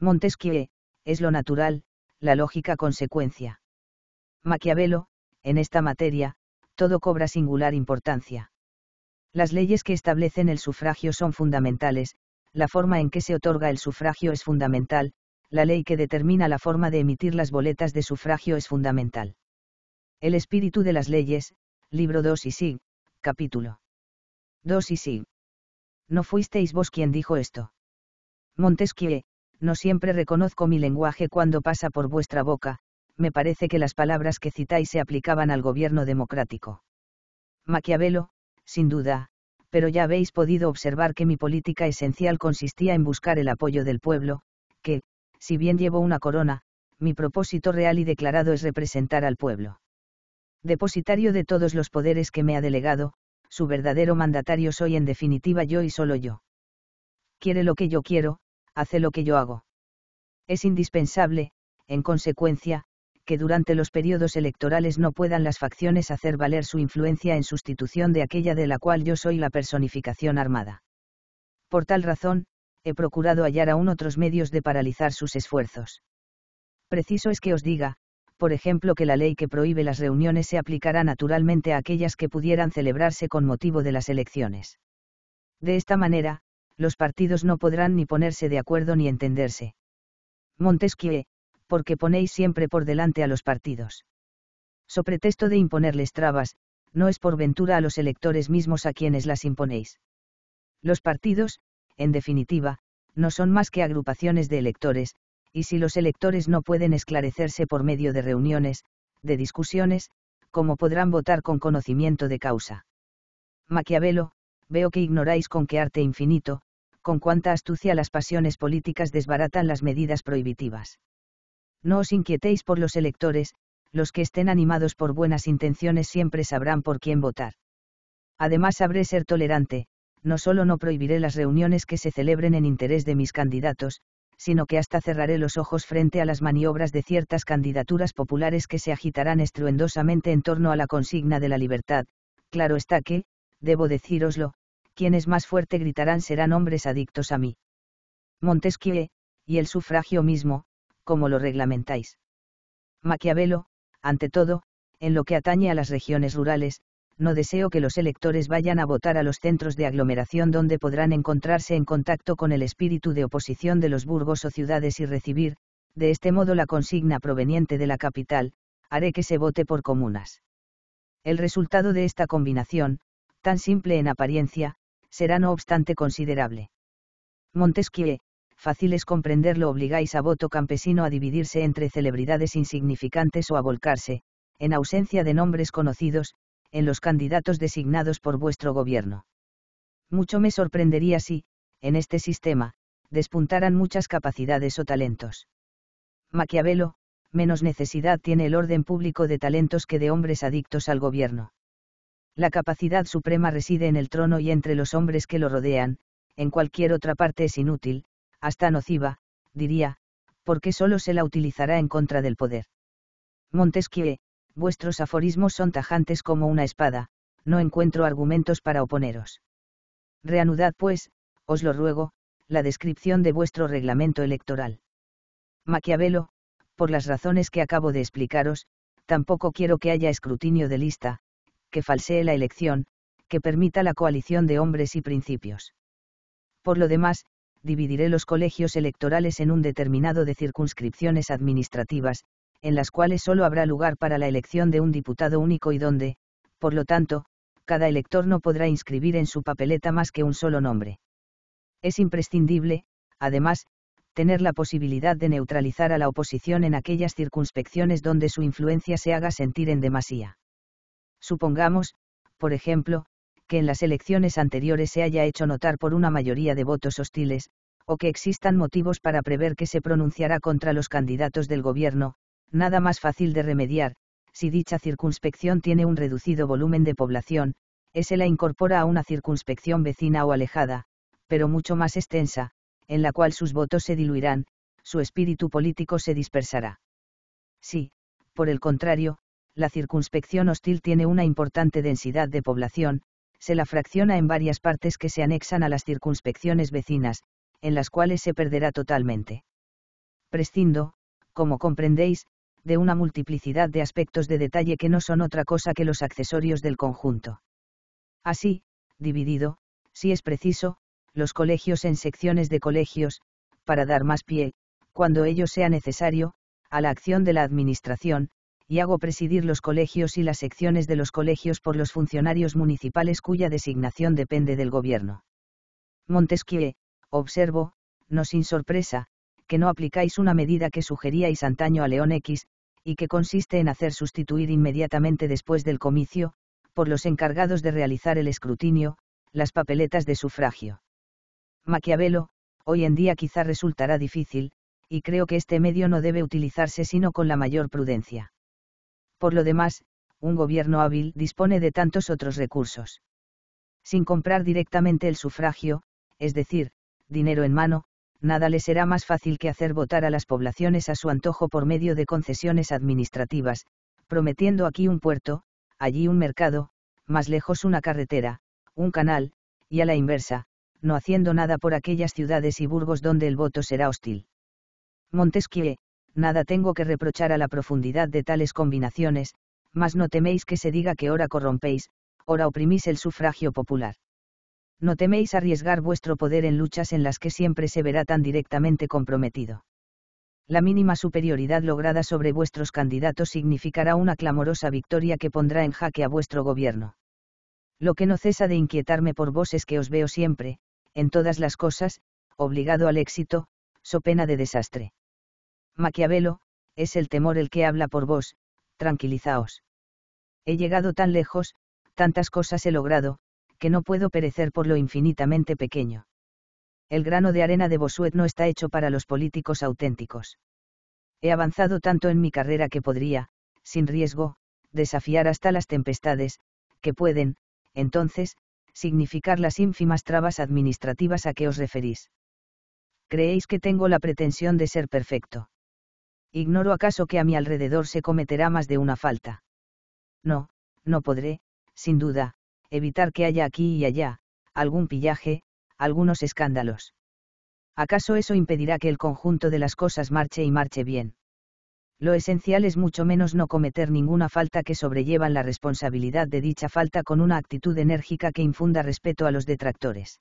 Montesquieu, es lo natural, la lógica consecuencia. Maquiavelo, en esta materia, todo cobra singular importancia. Las leyes que establecen el sufragio son fundamentales, la forma en que se otorga el sufragio es fundamental, la ley que determina la forma de emitir las boletas de sufragio es fundamental. El espíritu de las leyes, libro 2 y sig, capítulo 2 y sig. No fuisteis vos quien dijo esto. Montesquieu, no siempre reconozco mi lenguaje cuando pasa por vuestra boca, me parece que las palabras que citáis se aplicaban al gobierno democrático. Maquiavelo, sin duda, pero ya habéis podido observar que mi política esencial consistía en buscar el apoyo del pueblo, que, si bien llevo una corona, mi propósito real y declarado es representar al pueblo. Depositario de todos los poderes que me ha delegado, su verdadero mandatario soy en definitiva yo y solo yo. Quiere lo que yo quiero, hace lo que yo hago. Es indispensable, en consecuencia, que durante los periodos electorales no puedan las facciones hacer valer su influencia en sustitución de aquella de la cual yo soy la personificación armada. Por tal razón, he procurado hallar aún otros medios de paralizar sus esfuerzos. Preciso es que os diga, por ejemplo, que la ley que prohíbe las reuniones se aplicará naturalmente a aquellas que pudieran celebrarse con motivo de las elecciones. De esta manera, los partidos no podrán ni ponerse de acuerdo ni entenderse. Montesquieu, porque ponéis siempre por delante a los partidos. So pretexto de imponerles trabas, no es por ventura a los electores mismos a quienes las imponéis. Los partidos, en definitiva, no son más que agrupaciones de electores, y si los electores no pueden esclarecerse por medio de reuniones, de discusiones, ¿cómo podrán votar con conocimiento de causa? Maquiavelo, veo que ignoráis con qué arte infinito, con cuánta astucia las pasiones políticas desbaratan las medidas prohibitivas. No os inquietéis por los electores, los que estén animados por buenas intenciones siempre sabrán por quién votar. Además sabré ser tolerante, no solo no prohibiré las reuniones que se celebren en interés de mis candidatos, sino que hasta cerraré los ojos frente a las maniobras de ciertas candidaturas populares que se agitarán estruendosamente en torno a la consigna de la libertad. Claro está que, debo decíroslo, quienes más fuerte gritarán serán hombres adictos a mí. Montesquieu, y el sufragio mismo, como lo reglamentáis. Maquiavelo, ante todo, en lo que atañe a las regiones rurales, no deseo que los electores vayan a votar a los centros de aglomeración donde podrán encontrarse en contacto con el espíritu de oposición de los burgos o ciudades y recibir, de este modo la consigna proveniente de la capital, haré que se vote por comunas. El resultado de esta combinación, tan simple en apariencia, será no obstante considerable. Montesquieu, fácil es comprenderlo, obligáis a voto campesino a dividirse entre celebridades insignificantes o a volcarse, en ausencia de nombres conocidos, en los candidatos designados por vuestro gobierno. Mucho me sorprendería si, en este sistema, despuntaran muchas capacidades o talentos. Maquiavelo, menos necesidad tiene el orden público de talentos que de hombres adictos al gobierno. La capacidad suprema reside en el trono y entre los hombres que lo rodean, en cualquier otra parte es inútil, hasta nociva, diría, porque solo se la utilizará en contra del poder. Montesquieu, vuestros aforismos son tajantes como una espada, no encuentro argumentos para oponeros. Reanudad, pues, os lo ruego, la descripción de vuestro reglamento electoral. Maquiavelo, por las razones que acabo de explicaros, tampoco quiero que haya escrutinio de lista, que falsee la elección, que permita la coalición de hombres y principios. Por lo demás, dividiré los colegios electorales en un determinado de circunscripciones administrativas, en las cuales solo habrá lugar para la elección de un diputado único y donde, por lo tanto, cada elector no podrá inscribir en su papeleta más que un solo nombre. Es imprescindible, además, tener la posibilidad de neutralizar a la oposición en aquellas circunspecciones donde su influencia se haga sentir en demasía. Supongamos, por ejemplo, en las elecciones anteriores se haya hecho notar por una mayoría de votos hostiles, o que existan motivos para prever que se pronunciará contra los candidatos del gobierno, nada más fácil de remediar, si dicha circunspección tiene un reducido volumen de población, ese la incorpora a una circunspección vecina o alejada, pero mucho más extensa, en la cual sus votos se diluirán, su espíritu político se dispersará. Si, por el contrario, la circunspección hostil tiene una importante densidad de población, se la fracciona en varias partes que se anexan a las circunspecciones vecinas, en las cuales se perderá totalmente. Prescindo, como comprendéis, de una multiplicidad de aspectos de detalle que no son otra cosa que los accesorios del conjunto. Así, dividido, si es preciso, los colegios en secciones de colegios, para dar más pie, cuando ello sea necesario, a la acción de la Administración, y hago presidir los colegios y las secciones de los colegios por los funcionarios municipales cuya designación depende del gobierno. Montesquieu, observo, no sin sorpresa, que no aplicáis una medida que sugeríais antaño a León X, y que consiste en hacer sustituir inmediatamente después del comicio, por los encargados de realizar el escrutinio, las papeletas de sufragio. Maquiavelo, hoy en día quizá resultará difícil, y creo que este medio no debe utilizarse sino con la mayor prudencia. Por lo demás, un gobierno hábil dispone de tantos otros recursos. Sin comprar directamente el sufragio, es decir, dinero en mano, nada le será más fácil que hacer votar a las poblaciones a su antojo por medio de concesiones administrativas, prometiendo aquí un puerto, allí un mercado, más lejos una carretera, un canal, y a la inversa, no haciendo nada por aquellas ciudades y burgos donde el voto será hostil. Montesquieu, nada tengo que reprochar a la profundidad de tales combinaciones, mas no teméis que se diga que ora corrompéis, ora oprimís el sufragio popular. No teméis arriesgar vuestro poder en luchas en las que siempre se verá tan directamente comprometido. La mínima superioridad lograda sobre vuestros candidatos significará una clamorosa victoria que pondrá en jaque a vuestro gobierno. Lo que no cesa de inquietarme por vos es que os veo siempre, en todas las cosas, obligado al éxito, so pena de desastre. Maquiavelo, es el temor el que habla por vos, tranquilizaos. He llegado tan lejos, tantas cosas he logrado, que no puedo perecer por lo infinitamente pequeño. El grano de arena de Bosuet no está hecho para los políticos auténticos. He avanzado tanto en mi carrera que podría, sin riesgo, desafiar hasta las tempestades, que pueden, entonces, significar las ínfimas trabas administrativas a que os referís. Creéis que tengo la pretensión de ser perfecto. ¿Ignoro acaso que a mi alrededor se cometerá más de una falta? No, no podré, sin duda, evitar que haya aquí y allá, algún pillaje, algunos escándalos. ¿Acaso eso impedirá que el conjunto de las cosas marche y marche bien? Lo esencial es mucho menos no cometer ninguna falta que sobrellevan la responsabilidad de dicha falta con una actitud enérgica que infunda respeto a los detractores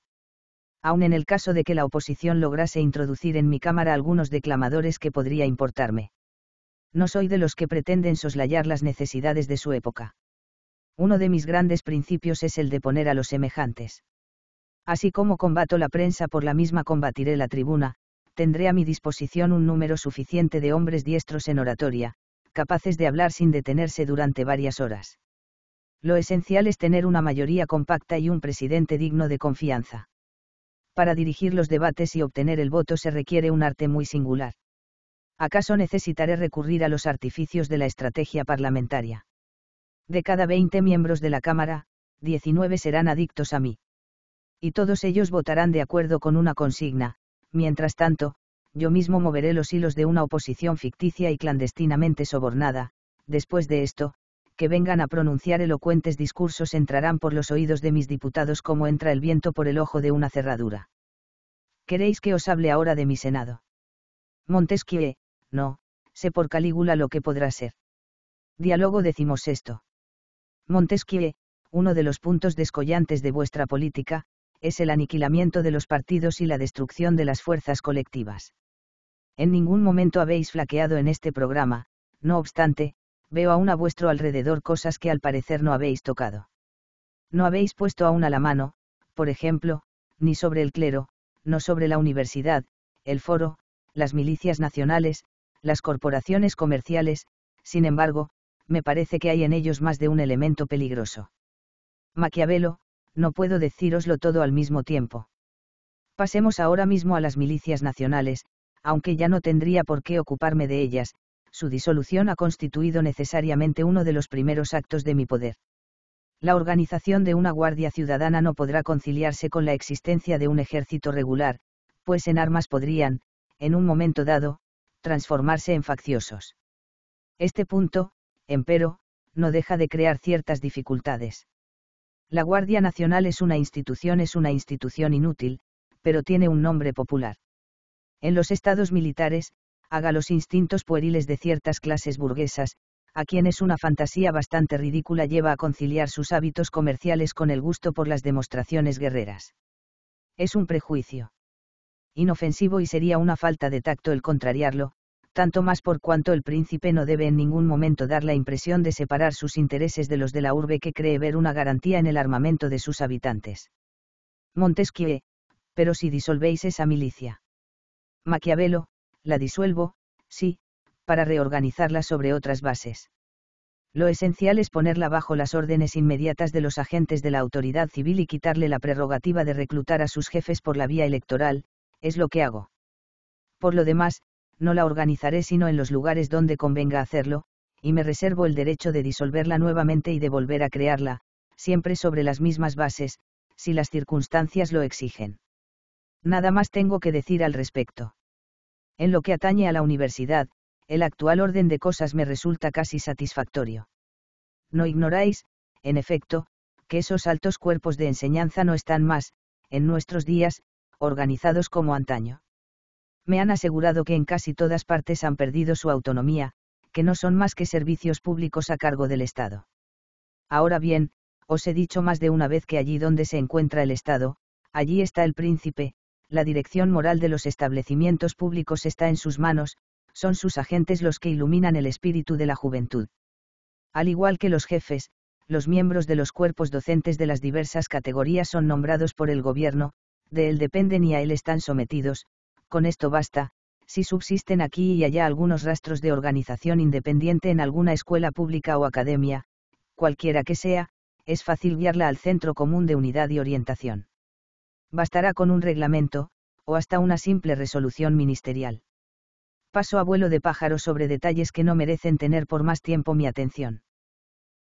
aun en el caso de que la oposición lograse introducir en mi cámara algunos declamadores que podría importarme. No soy de los que pretenden soslayar las necesidades de su época. Uno de mis grandes principios es el de poner a los semejantes. Así como combato la prensa por la misma combatiré la tribuna, tendré a mi disposición un número suficiente de hombres diestros en oratoria, capaces de hablar sin detenerse durante varias horas. Lo esencial es tener una mayoría compacta y un presidente digno de confianza para dirigir los debates y obtener el voto se requiere un arte muy singular. ¿Acaso necesitaré recurrir a los artificios de la estrategia parlamentaria? De cada 20 miembros de la Cámara, 19 serán adictos a mí. Y todos ellos votarán de acuerdo con una consigna, mientras tanto, yo mismo moveré los hilos de una oposición ficticia y clandestinamente sobornada, después de esto, vengan a pronunciar elocuentes discursos entrarán por los oídos de mis diputados como entra el viento por el ojo de una cerradura. ¿Queréis que os hable ahora de mi Senado? Montesquieu, no, sé por Calígula lo que podrá ser. Diálogo decimos esto Montesquieu, uno de los puntos descollantes de vuestra política, es el aniquilamiento de los partidos y la destrucción de las fuerzas colectivas. En ningún momento habéis flaqueado en este programa, no obstante, veo aún a vuestro alrededor cosas que al parecer no habéis tocado. No habéis puesto aún a la mano, por ejemplo, ni sobre el clero, no sobre la universidad, el foro, las milicias nacionales, las corporaciones comerciales, sin embargo, me parece que hay en ellos más de un elemento peligroso. Maquiavelo, no puedo decíroslo todo al mismo tiempo. Pasemos ahora mismo a las milicias nacionales, aunque ya no tendría por qué ocuparme de ellas, su disolución ha constituido necesariamente uno de los primeros actos de mi poder. La organización de una Guardia Ciudadana no podrá conciliarse con la existencia de un ejército regular, pues en armas podrían, en un momento dado, transformarse en facciosos. Este punto, empero, no deja de crear ciertas dificultades. La Guardia Nacional es una institución, es una institución inútil, pero tiene un nombre popular. En los estados militares, haga los instintos pueriles de ciertas clases burguesas, a quienes una fantasía bastante ridícula lleva a conciliar sus hábitos comerciales con el gusto por las demostraciones guerreras. Es un prejuicio. Inofensivo y sería una falta de tacto el contrariarlo, tanto más por cuanto el príncipe no debe en ningún momento dar la impresión de separar sus intereses de los de la urbe que cree ver una garantía en el armamento de sus habitantes. Montesquieu, pero si disolvéis esa milicia. Maquiavelo, la disuelvo, sí, para reorganizarla sobre otras bases. Lo esencial es ponerla bajo las órdenes inmediatas de los agentes de la autoridad civil y quitarle la prerrogativa de reclutar a sus jefes por la vía electoral, es lo que hago. Por lo demás, no la organizaré sino en los lugares donde convenga hacerlo, y me reservo el derecho de disolverla nuevamente y de volver a crearla, siempre sobre las mismas bases, si las circunstancias lo exigen. Nada más tengo que decir al respecto. En lo que atañe a la universidad, el actual orden de cosas me resulta casi satisfactorio. No ignoráis, en efecto, que esos altos cuerpos de enseñanza no están más, en nuestros días, organizados como antaño. Me han asegurado que en casi todas partes han perdido su autonomía, que no son más que servicios públicos a cargo del Estado. Ahora bien, os he dicho más de una vez que allí donde se encuentra el Estado, allí está el príncipe, la dirección moral de los establecimientos públicos está en sus manos, son sus agentes los que iluminan el espíritu de la juventud. Al igual que los jefes, los miembros de los cuerpos docentes de las diversas categorías son nombrados por el gobierno, de él dependen y a él están sometidos, con esto basta, si subsisten aquí y allá algunos rastros de organización independiente en alguna escuela pública o academia, cualquiera que sea, es fácil guiarla al centro común de unidad y orientación bastará con un reglamento, o hasta una simple resolución ministerial. Paso a vuelo de pájaro sobre detalles que no merecen tener por más tiempo mi atención.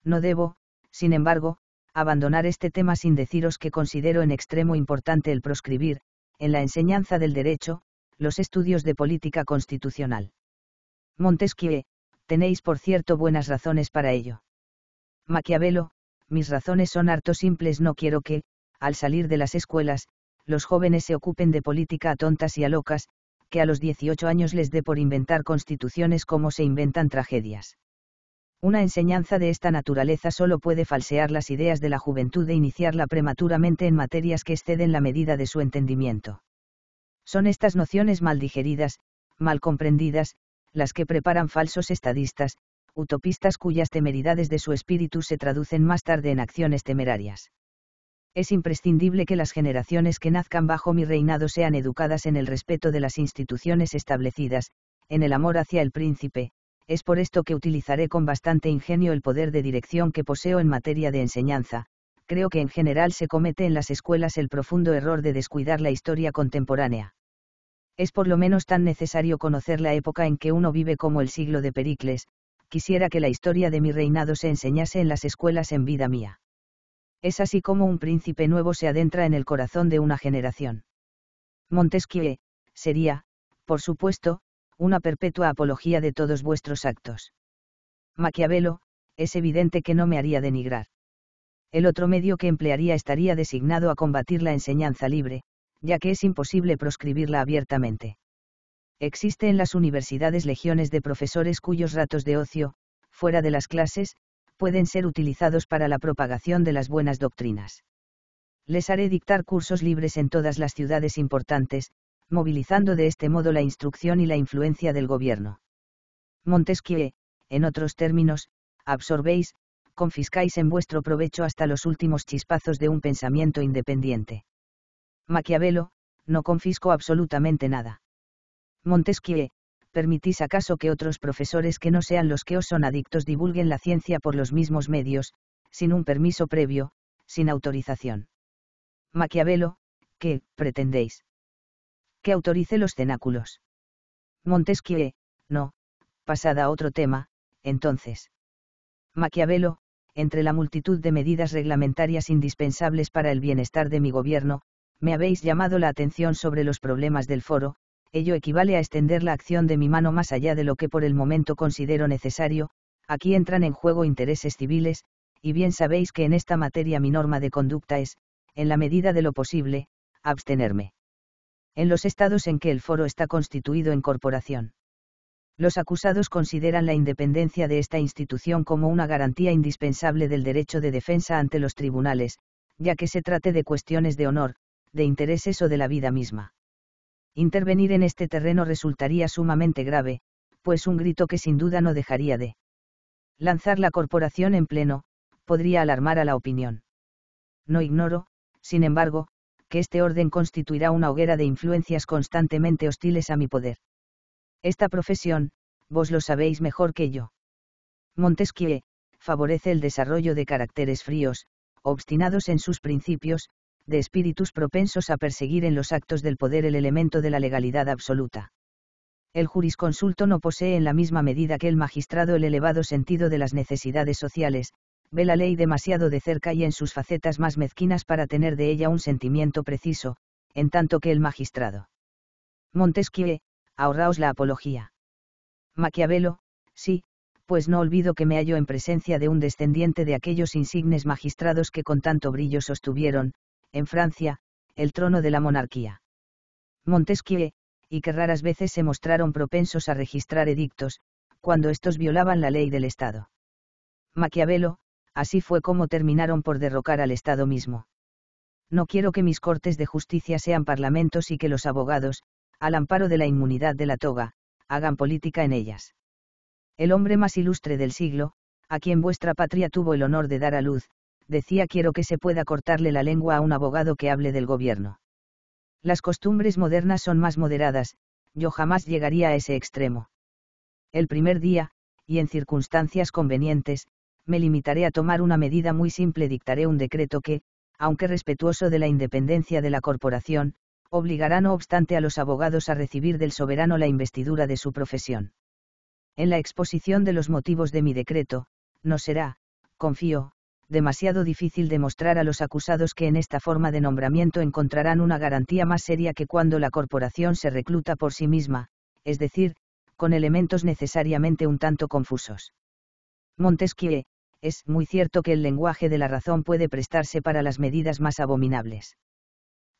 No debo, sin embargo, abandonar este tema sin deciros que considero en extremo importante el proscribir, en la enseñanza del derecho, los estudios de política constitucional. Montesquieu, tenéis por cierto buenas razones para ello. Maquiavelo, mis razones son harto simples, no quiero que, al salir de las escuelas, los jóvenes se ocupen de política a tontas y a locas, que a los 18 años les dé por inventar constituciones como se inventan tragedias. Una enseñanza de esta naturaleza solo puede falsear las ideas de la juventud e iniciarla prematuramente en materias que exceden la medida de su entendimiento. Son estas nociones mal digeridas, mal comprendidas, las que preparan falsos estadistas, utopistas cuyas temeridades de su espíritu se traducen más tarde en acciones temerarias es imprescindible que las generaciones que nazcan bajo mi reinado sean educadas en el respeto de las instituciones establecidas, en el amor hacia el príncipe, es por esto que utilizaré con bastante ingenio el poder de dirección que poseo en materia de enseñanza, creo que en general se comete en las escuelas el profundo error de descuidar la historia contemporánea. Es por lo menos tan necesario conocer la época en que uno vive como el siglo de Pericles, quisiera que la historia de mi reinado se enseñase en las escuelas en vida mía. Es así como un príncipe nuevo se adentra en el corazón de una generación. Montesquieu, sería, por supuesto, una perpetua apología de todos vuestros actos. Maquiavelo, es evidente que no me haría denigrar. El otro medio que emplearía estaría designado a combatir la enseñanza libre, ya que es imposible proscribirla abiertamente. Existe en las universidades legiones de profesores cuyos ratos de ocio, fuera de las clases, pueden ser utilizados para la propagación de las buenas doctrinas. Les haré dictar cursos libres en todas las ciudades importantes, movilizando de este modo la instrucción y la influencia del gobierno. Montesquieu, en otros términos, absorbéis, confiscáis en vuestro provecho hasta los últimos chispazos de un pensamiento independiente. Maquiavelo, no confisco absolutamente nada. Montesquieu, permitís acaso que otros profesores que no sean los que os son adictos divulguen la ciencia por los mismos medios, sin un permiso previo, sin autorización. Maquiavelo, ¿qué pretendéis? Que autorice los cenáculos. Montesquieu, no, pasada a otro tema, entonces. Maquiavelo, entre la multitud de medidas reglamentarias indispensables para el bienestar de mi gobierno, me habéis llamado la atención sobre los problemas del foro, ello equivale a extender la acción de mi mano más allá de lo que por el momento considero necesario, aquí entran en juego intereses civiles, y bien sabéis que en esta materia mi norma de conducta es, en la medida de lo posible, abstenerme. En los estados en que el foro está constituido en corporación. Los acusados consideran la independencia de esta institución como una garantía indispensable del derecho de defensa ante los tribunales, ya que se trate de cuestiones de honor, de intereses o de la vida misma. Intervenir en este terreno resultaría sumamente grave, pues un grito que sin duda no dejaría de lanzar la corporación en pleno, podría alarmar a la opinión. No ignoro, sin embargo, que este orden constituirá una hoguera de influencias constantemente hostiles a mi poder. Esta profesión, vos lo sabéis mejor que yo. Montesquieu, favorece el desarrollo de caracteres fríos, obstinados en sus principios, de espíritus propensos a perseguir en los actos del poder el elemento de la legalidad absoluta. El jurisconsulto no posee en la misma medida que el magistrado el elevado sentido de las necesidades sociales, ve la ley demasiado de cerca y en sus facetas más mezquinas para tener de ella un sentimiento preciso, en tanto que el magistrado. Montesquieu, ahorraos la apología. Maquiavelo, sí, pues no olvido que me hallo en presencia de un descendiente de aquellos insignes magistrados que con tanto brillo sostuvieron, en Francia, el trono de la monarquía. Montesquieu, y que raras veces se mostraron propensos a registrar edictos, cuando estos violaban la ley del Estado. Maquiavelo, así fue como terminaron por derrocar al Estado mismo. No quiero que mis cortes de justicia sean parlamentos y que los abogados, al amparo de la inmunidad de la toga, hagan política en ellas. El hombre más ilustre del siglo, a quien vuestra patria tuvo el honor de dar a luz, decía quiero que se pueda cortarle la lengua a un abogado que hable del gobierno. Las costumbres modernas son más moderadas, yo jamás llegaría a ese extremo. El primer día, y en circunstancias convenientes, me limitaré a tomar una medida muy simple, dictaré un decreto que, aunque respetuoso de la independencia de la corporación, obligará no obstante a los abogados a recibir del soberano la investidura de su profesión. En la exposición de los motivos de mi decreto, no será, confío, demasiado difícil demostrar a los acusados que en esta forma de nombramiento encontrarán una garantía más seria que cuando la corporación se recluta por sí misma, es decir, con elementos necesariamente un tanto confusos. Montesquieu, es muy cierto que el lenguaje de la razón puede prestarse para las medidas más abominables.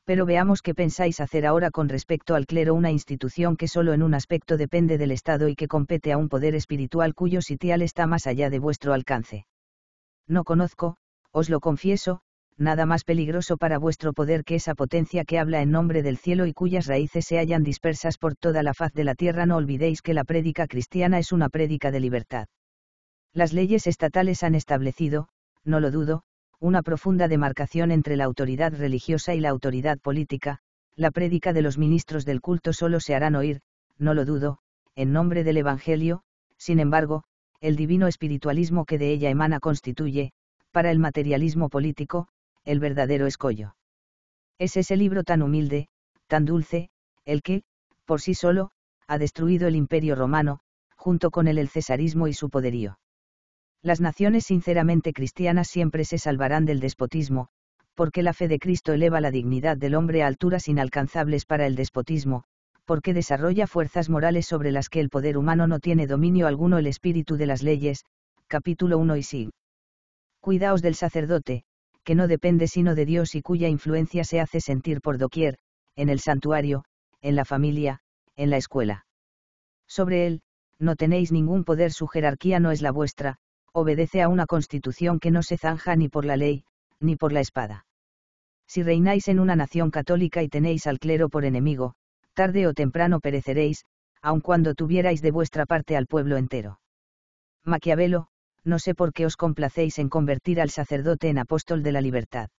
Pero veamos qué pensáis hacer ahora con respecto al clero, una institución que solo en un aspecto depende del Estado y que compete a un poder espiritual cuyo sitial está más allá de vuestro alcance no conozco, os lo confieso, nada más peligroso para vuestro poder que esa potencia que habla en nombre del cielo y cuyas raíces se hallan dispersas por toda la faz de la tierra. No olvidéis que la prédica cristiana es una prédica de libertad. Las leyes estatales han establecido, no lo dudo, una profunda demarcación entre la autoridad religiosa y la autoridad política, la prédica de los ministros del culto solo se harán oír, no lo dudo, en nombre del Evangelio, sin embargo, el divino espiritualismo que de ella emana constituye, para el materialismo político, el verdadero escollo. Es ese libro tan humilde, tan dulce, el que, por sí solo, ha destruido el imperio romano, junto con el el cesarismo y su poderío. Las naciones sinceramente cristianas siempre se salvarán del despotismo, porque la fe de Cristo eleva la dignidad del hombre a alturas inalcanzables para el despotismo, porque desarrolla fuerzas morales sobre las que el poder humano no tiene dominio alguno el espíritu de las leyes, capítulo 1 y sí. Cuidaos del sacerdote, que no depende sino de Dios y cuya influencia se hace sentir por doquier, en el santuario, en la familia, en la escuela. Sobre él, no tenéis ningún poder, su jerarquía no es la vuestra, obedece a una constitución que no se zanja ni por la ley, ni por la espada. Si reináis en una nación católica y tenéis al clero por enemigo, tarde o temprano pereceréis, aun cuando tuvierais de vuestra parte al pueblo entero. Maquiavelo, no sé por qué os complacéis en convertir al sacerdote en apóstol de la libertad.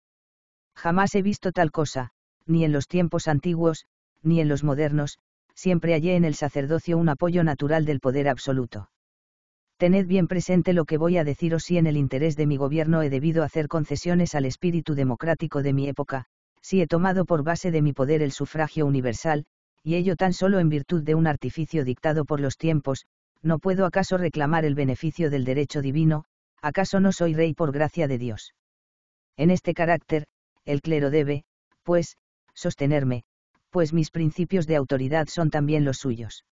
Jamás he visto tal cosa, ni en los tiempos antiguos, ni en los modernos, siempre hallé en el sacerdocio un apoyo natural del poder absoluto. Tened bien presente lo que voy a deciros si en el interés de mi gobierno he debido hacer concesiones al espíritu democrático de mi época, si he tomado por base de mi poder el sufragio universal, y ello tan solo en virtud de un artificio dictado por los tiempos, ¿no puedo acaso reclamar el beneficio del derecho divino? ¿Acaso no soy rey por gracia de Dios? En este carácter, el clero debe, pues, sostenerme, pues mis principios de autoridad son también los suyos.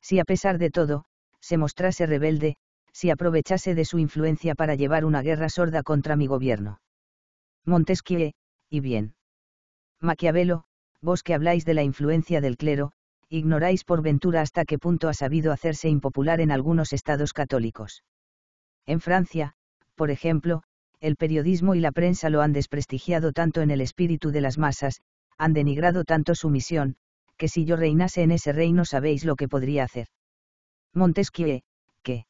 Si a pesar de todo, se mostrase rebelde, si aprovechase de su influencia para llevar una guerra sorda contra mi gobierno. Montesquieu, y bien. Maquiavelo, vos que habláis de la influencia del clero, ignoráis por ventura hasta qué punto ha sabido hacerse impopular en algunos estados católicos. En Francia, por ejemplo, el periodismo y la prensa lo han desprestigiado tanto en el espíritu de las masas, han denigrado tanto su misión, que si yo reinase en ese reino sabéis lo que podría hacer. Montesquieu, que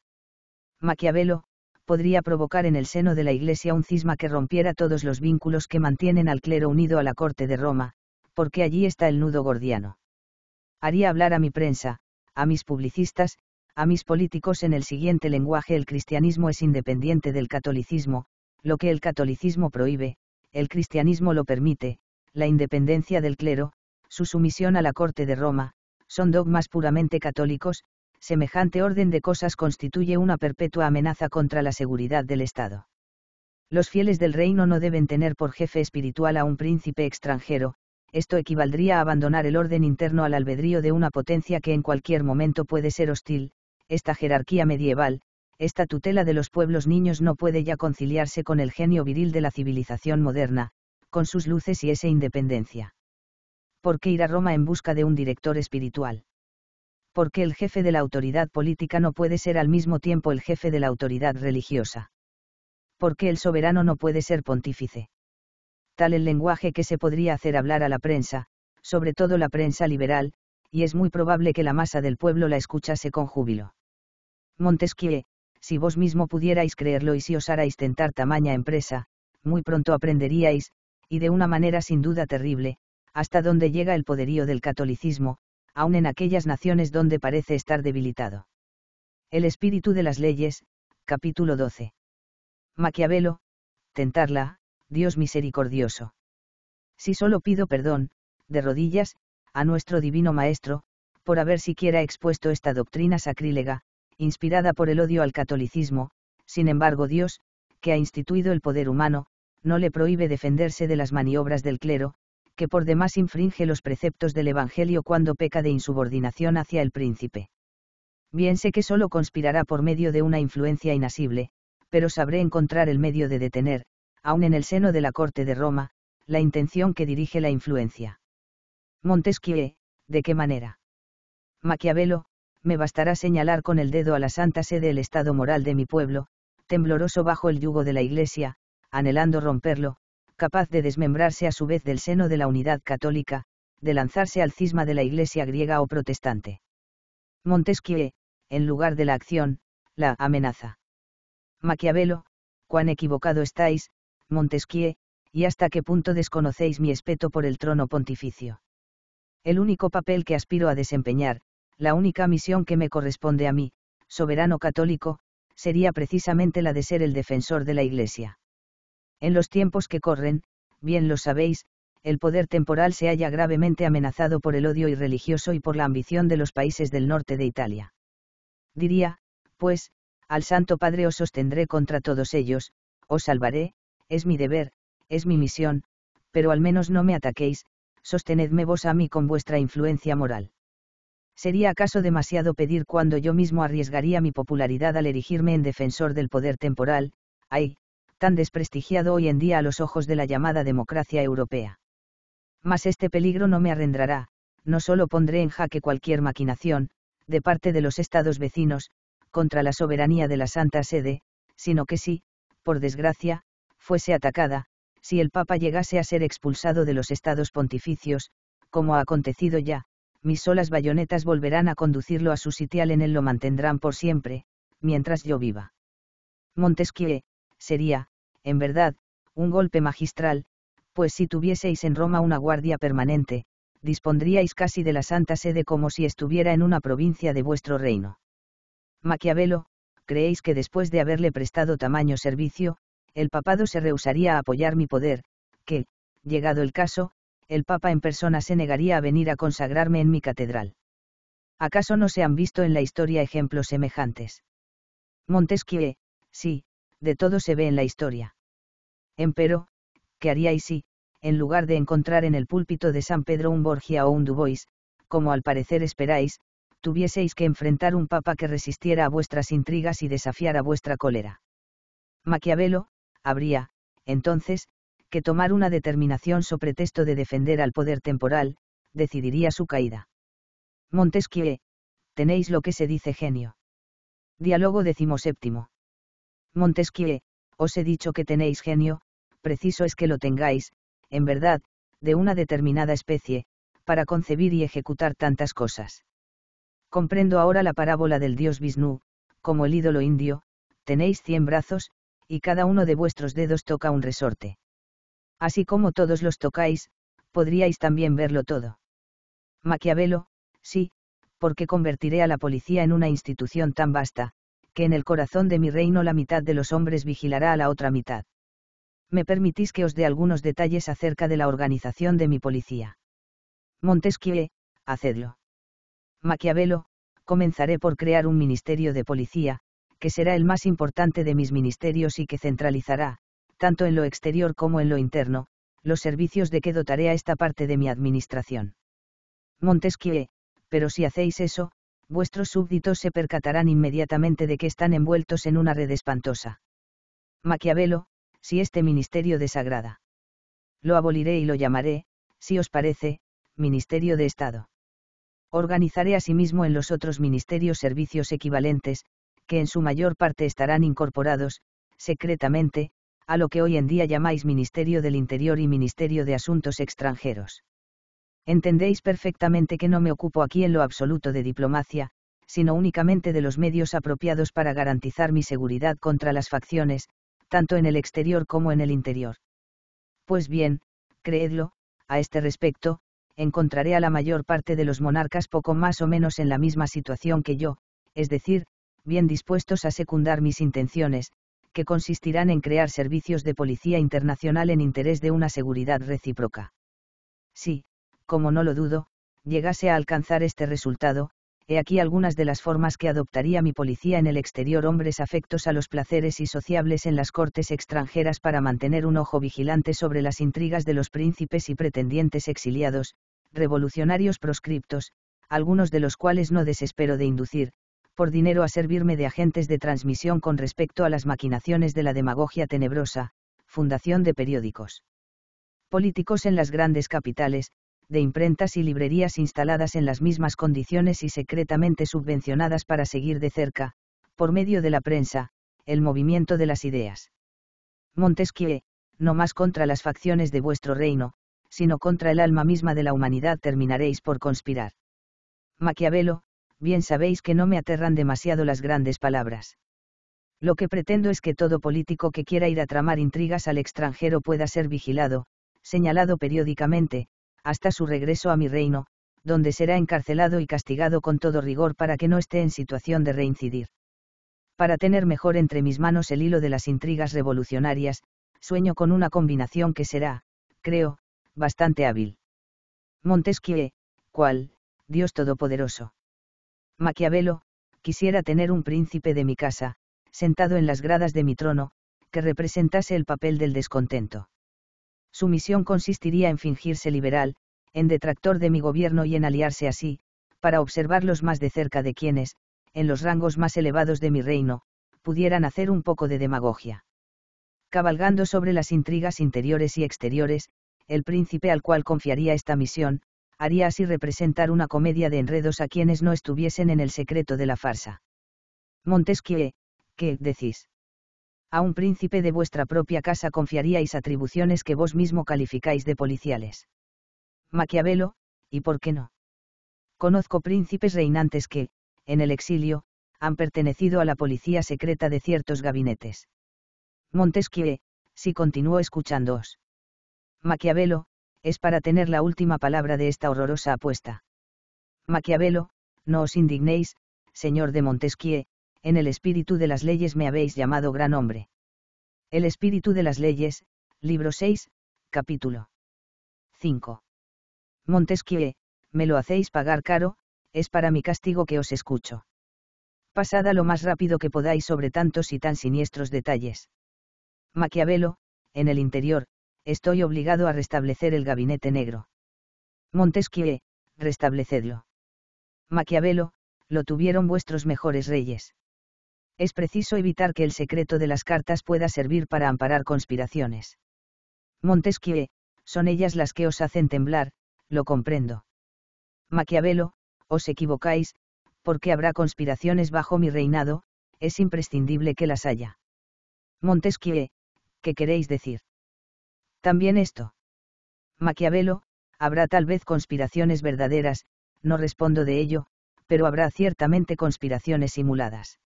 Maquiavelo, podría provocar en el seno de la Iglesia un cisma que rompiera todos los vínculos que mantienen al clero unido a la corte de Roma, porque allí está el nudo gordiano. Haría hablar a mi prensa, a mis publicistas, a mis políticos en el siguiente lenguaje el cristianismo es independiente del catolicismo, lo que el catolicismo prohíbe, el cristianismo lo permite, la independencia del clero, su sumisión a la corte de Roma, son dogmas puramente católicos, semejante orden de cosas constituye una perpetua amenaza contra la seguridad del Estado. Los fieles del reino no deben tener por jefe espiritual a un príncipe extranjero, esto equivaldría a abandonar el orden interno al albedrío de una potencia que en cualquier momento puede ser hostil, esta jerarquía medieval, esta tutela de los pueblos niños no puede ya conciliarse con el genio viril de la civilización moderna, con sus luces y esa independencia. ¿Por qué ir a Roma en busca de un director espiritual? ¿Por qué el jefe de la autoridad política no puede ser al mismo tiempo el jefe de la autoridad religiosa? ¿Por qué el soberano no puede ser pontífice? tal el lenguaje que se podría hacer hablar a la prensa, sobre todo la prensa liberal, y es muy probable que la masa del pueblo la escuchase con júbilo. Montesquieu, si vos mismo pudierais creerlo y si osarais tentar tamaña empresa, muy pronto aprenderíais, y de una manera sin duda terrible, hasta dónde llega el poderío del catolicismo, aun en aquellas naciones donde parece estar debilitado. El espíritu de las leyes, capítulo 12. Maquiavelo, tentarla, Dios misericordioso. Si solo pido perdón, de rodillas, a nuestro Divino Maestro, por haber siquiera expuesto esta doctrina sacrílega, inspirada por el odio al catolicismo, sin embargo Dios, que ha instituido el poder humano, no le prohíbe defenderse de las maniobras del clero, que por demás infringe los preceptos del Evangelio cuando peca de insubordinación hacia el príncipe. Bien sé que solo conspirará por medio de una influencia inasible, pero sabré encontrar el medio de detener, aun en el seno de la corte de Roma, la intención que dirige la influencia. Montesquieu, ¿de qué manera? Maquiavelo, me bastará señalar con el dedo a la santa sede el estado moral de mi pueblo, tembloroso bajo el yugo de la Iglesia, anhelando romperlo, capaz de desmembrarse a su vez del seno de la unidad católica, de lanzarse al cisma de la Iglesia griega o protestante. Montesquieu, en lugar de la acción, la amenaza. Maquiavelo, cuán equivocado estáis, Montesquieu, y hasta qué punto desconocéis mi espeto por el trono pontificio. El único papel que aspiro a desempeñar, la única misión que me corresponde a mí, soberano católico, sería precisamente la de ser el defensor de la Iglesia. En los tiempos que corren, bien lo sabéis, el poder temporal se halla gravemente amenazado por el odio irreligioso y por la ambición de los países del norte de Italia. Diría, pues, al Santo Padre os sostendré contra todos ellos, os salvaré, es mi deber, es mi misión, pero al menos no me ataquéis, sostenedme vos a mí con vuestra influencia moral. ¿Sería acaso demasiado pedir cuando yo mismo arriesgaría mi popularidad al erigirme en defensor del poder temporal, ay, tan desprestigiado hoy en día a los ojos de la llamada democracia europea? Mas este peligro no me arrendrará, no solo pondré en jaque cualquier maquinación, de parte de los estados vecinos, contra la soberanía de la Santa Sede, sino que sí, por desgracia, fuese atacada, si el Papa llegase a ser expulsado de los estados pontificios, como ha acontecido ya, mis solas bayonetas volverán a conducirlo a su sitial en él lo mantendrán por siempre, mientras yo viva. Montesquieu, sería, en verdad, un golpe magistral, pues si tuvieseis en Roma una guardia permanente, dispondríais casi de la Santa Sede como si estuviera en una provincia de vuestro reino. Maquiavelo, creéis que después de haberle prestado tamaño servicio, el papado se rehusaría a apoyar mi poder, que, llegado el caso, el papa en persona se negaría a venir a consagrarme en mi catedral. ¿Acaso no se han visto en la historia ejemplos semejantes? Montesquieu, sí, de todo se ve en la historia. Empero, ¿qué haríais si, en lugar de encontrar en el púlpito de San Pedro un Borgia o un Dubois, como al parecer esperáis, tuvieseis que enfrentar un papa que resistiera a vuestras intrigas y desafiara vuestra cólera? Maquiavelo, habría, entonces, que tomar una determinación sobre pretexto de defender al poder temporal, decidiría su caída. Montesquieu, tenéis lo que se dice genio. Diálogo séptimo. Montesquieu, os he dicho que tenéis genio, preciso es que lo tengáis, en verdad, de una determinada especie, para concebir y ejecutar tantas cosas. Comprendo ahora la parábola del dios Vishnu, como el ídolo indio, tenéis cien brazos, y cada uno de vuestros dedos toca un resorte. Así como todos los tocáis, podríais también verlo todo. Maquiavelo, sí, porque convertiré a la policía en una institución tan vasta, que en el corazón de mi reino la mitad de los hombres vigilará a la otra mitad. Me permitís que os dé algunos detalles acerca de la organización de mi policía. Montesquieu, hacedlo. Maquiavelo, comenzaré por crear un ministerio de policía, que será el más importante de mis ministerios y que centralizará, tanto en lo exterior como en lo interno, los servicios de que dotaré a esta parte de mi administración. Montesquieu, pero si hacéis eso, vuestros súbditos se percatarán inmediatamente de que están envueltos en una red espantosa. Maquiavelo, si este ministerio desagrada. Lo aboliré y lo llamaré, si os parece, Ministerio de Estado. Organizaré asimismo en los otros ministerios servicios equivalentes, que en su mayor parte estarán incorporados, secretamente, a lo que hoy en día llamáis Ministerio del Interior y Ministerio de Asuntos Extranjeros. Entendéis perfectamente que no me ocupo aquí en lo absoluto de diplomacia, sino únicamente de los medios apropiados para garantizar mi seguridad contra las facciones, tanto en el exterior como en el interior. Pues bien, creedlo, a este respecto, encontraré a la mayor parte de los monarcas poco más o menos en la misma situación que yo, es decir, bien dispuestos a secundar mis intenciones, que consistirán en crear servicios de policía internacional en interés de una seguridad recíproca. Si, como no lo dudo, llegase a alcanzar este resultado, he aquí algunas de las formas que adoptaría mi policía en el exterior hombres afectos a los placeres y sociables en las cortes extranjeras para mantener un ojo vigilante sobre las intrigas de los príncipes y pretendientes exiliados, revolucionarios proscriptos, algunos de los cuales no desespero de inducir, por dinero a servirme de agentes de transmisión con respecto a las maquinaciones de la demagogia tenebrosa, fundación de periódicos. Políticos en las grandes capitales, de imprentas y librerías instaladas en las mismas condiciones y secretamente subvencionadas para seguir de cerca, por medio de la prensa, el movimiento de las ideas. Montesquieu, no más contra las facciones de vuestro reino, sino contra el alma misma de la humanidad terminaréis por conspirar. Maquiavelo, bien sabéis que no me aterran demasiado las grandes palabras. Lo que pretendo es que todo político que quiera ir a tramar intrigas al extranjero pueda ser vigilado, señalado periódicamente, hasta su regreso a mi reino, donde será encarcelado y castigado con todo rigor para que no esté en situación de reincidir. Para tener mejor entre mis manos el hilo de las intrigas revolucionarias, sueño con una combinación que será, creo, bastante hábil. Montesquieu, ¿cuál? Dios Todopoderoso. Maquiavelo, quisiera tener un príncipe de mi casa, sentado en las gradas de mi trono, que representase el papel del descontento. Su misión consistiría en fingirse liberal, en detractor de mi gobierno y en aliarse así, para observarlos más de cerca de quienes, en los rangos más elevados de mi reino, pudieran hacer un poco de demagogia. Cabalgando sobre las intrigas interiores y exteriores, el príncipe al cual confiaría esta misión, haría así representar una comedia de enredos a quienes no estuviesen en el secreto de la farsa. Montesquieu, ¿qué decís? A un príncipe de vuestra propia casa confiaríais atribuciones que vos mismo calificáis de policiales. Maquiavelo, ¿y por qué no? Conozco príncipes reinantes que, en el exilio, han pertenecido a la policía secreta de ciertos gabinetes. Montesquieu, si continuó escuchándoos. Maquiavelo, es para tener la última palabra de esta horrorosa apuesta. Maquiavelo, no os indignéis, señor de Montesquieu, en el espíritu de las leyes me habéis llamado gran hombre. El espíritu de las leyes, libro 6, capítulo 5. Montesquieu, me lo hacéis pagar caro, es para mi castigo que os escucho. Pasad a lo más rápido que podáis sobre tantos y tan siniestros detalles. Maquiavelo, en el interior, estoy obligado a restablecer el gabinete negro. Montesquieu, restablecedlo. Maquiavelo, lo tuvieron vuestros mejores reyes. Es preciso evitar que el secreto de las cartas pueda servir para amparar conspiraciones. Montesquieu, son ellas las que os hacen temblar, lo comprendo. Maquiavelo, os equivocáis, porque habrá conspiraciones bajo mi reinado, es imprescindible que las haya. Montesquieu, ¿qué queréis decir? También esto. Maquiavelo, habrá tal vez conspiraciones verdaderas, no respondo de ello, pero habrá ciertamente conspiraciones simuladas.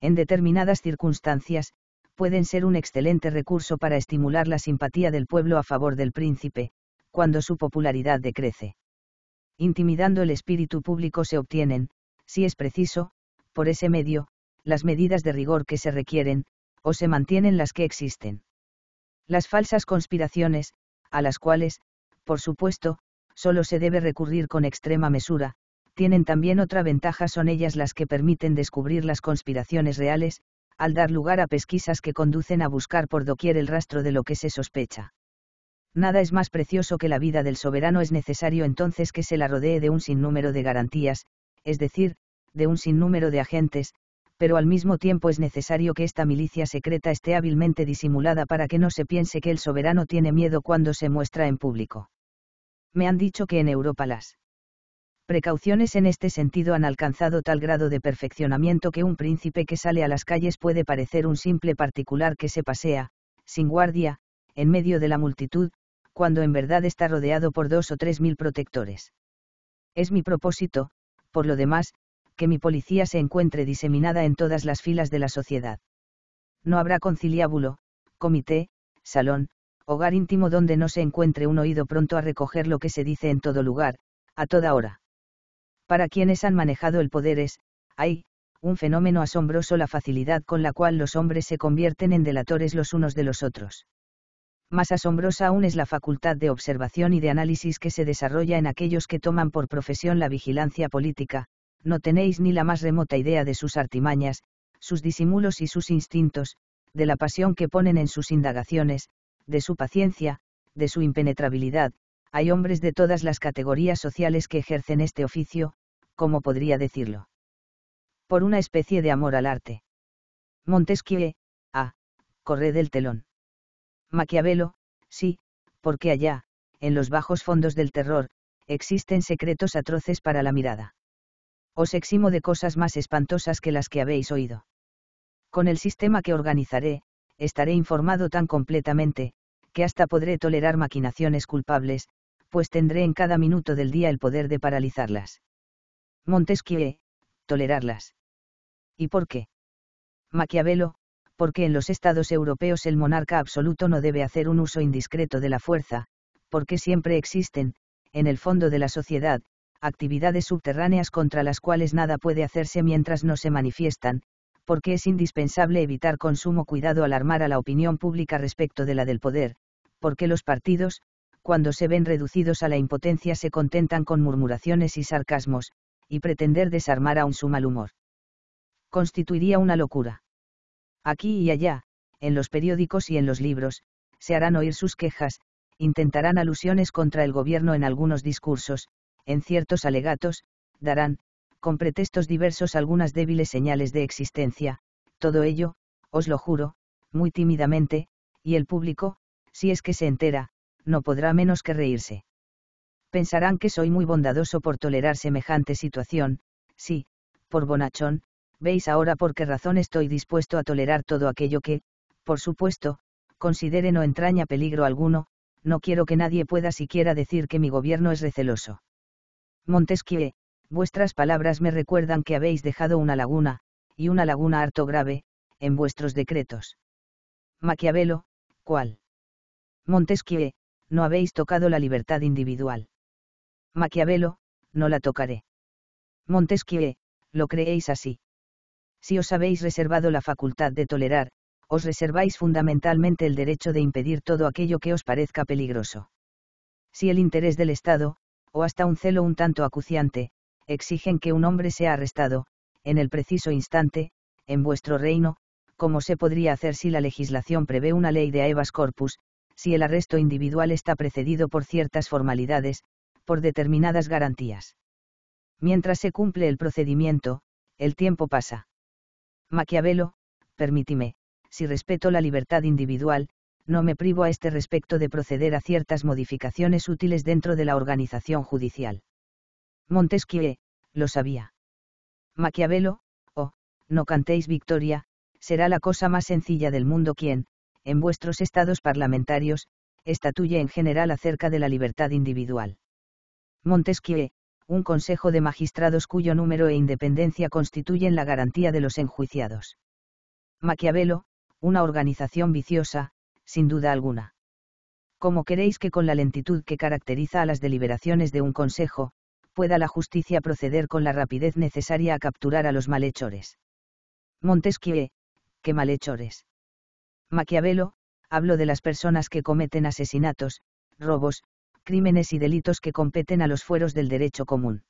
En determinadas circunstancias, pueden ser un excelente recurso para estimular la simpatía del pueblo a favor del príncipe, cuando su popularidad decrece. Intimidando el espíritu público se obtienen, si es preciso, por ese medio, las medidas de rigor que se requieren, o se mantienen las que existen. Las falsas conspiraciones, a las cuales, por supuesto, solo se debe recurrir con extrema mesura, tienen también otra ventaja, son ellas las que permiten descubrir las conspiraciones reales, al dar lugar a pesquisas que conducen a buscar por doquier el rastro de lo que se sospecha. Nada es más precioso que la vida del soberano, es necesario entonces que se la rodee de un sinnúmero de garantías, es decir, de un sinnúmero de agentes, pero al mismo tiempo es necesario que esta milicia secreta esté hábilmente disimulada para que no se piense que el soberano tiene miedo cuando se muestra en público. Me han dicho que en Europa las precauciones en este sentido han alcanzado tal grado de perfeccionamiento que un príncipe que sale a las calles puede parecer un simple particular que se pasea, sin guardia, en medio de la multitud, cuando en verdad está rodeado por dos o tres mil protectores. Es mi propósito, por lo demás, que mi policía se encuentre diseminada en todas las filas de la sociedad. No habrá conciliábulo, comité, salón, hogar íntimo donde no se encuentre un oído pronto a recoger lo que se dice en todo lugar, a toda hora. Para quienes han manejado el poder es, hay, un fenómeno asombroso la facilidad con la cual los hombres se convierten en delatores los unos de los otros. Más asombrosa aún es la facultad de observación y de análisis que se desarrolla en aquellos que toman por profesión la vigilancia política, no tenéis ni la más remota idea de sus artimañas, sus disimulos y sus instintos, de la pasión que ponen en sus indagaciones, de su paciencia, de su impenetrabilidad, hay hombres de todas las categorías sociales que ejercen este oficio, como podría decirlo? Por una especie de amor al arte. Montesquieu, ah, corre del telón. Maquiavelo, sí, porque allá, en los bajos fondos del terror, existen secretos atroces para la mirada os eximo de cosas más espantosas que las que habéis oído. Con el sistema que organizaré, estaré informado tan completamente, que hasta podré tolerar maquinaciones culpables, pues tendré en cada minuto del día el poder de paralizarlas. Montesquieu, tolerarlas. ¿Y por qué? Maquiavelo, porque en los estados europeos el monarca absoluto no debe hacer un uso indiscreto de la fuerza, porque siempre existen, en el fondo de la sociedad, actividades subterráneas contra las cuales nada puede hacerse mientras no se manifiestan, porque es indispensable evitar con sumo cuidado alarmar a la opinión pública respecto de la del poder, porque los partidos, cuando se ven reducidos a la impotencia se contentan con murmuraciones y sarcasmos, y pretender desarmar aún su mal humor. Constituiría una locura. Aquí y allá, en los periódicos y en los libros, se harán oír sus quejas, intentarán alusiones contra el gobierno en algunos discursos, en ciertos alegatos, darán, con pretextos diversos algunas débiles señales de existencia, todo ello, os lo juro, muy tímidamente, y el público, si es que se entera, no podrá menos que reírse. Pensarán que soy muy bondadoso por tolerar semejante situación, sí, por bonachón, veis ahora por qué razón estoy dispuesto a tolerar todo aquello que, por supuesto, considere no entraña peligro alguno, no quiero que nadie pueda siquiera decir que mi gobierno es receloso. Montesquieu, vuestras palabras me recuerdan que habéis dejado una laguna, y una laguna harto grave, en vuestros decretos. Maquiavelo, ¿cuál? Montesquieu, no habéis tocado la libertad individual. Maquiavelo, no la tocaré. Montesquieu, lo creéis así. Si os habéis reservado la facultad de tolerar, os reserváis fundamentalmente el derecho de impedir todo aquello que os parezca peligroso. Si el interés del Estado, o hasta un celo un tanto acuciante, exigen que un hombre sea arrestado, en el preciso instante, en vuestro reino, como se podría hacer si la legislación prevé una ley de aevas corpus, si el arresto individual está precedido por ciertas formalidades, por determinadas garantías. Mientras se cumple el procedimiento, el tiempo pasa. Maquiavelo, permítime, si respeto la libertad individual, no me privo a este respecto de proceder a ciertas modificaciones útiles dentro de la organización judicial. Montesquieu, lo sabía. Maquiavelo, oh, no cantéis victoria, será la cosa más sencilla del mundo quien, en vuestros estados parlamentarios, estatuye en general acerca de la libertad individual. Montesquieu, un consejo de magistrados cuyo número e independencia constituyen la garantía de los enjuiciados. Maquiavelo, una organización viciosa, sin duda alguna. ¿Cómo queréis que con la lentitud que caracteriza a las deliberaciones de un consejo, pueda la justicia proceder con la rapidez necesaria a capturar a los malhechores? Montesquieu, ¿qué malhechores? Maquiavelo, hablo de las personas que cometen asesinatos, robos, crímenes y delitos que competen a los fueros del derecho común.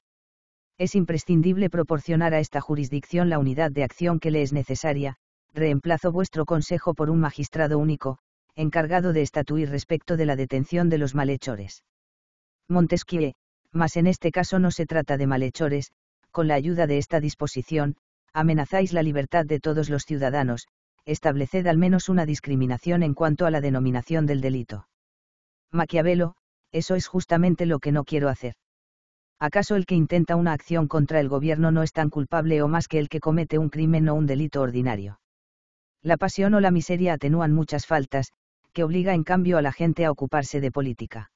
Es imprescindible proporcionar a esta jurisdicción la unidad de acción que le es necesaria, reemplazo vuestro consejo por un magistrado único, encargado de estatuir respecto de la detención de los malhechores. Montesquieu, mas en este caso no se trata de malhechores, con la ayuda de esta disposición, amenazáis la libertad de todos los ciudadanos, estableced al menos una discriminación en cuanto a la denominación del delito. Maquiavelo, eso es justamente lo que no quiero hacer. ¿Acaso el que intenta una acción contra el gobierno no es tan culpable o más que el que comete un crimen o un delito ordinario? La pasión o la miseria atenúan muchas faltas, que obliga en cambio a la gente a ocuparse de política.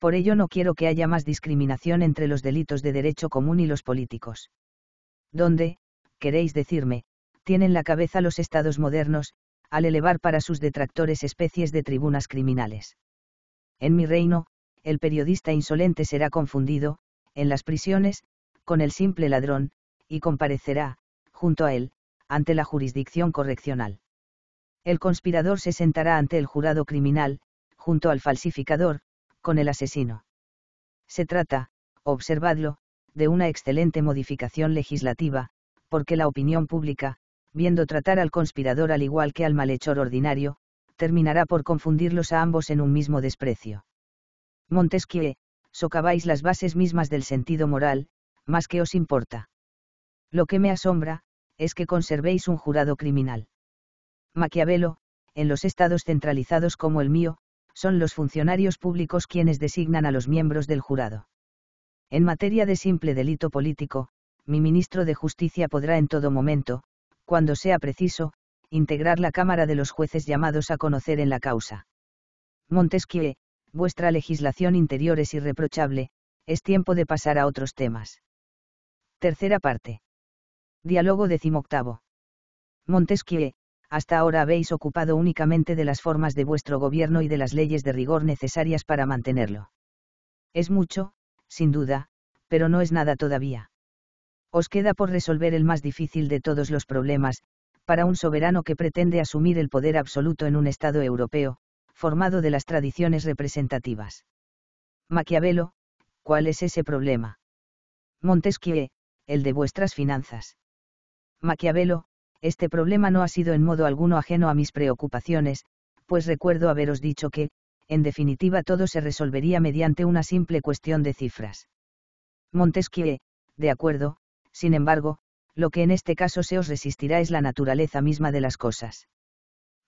Por ello no quiero que haya más discriminación entre los delitos de derecho común y los políticos. ¿Dónde, queréis decirme, tienen la cabeza los estados modernos, al elevar para sus detractores especies de tribunas criminales? En mi reino, el periodista insolente será confundido, en las prisiones, con el simple ladrón, y comparecerá, junto a él, ante la jurisdicción correccional el conspirador se sentará ante el jurado criminal, junto al falsificador, con el asesino. Se trata, observadlo, de una excelente modificación legislativa, porque la opinión pública, viendo tratar al conspirador al igual que al malhechor ordinario, terminará por confundirlos a ambos en un mismo desprecio. Montesquieu, socaváis las bases mismas del sentido moral, más que os importa. Lo que me asombra, es que conservéis un jurado criminal. Maquiavelo, en los estados centralizados como el mío, son los funcionarios públicos quienes designan a los miembros del jurado. En materia de simple delito político, mi ministro de Justicia podrá en todo momento, cuando sea preciso, integrar la Cámara de los jueces llamados a conocer en la causa. Montesquieu, vuestra legislación interior es irreprochable, es tiempo de pasar a otros temas. Tercera parte. Diálogo decimoctavo. Montesquieu, hasta ahora habéis ocupado únicamente de las formas de vuestro gobierno y de las leyes de rigor necesarias para mantenerlo. Es mucho, sin duda, pero no es nada todavía. Os queda por resolver el más difícil de todos los problemas, para un soberano que pretende asumir el poder absoluto en un Estado europeo, formado de las tradiciones representativas. Maquiavelo, ¿cuál es ese problema? Montesquieu, el de vuestras finanzas. Maquiavelo, este problema no ha sido en modo alguno ajeno a mis preocupaciones, pues recuerdo haberos dicho que, en definitiva, todo se resolvería mediante una simple cuestión de cifras. Montesquieu, de acuerdo, sin embargo, lo que en este caso se os resistirá es la naturaleza misma de las cosas.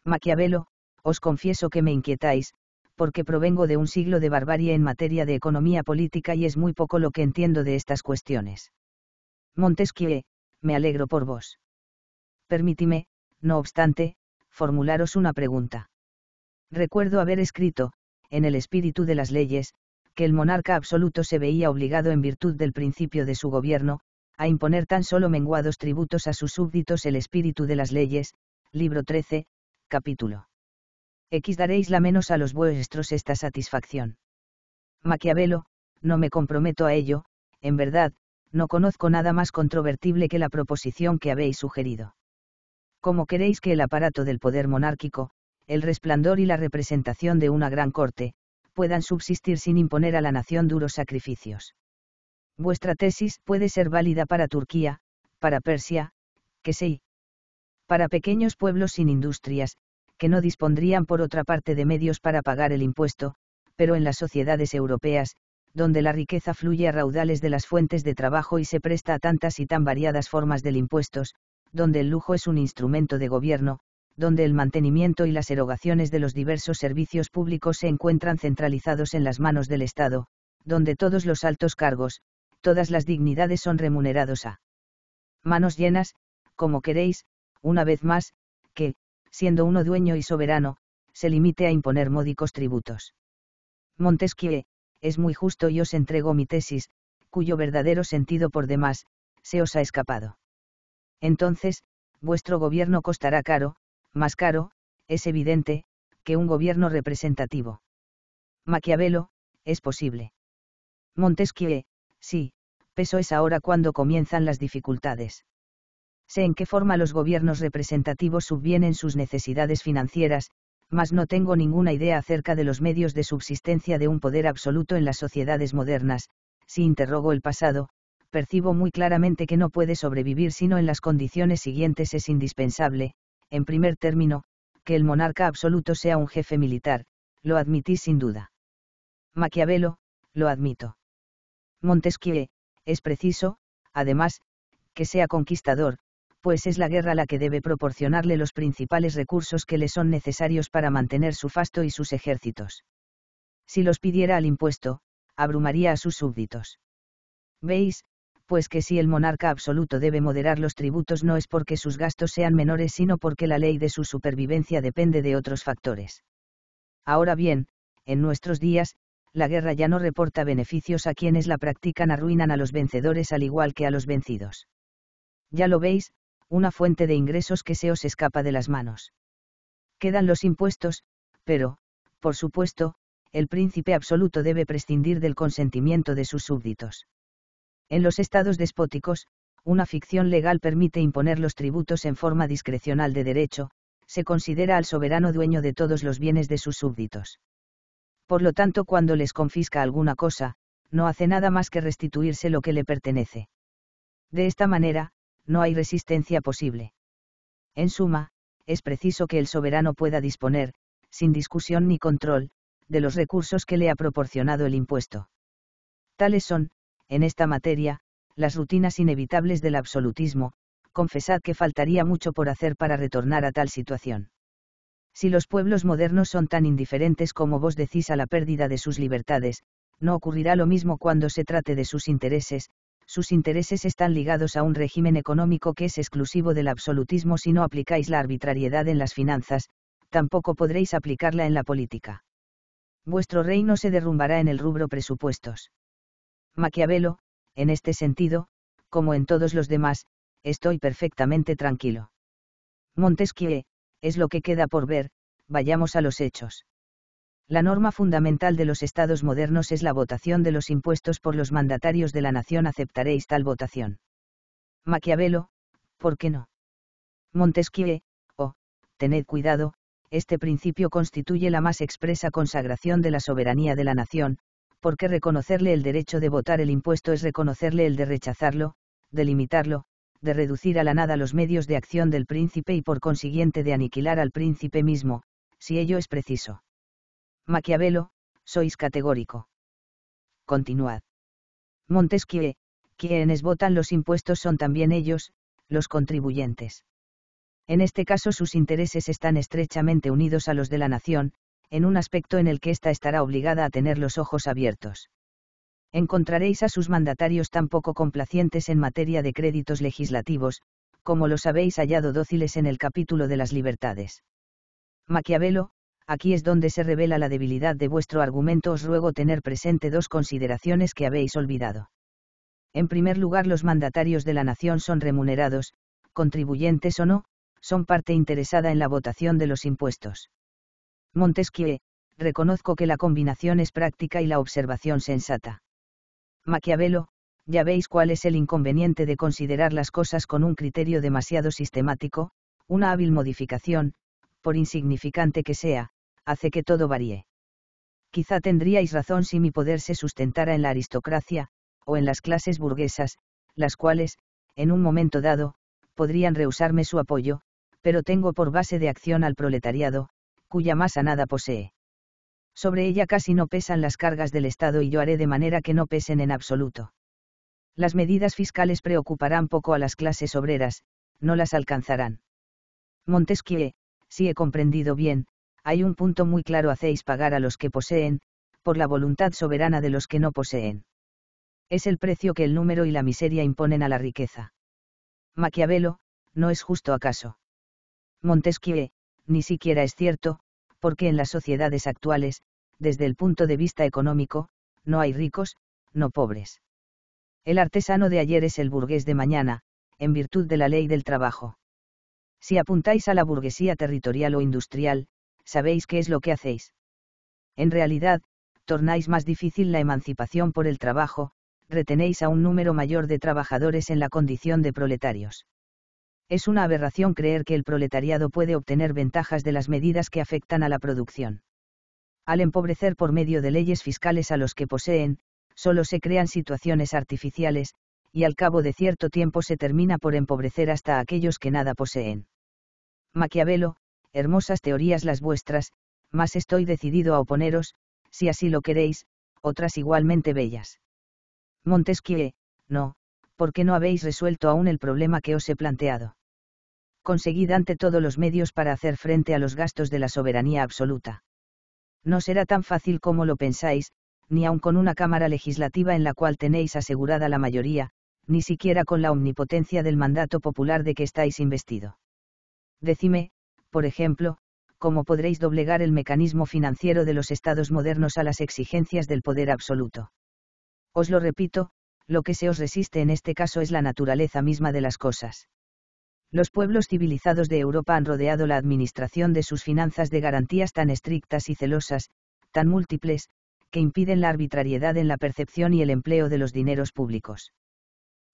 Maquiavelo, os confieso que me inquietáis, porque provengo de un siglo de barbarie en materia de economía política y es muy poco lo que entiendo de estas cuestiones. Montesquieu, me alegro por vos permítime, no obstante, formularos una pregunta. Recuerdo haber escrito, en el espíritu de las leyes, que el monarca absoluto se veía obligado en virtud del principio de su gobierno, a imponer tan solo menguados tributos a sus súbditos el espíritu de las leyes, libro 13, capítulo. X daréis la menos a los vuestros esta satisfacción. Maquiavelo, no me comprometo a ello, en verdad, no conozco nada más controvertible que la proposición que habéis sugerido como queréis que el aparato del poder monárquico, el resplandor y la representación de una gran corte, puedan subsistir sin imponer a la nación duros sacrificios. Vuestra tesis puede ser válida para Turquía, para Persia, que sé? Para pequeños pueblos sin industrias, que no dispondrían por otra parte de medios para pagar el impuesto, pero en las sociedades europeas, donde la riqueza fluye a raudales de las fuentes de trabajo y se presta a tantas y tan variadas formas del impuestos, donde el lujo es un instrumento de gobierno, donde el mantenimiento y las erogaciones de los diversos servicios públicos se encuentran centralizados en las manos del Estado, donde todos los altos cargos, todas las dignidades son remunerados a manos llenas, como queréis, una vez más, que, siendo uno dueño y soberano, se limite a imponer módicos tributos. Montesquieu, es muy justo y os entrego mi tesis, cuyo verdadero sentido por demás, se os ha escapado entonces, vuestro gobierno costará caro, más caro, es evidente, que un gobierno representativo. Maquiavelo, es posible. Montesquieu, sí, peso es ahora cuando comienzan las dificultades. Sé en qué forma los gobiernos representativos subvienen sus necesidades financieras, mas no tengo ninguna idea acerca de los medios de subsistencia de un poder absoluto en las sociedades modernas, si interrogo el pasado, percibo muy claramente que no puede sobrevivir sino en las condiciones siguientes es indispensable, en primer término, que el monarca absoluto sea un jefe militar, lo admitís sin duda. Maquiavelo, lo admito. Montesquieu, es preciso, además, que sea conquistador, pues es la guerra la que debe proporcionarle los principales recursos que le son necesarios para mantener su fasto y sus ejércitos. Si los pidiera al impuesto, abrumaría a sus súbditos. ¿Veis, pues que si el monarca absoluto debe moderar los tributos no es porque sus gastos sean menores, sino porque la ley de su supervivencia depende de otros factores. Ahora bien, en nuestros días, la guerra ya no reporta beneficios a quienes la practican, arruinan a los vencedores al igual que a los vencidos. Ya lo veis, una fuente de ingresos que se os escapa de las manos. Quedan los impuestos, pero, por supuesto, el príncipe absoluto debe prescindir del consentimiento de sus súbditos. En los estados despóticos, una ficción legal permite imponer los tributos en forma discrecional de derecho, se considera al soberano dueño de todos los bienes de sus súbditos. Por lo tanto, cuando les confisca alguna cosa, no hace nada más que restituirse lo que le pertenece. De esta manera, no hay resistencia posible. En suma, es preciso que el soberano pueda disponer, sin discusión ni control, de los recursos que le ha proporcionado el impuesto. Tales son, en esta materia, las rutinas inevitables del absolutismo, confesad que faltaría mucho por hacer para retornar a tal situación. Si los pueblos modernos son tan indiferentes como vos decís a la pérdida de sus libertades, no ocurrirá lo mismo cuando se trate de sus intereses, sus intereses están ligados a un régimen económico que es exclusivo del absolutismo si no aplicáis la arbitrariedad en las finanzas, tampoco podréis aplicarla en la política. Vuestro reino se derrumbará en el rubro presupuestos. Maquiavelo, en este sentido, como en todos los demás, estoy perfectamente tranquilo. Montesquieu, es lo que queda por ver, vayamos a los hechos. La norma fundamental de los estados modernos es la votación de los impuestos por los mandatarios de la nación. Aceptaréis tal votación. Maquiavelo, ¿por qué no? Montesquieu, oh, tened cuidado, este principio constituye la más expresa consagración de la soberanía de la nación, porque reconocerle el derecho de votar el impuesto es reconocerle el de rechazarlo, de limitarlo, de reducir a la nada los medios de acción del príncipe y por consiguiente de aniquilar al príncipe mismo, si ello es preciso. Maquiavelo, sois categórico. Continuad. Montesquieu, quienes votan los impuestos son también ellos, los contribuyentes. En este caso sus intereses están estrechamente unidos a los de la nación, en un aspecto en el que ésta estará obligada a tener los ojos abiertos. Encontraréis a sus mandatarios tan poco complacientes en materia de créditos legislativos, como los habéis hallado dóciles en el capítulo de las libertades. Maquiavelo, aquí es donde se revela la debilidad de vuestro argumento, os ruego tener presente dos consideraciones que habéis olvidado. En primer lugar, los mandatarios de la nación son remunerados, contribuyentes o no, son parte interesada en la votación de los impuestos. Montesquieu, reconozco que la combinación es práctica y la observación sensata. Maquiavelo, ya veis cuál es el inconveniente de considerar las cosas con un criterio demasiado sistemático, una hábil modificación, por insignificante que sea, hace que todo varíe. Quizá tendríais razón si mi poder se sustentara en la aristocracia, o en las clases burguesas, las cuales, en un momento dado, podrían rehusarme su apoyo, pero tengo por base de acción al proletariado, cuya masa nada posee. Sobre ella casi no pesan las cargas del Estado y yo haré de manera que no pesen en absoluto. Las medidas fiscales preocuparán poco a las clases obreras, no las alcanzarán. Montesquieu, si he comprendido bien, hay un punto muy claro hacéis pagar a los que poseen, por la voluntad soberana de los que no poseen. Es el precio que el número y la miseria imponen a la riqueza. Maquiavelo, ¿no es justo acaso? Montesquieu, ni siquiera es cierto, porque en las sociedades actuales, desde el punto de vista económico, no hay ricos, no pobres. El artesano de ayer es el burgués de mañana, en virtud de la ley del trabajo. Si apuntáis a la burguesía territorial o industrial, sabéis qué es lo que hacéis. En realidad, tornáis más difícil la emancipación por el trabajo, retenéis a un número mayor de trabajadores en la condición de proletarios es una aberración creer que el proletariado puede obtener ventajas de las medidas que afectan a la producción. Al empobrecer por medio de leyes fiscales a los que poseen, solo se crean situaciones artificiales, y al cabo de cierto tiempo se termina por empobrecer hasta aquellos que nada poseen. Maquiavelo, hermosas teorías las vuestras, mas estoy decidido a oponeros, si así lo queréis, otras igualmente bellas. Montesquieu, no, porque no habéis resuelto aún el problema que os he planteado conseguid ante todos los medios para hacer frente a los gastos de la soberanía absoluta. No será tan fácil como lo pensáis, ni aun con una Cámara legislativa en la cual tenéis asegurada la mayoría, ni siquiera con la omnipotencia del mandato popular de que estáis investido. Decime, por ejemplo, cómo podréis doblegar el mecanismo financiero de los estados modernos a las exigencias del poder absoluto. Os lo repito, lo que se os resiste en este caso es la naturaleza misma de las cosas. Los pueblos civilizados de Europa han rodeado la administración de sus finanzas de garantías tan estrictas y celosas, tan múltiples, que impiden la arbitrariedad en la percepción y el empleo de los dineros públicos.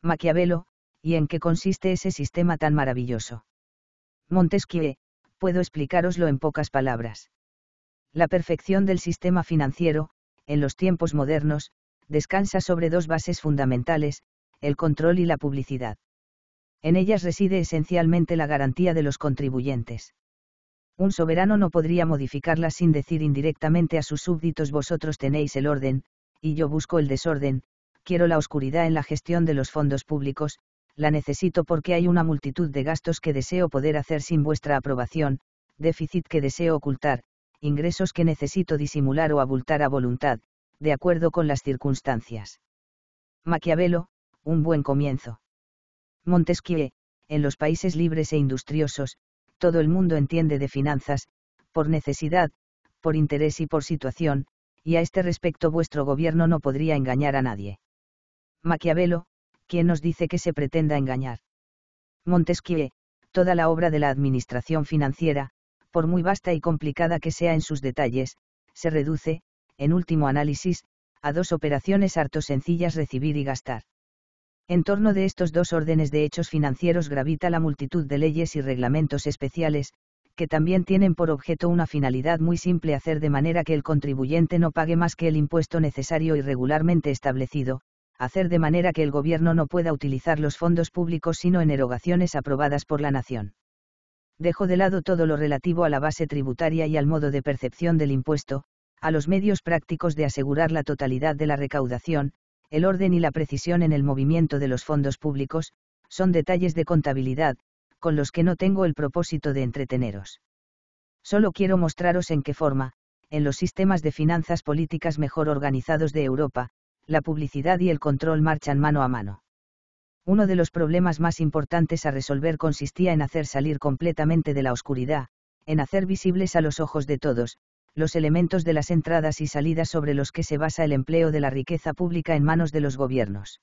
Maquiavelo, ¿y en qué consiste ese sistema tan maravilloso? Montesquieu, puedo explicároslo en pocas palabras. La perfección del sistema financiero, en los tiempos modernos, descansa sobre dos bases fundamentales, el control y la publicidad en ellas reside esencialmente la garantía de los contribuyentes. Un soberano no podría modificarlas sin decir indirectamente a sus súbditos vosotros tenéis el orden, y yo busco el desorden, quiero la oscuridad en la gestión de los fondos públicos, la necesito porque hay una multitud de gastos que deseo poder hacer sin vuestra aprobación, déficit que deseo ocultar, ingresos que necesito disimular o abultar a voluntad, de acuerdo con las circunstancias. Maquiavelo, un buen comienzo. Montesquieu, en los países libres e industriosos, todo el mundo entiende de finanzas, por necesidad, por interés y por situación, y a este respecto vuestro gobierno no podría engañar a nadie. Maquiavelo, ¿quién nos dice que se pretenda engañar? Montesquieu, toda la obra de la administración financiera, por muy vasta y complicada que sea en sus detalles, se reduce, en último análisis, a dos operaciones harto sencillas recibir y gastar. En torno de estos dos órdenes de hechos financieros gravita la multitud de leyes y reglamentos especiales, que también tienen por objeto una finalidad muy simple hacer de manera que el contribuyente no pague más que el impuesto necesario y regularmente establecido, hacer de manera que el gobierno no pueda utilizar los fondos públicos sino en erogaciones aprobadas por la nación. Dejo de lado todo lo relativo a la base tributaria y al modo de percepción del impuesto, a los medios prácticos de asegurar la totalidad de la recaudación, el orden y la precisión en el movimiento de los fondos públicos, son detalles de contabilidad, con los que no tengo el propósito de entreteneros. Solo quiero mostraros en qué forma, en los sistemas de finanzas políticas mejor organizados de Europa, la publicidad y el control marchan mano a mano. Uno de los problemas más importantes a resolver consistía en hacer salir completamente de la oscuridad, en hacer visibles a los ojos de todos, los elementos de las entradas y salidas sobre los que se basa el empleo de la riqueza pública en manos de los gobiernos.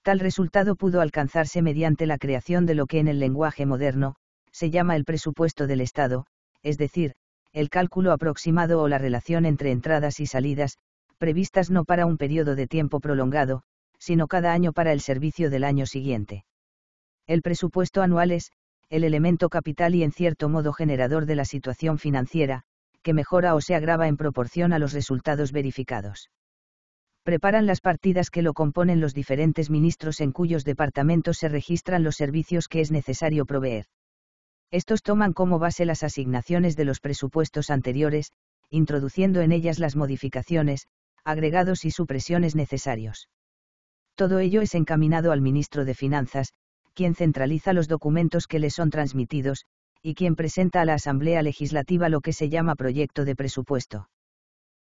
Tal resultado pudo alcanzarse mediante la creación de lo que en el lenguaje moderno, se llama el presupuesto del Estado, es decir, el cálculo aproximado o la relación entre entradas y salidas, previstas no para un periodo de tiempo prolongado, sino cada año para el servicio del año siguiente. El presupuesto anual es, el elemento capital y en cierto modo generador de la situación financiera, que mejora o se agrava en proporción a los resultados verificados. Preparan las partidas que lo componen los diferentes ministros en cuyos departamentos se registran los servicios que es necesario proveer. Estos toman como base las asignaciones de los presupuestos anteriores, introduciendo en ellas las modificaciones, agregados y supresiones necesarios. Todo ello es encaminado al ministro de Finanzas, quien centraliza los documentos que le son transmitidos, y quien presenta a la Asamblea Legislativa lo que se llama proyecto de presupuesto.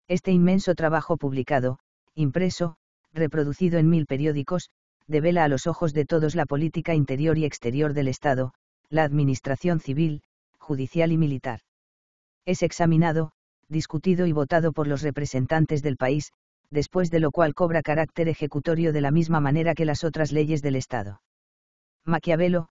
Este inmenso trabajo publicado, impreso, reproducido en mil periódicos, devela a los ojos de todos la política interior y exterior del Estado, la administración civil, judicial y militar. Es examinado, discutido y votado por los representantes del país, después de lo cual cobra carácter ejecutorio de la misma manera que las otras leyes del Estado. Maquiavelo,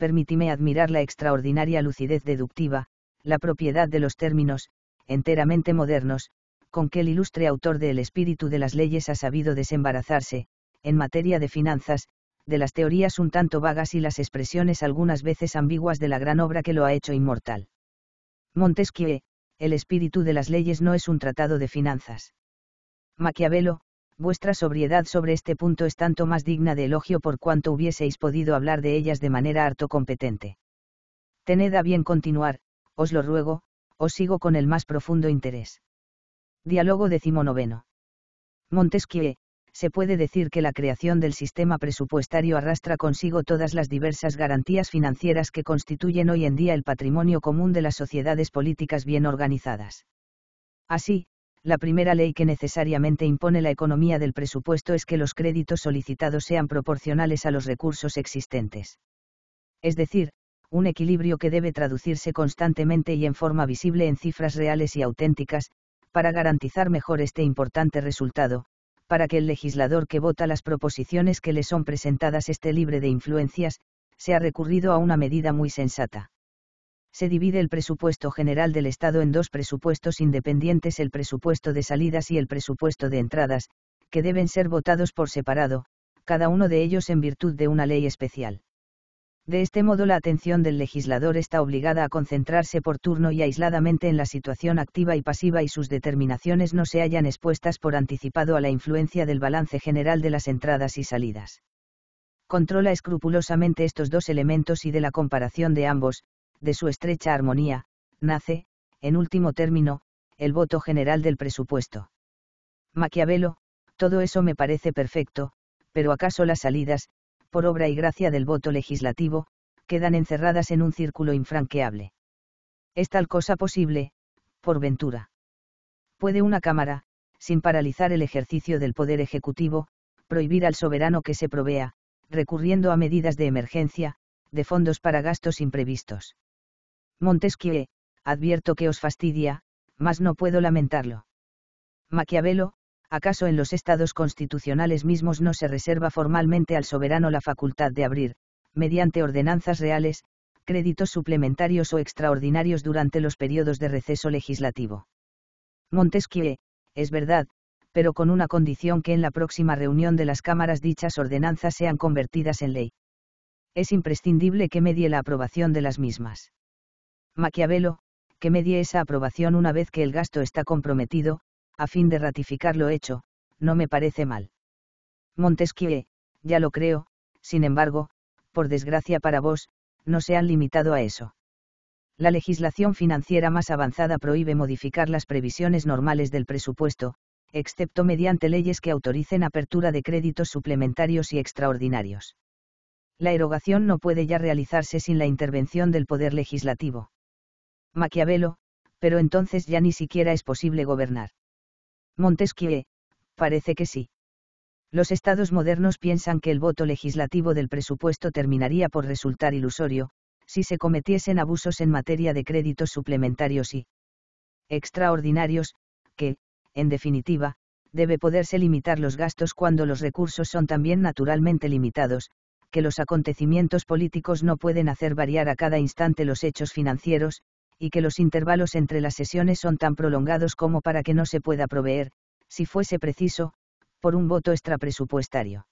permítime admirar la extraordinaria lucidez deductiva, la propiedad de los términos, enteramente modernos, con que el ilustre autor del El espíritu de las leyes ha sabido desembarazarse, en materia de finanzas, de las teorías un tanto vagas y las expresiones algunas veces ambiguas de la gran obra que lo ha hecho inmortal. Montesquieu, El espíritu de las leyes no es un tratado de finanzas. Maquiavelo, vuestra sobriedad sobre este punto es tanto más digna de elogio por cuanto hubieseis podido hablar de ellas de manera harto competente. Tened a bien continuar, os lo ruego, os sigo con el más profundo interés. Diálogo NOVENO. Montesquieu, se puede decir que la creación del sistema presupuestario arrastra consigo todas las diversas garantías financieras que constituyen hoy en día el patrimonio común de las sociedades políticas bien organizadas. Así, la primera ley que necesariamente impone la economía del presupuesto es que los créditos solicitados sean proporcionales a los recursos existentes. Es decir, un equilibrio que debe traducirse constantemente y en forma visible en cifras reales y auténticas, para garantizar mejor este importante resultado, para que el legislador que vota las proposiciones que le son presentadas esté libre de influencias, se ha recurrido a una medida muy sensata se divide el presupuesto general del Estado en dos presupuestos independientes, el presupuesto de salidas y el presupuesto de entradas, que deben ser votados por separado, cada uno de ellos en virtud de una ley especial. De este modo la atención del legislador está obligada a concentrarse por turno y aisladamente en la situación activa y pasiva y sus determinaciones no se hallan expuestas por anticipado a la influencia del balance general de las entradas y salidas. Controla escrupulosamente estos dos elementos y de la comparación de ambos, de su estrecha armonía, nace, en último término, el voto general del presupuesto. Maquiavelo, todo eso me parece perfecto, pero acaso las salidas, por obra y gracia del voto legislativo, quedan encerradas en un círculo infranqueable. ¿Es tal cosa posible, por ventura? ¿Puede una Cámara, sin paralizar el ejercicio del poder ejecutivo, prohibir al soberano que se provea, recurriendo a medidas de emergencia, de fondos para gastos imprevistos? Montesquieu, advierto que os fastidia, mas no puedo lamentarlo. Maquiavelo, ¿acaso en los estados constitucionales mismos no se reserva formalmente al soberano la facultad de abrir, mediante ordenanzas reales, créditos suplementarios o extraordinarios durante los periodos de receso legislativo? Montesquieu, es verdad, pero con una condición que en la próxima reunión de las cámaras dichas ordenanzas sean convertidas en ley. Es imprescindible que medie la aprobación de las mismas. Maquiavelo, que medie esa aprobación una vez que el gasto está comprometido, a fin de ratificar lo hecho, no me parece mal. Montesquieu, ya lo creo, sin embargo, por desgracia para vos, no se han limitado a eso. La legislación financiera más avanzada prohíbe modificar las previsiones normales del presupuesto, excepto mediante leyes que autoricen apertura de créditos suplementarios y extraordinarios. La erogación no puede ya realizarse sin la intervención del Poder Legislativo. Maquiavelo, pero entonces ya ni siquiera es posible gobernar. Montesquieu, parece que sí. Los estados modernos piensan que el voto legislativo del presupuesto terminaría por resultar ilusorio, si se cometiesen abusos en materia de créditos suplementarios y extraordinarios, que, en definitiva, debe poderse limitar los gastos cuando los recursos son también naturalmente limitados, que los acontecimientos políticos no pueden hacer variar a cada instante los hechos financieros, y que los intervalos entre las sesiones son tan prolongados como para que no se pueda proveer, si fuese preciso, por un voto extrapresupuestario.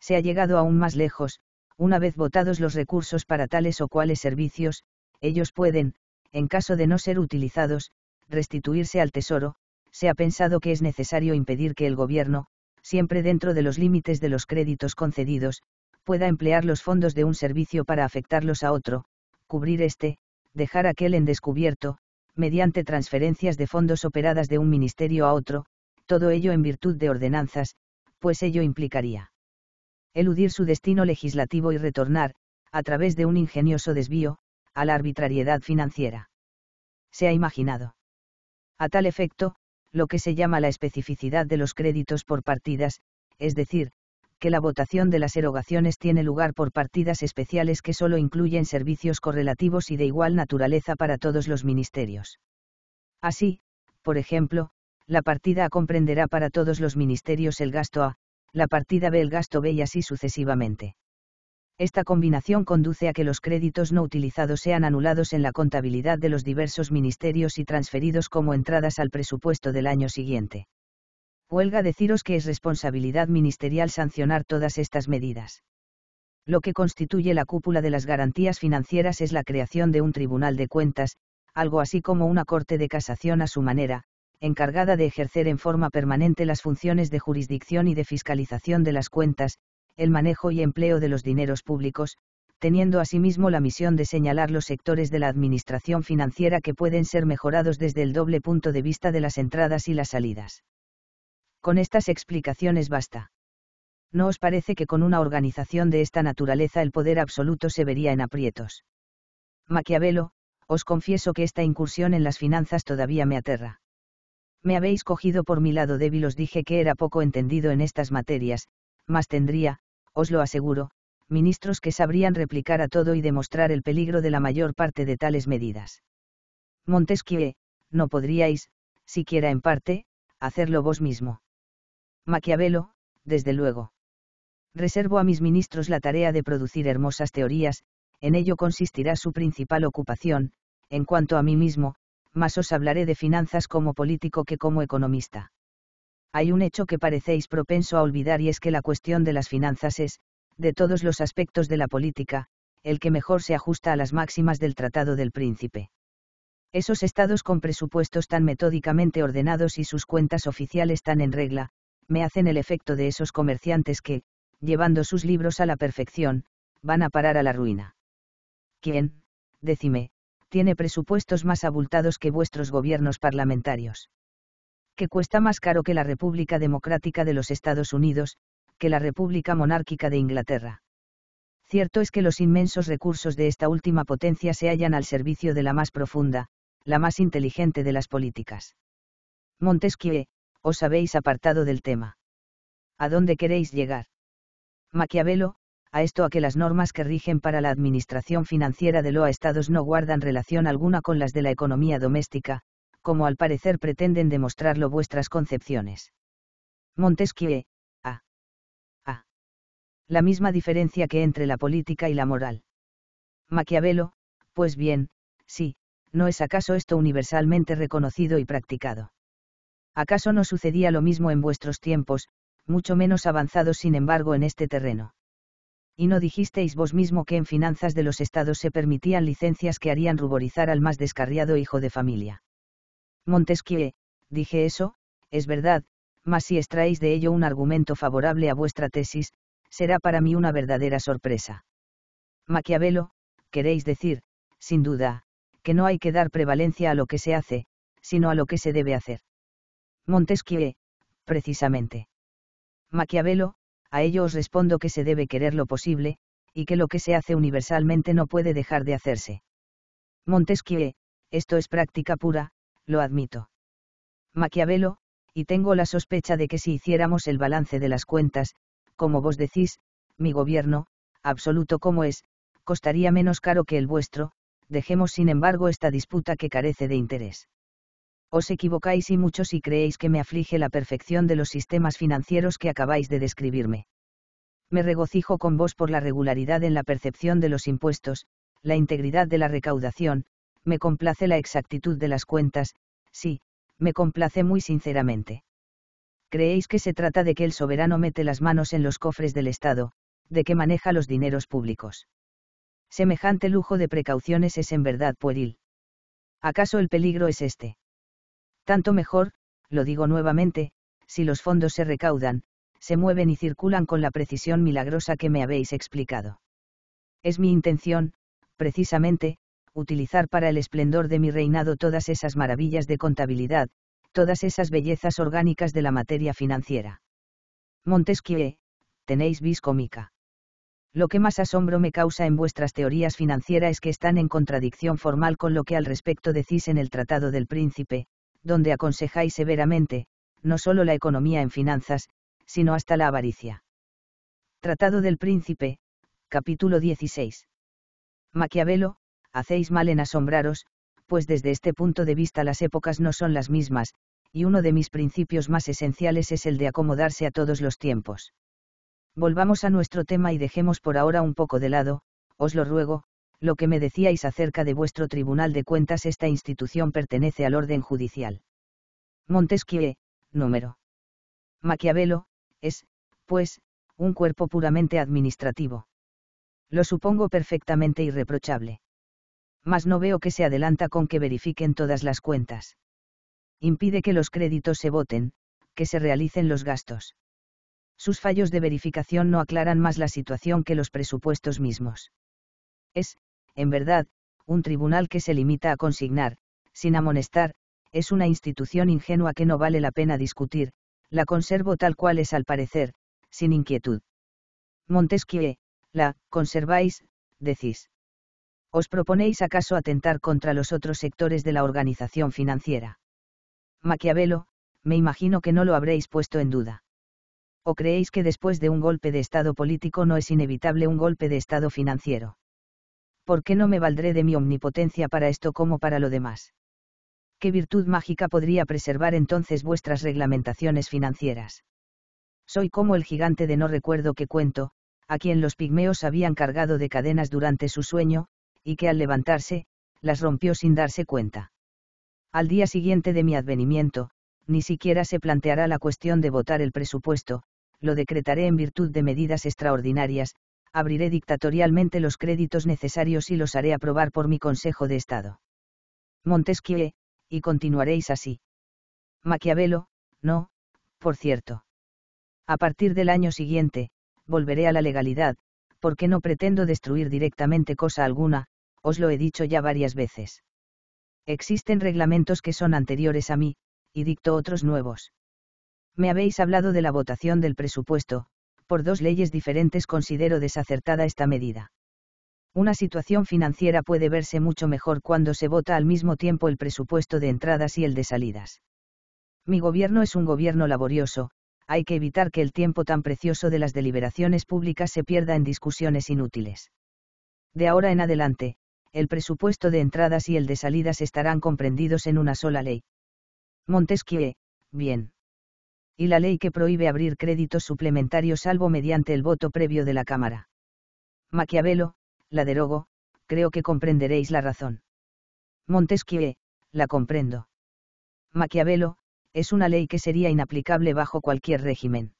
Se ha llegado aún más lejos, una vez votados los recursos para tales o cuales servicios, ellos pueden, en caso de no ser utilizados, restituirse al Tesoro, se ha pensado que es necesario impedir que el Gobierno, siempre dentro de los límites de los créditos concedidos, pueda emplear los fondos de un servicio para afectarlos a otro, cubrir este, dejar aquel en descubierto, mediante transferencias de fondos operadas de un ministerio a otro, todo ello en virtud de ordenanzas, pues ello implicaría eludir su destino legislativo y retornar, a través de un ingenioso desvío, a la arbitrariedad financiera. Se ha imaginado. A tal efecto, lo que se llama la especificidad de los créditos por partidas, es decir, que la votación de las erogaciones tiene lugar por partidas especiales que solo incluyen servicios correlativos y de igual naturaleza para todos los ministerios. Así, por ejemplo, la partida A comprenderá para todos los ministerios el gasto A, la partida B el gasto B y así sucesivamente. Esta combinación conduce a que los créditos no utilizados sean anulados en la contabilidad de los diversos ministerios y transferidos como entradas al presupuesto del año siguiente huelga deciros que es responsabilidad ministerial sancionar todas estas medidas. Lo que constituye la cúpula de las garantías financieras es la creación de un tribunal de cuentas, algo así como una corte de casación a su manera, encargada de ejercer en forma permanente las funciones de jurisdicción y de fiscalización de las cuentas, el manejo y empleo de los dineros públicos, teniendo asimismo la misión de señalar los sectores de la administración financiera que pueden ser mejorados desde el doble punto de vista de las entradas y las salidas con estas explicaciones basta. ¿No os parece que con una organización de esta naturaleza el poder absoluto se vería en aprietos? Maquiavelo, os confieso que esta incursión en las finanzas todavía me aterra. Me habéis cogido por mi lado débil, os dije que era poco entendido en estas materias, mas tendría, os lo aseguro, ministros que sabrían replicar a todo y demostrar el peligro de la mayor parte de tales medidas. Montesquieu, no podríais, siquiera en parte, hacerlo vos mismo. Maquiavelo, desde luego. Reservo a mis ministros la tarea de producir hermosas teorías, en ello consistirá su principal ocupación, en cuanto a mí mismo, más os hablaré de finanzas como político que como economista. Hay un hecho que parecéis propenso a olvidar y es que la cuestión de las finanzas es, de todos los aspectos de la política, el que mejor se ajusta a las máximas del Tratado del Príncipe. Esos estados con presupuestos tan metódicamente ordenados y sus cuentas oficiales tan en regla, me hacen el efecto de esos comerciantes que, llevando sus libros a la perfección, van a parar a la ruina. ¿Quién, decime, tiene presupuestos más abultados que vuestros gobiernos parlamentarios? Que cuesta más caro que la República Democrática de los Estados Unidos, que la República Monárquica de Inglaterra. Cierto es que los inmensos recursos de esta última potencia se hallan al servicio de la más profunda, la más inteligente de las políticas. Montesquieu, os habéis apartado del tema. ¿A dónde queréis llegar? Maquiavelo, a esto a que las normas que rigen para la administración financiera de LOA estados no guardan relación alguna con las de la economía doméstica, como al parecer pretenden demostrarlo vuestras concepciones. Montesquieu, a. a. La misma diferencia que entre la política y la moral. Maquiavelo, pues bien, sí, ¿no es acaso esto universalmente reconocido y practicado? ¿acaso no sucedía lo mismo en vuestros tiempos, mucho menos avanzados sin embargo en este terreno? Y no dijisteis vos mismo que en finanzas de los estados se permitían licencias que harían ruborizar al más descarriado hijo de familia. Montesquieu, dije eso, es verdad, mas si extraéis de ello un argumento favorable a vuestra tesis, será para mí una verdadera sorpresa. Maquiavelo, queréis decir, sin duda, que no hay que dar prevalencia a lo que se hace, sino a lo que se debe hacer. Montesquieu, precisamente. Maquiavelo, a ello os respondo que se debe querer lo posible, y que lo que se hace universalmente no puede dejar de hacerse. Montesquieu, esto es práctica pura, lo admito. Maquiavelo, y tengo la sospecha de que si hiciéramos el balance de las cuentas, como vos decís, mi gobierno, absoluto como es, costaría menos caro que el vuestro, dejemos sin embargo esta disputa que carece de interés. Os equivocáis y mucho si creéis que me aflige la perfección de los sistemas financieros que acabáis de describirme. Me regocijo con vos por la regularidad en la percepción de los impuestos, la integridad de la recaudación, me complace la exactitud de las cuentas, sí, me complace muy sinceramente. Creéis que se trata de que el soberano mete las manos en los cofres del Estado, de que maneja los dineros públicos. Semejante lujo de precauciones es en verdad pueril. ¿Acaso el peligro es este? tanto mejor, lo digo nuevamente, si los fondos se recaudan, se mueven y circulan con la precisión milagrosa que me habéis explicado. Es mi intención, precisamente, utilizar para el esplendor de mi reinado todas esas maravillas de contabilidad, todas esas bellezas orgánicas de la materia financiera. Montesquieu, tenéis vis cómica. Lo que más asombro me causa en vuestras teorías financieras es que están en contradicción formal con lo que al respecto decís en el Tratado del Príncipe, donde aconsejáis severamente, no solo la economía en finanzas, sino hasta la avaricia. Tratado del Príncipe, capítulo 16. Maquiavelo, hacéis mal en asombraros, pues desde este punto de vista las épocas no son las mismas, y uno de mis principios más esenciales es el de acomodarse a todos los tiempos. Volvamos a nuestro tema y dejemos por ahora un poco de lado, os lo ruego, lo que me decíais acerca de vuestro Tribunal de Cuentas, esta institución pertenece al orden judicial. Montesquieu, número. Maquiavelo, es, pues, un cuerpo puramente administrativo. Lo supongo perfectamente irreprochable. Mas no veo que se adelanta con que verifiquen todas las cuentas. Impide que los créditos se voten, que se realicen los gastos. Sus fallos de verificación no aclaran más la situación que los presupuestos mismos. Es, en verdad, un tribunal que se limita a consignar, sin amonestar, es una institución ingenua que no vale la pena discutir, la conservo tal cual es al parecer, sin inquietud. Montesquieu, la conserváis, decís. ¿Os proponéis acaso atentar contra los otros sectores de la organización financiera? Maquiavelo, me imagino que no lo habréis puesto en duda. ¿O creéis que después de un golpe de Estado político no es inevitable un golpe de Estado financiero? ¿por qué no me valdré de mi omnipotencia para esto como para lo demás. ¿Qué virtud mágica podría preservar entonces vuestras reglamentaciones financieras? Soy como el gigante de no recuerdo que cuento, a quien los pigmeos habían cargado de cadenas durante su sueño, y que al levantarse, las rompió sin darse cuenta. Al día siguiente de mi advenimiento, ni siquiera se planteará la cuestión de votar el presupuesto, lo decretaré en virtud de medidas extraordinarias, abriré dictatorialmente los créditos necesarios y los haré aprobar por mi Consejo de Estado. Montesquieu, y continuaréis así. Maquiavelo, no, por cierto. A partir del año siguiente, volveré a la legalidad, porque no pretendo destruir directamente cosa alguna, os lo he dicho ya varias veces. Existen reglamentos que son anteriores a mí, y dicto otros nuevos. Me habéis hablado de la votación del presupuesto, por dos leyes diferentes considero desacertada esta medida. Una situación financiera puede verse mucho mejor cuando se vota al mismo tiempo el presupuesto de entradas y el de salidas. Mi gobierno es un gobierno laborioso, hay que evitar que el tiempo tan precioso de las deliberaciones públicas se pierda en discusiones inútiles. De ahora en adelante, el presupuesto de entradas y el de salidas estarán comprendidos en una sola ley. Montesquieu, bien y la ley que prohíbe abrir créditos suplementarios salvo mediante el voto previo de la Cámara. Maquiavelo, la derogo, creo que comprenderéis la razón. Montesquieu, la comprendo. Maquiavelo, es una ley que sería inaplicable bajo cualquier régimen.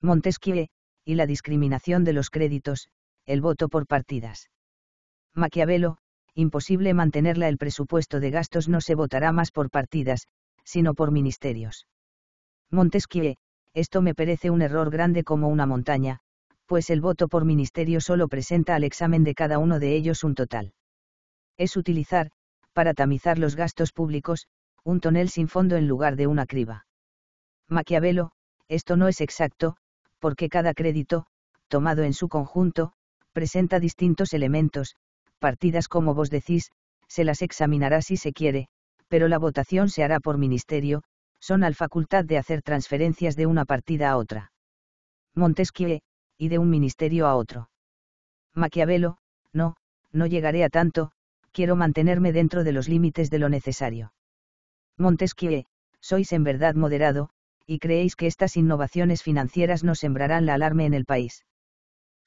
Montesquieu, y la discriminación de los créditos, el voto por partidas. Maquiavelo, imposible mantenerla el presupuesto de gastos no se votará más por partidas, sino por ministerios. Montesquieu, esto me parece un error grande como una montaña, pues el voto por ministerio solo presenta al examen de cada uno de ellos un total. Es utilizar, para tamizar los gastos públicos, un tonel sin fondo en lugar de una criba. Maquiavelo, esto no es exacto, porque cada crédito, tomado en su conjunto, presenta distintos elementos, partidas como vos decís, se las examinará si se quiere, pero la votación se hará por ministerio, son al facultad de hacer transferencias de una partida a otra. Montesquieu, y de un ministerio a otro. Maquiavelo, no, no llegaré a tanto, quiero mantenerme dentro de los límites de lo necesario. Montesquieu, sois en verdad moderado, y creéis que estas innovaciones financieras no sembrarán la alarma en el país.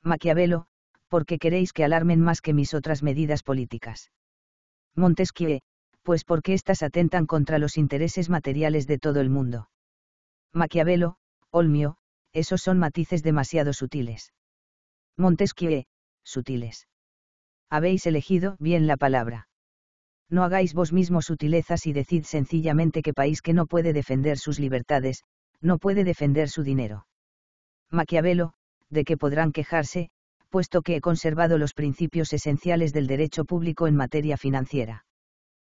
Maquiavelo, porque queréis que alarmen más que mis otras medidas políticas. Montesquieu, pues porque éstas atentan contra los intereses materiales de todo el mundo. Maquiavelo, Olmio, esos son matices demasiado sutiles. Montesquieu, sutiles. Habéis elegido bien la palabra. No hagáis vos mismos sutilezas y decid sencillamente que país que no puede defender sus libertades, no puede defender su dinero. Maquiavelo, de que podrán quejarse, puesto que he conservado los principios esenciales del derecho público en materia financiera.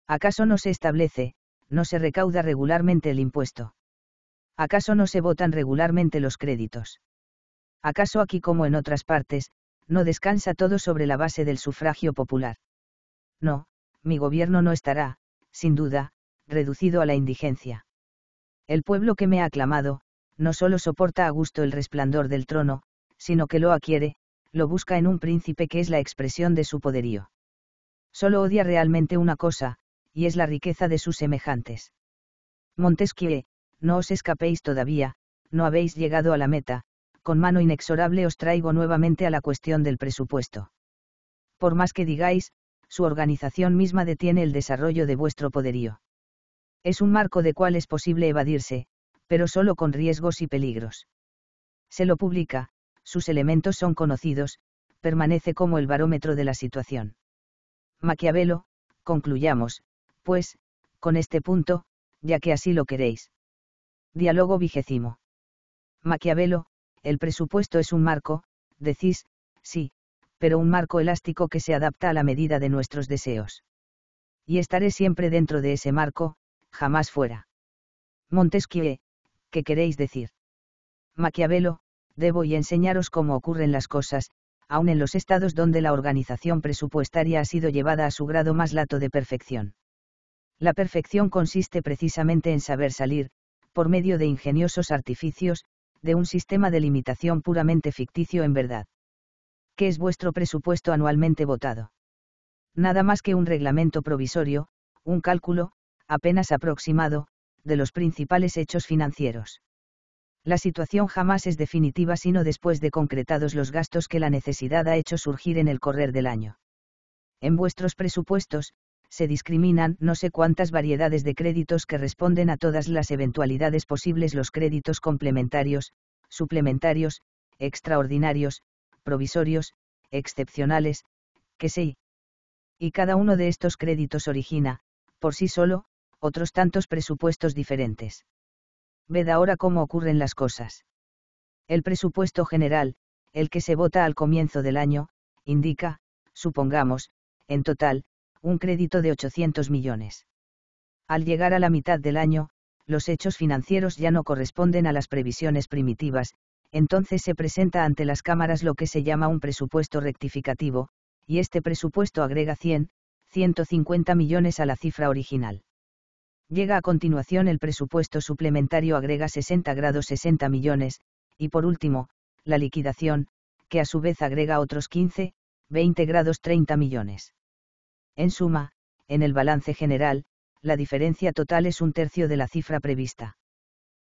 ¿Acaso no se establece, no se recauda regularmente el impuesto? ¿Acaso no se votan regularmente los créditos? ¿Acaso aquí como en otras partes, no descansa todo sobre la base del sufragio popular? No, mi gobierno no estará, sin duda, reducido a la indigencia. El pueblo que me ha aclamado, no solo soporta a gusto el resplandor del trono, sino que lo adquiere, lo busca en un príncipe que es la expresión de su poderío. Solo odia realmente una cosa, y es la riqueza de sus semejantes. Montesquieu, no os escapéis todavía, no habéis llegado a la meta, con mano inexorable os traigo nuevamente a la cuestión del presupuesto. Por más que digáis, su organización misma detiene el desarrollo de vuestro poderío. Es un marco de cual es posible evadirse, pero solo con riesgos y peligros. Se lo publica, sus elementos son conocidos, permanece como el barómetro de la situación. Maquiavelo, concluyamos, pues, con este punto, ya que así lo queréis. Diálogo vigésimo. Maquiavelo, el presupuesto es un marco, decís, sí, pero un marco elástico que se adapta a la medida de nuestros deseos. Y estaré siempre dentro de ese marco, jamás fuera. Montesquieu, ¿qué queréis decir? Maquiavelo, debo y enseñaros cómo ocurren las cosas, aun en los estados donde la organización presupuestaria ha sido llevada a su grado más lato de perfección. La perfección consiste precisamente en saber salir, por medio de ingeniosos artificios, de un sistema de limitación puramente ficticio en verdad. ¿Qué es vuestro presupuesto anualmente votado? Nada más que un reglamento provisorio, un cálculo, apenas aproximado, de los principales hechos financieros. La situación jamás es definitiva sino después de concretados los gastos que la necesidad ha hecho surgir en el correr del año. En vuestros presupuestos, se discriminan no sé cuántas variedades de créditos que responden a todas las eventualidades posibles los créditos complementarios, suplementarios, extraordinarios, provisorios, excepcionales, que sé Y cada uno de estos créditos origina, por sí solo, otros tantos presupuestos diferentes. Ved ahora cómo ocurren las cosas. El presupuesto general, el que se vota al comienzo del año, indica, supongamos, en total, un crédito de 800 millones. Al llegar a la mitad del año, los hechos financieros ya no corresponden a las previsiones primitivas, entonces se presenta ante las cámaras lo que se llama un presupuesto rectificativo, y este presupuesto agrega 100, 150 millones a la cifra original. Llega a continuación el presupuesto suplementario agrega 60 grados 60 millones, y por último, la liquidación, que a su vez agrega otros 15, 20 grados 30 millones. En suma, en el balance general, la diferencia total es un tercio de la cifra prevista.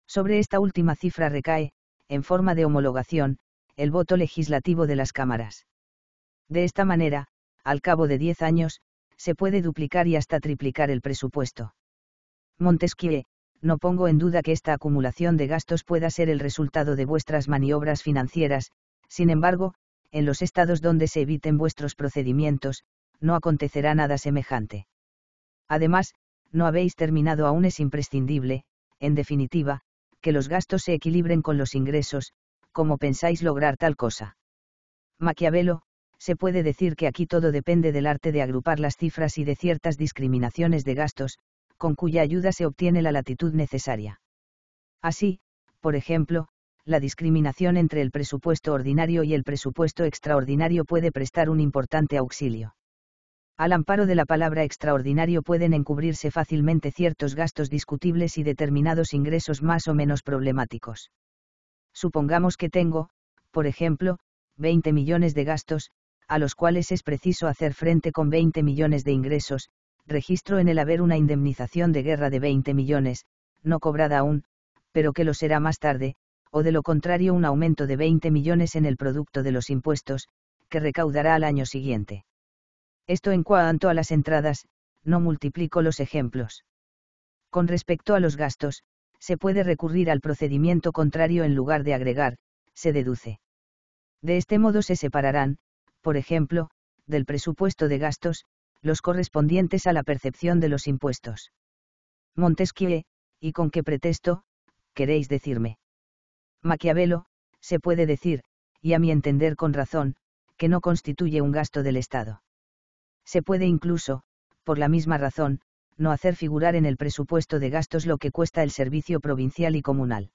Sobre esta última cifra recae, en forma de homologación, el voto legislativo de las cámaras. De esta manera, al cabo de 10 años, se puede duplicar y hasta triplicar el presupuesto. Montesquieu, no pongo en duda que esta acumulación de gastos pueda ser el resultado de vuestras maniobras financieras, sin embargo, en los estados donde se eviten vuestros procedimientos, no acontecerá nada semejante. Además, no habéis terminado aún es imprescindible, en definitiva, que los gastos se equilibren con los ingresos, como pensáis lograr tal cosa. Maquiavelo, se puede decir que aquí todo depende del arte de agrupar las cifras y de ciertas discriminaciones de gastos, con cuya ayuda se obtiene la latitud necesaria. Así, por ejemplo, la discriminación entre el presupuesto ordinario y el presupuesto extraordinario puede prestar un importante auxilio al amparo de la palabra extraordinario pueden encubrirse fácilmente ciertos gastos discutibles y determinados ingresos más o menos problemáticos. Supongamos que tengo, por ejemplo, 20 millones de gastos, a los cuales es preciso hacer frente con 20 millones de ingresos, registro en el haber una indemnización de guerra de 20 millones, no cobrada aún, pero que lo será más tarde, o de lo contrario un aumento de 20 millones en el producto de los impuestos, que recaudará al año siguiente. Esto en cuanto a las entradas, no multiplico los ejemplos. Con respecto a los gastos, se puede recurrir al procedimiento contrario en lugar de agregar, se deduce. De este modo se separarán, por ejemplo, del presupuesto de gastos, los correspondientes a la percepción de los impuestos. Montesquieu, ¿y con qué pretexto, queréis decirme? Maquiavelo, se puede decir, y a mi entender con razón, que no constituye un gasto del Estado. Se puede incluso, por la misma razón, no hacer figurar en el presupuesto de gastos lo que cuesta el servicio provincial y comunal.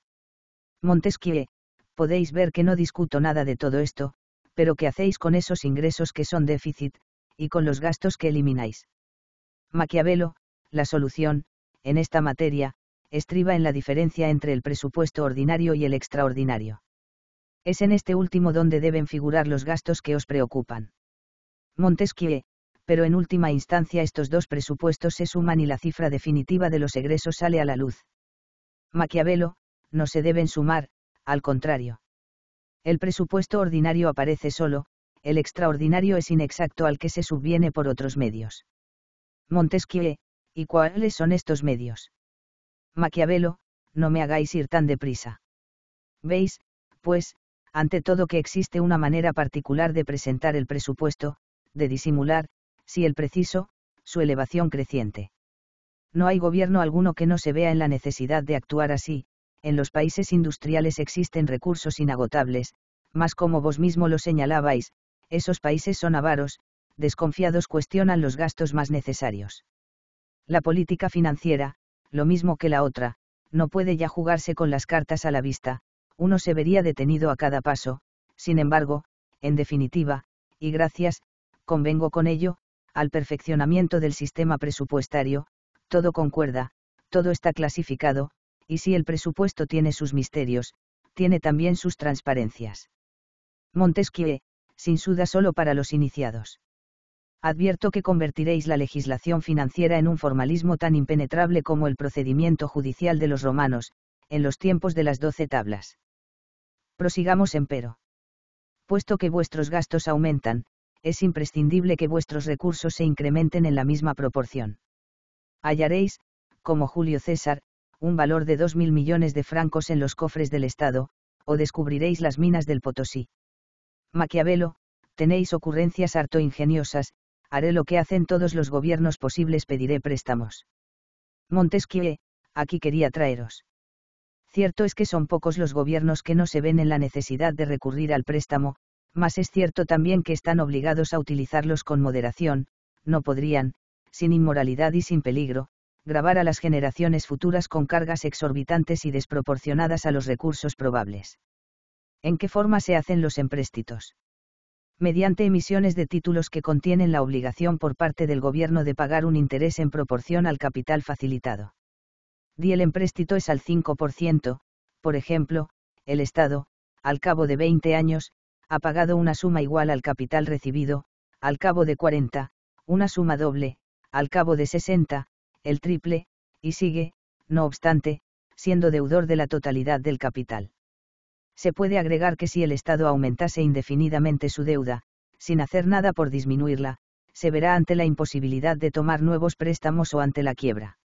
Montesquieu, podéis ver que no discuto nada de todo esto, pero ¿qué hacéis con esos ingresos que son déficit, y con los gastos que elimináis? Maquiavelo, la solución, en esta materia, estriba en la diferencia entre el presupuesto ordinario y el extraordinario. Es en este último donde deben figurar los gastos que os preocupan. Montesquieu, pero en última instancia estos dos presupuestos se suman y la cifra definitiva de los egresos sale a la luz. Maquiavelo, no se deben sumar, al contrario. El presupuesto ordinario aparece solo, el extraordinario es inexacto al que se subviene por otros medios. Montesquieu, ¿y cuáles son estos medios? Maquiavelo, no me hagáis ir tan deprisa. Veis, pues, ante todo que existe una manera particular de presentar el presupuesto, de disimular, si el preciso, su elevación creciente. No hay gobierno alguno que no se vea en la necesidad de actuar así, en los países industriales existen recursos inagotables, mas como vos mismo lo señalabais, esos países son avaros, desconfiados cuestionan los gastos más necesarios. La política financiera, lo mismo que la otra, no puede ya jugarse con las cartas a la vista, uno se vería detenido a cada paso, sin embargo, en definitiva, y gracias, convengo con ello, al perfeccionamiento del sistema presupuestario, todo concuerda, todo está clasificado, y si el presupuesto tiene sus misterios, tiene también sus transparencias. Montesquieu, sin suda solo para los iniciados. Advierto que convertiréis la legislación financiera en un formalismo tan impenetrable como el procedimiento judicial de los romanos, en los tiempos de las doce tablas. Prosigamos empero. Puesto que vuestros gastos aumentan, es imprescindible que vuestros recursos se incrementen en la misma proporción. Hallaréis, como Julio César, un valor de 2.000 millones de francos en los cofres del Estado, o descubriréis las minas del Potosí. Maquiavelo, tenéis ocurrencias harto ingeniosas, haré lo que hacen todos los gobiernos posibles, pediré préstamos. Montesquieu, aquí quería traeros. Cierto es que son pocos los gobiernos que no se ven en la necesidad de recurrir al préstamo, mas es cierto también que están obligados a utilizarlos con moderación, no podrían, sin inmoralidad y sin peligro, grabar a las generaciones futuras con cargas exorbitantes y desproporcionadas a los recursos probables. ¿En qué forma se hacen los empréstitos? Mediante emisiones de títulos que contienen la obligación por parte del gobierno de pagar un interés en proporción al capital facilitado. Di el empréstito es al 5%, por ejemplo, el Estado, al cabo de 20 años, ha pagado una suma igual al capital recibido, al cabo de 40, una suma doble, al cabo de 60, el triple, y sigue, no obstante, siendo deudor de la totalidad del capital. Se puede agregar que si el Estado aumentase indefinidamente su deuda, sin hacer nada por disminuirla, se verá ante la imposibilidad de tomar nuevos préstamos o ante la quiebra.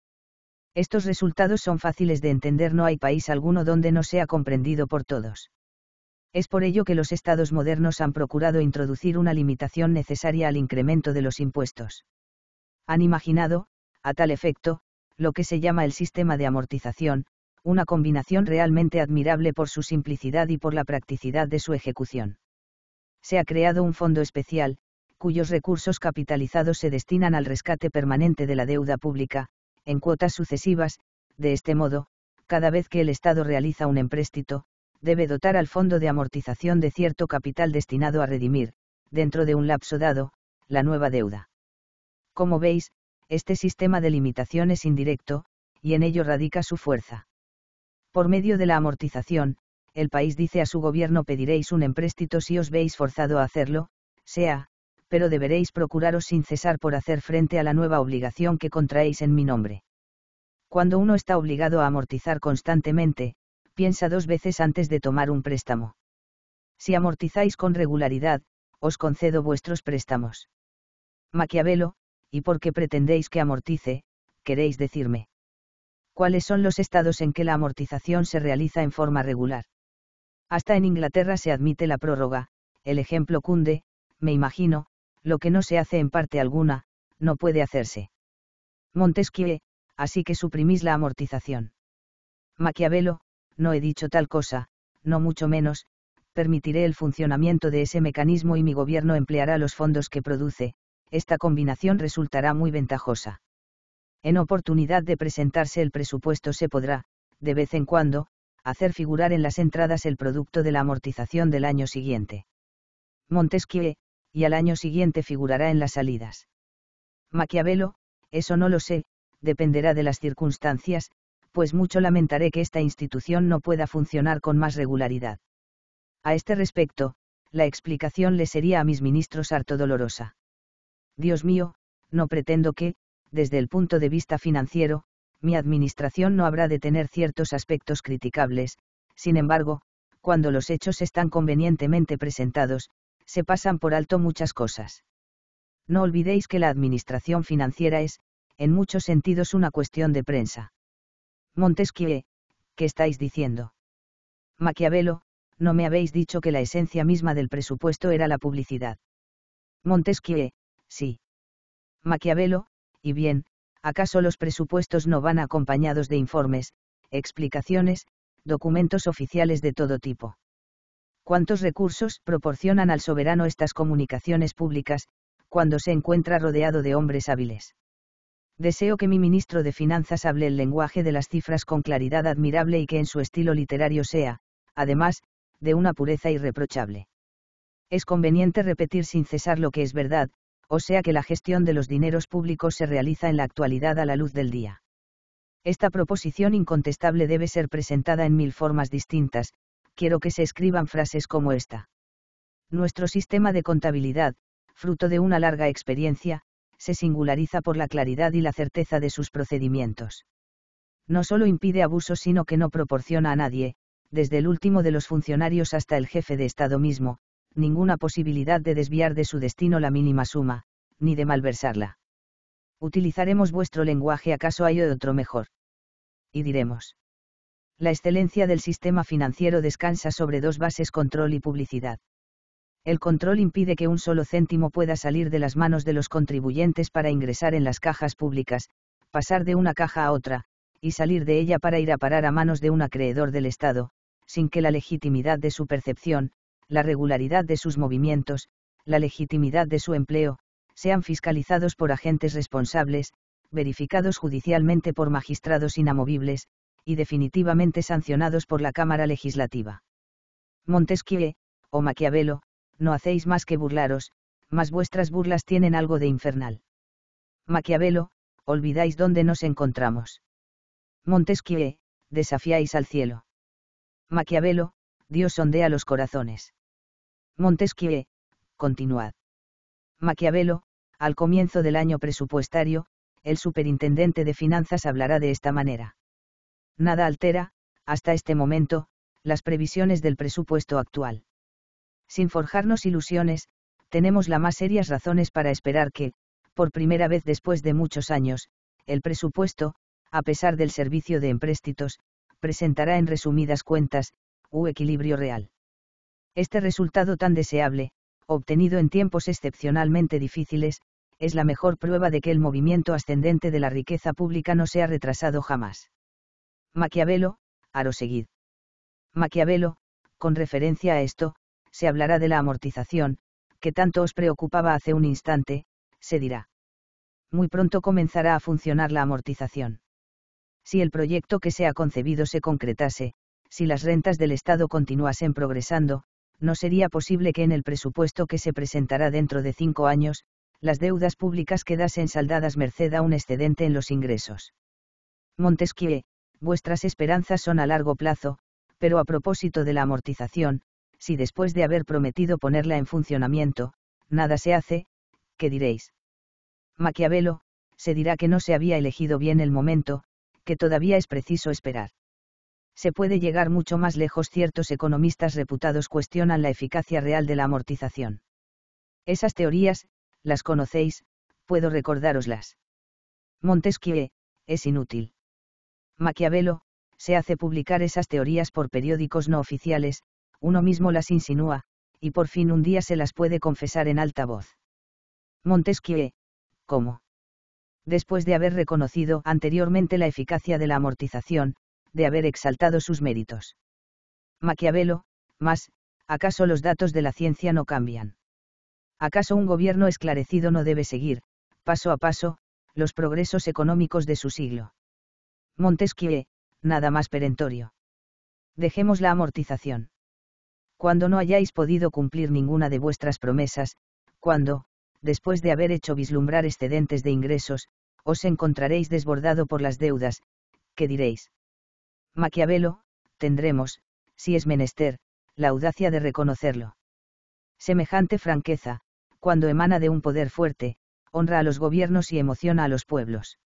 Estos resultados son fáciles de entender, no hay país alguno donde no sea comprendido por todos. Es por ello que los estados modernos han procurado introducir una limitación necesaria al incremento de los impuestos. Han imaginado, a tal efecto, lo que se llama el sistema de amortización, una combinación realmente admirable por su simplicidad y por la practicidad de su ejecución. Se ha creado un fondo especial, cuyos recursos capitalizados se destinan al rescate permanente de la deuda pública, en cuotas sucesivas, de este modo, cada vez que el Estado realiza un empréstito, debe dotar al fondo de amortización de cierto capital destinado a redimir, dentro de un lapso dado, la nueva deuda. Como veis, este sistema de limitación es indirecto, y en ello radica su fuerza. Por medio de la amortización, el país dice a su gobierno pediréis un empréstito si os veis forzado a hacerlo, sea, pero deberéis procuraros sin cesar por hacer frente a la nueva obligación que contraéis en mi nombre. Cuando uno está obligado a amortizar constantemente, piensa dos veces antes de tomar un préstamo. Si amortizáis con regularidad, os concedo vuestros préstamos. Maquiavelo, ¿y por qué pretendéis que amortice? Queréis decirme. ¿Cuáles son los estados en que la amortización se realiza en forma regular? Hasta en Inglaterra se admite la prórroga, el ejemplo cunde, me imagino, lo que no se hace en parte alguna, no puede hacerse. Montesquieu, así que suprimís la amortización. Maquiavelo, no he dicho tal cosa, no mucho menos, permitiré el funcionamiento de ese mecanismo y mi gobierno empleará los fondos que produce, esta combinación resultará muy ventajosa. En oportunidad de presentarse el presupuesto se podrá, de vez en cuando, hacer figurar en las entradas el producto de la amortización del año siguiente. Montesquieu, y al año siguiente figurará en las salidas. Maquiavelo, eso no lo sé, dependerá de las circunstancias, pues mucho lamentaré que esta institución no pueda funcionar con más regularidad. A este respecto, la explicación le sería a mis ministros harto dolorosa. Dios mío, no pretendo que, desde el punto de vista financiero, mi administración no habrá de tener ciertos aspectos criticables, sin embargo, cuando los hechos están convenientemente presentados, se pasan por alto muchas cosas. No olvidéis que la administración financiera es, en muchos sentidos, una cuestión de prensa. Montesquieu, ¿qué estáis diciendo? Maquiavelo, no me habéis dicho que la esencia misma del presupuesto era la publicidad. Montesquieu, sí. Maquiavelo, y bien, ¿acaso los presupuestos no van acompañados de informes, explicaciones, documentos oficiales de todo tipo? ¿Cuántos recursos proporcionan al soberano estas comunicaciones públicas, cuando se encuentra rodeado de hombres hábiles? Deseo que mi ministro de Finanzas hable el lenguaje de las cifras con claridad admirable y que en su estilo literario sea, además, de una pureza irreprochable. Es conveniente repetir sin cesar lo que es verdad, o sea que la gestión de los dineros públicos se realiza en la actualidad a la luz del día. Esta proposición incontestable debe ser presentada en mil formas distintas, quiero que se escriban frases como esta. Nuestro sistema de contabilidad, fruto de una larga experiencia, se singulariza por la claridad y la certeza de sus procedimientos. No solo impide abusos, sino que no proporciona a nadie, desde el último de los funcionarios hasta el jefe de Estado mismo, ninguna posibilidad de desviar de su destino la mínima suma, ni de malversarla. Utilizaremos vuestro lenguaje, acaso hay otro mejor. Y diremos. La excelencia del sistema financiero descansa sobre dos bases, control y publicidad el control impide que un solo céntimo pueda salir de las manos de los contribuyentes para ingresar en las cajas públicas, pasar de una caja a otra, y salir de ella para ir a parar a manos de un acreedor del Estado, sin que la legitimidad de su percepción, la regularidad de sus movimientos, la legitimidad de su empleo, sean fiscalizados por agentes responsables, verificados judicialmente por magistrados inamovibles, y definitivamente sancionados por la Cámara Legislativa. Montesquieu, o Maquiavelo, no hacéis más que burlaros, mas vuestras burlas tienen algo de infernal. Maquiavelo, olvidáis dónde nos encontramos. Montesquieu, desafiáis al cielo. Maquiavelo, Dios sondea los corazones. Montesquieu, continuad. Maquiavelo, al comienzo del año presupuestario, el superintendente de finanzas hablará de esta manera. Nada altera, hasta este momento, las previsiones del presupuesto actual. Sin forjarnos ilusiones, tenemos las más serias razones para esperar que, por primera vez después de muchos años, el presupuesto, a pesar del servicio de empréstitos, presentará en resumidas cuentas, u equilibrio real. Este resultado tan deseable, obtenido en tiempos excepcionalmente difíciles, es la mejor prueba de que el movimiento ascendente de la riqueza pública no se ha retrasado jamás. Maquiavelo, seguid. Maquiavelo, con referencia a esto, se hablará de la amortización, que tanto os preocupaba hace un instante, se dirá. Muy pronto comenzará a funcionar la amortización. Si el proyecto que se ha concebido se concretase, si las rentas del Estado continuasen progresando, no sería posible que en el presupuesto que se presentará dentro de cinco años, las deudas públicas quedasen saldadas merced a un excedente en los ingresos. Montesquieu, vuestras esperanzas son a largo plazo, pero a propósito de la amortización, si después de haber prometido ponerla en funcionamiento, nada se hace, ¿qué diréis? Maquiavelo, se dirá que no se había elegido bien el momento, que todavía es preciso esperar. Se puede llegar mucho más lejos ciertos economistas reputados cuestionan la eficacia real de la amortización. Esas teorías, las conocéis, puedo recordároslas. Montesquieu, es inútil. Maquiavelo, se hace publicar esas teorías por periódicos no oficiales, uno mismo las insinúa, y por fin un día se las puede confesar en alta voz. Montesquieu, ¿cómo? Después de haber reconocido anteriormente la eficacia de la amortización, de haber exaltado sus méritos. Maquiavelo, más, ¿acaso los datos de la ciencia no cambian? ¿Acaso un gobierno esclarecido no debe seguir, paso a paso, los progresos económicos de su siglo? Montesquieu, nada más perentorio. Dejemos la amortización cuando no hayáis podido cumplir ninguna de vuestras promesas, cuando, después de haber hecho vislumbrar excedentes de ingresos, os encontraréis desbordado por las deudas, ¿qué diréis? Maquiavelo, tendremos, si es menester, la audacia de reconocerlo. Semejante franqueza, cuando emana de un poder fuerte, honra a los gobiernos y emociona a los pueblos.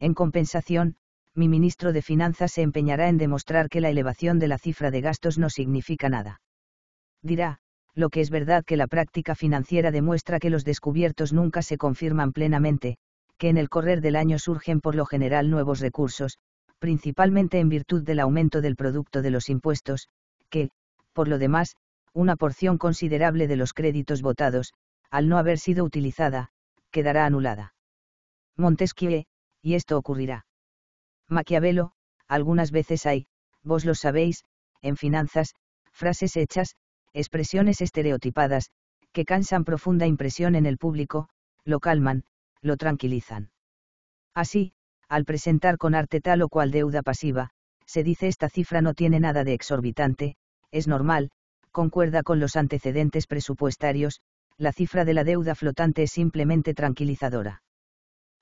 En compensación, mi ministro de Finanzas se empeñará en demostrar que la elevación de la cifra de gastos no significa nada dirá, lo que es verdad que la práctica financiera demuestra que los descubiertos nunca se confirman plenamente, que en el correr del año surgen por lo general nuevos recursos, principalmente en virtud del aumento del producto de los impuestos, que, por lo demás, una porción considerable de los créditos votados, al no haber sido utilizada, quedará anulada. Montesquieu, y esto ocurrirá. Maquiavelo, algunas veces hay, vos lo sabéis, en finanzas, frases hechas, expresiones estereotipadas, que cansan profunda impresión en el público, lo calman, lo tranquilizan. Así, al presentar con arte tal o cual deuda pasiva, se dice esta cifra no tiene nada de exorbitante, es normal, concuerda con los antecedentes presupuestarios, la cifra de la deuda flotante es simplemente tranquilizadora.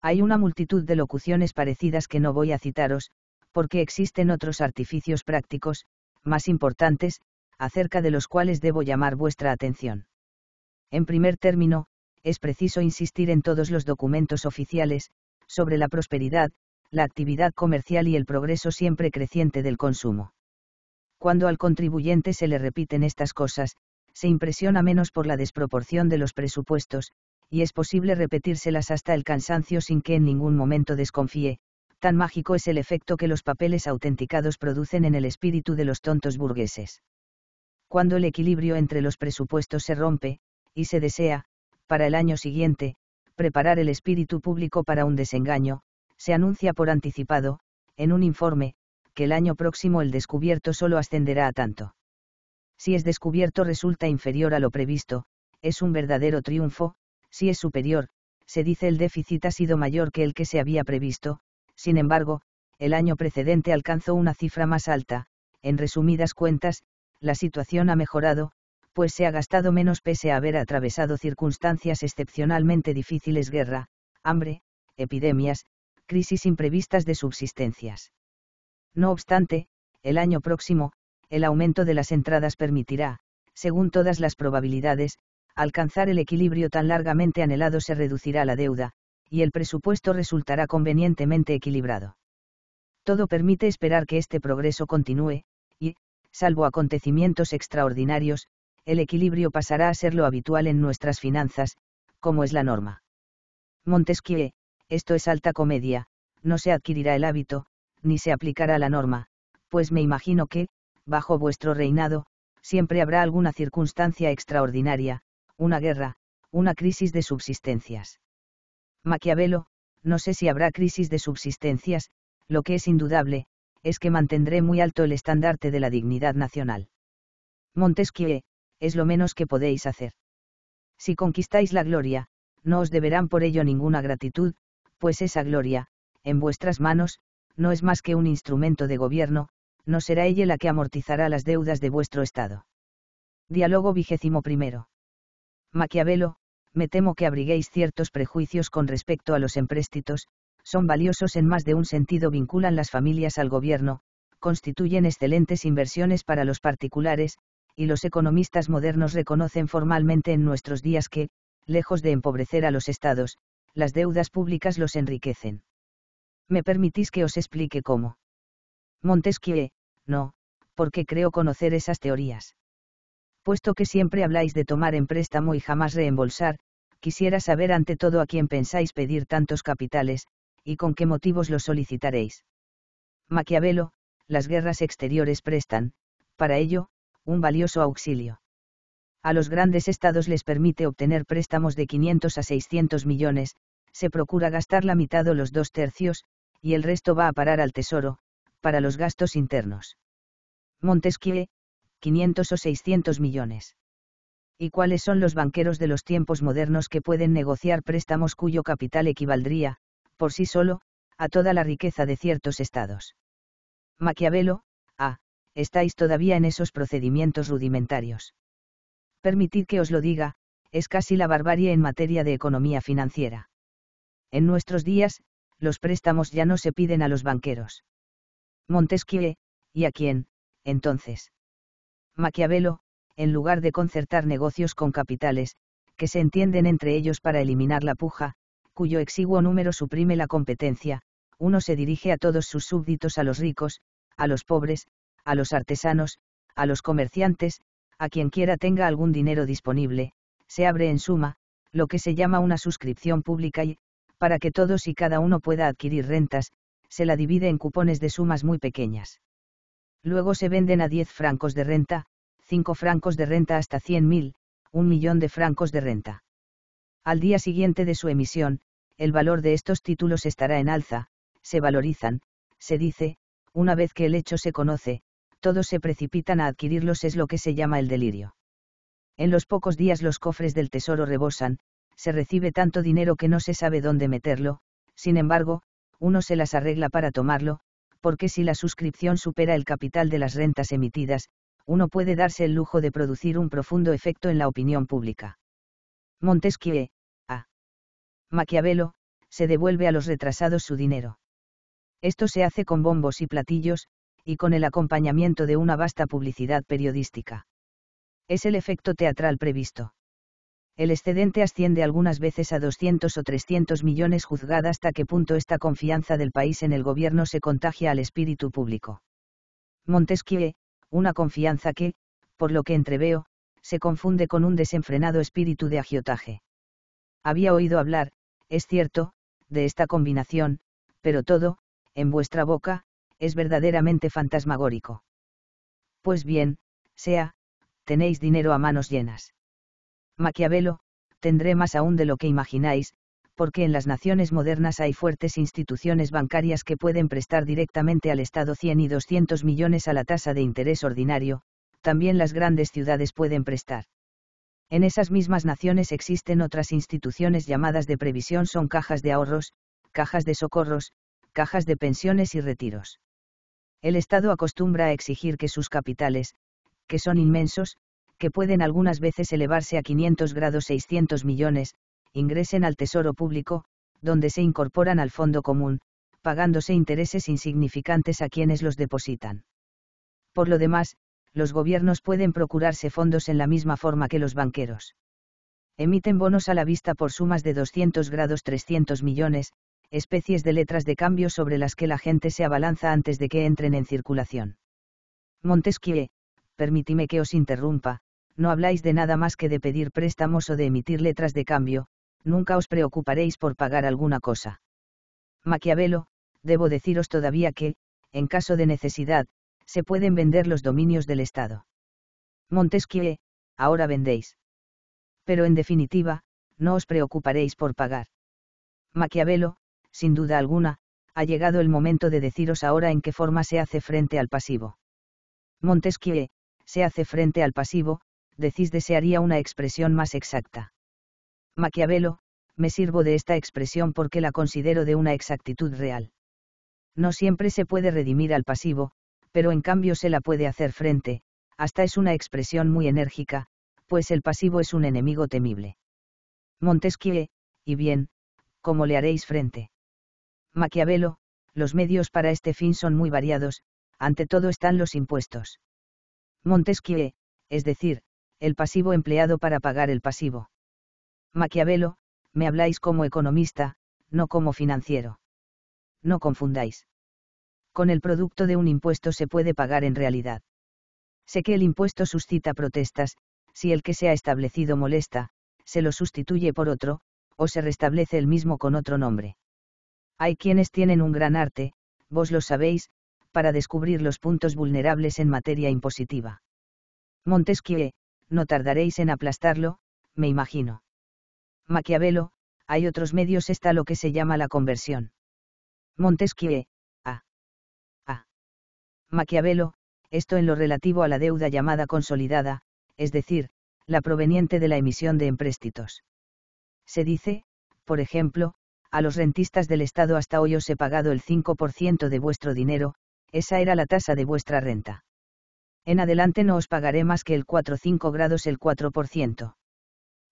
Hay una multitud de locuciones parecidas que no voy a citaros, porque existen otros artificios prácticos, más importantes, acerca de los cuales debo llamar vuestra atención. En primer término, es preciso insistir en todos los documentos oficiales, sobre la prosperidad, la actividad comercial y el progreso siempre creciente del consumo. Cuando al contribuyente se le repiten estas cosas, se impresiona menos por la desproporción de los presupuestos, y es posible repetírselas hasta el cansancio sin que en ningún momento desconfíe, tan mágico es el efecto que los papeles autenticados producen en el espíritu de los tontos burgueses cuando el equilibrio entre los presupuestos se rompe, y se desea, para el año siguiente, preparar el espíritu público para un desengaño, se anuncia por anticipado, en un informe, que el año próximo el descubierto solo ascenderá a tanto. Si es descubierto resulta inferior a lo previsto, es un verdadero triunfo, si es superior, se dice el déficit ha sido mayor que el que se había previsto, sin embargo, el año precedente alcanzó una cifra más alta, en resumidas cuentas, la situación ha mejorado, pues se ha gastado menos pese a haber atravesado circunstancias excepcionalmente difíciles guerra, hambre, epidemias, crisis imprevistas de subsistencias. No obstante, el año próximo, el aumento de las entradas permitirá, según todas las probabilidades, alcanzar el equilibrio tan largamente anhelado se reducirá la deuda, y el presupuesto resultará convenientemente equilibrado. Todo permite esperar que este progreso continúe, y, salvo acontecimientos extraordinarios, el equilibrio pasará a ser lo habitual en nuestras finanzas, como es la norma. Montesquieu, esto es alta comedia, no se adquirirá el hábito, ni se aplicará la norma, pues me imagino que, bajo vuestro reinado, siempre habrá alguna circunstancia extraordinaria, una guerra, una crisis de subsistencias. Maquiavelo, no sé si habrá crisis de subsistencias, lo que es indudable, es que mantendré muy alto el estandarte de la dignidad nacional. Montesquieu, es lo menos que podéis hacer. Si conquistáis la gloria, no os deberán por ello ninguna gratitud, pues esa gloria, en vuestras manos, no es más que un instrumento de gobierno, no será ella la que amortizará las deudas de vuestro Estado. Diálogo vigésimo primero. Maquiavelo, me temo que abriguéis ciertos prejuicios con respecto a los empréstitos, son valiosos en más de un sentido, vinculan las familias al gobierno, constituyen excelentes inversiones para los particulares, y los economistas modernos reconocen formalmente en nuestros días que, lejos de empobrecer a los estados, las deudas públicas los enriquecen. ¿Me permitís que os explique cómo? Montesquieu, eh, no, porque creo conocer esas teorías. Puesto que siempre habláis de tomar en préstamo y jamás reembolsar, quisiera saber ante todo a quién pensáis pedir tantos capitales, y con qué motivos lo solicitaréis. Maquiavelo, las guerras exteriores prestan, para ello, un valioso auxilio. A los grandes estados les permite obtener préstamos de 500 a 600 millones, se procura gastar la mitad o los dos tercios, y el resto va a parar al tesoro, para los gastos internos. Montesquieu, 500 o 600 millones. ¿Y cuáles son los banqueros de los tiempos modernos que pueden negociar préstamos cuyo capital equivaldría, por sí solo, a toda la riqueza de ciertos estados. Maquiavelo, ah, estáis todavía en esos procedimientos rudimentarios. Permitid que os lo diga, es casi la barbarie en materia de economía financiera. En nuestros días, los préstamos ya no se piden a los banqueros. Montesquieu, ¿y a quién, entonces? Maquiavelo, en lugar de concertar negocios con capitales, que se entienden entre ellos para eliminar la puja, cuyo exiguo número suprime la competencia, uno se dirige a todos sus súbditos, a los ricos, a los pobres, a los artesanos, a los comerciantes, a quien quiera tenga algún dinero disponible, se abre en suma, lo que se llama una suscripción pública y, para que todos y cada uno pueda adquirir rentas, se la divide en cupones de sumas muy pequeñas. Luego se venden a 10 francos de renta, 5 francos de renta hasta 100.000, un millón de francos de renta. Al día siguiente de su emisión, el valor de estos títulos estará en alza, se valorizan, se dice, una vez que el hecho se conoce, todos se precipitan a adquirirlos es lo que se llama el delirio. En los pocos días los cofres del tesoro rebosan, se recibe tanto dinero que no se sabe dónde meterlo, sin embargo, uno se las arregla para tomarlo, porque si la suscripción supera el capital de las rentas emitidas, uno puede darse el lujo de producir un profundo efecto en la opinión pública. Montesquieu, a Maquiavelo, se devuelve a los retrasados su dinero. Esto se hace con bombos y platillos, y con el acompañamiento de una vasta publicidad periodística. Es el efecto teatral previsto. El excedente asciende algunas veces a 200 o 300 millones juzgada hasta qué punto esta confianza del país en el gobierno se contagia al espíritu público. Montesquieu, una confianza que, por lo que entreveo, se confunde con un desenfrenado espíritu de agiotaje. Había oído hablar, es cierto, de esta combinación, pero todo, en vuestra boca, es verdaderamente fantasmagórico. Pues bien, sea, tenéis dinero a manos llenas. Maquiavelo, tendré más aún de lo que imagináis, porque en las naciones modernas hay fuertes instituciones bancarias que pueden prestar directamente al Estado 100 y 200 millones a la tasa de interés ordinario, también las grandes ciudades pueden prestar. En esas mismas naciones existen otras instituciones llamadas de previsión son cajas de ahorros, cajas de socorros, cajas de pensiones y retiros. El Estado acostumbra a exigir que sus capitales, que son inmensos, que pueden algunas veces elevarse a 500 grados 600 millones, ingresen al Tesoro Público, donde se incorporan al Fondo Común, pagándose intereses insignificantes a quienes los depositan. Por lo demás, los gobiernos pueden procurarse fondos en la misma forma que los banqueros. Emiten bonos a la vista por sumas de 200 grados 300 millones, especies de letras de cambio sobre las que la gente se abalanza antes de que entren en circulación. Montesquieu, permítime que os interrumpa, no habláis de nada más que de pedir préstamos o de emitir letras de cambio, nunca os preocuparéis por pagar alguna cosa. Maquiavelo, debo deciros todavía que, en caso de necesidad, se pueden vender los dominios del Estado. Montesquieu, ahora vendéis. Pero en definitiva, no os preocuparéis por pagar. Maquiavelo, sin duda alguna, ha llegado el momento de deciros ahora en qué forma se hace frente al pasivo. Montesquieu, se hace frente al pasivo, decís desearía una expresión más exacta. Maquiavelo, me sirvo de esta expresión porque la considero de una exactitud real. No siempre se puede redimir al pasivo, pero en cambio se la puede hacer frente, hasta es una expresión muy enérgica, pues el pasivo es un enemigo temible. Montesquieu, y bien, ¿cómo le haréis frente? Maquiavelo, los medios para este fin son muy variados, ante todo están los impuestos. Montesquieu, es decir, el pasivo empleado para pagar el pasivo. Maquiavelo, me habláis como economista, no como financiero. No confundáis con el producto de un impuesto se puede pagar en realidad. Sé que el impuesto suscita protestas, si el que se ha establecido molesta, se lo sustituye por otro, o se restablece el mismo con otro nombre. Hay quienes tienen un gran arte, vos lo sabéis, para descubrir los puntos vulnerables en materia impositiva. Montesquieu, no tardaréis en aplastarlo, me imagino. Maquiavelo, hay otros medios está lo que se llama la conversión. Montesquieu, Maquiavelo, esto en lo relativo a la deuda llamada consolidada, es decir, la proveniente de la emisión de empréstitos. Se dice, por ejemplo, a los rentistas del Estado hasta hoy os he pagado el 5% de vuestro dinero, esa era la tasa de vuestra renta. En adelante no os pagaré más que el 5 grados el 4%.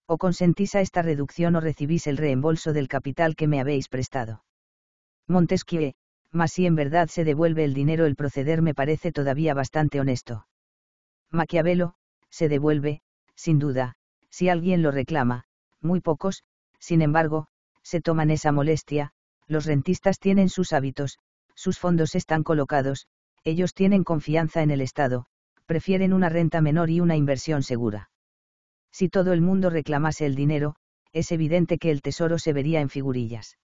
O consentís a esta reducción o recibís el reembolso del capital que me habéis prestado. Montesquieu, mas si en verdad se devuelve el dinero el proceder me parece todavía bastante honesto. Maquiavelo, se devuelve, sin duda, si alguien lo reclama, muy pocos, sin embargo, se toman esa molestia, los rentistas tienen sus hábitos, sus fondos están colocados, ellos tienen confianza en el Estado, prefieren una renta menor y una inversión segura. Si todo el mundo reclamase el dinero, es evidente que el tesoro se vería en figurillas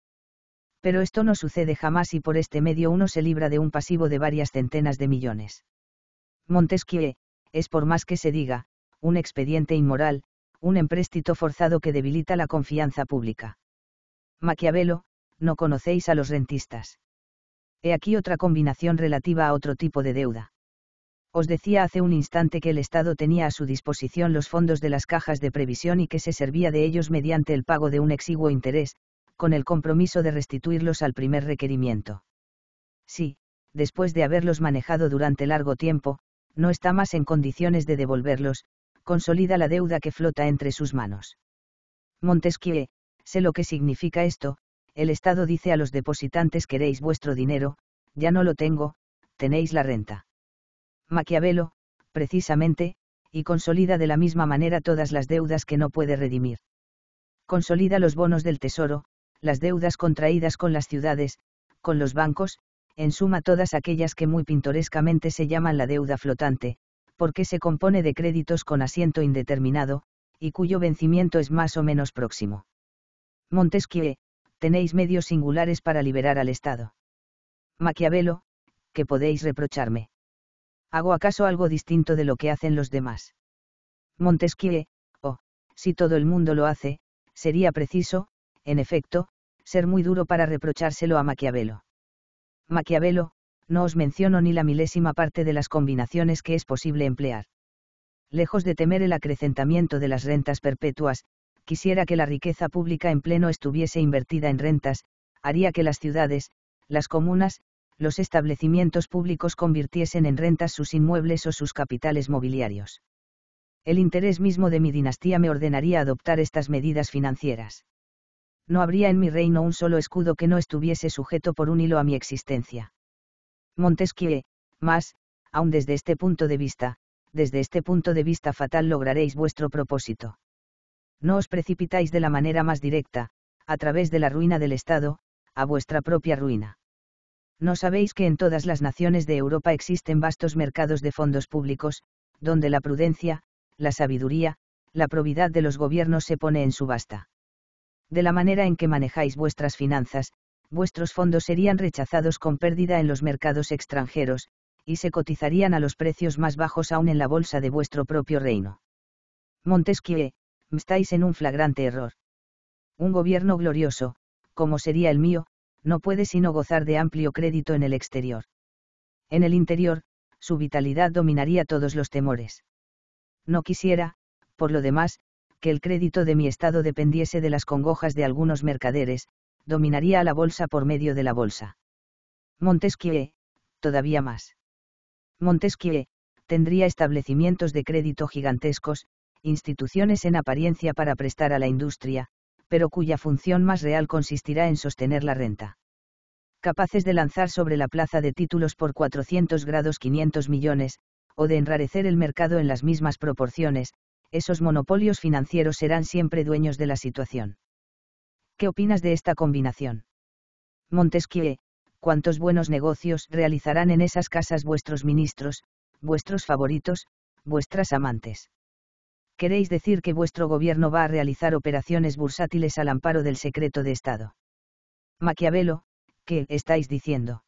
pero esto no sucede jamás y por este medio uno se libra de un pasivo de varias centenas de millones. Montesquieu, es por más que se diga, un expediente inmoral, un empréstito forzado que debilita la confianza pública. Maquiavelo, no conocéis a los rentistas. He aquí otra combinación relativa a otro tipo de deuda. Os decía hace un instante que el Estado tenía a su disposición los fondos de las cajas de previsión y que se servía de ellos mediante el pago de un exiguo interés, con el compromiso de restituirlos al primer requerimiento. Si, después de haberlos manejado durante largo tiempo, no está más en condiciones de devolverlos, consolida la deuda que flota entre sus manos. Montesquieu, sé lo que significa esto, el Estado dice a los depositantes queréis vuestro dinero, ya no lo tengo, tenéis la renta. Maquiavelo, precisamente, y consolida de la misma manera todas las deudas que no puede redimir. Consolida los bonos del tesoro, las deudas contraídas con las ciudades, con los bancos, en suma todas aquellas que muy pintorescamente se llaman la deuda flotante, porque se compone de créditos con asiento indeterminado, y cuyo vencimiento es más o menos próximo. Montesquieu, tenéis medios singulares para liberar al Estado. Maquiavelo, que podéis reprocharme. ¿Hago acaso algo distinto de lo que hacen los demás? Montesquieu, oh, si todo el mundo lo hace, sería preciso, en efecto, ser muy duro para reprochárselo a Maquiavelo. Maquiavelo, no os menciono ni la milésima parte de las combinaciones que es posible emplear. Lejos de temer el acrecentamiento de las rentas perpetuas, quisiera que la riqueza pública en pleno estuviese invertida en rentas, haría que las ciudades, las comunas, los establecimientos públicos convirtiesen en rentas sus inmuebles o sus capitales mobiliarios. El interés mismo de mi dinastía me ordenaría adoptar estas medidas financieras no habría en mi reino un solo escudo que no estuviese sujeto por un hilo a mi existencia. Montesquieu, más, aun desde este punto de vista, desde este punto de vista fatal lograréis vuestro propósito. No os precipitáis de la manera más directa, a través de la ruina del Estado, a vuestra propia ruina. No sabéis que en todas las naciones de Europa existen vastos mercados de fondos públicos, donde la prudencia, la sabiduría, la probidad de los gobiernos se pone en subasta de la manera en que manejáis vuestras finanzas, vuestros fondos serían rechazados con pérdida en los mercados extranjeros, y se cotizarían a los precios más bajos aún en la bolsa de vuestro propio reino. Montesquieu, estáis en un flagrante error. Un gobierno glorioso, como sería el mío, no puede sino gozar de amplio crédito en el exterior. En el interior, su vitalidad dominaría todos los temores. No quisiera, por lo demás, que el crédito de mi estado dependiese de las congojas de algunos mercaderes, dominaría a la bolsa por medio de la bolsa. Montesquieu, todavía más. Montesquieu, tendría establecimientos de crédito gigantescos, instituciones en apariencia para prestar a la industria, pero cuya función más real consistirá en sostener la renta. Capaces de lanzar sobre la plaza de títulos por 400 grados 500 millones, o de enrarecer el mercado en las mismas proporciones, esos monopolios financieros serán siempre dueños de la situación. ¿Qué opinas de esta combinación? Montesquieu, cuántos buenos negocios realizarán en esas casas vuestros ministros, vuestros favoritos, vuestras amantes. Queréis decir que vuestro gobierno va a realizar operaciones bursátiles al amparo del secreto de Estado. Maquiavelo, ¿qué estáis diciendo?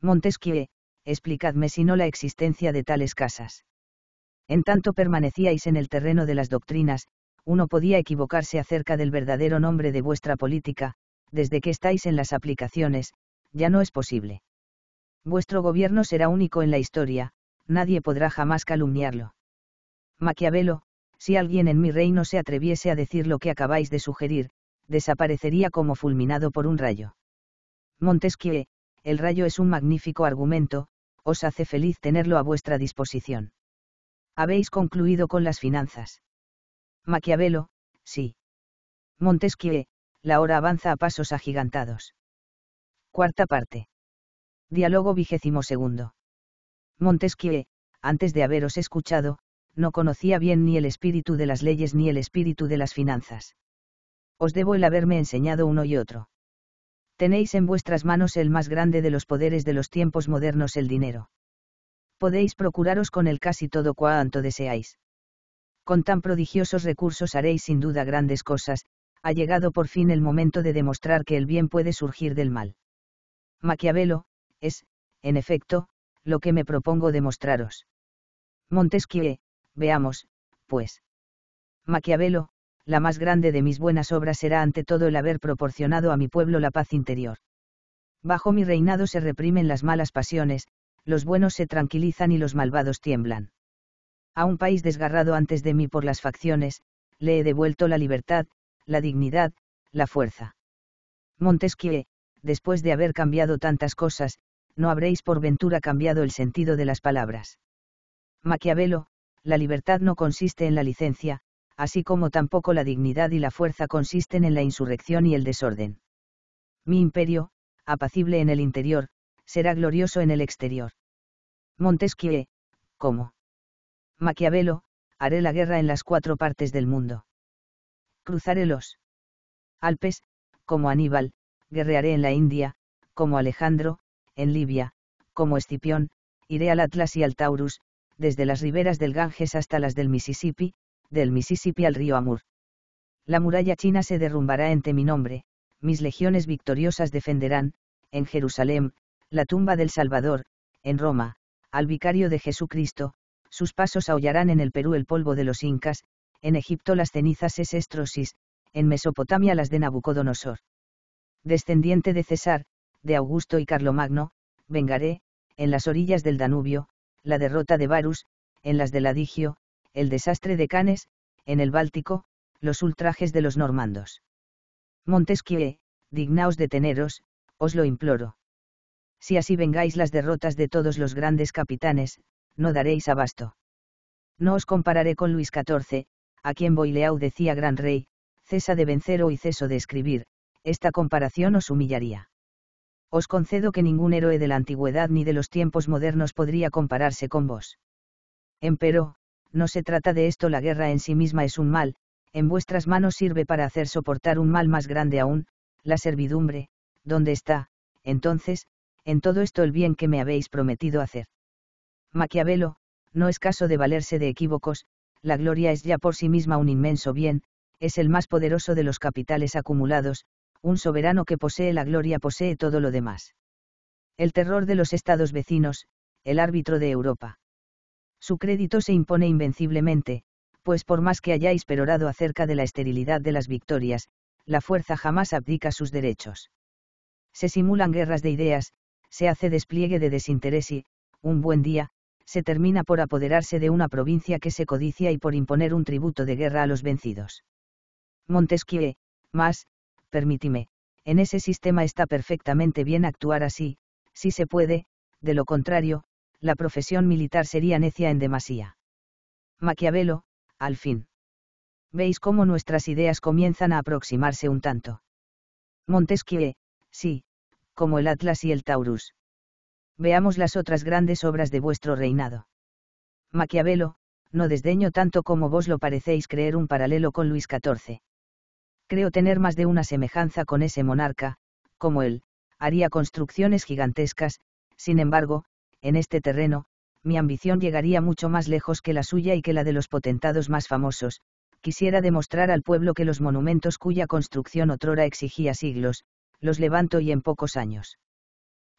Montesquieu, explicadme si no la existencia de tales casas. En tanto permanecíais en el terreno de las doctrinas, uno podía equivocarse acerca del verdadero nombre de vuestra política, desde que estáis en las aplicaciones, ya no es posible. Vuestro gobierno será único en la historia, nadie podrá jamás calumniarlo. Maquiavelo, si alguien en mi reino se atreviese a decir lo que acabáis de sugerir, desaparecería como fulminado por un rayo. Montesquieu, el rayo es un magnífico argumento, os hace feliz tenerlo a vuestra disposición. Habéis concluido con las finanzas. Maquiavelo, sí. Montesquieu, la hora avanza a pasos agigantados. Cuarta parte. Diálogo vigésimo segundo. Montesquieu, antes de haberos escuchado, no conocía bien ni el espíritu de las leyes ni el espíritu de las finanzas. Os debo el haberme enseñado uno y otro. Tenéis en vuestras manos el más grande de los poderes de los tiempos modernos, el dinero podéis procuraros con él casi todo cuanto deseáis. Con tan prodigiosos recursos haréis sin duda grandes cosas, ha llegado por fin el momento de demostrar que el bien puede surgir del mal. Maquiavelo, es, en efecto, lo que me propongo demostraros. Montesquieu, veamos, pues. Maquiavelo, la más grande de mis buenas obras será ante todo el haber proporcionado a mi pueblo la paz interior. Bajo mi reinado se reprimen las malas pasiones, los buenos se tranquilizan y los malvados tiemblan. A un país desgarrado antes de mí por las facciones, le he devuelto la libertad, la dignidad, la fuerza. Montesquieu, después de haber cambiado tantas cosas, no habréis por ventura cambiado el sentido de las palabras. Maquiavelo, la libertad no consiste en la licencia, así como tampoco la dignidad y la fuerza consisten en la insurrección y el desorden. Mi imperio, apacible en el interior, será glorioso en el exterior. Montesquieu, como Maquiavelo, haré la guerra en las cuatro partes del mundo. Cruzaré los Alpes, como Aníbal, guerrearé en la India, como Alejandro, en Libia, como Escipión, iré al Atlas y al Taurus, desde las riberas del Ganges hasta las del Mississippi, del Mississippi al río Amur. La muralla china se derrumbará ante mi nombre, mis legiones victoriosas defenderán, en Jerusalén, la tumba del Salvador, en Roma, al vicario de Jesucristo, sus pasos aullarán en el Perú el polvo de los incas, en Egipto las cenizas es estrosis, en Mesopotamia las de Nabucodonosor. Descendiente de César, de Augusto y Carlomagno, vengaré, en las orillas del Danubio, la derrota de Varus, en las del Adigio, el desastre de Canes, en el Báltico, los ultrajes de los normandos. Montesquieu, dignaos de teneros, os lo imploro si así vengáis las derrotas de todos los grandes capitanes, no daréis abasto. No os compararé con Luis XIV, a quien Boileau decía gran rey, cesa de vencer y ceso de escribir, esta comparación os humillaría. Os concedo que ningún héroe de la antigüedad ni de los tiempos modernos podría compararse con vos. Empero, no se trata de esto, la guerra en sí misma es un mal, en vuestras manos sirve para hacer soportar un mal más grande aún, la servidumbre, donde está, entonces, en todo esto el bien que me habéis prometido hacer. Maquiavelo, no es caso de valerse de equívocos, la gloria es ya por sí misma un inmenso bien, es el más poderoso de los capitales acumulados, un soberano que posee la gloria posee todo lo demás. El terror de los estados vecinos, el árbitro de Europa. Su crédito se impone invenciblemente, pues por más que hayáis perorado acerca de la esterilidad de las victorias, la fuerza jamás abdica sus derechos. Se simulan guerras de ideas, se hace despliegue de desinterés y, un buen día, se termina por apoderarse de una provincia que se codicia y por imponer un tributo de guerra a los vencidos. Montesquieu, más, permítime, en ese sistema está perfectamente bien actuar así, si se puede, de lo contrario, la profesión militar sería necia en demasía. Maquiavelo, al fin. Veis cómo nuestras ideas comienzan a aproximarse un tanto. Montesquieu, sí, como el Atlas y el Taurus. Veamos las otras grandes obras de vuestro reinado. Maquiavelo, no desdeño tanto como vos lo parecéis creer un paralelo con Luis XIV. Creo tener más de una semejanza con ese monarca, como él, haría construcciones gigantescas, sin embargo, en este terreno, mi ambición llegaría mucho más lejos que la suya y que la de los potentados más famosos, quisiera demostrar al pueblo que los monumentos cuya construcción otrora exigía siglos, los levanto y en pocos años.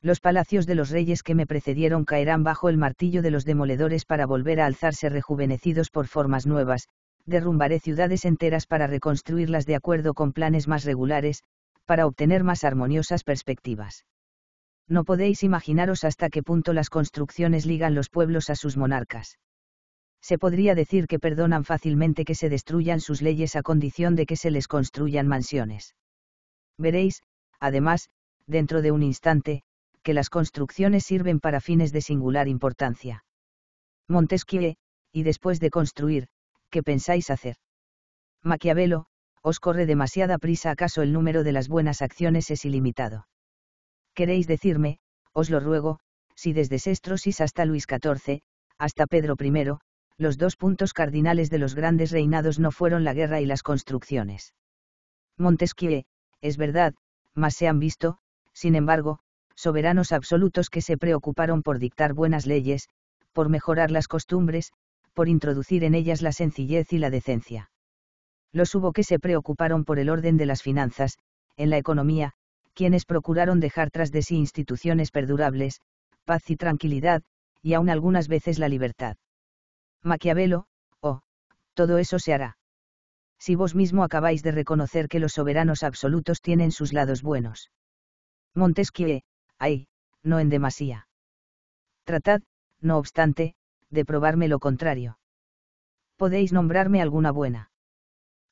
Los palacios de los reyes que me precedieron caerán bajo el martillo de los demoledores para volver a alzarse rejuvenecidos por formas nuevas, derrumbaré ciudades enteras para reconstruirlas de acuerdo con planes más regulares, para obtener más armoniosas perspectivas. No podéis imaginaros hasta qué punto las construcciones ligan los pueblos a sus monarcas. Se podría decir que perdonan fácilmente que se destruyan sus leyes a condición de que se les construyan mansiones. Veréis, además, dentro de un instante, que las construcciones sirven para fines de singular importancia. Montesquieu, y después de construir, ¿qué pensáis hacer? Maquiavelo, os corre demasiada prisa acaso el número de las buenas acciones es ilimitado. Queréis decirme, os lo ruego, si desde Sestrosis hasta Luis XIV, hasta Pedro I, los dos puntos cardinales de los grandes reinados no fueron la guerra y las construcciones. Montesquieu, es verdad, mas se han visto, sin embargo, soberanos absolutos que se preocuparon por dictar buenas leyes, por mejorar las costumbres, por introducir en ellas la sencillez y la decencia. Los hubo que se preocuparon por el orden de las finanzas, en la economía, quienes procuraron dejar tras de sí instituciones perdurables, paz y tranquilidad, y aun algunas veces la libertad. Maquiavelo, oh, todo eso se hará si vos mismo acabáis de reconocer que los soberanos absolutos tienen sus lados buenos. Montesquieu, ay, no en demasía. Tratad, no obstante, de probarme lo contrario. Podéis nombrarme alguna buena.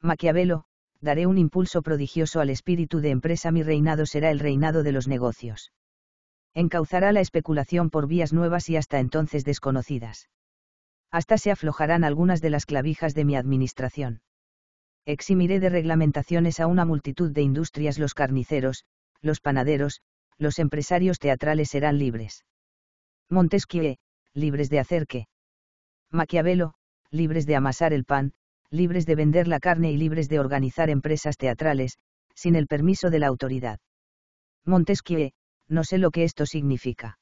Maquiavelo, daré un impulso prodigioso al espíritu de empresa, mi reinado será el reinado de los negocios. Encauzará la especulación por vías nuevas y hasta entonces desconocidas. Hasta se aflojarán algunas de las clavijas de mi administración eximiré de reglamentaciones a una multitud de industrias los carniceros, los panaderos, los empresarios teatrales serán libres. Montesquieu, libres de hacer qué. Maquiavelo, libres de amasar el pan, libres de vender la carne y libres de organizar empresas teatrales, sin el permiso de la autoridad. Montesquieu, no sé lo que esto significa.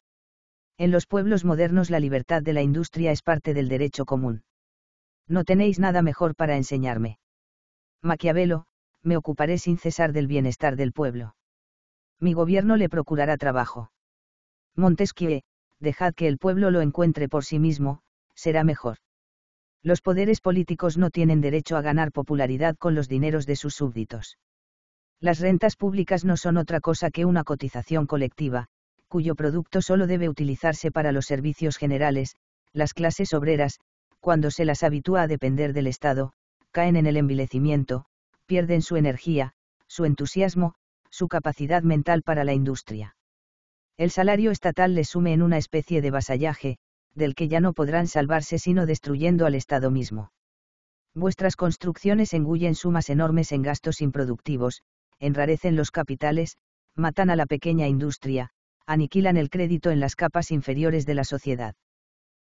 En los pueblos modernos la libertad de la industria es parte del derecho común. No tenéis nada mejor para enseñarme. Maquiavelo, me ocuparé sin cesar del bienestar del pueblo. Mi gobierno le procurará trabajo. Montesquieu, dejad que el pueblo lo encuentre por sí mismo, será mejor. Los poderes políticos no tienen derecho a ganar popularidad con los dineros de sus súbditos. Las rentas públicas no son otra cosa que una cotización colectiva, cuyo producto solo debe utilizarse para los servicios generales, las clases obreras, cuando se las habitúa a depender del Estado, caen en el envilecimiento, pierden su energía, su entusiasmo, su capacidad mental para la industria. El salario estatal les sume en una especie de vasallaje, del que ya no podrán salvarse sino destruyendo al Estado mismo. Vuestras construcciones engullen sumas enormes en gastos improductivos, enrarecen los capitales, matan a la pequeña industria, aniquilan el crédito en las capas inferiores de la sociedad.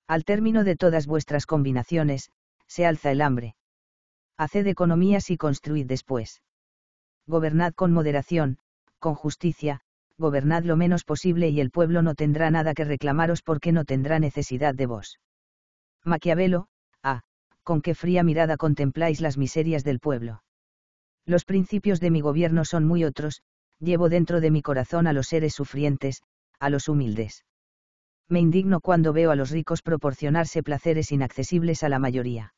Al término de todas vuestras combinaciones, se alza el hambre haced economías y construid después. Gobernad con moderación, con justicia, gobernad lo menos posible y el pueblo no tendrá nada que reclamaros porque no tendrá necesidad de vos. Maquiavelo, ah, con qué fría mirada contempláis las miserias del pueblo. Los principios de mi gobierno son muy otros, llevo dentro de mi corazón a los seres sufrientes, a los humildes. Me indigno cuando veo a los ricos proporcionarse placeres inaccesibles a la mayoría.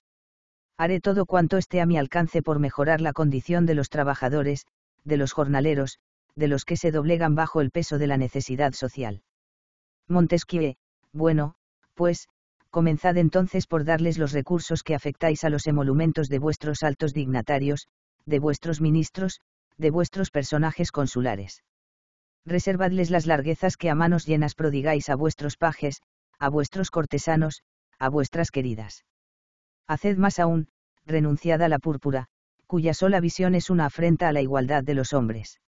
Haré todo cuanto esté a mi alcance por mejorar la condición de los trabajadores, de los jornaleros, de los que se doblegan bajo el peso de la necesidad social. Montesquieu, bueno, pues, comenzad entonces por darles los recursos que afectáis a los emolumentos de vuestros altos dignatarios, de vuestros ministros, de vuestros personajes consulares. Reservadles las larguezas que a manos llenas prodigáis a vuestros pajes, a vuestros cortesanos, a vuestras queridas haced más aún, renunciad a la púrpura, cuya sola visión es una afrenta a la igualdad de los hombres.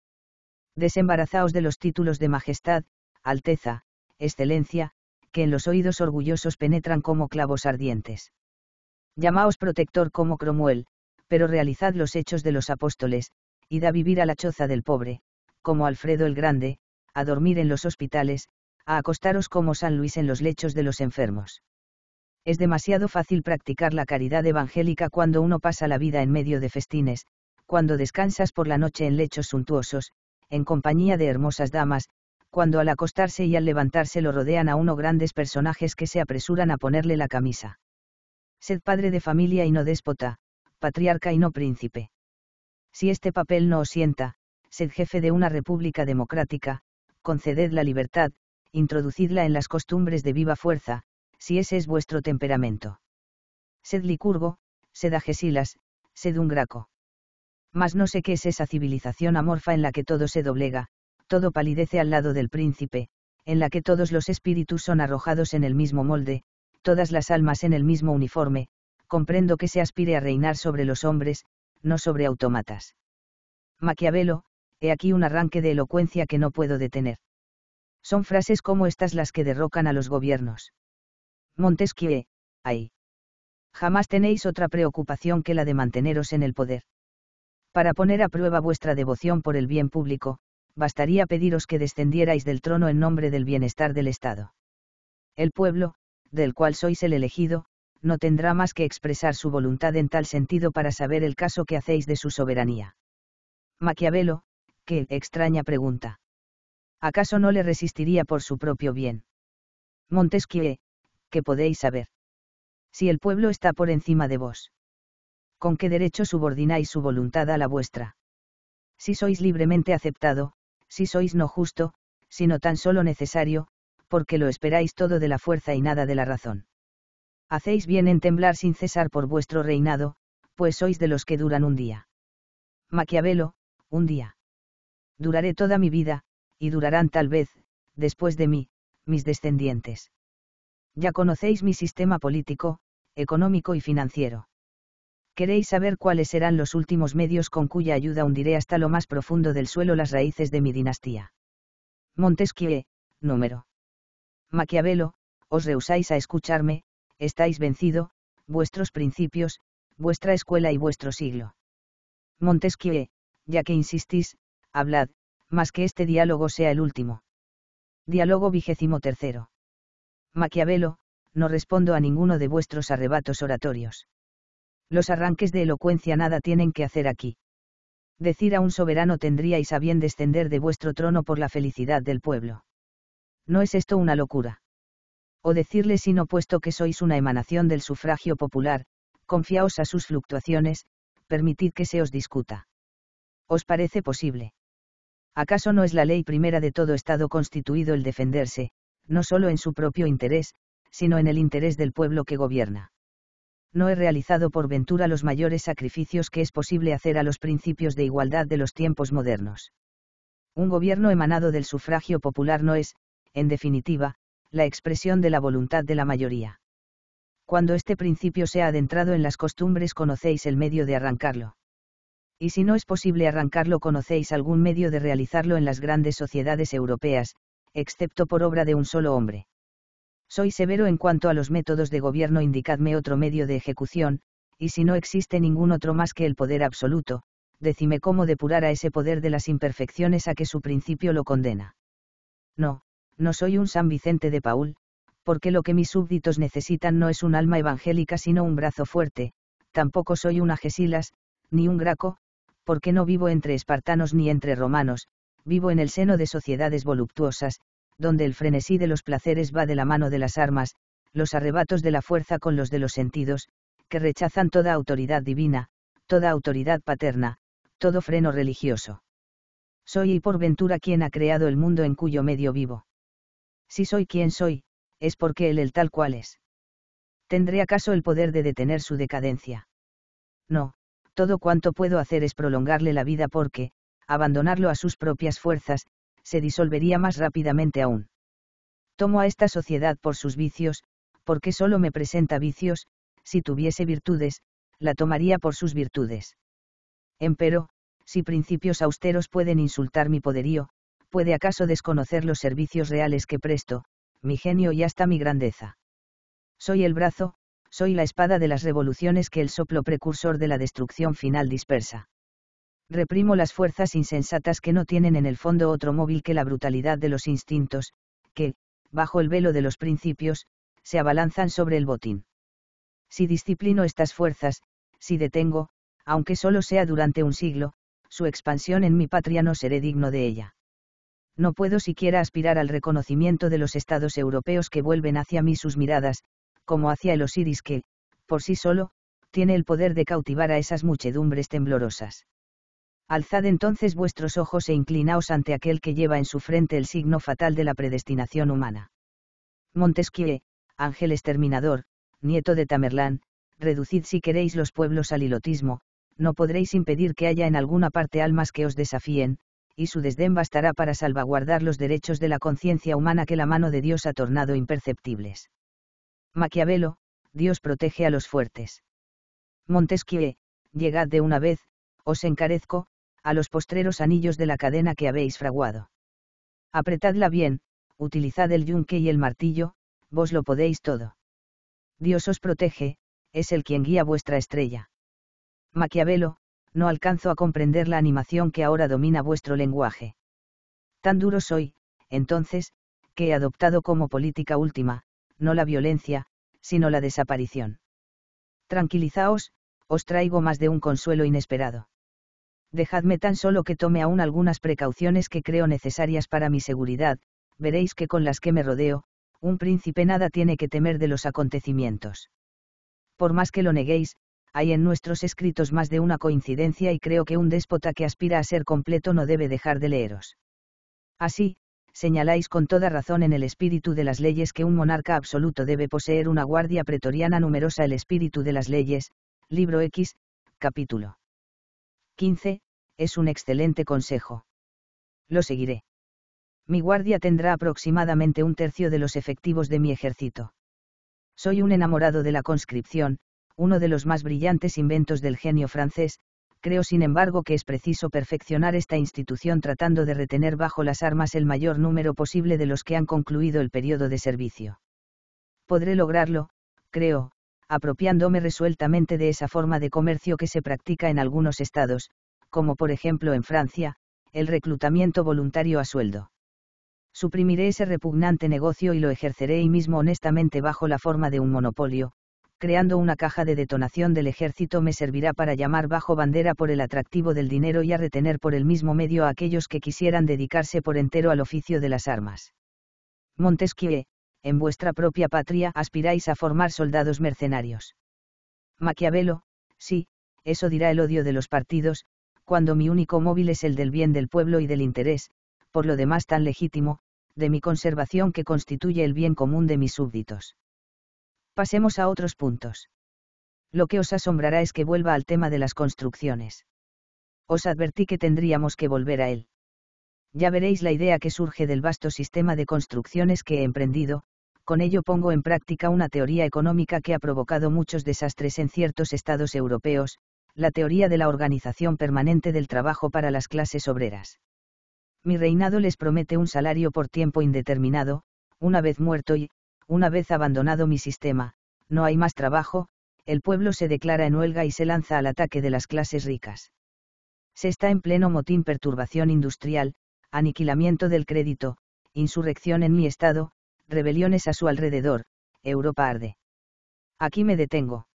Desembarazaos de los títulos de majestad, alteza, excelencia, que en los oídos orgullosos penetran como clavos ardientes. Llamaos protector como Cromwell, pero realizad los hechos de los apóstoles, id a vivir a la choza del pobre, como Alfredo el Grande, a dormir en los hospitales, a acostaros como San Luis en los lechos de los enfermos es demasiado fácil practicar la caridad evangélica cuando uno pasa la vida en medio de festines, cuando descansas por la noche en lechos suntuosos, en compañía de hermosas damas, cuando al acostarse y al levantarse lo rodean a uno grandes personajes que se apresuran a ponerle la camisa. Sed padre de familia y no déspota, patriarca y no príncipe. Si este papel no os sienta, sed jefe de una república democrática, conceded la libertad, introducidla en las costumbres de viva fuerza, si ese es vuestro temperamento. Sed licurgo, sed agesilas, sed un graco. Mas no sé qué es esa civilización amorfa en la que todo se doblega, todo palidece al lado del príncipe, en la que todos los espíritus son arrojados en el mismo molde, todas las almas en el mismo uniforme, comprendo que se aspire a reinar sobre los hombres, no sobre autómatas. Maquiavelo, he aquí un arranque de elocuencia que no puedo detener. Son frases como estas las que derrocan a los gobiernos. Montesquieu, ay. Jamás tenéis otra preocupación que la de manteneros en el poder. Para poner a prueba vuestra devoción por el bien público, bastaría pediros que descendierais del trono en nombre del bienestar del Estado. El pueblo, del cual sois el elegido, no tendrá más que expresar su voluntad en tal sentido para saber el caso que hacéis de su soberanía. Maquiavelo, qué extraña pregunta. ¿Acaso no le resistiría por su propio bien? Montesquieu, que podéis saber. Si el pueblo está por encima de vos. ¿Con qué derecho subordináis su voluntad a la vuestra? Si sois libremente aceptado, si sois no justo, sino tan solo necesario, porque lo esperáis todo de la fuerza y nada de la razón. Hacéis bien en temblar sin cesar por vuestro reinado, pues sois de los que duran un día. Maquiavelo, un día. Duraré toda mi vida, y durarán tal vez, después de mí, mis descendientes. Ya conocéis mi sistema político, económico y financiero. Queréis saber cuáles serán los últimos medios con cuya ayuda hundiré hasta lo más profundo del suelo las raíces de mi dinastía. Montesquieu, número. Maquiavelo, os rehusáis a escucharme, estáis vencido, vuestros principios, vuestra escuela y vuestro siglo. Montesquieu, ya que insistís, hablad, más que este diálogo sea el último. Diálogo vigésimo tercero. Maquiavelo, no respondo a ninguno de vuestros arrebatos oratorios. Los arranques de elocuencia nada tienen que hacer aquí. Decir a un soberano tendríais a bien descender de vuestro trono por la felicidad del pueblo. ¿No es esto una locura? O decirle sino puesto que sois una emanación del sufragio popular, confiaos a sus fluctuaciones, permitid que se os discuta. ¿Os parece posible? ¿Acaso no es la ley primera de todo Estado constituido el defenderse, no solo en su propio interés, sino en el interés del pueblo que gobierna. No he realizado por ventura los mayores sacrificios que es posible hacer a los principios de igualdad de los tiempos modernos. Un gobierno emanado del sufragio popular no es, en definitiva, la expresión de la voluntad de la mayoría. Cuando este principio se ha adentrado en las costumbres conocéis el medio de arrancarlo. Y si no es posible arrancarlo conocéis algún medio de realizarlo en las grandes sociedades europeas, excepto por obra de un solo hombre. Soy severo en cuanto a los métodos de gobierno, indicadme otro medio de ejecución, y si no existe ningún otro más que el poder absoluto, decime cómo depurar a ese poder de las imperfecciones a que su principio lo condena. No, no soy un San Vicente de Paul, porque lo que mis súbditos necesitan no es un alma evangélica sino un brazo fuerte, tampoco soy un agesilas, ni un Graco, porque no vivo entre espartanos ni entre romanos, vivo en el seno de sociedades voluptuosas, donde el frenesí de los placeres va de la mano de las armas, los arrebatos de la fuerza con los de los sentidos, que rechazan toda autoridad divina, toda autoridad paterna, todo freno religioso. Soy y por ventura quien ha creado el mundo en cuyo medio vivo. Si soy quien soy, es porque él el tal cual es. ¿Tendré acaso el poder de detener su decadencia? No, todo cuanto puedo hacer es prolongarle la vida porque, abandonarlo a sus propias fuerzas, se disolvería más rápidamente aún. Tomo a esta sociedad por sus vicios, porque solo me presenta vicios, si tuviese virtudes, la tomaría por sus virtudes. Empero, si principios austeros pueden insultar mi poderío, puede acaso desconocer los servicios reales que presto, mi genio y hasta mi grandeza. Soy el brazo, soy la espada de las revoluciones que el soplo precursor de la destrucción final dispersa reprimo las fuerzas insensatas que no tienen en el fondo otro móvil que la brutalidad de los instintos, que, bajo el velo de los principios, se abalanzan sobre el botín. Si disciplino estas fuerzas, si detengo, aunque solo sea durante un siglo, su expansión en mi patria no seré digno de ella. No puedo siquiera aspirar al reconocimiento de los estados europeos que vuelven hacia mí sus miradas, como hacia el Osiris que, por sí solo, tiene el poder de cautivar a esas muchedumbres temblorosas. Alzad entonces vuestros ojos e inclinaos ante aquel que lleva en su frente el signo fatal de la predestinación humana. Montesquieu, Ángel Exterminador, nieto de Tamerlán, reducid si queréis los pueblos al ilotismo, no podréis impedir que haya en alguna parte almas que os desafíen, y su desdén bastará para salvaguardar los derechos de la conciencia humana que la mano de Dios ha tornado imperceptibles. Maquiavelo, Dios protege a los fuertes. Montesquieu, llegad de una vez, os encarezco, a los postreros anillos de la cadena que habéis fraguado. Apretadla bien, utilizad el yunque y el martillo, vos lo podéis todo. Dios os protege, es el quien guía vuestra estrella. Maquiavelo, no alcanzo a comprender la animación que ahora domina vuestro lenguaje. Tan duro soy, entonces, que he adoptado como política última, no la violencia, sino la desaparición. Tranquilizaos, os traigo más de un consuelo inesperado. Dejadme tan solo que tome aún algunas precauciones que creo necesarias para mi seguridad, veréis que con las que me rodeo, un príncipe nada tiene que temer de los acontecimientos. Por más que lo neguéis, hay en nuestros escritos más de una coincidencia y creo que un déspota que aspira a ser completo no debe dejar de leeros. Así, señaláis con toda razón en el espíritu de las leyes que un monarca absoluto debe poseer una guardia pretoriana numerosa el espíritu de las leyes, libro X, capítulo 15, es un excelente consejo. Lo seguiré. Mi guardia tendrá aproximadamente un tercio de los efectivos de mi ejército. Soy un enamorado de la conscripción, uno de los más brillantes inventos del genio francés, creo sin embargo que es preciso perfeccionar esta institución tratando de retener bajo las armas el mayor número posible de los que han concluido el periodo de servicio. Podré lograrlo, creo, apropiándome resueltamente de esa forma de comercio que se practica en algunos estados, como por ejemplo en Francia, el reclutamiento voluntario a sueldo. Suprimiré ese repugnante negocio y lo ejerceré y mismo honestamente bajo la forma de un monopolio, creando una caja de detonación del ejército me servirá para llamar bajo bandera por el atractivo del dinero y a retener por el mismo medio a aquellos que quisieran dedicarse por entero al oficio de las armas. Montesquieu, en vuestra propia patria aspiráis a formar soldados mercenarios. Maquiavelo, sí, eso dirá el odio de los partidos, cuando mi único móvil es el del bien del pueblo y del interés, por lo demás tan legítimo, de mi conservación que constituye el bien común de mis súbditos. Pasemos a otros puntos. Lo que os asombrará es que vuelva al tema de las construcciones. Os advertí que tendríamos que volver a él. Ya veréis la idea que surge del vasto sistema de construcciones que he emprendido, con ello pongo en práctica una teoría económica que ha provocado muchos desastres en ciertos estados europeos, la teoría de la organización permanente del trabajo para las clases obreras. Mi reinado les promete un salario por tiempo indeterminado, una vez muerto y, una vez abandonado mi sistema, no hay más trabajo, el pueblo se declara en huelga y se lanza al ataque de las clases ricas. Se está en pleno motín perturbación industrial, aniquilamiento del crédito, insurrección en mi estado, rebeliones a su alrededor, Europa arde. Aquí me detengo.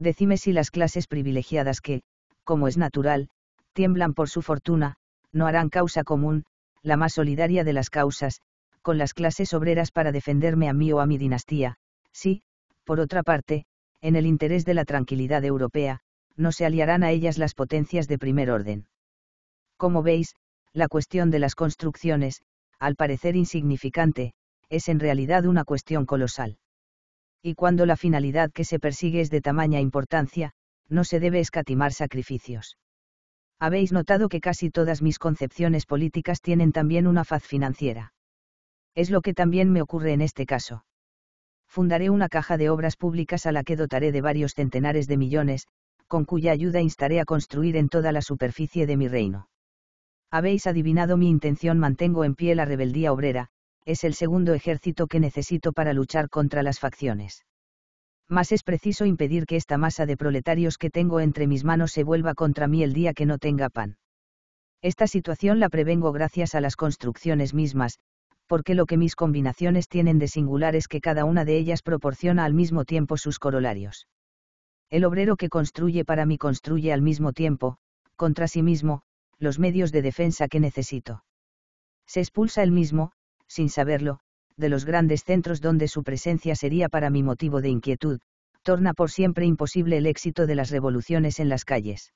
Decime si las clases privilegiadas que, como es natural, tiemblan por su fortuna, no harán causa común, la más solidaria de las causas, con las clases obreras para defenderme a mí o a mi dinastía, si, por otra parte, en el interés de la tranquilidad europea, no se aliarán a ellas las potencias de primer orden. Como veis, la cuestión de las construcciones, al parecer insignificante, es en realidad una cuestión colosal. Y cuando la finalidad que se persigue es de tamaña importancia, no se debe escatimar sacrificios. Habéis notado que casi todas mis concepciones políticas tienen también una faz financiera. Es lo que también me ocurre en este caso. Fundaré una caja de obras públicas a la que dotaré de varios centenares de millones, con cuya ayuda instaré a construir en toda la superficie de mi reino. Habéis adivinado mi intención, mantengo en pie la rebeldía obrera, es el segundo ejército que necesito para luchar contra las facciones. Mas es preciso impedir que esta masa de proletarios que tengo entre mis manos se vuelva contra mí el día que no tenga pan. Esta situación la prevengo gracias a las construcciones mismas, porque lo que mis combinaciones tienen de singular es que cada una de ellas proporciona al mismo tiempo sus corolarios. El obrero que construye para mí construye al mismo tiempo, contra sí mismo, los medios de defensa que necesito. Se expulsa él mismo, sin saberlo, de los grandes centros donde su presencia sería para mi motivo de inquietud, torna por siempre imposible el éxito de las revoluciones en las calles.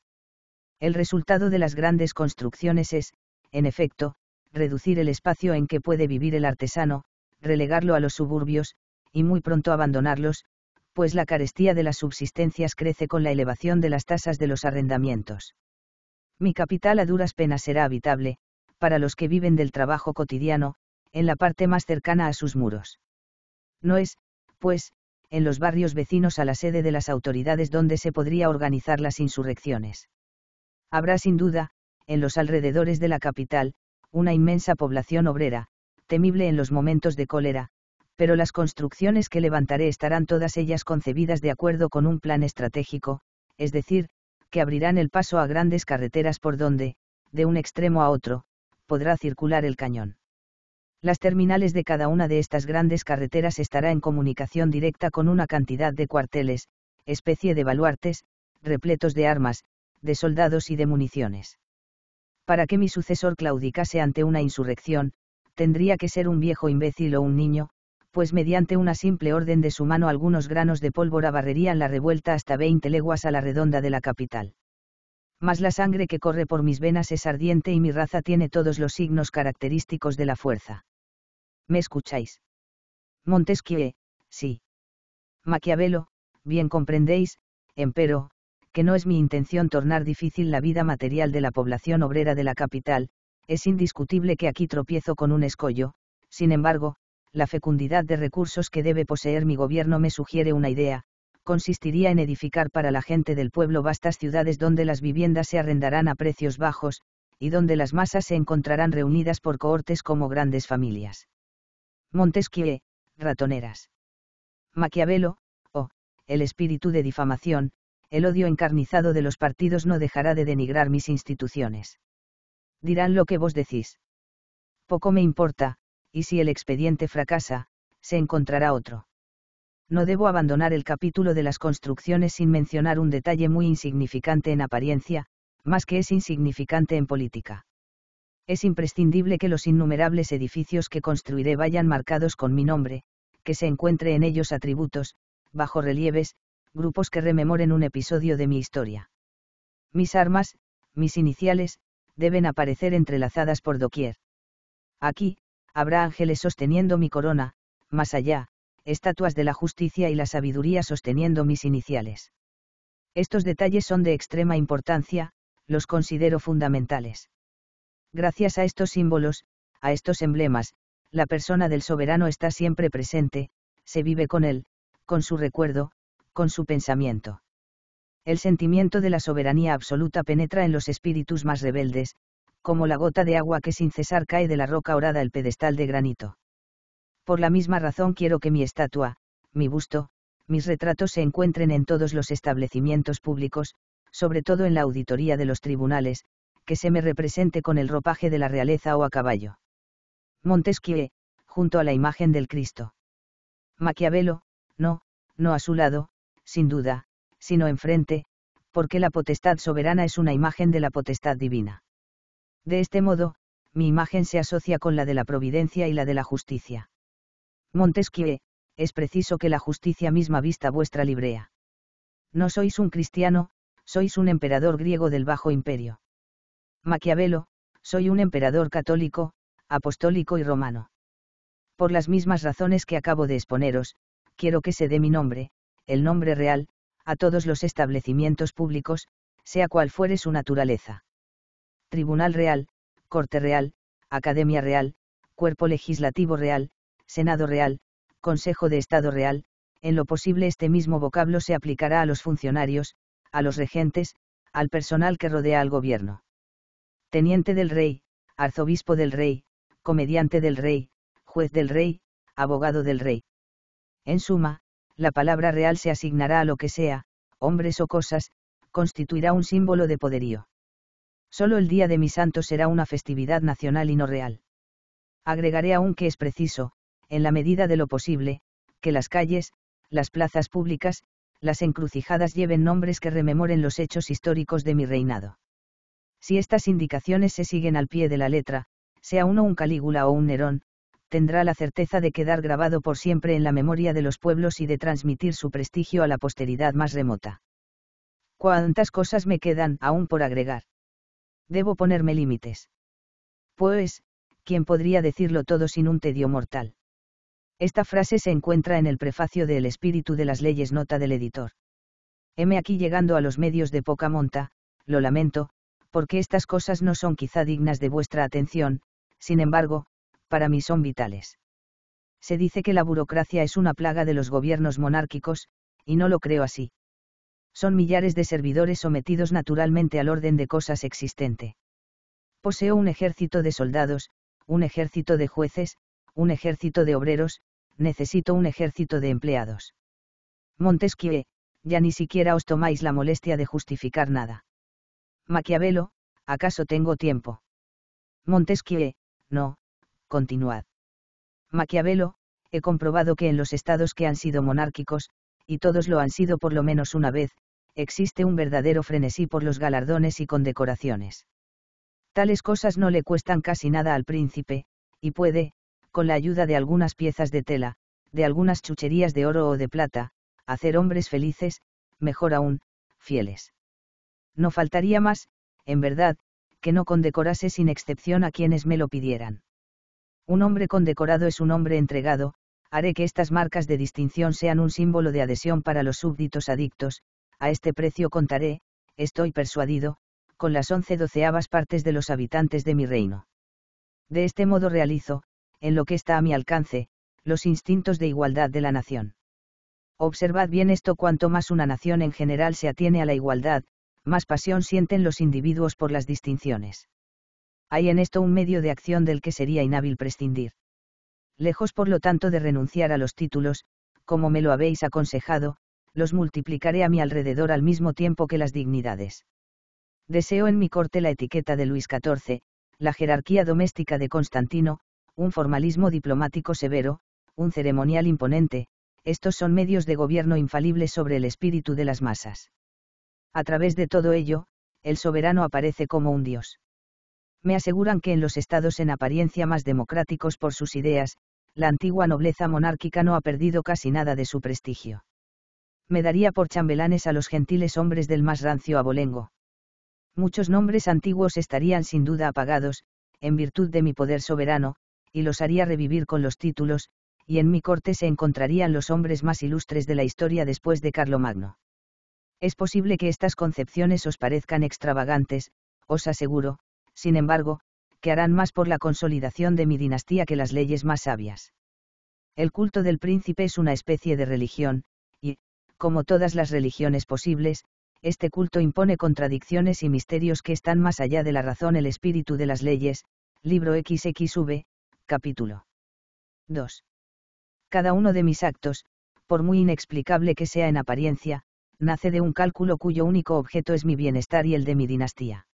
El resultado de las grandes construcciones es, en efecto, reducir el espacio en que puede vivir el artesano, relegarlo a los suburbios, y muy pronto abandonarlos, pues la carestía de las subsistencias crece con la elevación de las tasas de los arrendamientos. Mi capital a duras penas será habitable, para los que viven del trabajo cotidiano, en la parte más cercana a sus muros. No es, pues, en los barrios vecinos a la sede de las autoridades donde se podría organizar las insurrecciones. Habrá sin duda, en los alrededores de la capital, una inmensa población obrera, temible en los momentos de cólera, pero las construcciones que levantaré estarán todas ellas concebidas de acuerdo con un plan estratégico, es decir, que abrirán el paso a grandes carreteras por donde, de un extremo a otro, podrá circular el cañón. Las terminales de cada una de estas grandes carreteras estará en comunicación directa con una cantidad de cuarteles, especie de baluartes, repletos de armas, de soldados y de municiones. Para que mi sucesor claudicase ante una insurrección, tendría que ser un viejo imbécil o un niño, pues mediante una simple orden de su mano algunos granos de pólvora barrerían la revuelta hasta 20 leguas a la redonda de la capital. Mas la sangre que corre por mis venas es ardiente y mi raza tiene todos los signos característicos de la fuerza. ¿Me escucháis? Montesquieu, sí. Maquiavelo, bien comprendéis, empero, que no es mi intención tornar difícil la vida material de la población obrera de la capital, es indiscutible que aquí tropiezo con un escollo, sin embargo, la fecundidad de recursos que debe poseer mi gobierno me sugiere una idea, consistiría en edificar para la gente del pueblo vastas ciudades donde las viviendas se arrendarán a precios bajos, y donde las masas se encontrarán reunidas por cohortes como grandes familias. Montesquieu, ratoneras. Maquiavelo, o, oh, el espíritu de difamación, el odio encarnizado de los partidos no dejará de denigrar mis instituciones. Dirán lo que vos decís. Poco me importa, y si el expediente fracasa, se encontrará otro. No debo abandonar el capítulo de las construcciones sin mencionar un detalle muy insignificante en apariencia, más que es insignificante en política. Es imprescindible que los innumerables edificios que construiré vayan marcados con mi nombre, que se encuentre en ellos atributos, bajo relieves, grupos que rememoren un episodio de mi historia. Mis armas, mis iniciales, deben aparecer entrelazadas por doquier. Aquí, habrá ángeles sosteniendo mi corona, más allá, estatuas de la justicia y la sabiduría sosteniendo mis iniciales. Estos detalles son de extrema importancia, los considero fundamentales. Gracias a estos símbolos, a estos emblemas, la persona del soberano está siempre presente, se vive con él, con su recuerdo, con su pensamiento. El sentimiento de la soberanía absoluta penetra en los espíritus más rebeldes, como la gota de agua que sin cesar cae de la roca orada el pedestal de granito. Por la misma razón quiero que mi estatua, mi busto, mis retratos se encuentren en todos los establecimientos públicos, sobre todo en la auditoría de los tribunales, que se me represente con el ropaje de la realeza o a caballo. Montesquieu, junto a la imagen del Cristo. Maquiavelo, no, no a su lado, sin duda, sino enfrente, porque la potestad soberana es una imagen de la potestad divina. De este modo, mi imagen se asocia con la de la providencia y la de la justicia. Montesquieu, es preciso que la justicia misma vista vuestra librea. No sois un cristiano, sois un emperador griego del Bajo Imperio. Maquiavelo, soy un emperador católico, apostólico y romano. Por las mismas razones que acabo de exponeros, quiero que se dé mi nombre, el nombre real, a todos los establecimientos públicos, sea cual fuere su naturaleza. Tribunal Real, Corte Real, Academia Real, Cuerpo Legislativo Real, Senado Real, Consejo de Estado Real, en lo posible este mismo vocablo se aplicará a los funcionarios, a los regentes, al personal que rodea al gobierno. Teniente del rey, arzobispo del rey, comediante del rey, juez del rey, abogado del rey. En suma, la palabra real se asignará a lo que sea, hombres o cosas, constituirá un símbolo de poderío. Solo el día de mi santo será una festividad nacional y no real. Agregaré aún que es preciso, en la medida de lo posible, que las calles, las plazas públicas, las encrucijadas lleven nombres que rememoren los hechos históricos de mi reinado. Si estas indicaciones se siguen al pie de la letra, sea uno un Calígula o un Nerón, tendrá la certeza de quedar grabado por siempre en la memoria de los pueblos y de transmitir su prestigio a la posteridad más remota. Cuántas cosas me quedan aún por agregar. Debo ponerme límites. Pues, ¿quién podría decirlo todo sin un tedio mortal? Esta frase se encuentra en el prefacio de El espíritu de las leyes nota del editor. heme aquí llegando a los medios de poca monta, lo lamento, porque estas cosas no son quizá dignas de vuestra atención, sin embargo, para mí son vitales. Se dice que la burocracia es una plaga de los gobiernos monárquicos, y no lo creo así son millares de servidores sometidos naturalmente al orden de cosas existente. Poseo un ejército de soldados, un ejército de jueces, un ejército de obreros, necesito un ejército de empleados. Montesquieu, ya ni siquiera os tomáis la molestia de justificar nada. Maquiavelo, ¿acaso tengo tiempo? Montesquieu, no, continuad. Maquiavelo, he comprobado que en los estados que han sido monárquicos, y todos lo han sido por lo menos una vez, existe un verdadero frenesí por los galardones y condecoraciones. Tales cosas no le cuestan casi nada al príncipe, y puede, con la ayuda de algunas piezas de tela, de algunas chucherías de oro o de plata, hacer hombres felices, mejor aún, fieles. No faltaría más, en verdad, que no condecorase sin excepción a quienes me lo pidieran. Un hombre condecorado es un hombre entregado, haré que estas marcas de distinción sean un símbolo de adhesión para los súbditos adictos, a este precio contaré, estoy persuadido, con las once doceavas partes de los habitantes de mi reino. De este modo realizo, en lo que está a mi alcance, los instintos de igualdad de la nación. Observad bien esto cuanto más una nación en general se atiene a la igualdad, más pasión sienten los individuos por las distinciones. Hay en esto un medio de acción del que sería inhábil prescindir lejos por lo tanto de renunciar a los títulos, como me lo habéis aconsejado, los multiplicaré a mi alrededor al mismo tiempo que las dignidades. Deseo en mi corte la etiqueta de Luis XIV, la jerarquía doméstica de Constantino, un formalismo diplomático severo, un ceremonial imponente, estos son medios de gobierno infalibles sobre el espíritu de las masas. A través de todo ello, el soberano aparece como un dios me aseguran que en los estados en apariencia más democráticos por sus ideas, la antigua nobleza monárquica no ha perdido casi nada de su prestigio. Me daría por chambelanes a los gentiles hombres del más rancio abolengo. Muchos nombres antiguos estarían sin duda apagados, en virtud de mi poder soberano, y los haría revivir con los títulos, y en mi corte se encontrarían los hombres más ilustres de la historia después de Carlomagno. Es posible que estas concepciones os parezcan extravagantes, os aseguro, sin embargo, que harán más por la consolidación de mi dinastía que las leyes más sabias. El culto del príncipe es una especie de religión, y, como todas las religiones posibles, este culto impone contradicciones y misterios que están más allá de la razón el espíritu de las leyes, libro XXV, capítulo 2. Cada uno de mis actos, por muy inexplicable que sea en apariencia, nace de un cálculo cuyo único objeto es mi bienestar y el de mi dinastía.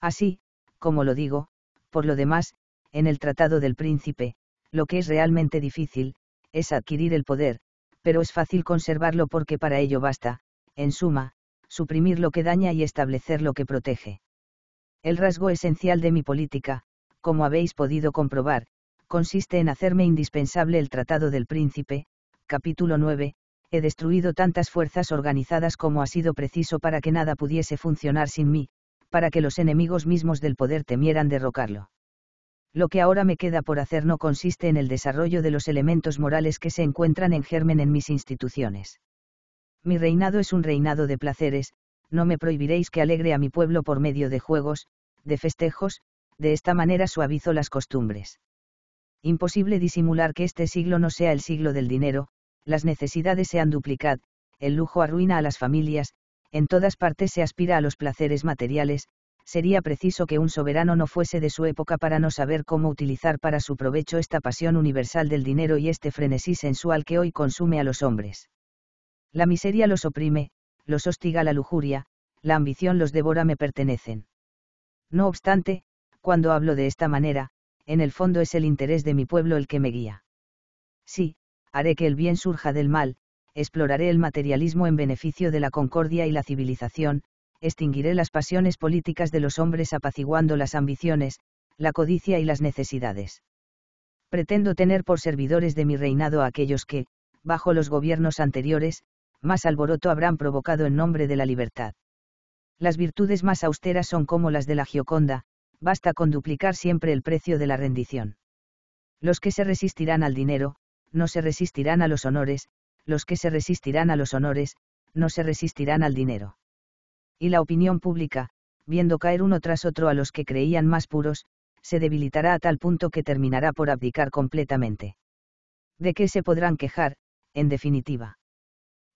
Así, como lo digo, por lo demás, en el Tratado del Príncipe, lo que es realmente difícil, es adquirir el poder, pero es fácil conservarlo porque para ello basta, en suma, suprimir lo que daña y establecer lo que protege. El rasgo esencial de mi política, como habéis podido comprobar, consiste en hacerme indispensable el Tratado del Príncipe, capítulo 9, he destruido tantas fuerzas organizadas como ha sido preciso para que nada pudiese funcionar sin mí, para que los enemigos mismos del poder temieran derrocarlo. Lo que ahora me queda por hacer no consiste en el desarrollo de los elementos morales que se encuentran en germen en mis instituciones. Mi reinado es un reinado de placeres, no me prohibiréis que alegre a mi pueblo por medio de juegos, de festejos, de esta manera suavizo las costumbres. Imposible disimular que este siglo no sea el siglo del dinero, las necesidades sean han duplicado, el lujo arruina a las familias, en todas partes se aspira a los placeres materiales, sería preciso que un soberano no fuese de su época para no saber cómo utilizar para su provecho esta pasión universal del dinero y este frenesí sensual que hoy consume a los hombres. La miseria los oprime, los hostiga la lujuria, la ambición los devora me pertenecen. No obstante, cuando hablo de esta manera, en el fondo es el interés de mi pueblo el que me guía. Sí, haré que el bien surja del mal, exploraré el materialismo en beneficio de la concordia y la civilización, extinguiré las pasiones políticas de los hombres apaciguando las ambiciones, la codicia y las necesidades. Pretendo tener por servidores de mi reinado a aquellos que, bajo los gobiernos anteriores, más alboroto habrán provocado en nombre de la libertad. Las virtudes más austeras son como las de la Gioconda, basta con duplicar siempre el precio de la rendición. Los que se resistirán al dinero, no se resistirán a los honores, los que se resistirán a los honores, no se resistirán al dinero. Y la opinión pública, viendo caer uno tras otro a los que creían más puros, se debilitará a tal punto que terminará por abdicar completamente. ¿De qué se podrán quejar, en definitiva?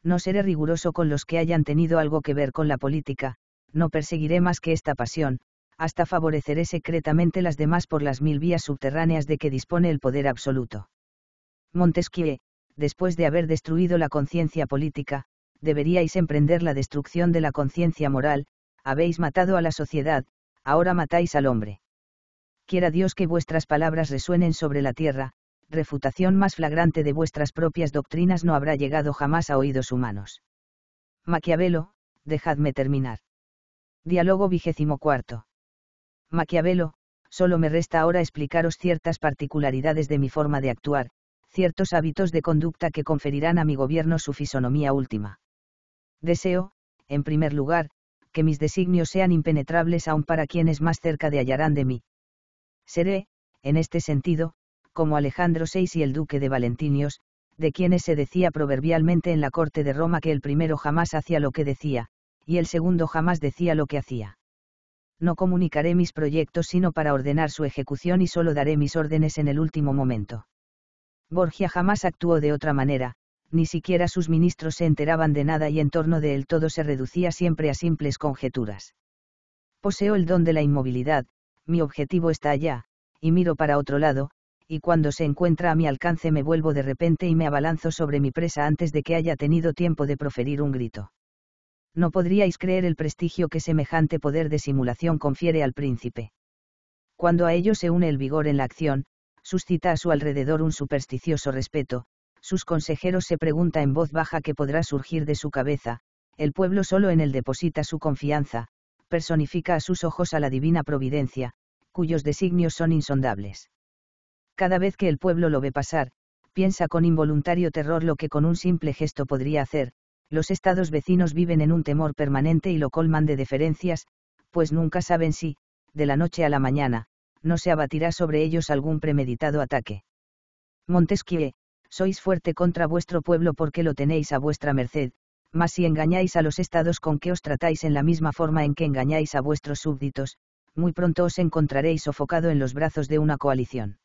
No seré riguroso con los que hayan tenido algo que ver con la política, no perseguiré más que esta pasión, hasta favoreceré secretamente las demás por las mil vías subterráneas de que dispone el poder absoluto. Montesquieu, después de haber destruido la conciencia política, deberíais emprender la destrucción de la conciencia moral, habéis matado a la sociedad, ahora matáis al hombre. Quiera Dios que vuestras palabras resuenen sobre la tierra, refutación más flagrante de vuestras propias doctrinas no habrá llegado jamás a oídos humanos. Maquiavelo, dejadme terminar. Diálogo vigésimo cuarto. Maquiavelo, solo me resta ahora explicaros ciertas particularidades de mi forma de actuar, ciertos hábitos de conducta que conferirán a mi gobierno su fisonomía última. Deseo, en primer lugar, que mis designios sean impenetrables aun para quienes más cerca de hallarán de mí. Seré, en este sentido, como Alejandro VI y el duque de Valentinios, de quienes se decía proverbialmente en la corte de Roma que el primero jamás hacía lo que decía, y el segundo jamás decía lo que hacía. No comunicaré mis proyectos sino para ordenar su ejecución y solo daré mis órdenes en el último momento. Borgia jamás actuó de otra manera, ni siquiera sus ministros se enteraban de nada y en torno de él todo se reducía siempre a simples conjeturas. Poseo el don de la inmovilidad, mi objetivo está allá, y miro para otro lado, y cuando se encuentra a mi alcance me vuelvo de repente y me abalanzo sobre mi presa antes de que haya tenido tiempo de proferir un grito. No podríais creer el prestigio que semejante poder de simulación confiere al príncipe. Cuando a ello se une el vigor en la acción, suscita a su alrededor un supersticioso respeto, sus consejeros se pregunta en voz baja qué podrá surgir de su cabeza, el pueblo solo en él deposita su confianza, personifica a sus ojos a la divina providencia, cuyos designios son insondables. Cada vez que el pueblo lo ve pasar, piensa con involuntario terror lo que con un simple gesto podría hacer, los estados vecinos viven en un temor permanente y lo colman de deferencias, pues nunca saben si, de la noche a la mañana, no se abatirá sobre ellos algún premeditado ataque. Montesquieu, sois fuerte contra vuestro pueblo porque lo tenéis a vuestra merced, mas si engañáis a los estados con que os tratáis en la misma forma en que engañáis a vuestros súbditos, muy pronto os encontraréis sofocado en los brazos de una coalición.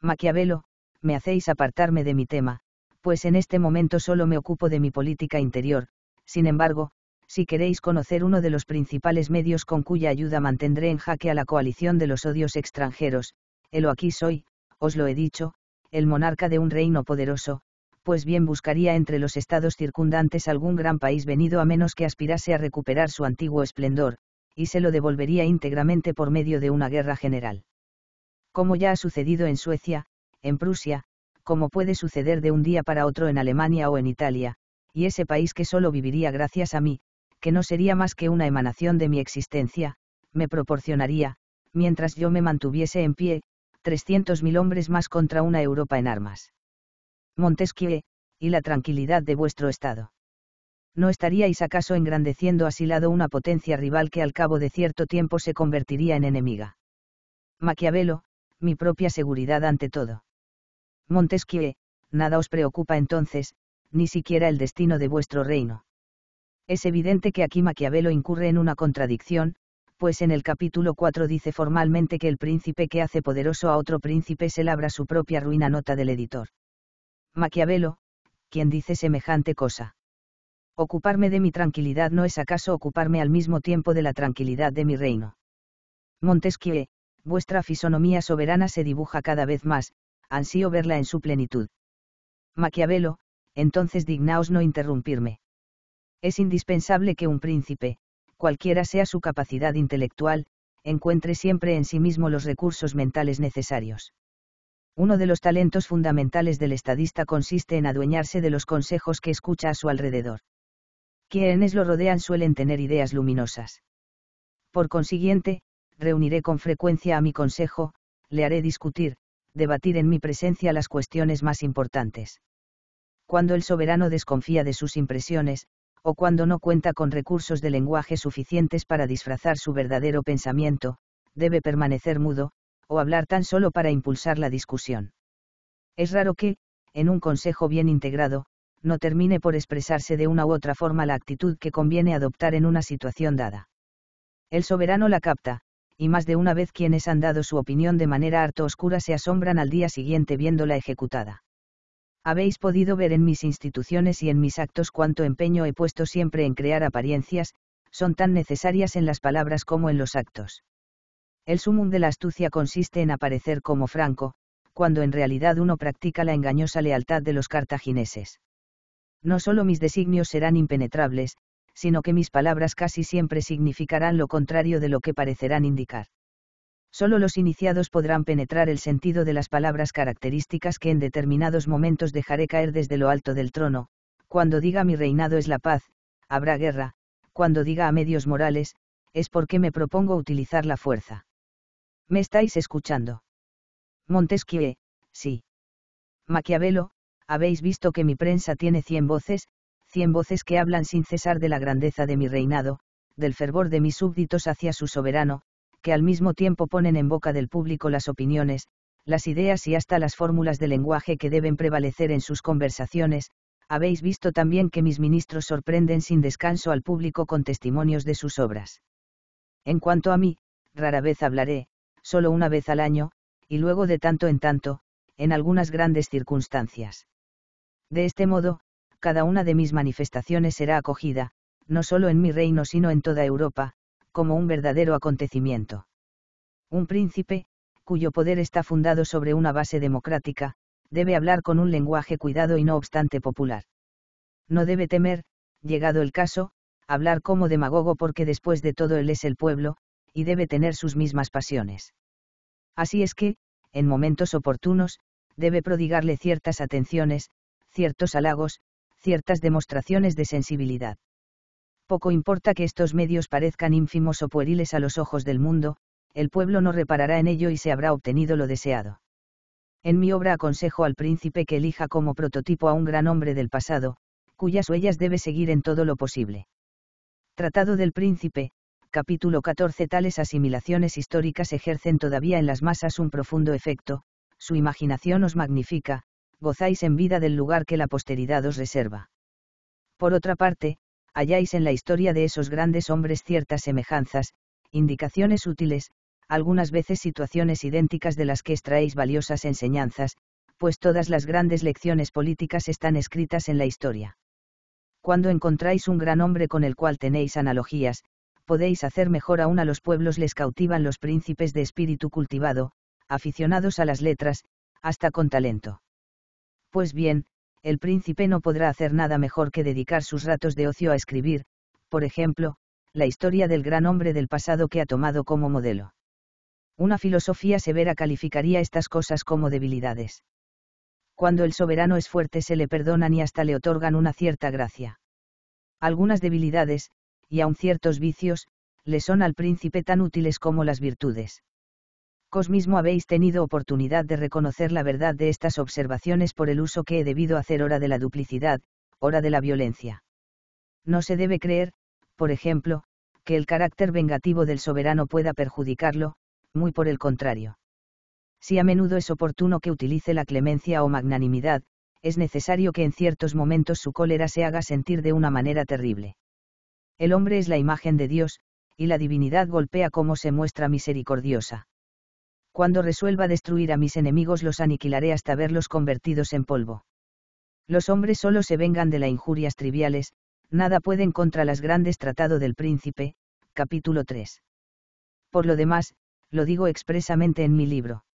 Maquiavelo, me hacéis apartarme de mi tema, pues en este momento solo me ocupo de mi política interior, sin embargo, si queréis conocer uno de los principales medios con cuya ayuda mantendré en jaque a la coalición de los odios extranjeros, o aquí soy, os lo he dicho, el monarca de un reino poderoso, pues bien buscaría entre los estados circundantes algún gran país venido a menos que aspirase a recuperar su antiguo esplendor, y se lo devolvería íntegramente por medio de una guerra general. Como ya ha sucedido en Suecia, en Prusia, como puede suceder de un día para otro en Alemania o en Italia, y ese país que solo viviría gracias a mí, que no sería más que una emanación de mi existencia, me proporcionaría, mientras yo me mantuviese en pie, 300.000 hombres más contra una Europa en armas. Montesquieu, y la tranquilidad de vuestro Estado. ¿No estaríais acaso engrandeciendo lado una potencia rival que al cabo de cierto tiempo se convertiría en enemiga? Maquiavelo, mi propia seguridad ante todo. Montesquieu, nada os preocupa entonces, ni siquiera el destino de vuestro reino. Es evidente que aquí Maquiavelo incurre en una contradicción, pues en el capítulo 4 dice formalmente que el príncipe que hace poderoso a otro príncipe se labra su propia ruina nota del editor. Maquiavelo, quien dice semejante cosa. Ocuparme de mi tranquilidad no es acaso ocuparme al mismo tiempo de la tranquilidad de mi reino. Montesquieu, vuestra fisonomía soberana se dibuja cada vez más, ansío verla en su plenitud. Maquiavelo, entonces dignaos no interrumpirme es indispensable que un príncipe, cualquiera sea su capacidad intelectual, encuentre siempre en sí mismo los recursos mentales necesarios. Uno de los talentos fundamentales del estadista consiste en adueñarse de los consejos que escucha a su alrededor. Quienes lo rodean suelen tener ideas luminosas. Por consiguiente, reuniré con frecuencia a mi consejo, le haré discutir, debatir en mi presencia las cuestiones más importantes. Cuando el soberano desconfía de sus impresiones, o cuando no cuenta con recursos de lenguaje suficientes para disfrazar su verdadero pensamiento, debe permanecer mudo, o hablar tan solo para impulsar la discusión. Es raro que, en un consejo bien integrado, no termine por expresarse de una u otra forma la actitud que conviene adoptar en una situación dada. El soberano la capta, y más de una vez quienes han dado su opinión de manera harto oscura se asombran al día siguiente viéndola ejecutada. Habéis podido ver en mis instituciones y en mis actos cuánto empeño he puesto siempre en crear apariencias, son tan necesarias en las palabras como en los actos. El sumum de la astucia consiste en aparecer como franco, cuando en realidad uno practica la engañosa lealtad de los cartagineses. No solo mis designios serán impenetrables, sino que mis palabras casi siempre significarán lo contrario de lo que parecerán indicar. Solo los iniciados podrán penetrar el sentido de las palabras características que en determinados momentos dejaré caer desde lo alto del trono, cuando diga mi reinado es la paz, habrá guerra, cuando diga a medios morales, es porque me propongo utilizar la fuerza. ¿Me estáis escuchando? Montesquieu, sí. Maquiavelo, habéis visto que mi prensa tiene cien voces, cien voces que hablan sin cesar de la grandeza de mi reinado, del fervor de mis súbditos hacia su soberano, que al mismo tiempo ponen en boca del público las opiniones, las ideas y hasta las fórmulas de lenguaje que deben prevalecer en sus conversaciones, habéis visto también que mis ministros sorprenden sin descanso al público con testimonios de sus obras. En cuanto a mí, rara vez hablaré, solo una vez al año, y luego de tanto en tanto, en algunas grandes circunstancias. De este modo, cada una de mis manifestaciones será acogida, no solo en mi reino sino en toda Europa, como un verdadero acontecimiento. Un príncipe, cuyo poder está fundado sobre una base democrática, debe hablar con un lenguaje cuidado y no obstante popular. No debe temer, llegado el caso, hablar como demagogo porque después de todo él es el pueblo, y debe tener sus mismas pasiones. Así es que, en momentos oportunos, debe prodigarle ciertas atenciones, ciertos halagos, ciertas demostraciones de sensibilidad. Poco importa que estos medios parezcan ínfimos o pueriles a los ojos del mundo, el pueblo no reparará en ello y se habrá obtenido lo deseado. En mi obra aconsejo al príncipe que elija como prototipo a un gran hombre del pasado, cuyas huellas debe seguir en todo lo posible. Tratado del Príncipe, capítulo 14 Tales asimilaciones históricas ejercen todavía en las masas un profundo efecto, su imaginación os magnifica, gozáis en vida del lugar que la posteridad os reserva. Por otra parte, halláis en la historia de esos grandes hombres ciertas semejanzas, indicaciones útiles, algunas veces situaciones idénticas de las que extraéis valiosas enseñanzas, pues todas las grandes lecciones políticas están escritas en la historia. Cuando encontráis un gran hombre con el cual tenéis analogías, podéis hacer mejor aún a los pueblos les cautivan los príncipes de espíritu cultivado, aficionados a las letras, hasta con talento. Pues bien, el príncipe no podrá hacer nada mejor que dedicar sus ratos de ocio a escribir, por ejemplo, la historia del gran hombre del pasado que ha tomado como modelo. Una filosofía severa calificaría estas cosas como debilidades. Cuando el soberano es fuerte se le perdonan y hasta le otorgan una cierta gracia. Algunas debilidades, y aun ciertos vicios, le son al príncipe tan útiles como las virtudes vos mismo habéis tenido oportunidad de reconocer la verdad de estas observaciones por el uso que he debido hacer hora de la duplicidad, hora de la violencia. No se debe creer, por ejemplo, que el carácter vengativo del soberano pueda perjudicarlo, muy por el contrario. Si a menudo es oportuno que utilice la clemencia o magnanimidad, es necesario que en ciertos momentos su cólera se haga sentir de una manera terrible. El hombre es la imagen de Dios, y la divinidad golpea como se muestra misericordiosa cuando resuelva destruir a mis enemigos los aniquilaré hasta verlos convertidos en polvo. Los hombres solo se vengan de las injurias triviales, nada pueden contra las grandes Tratado del Príncipe, capítulo 3. Por lo demás, lo digo expresamente en mi libro.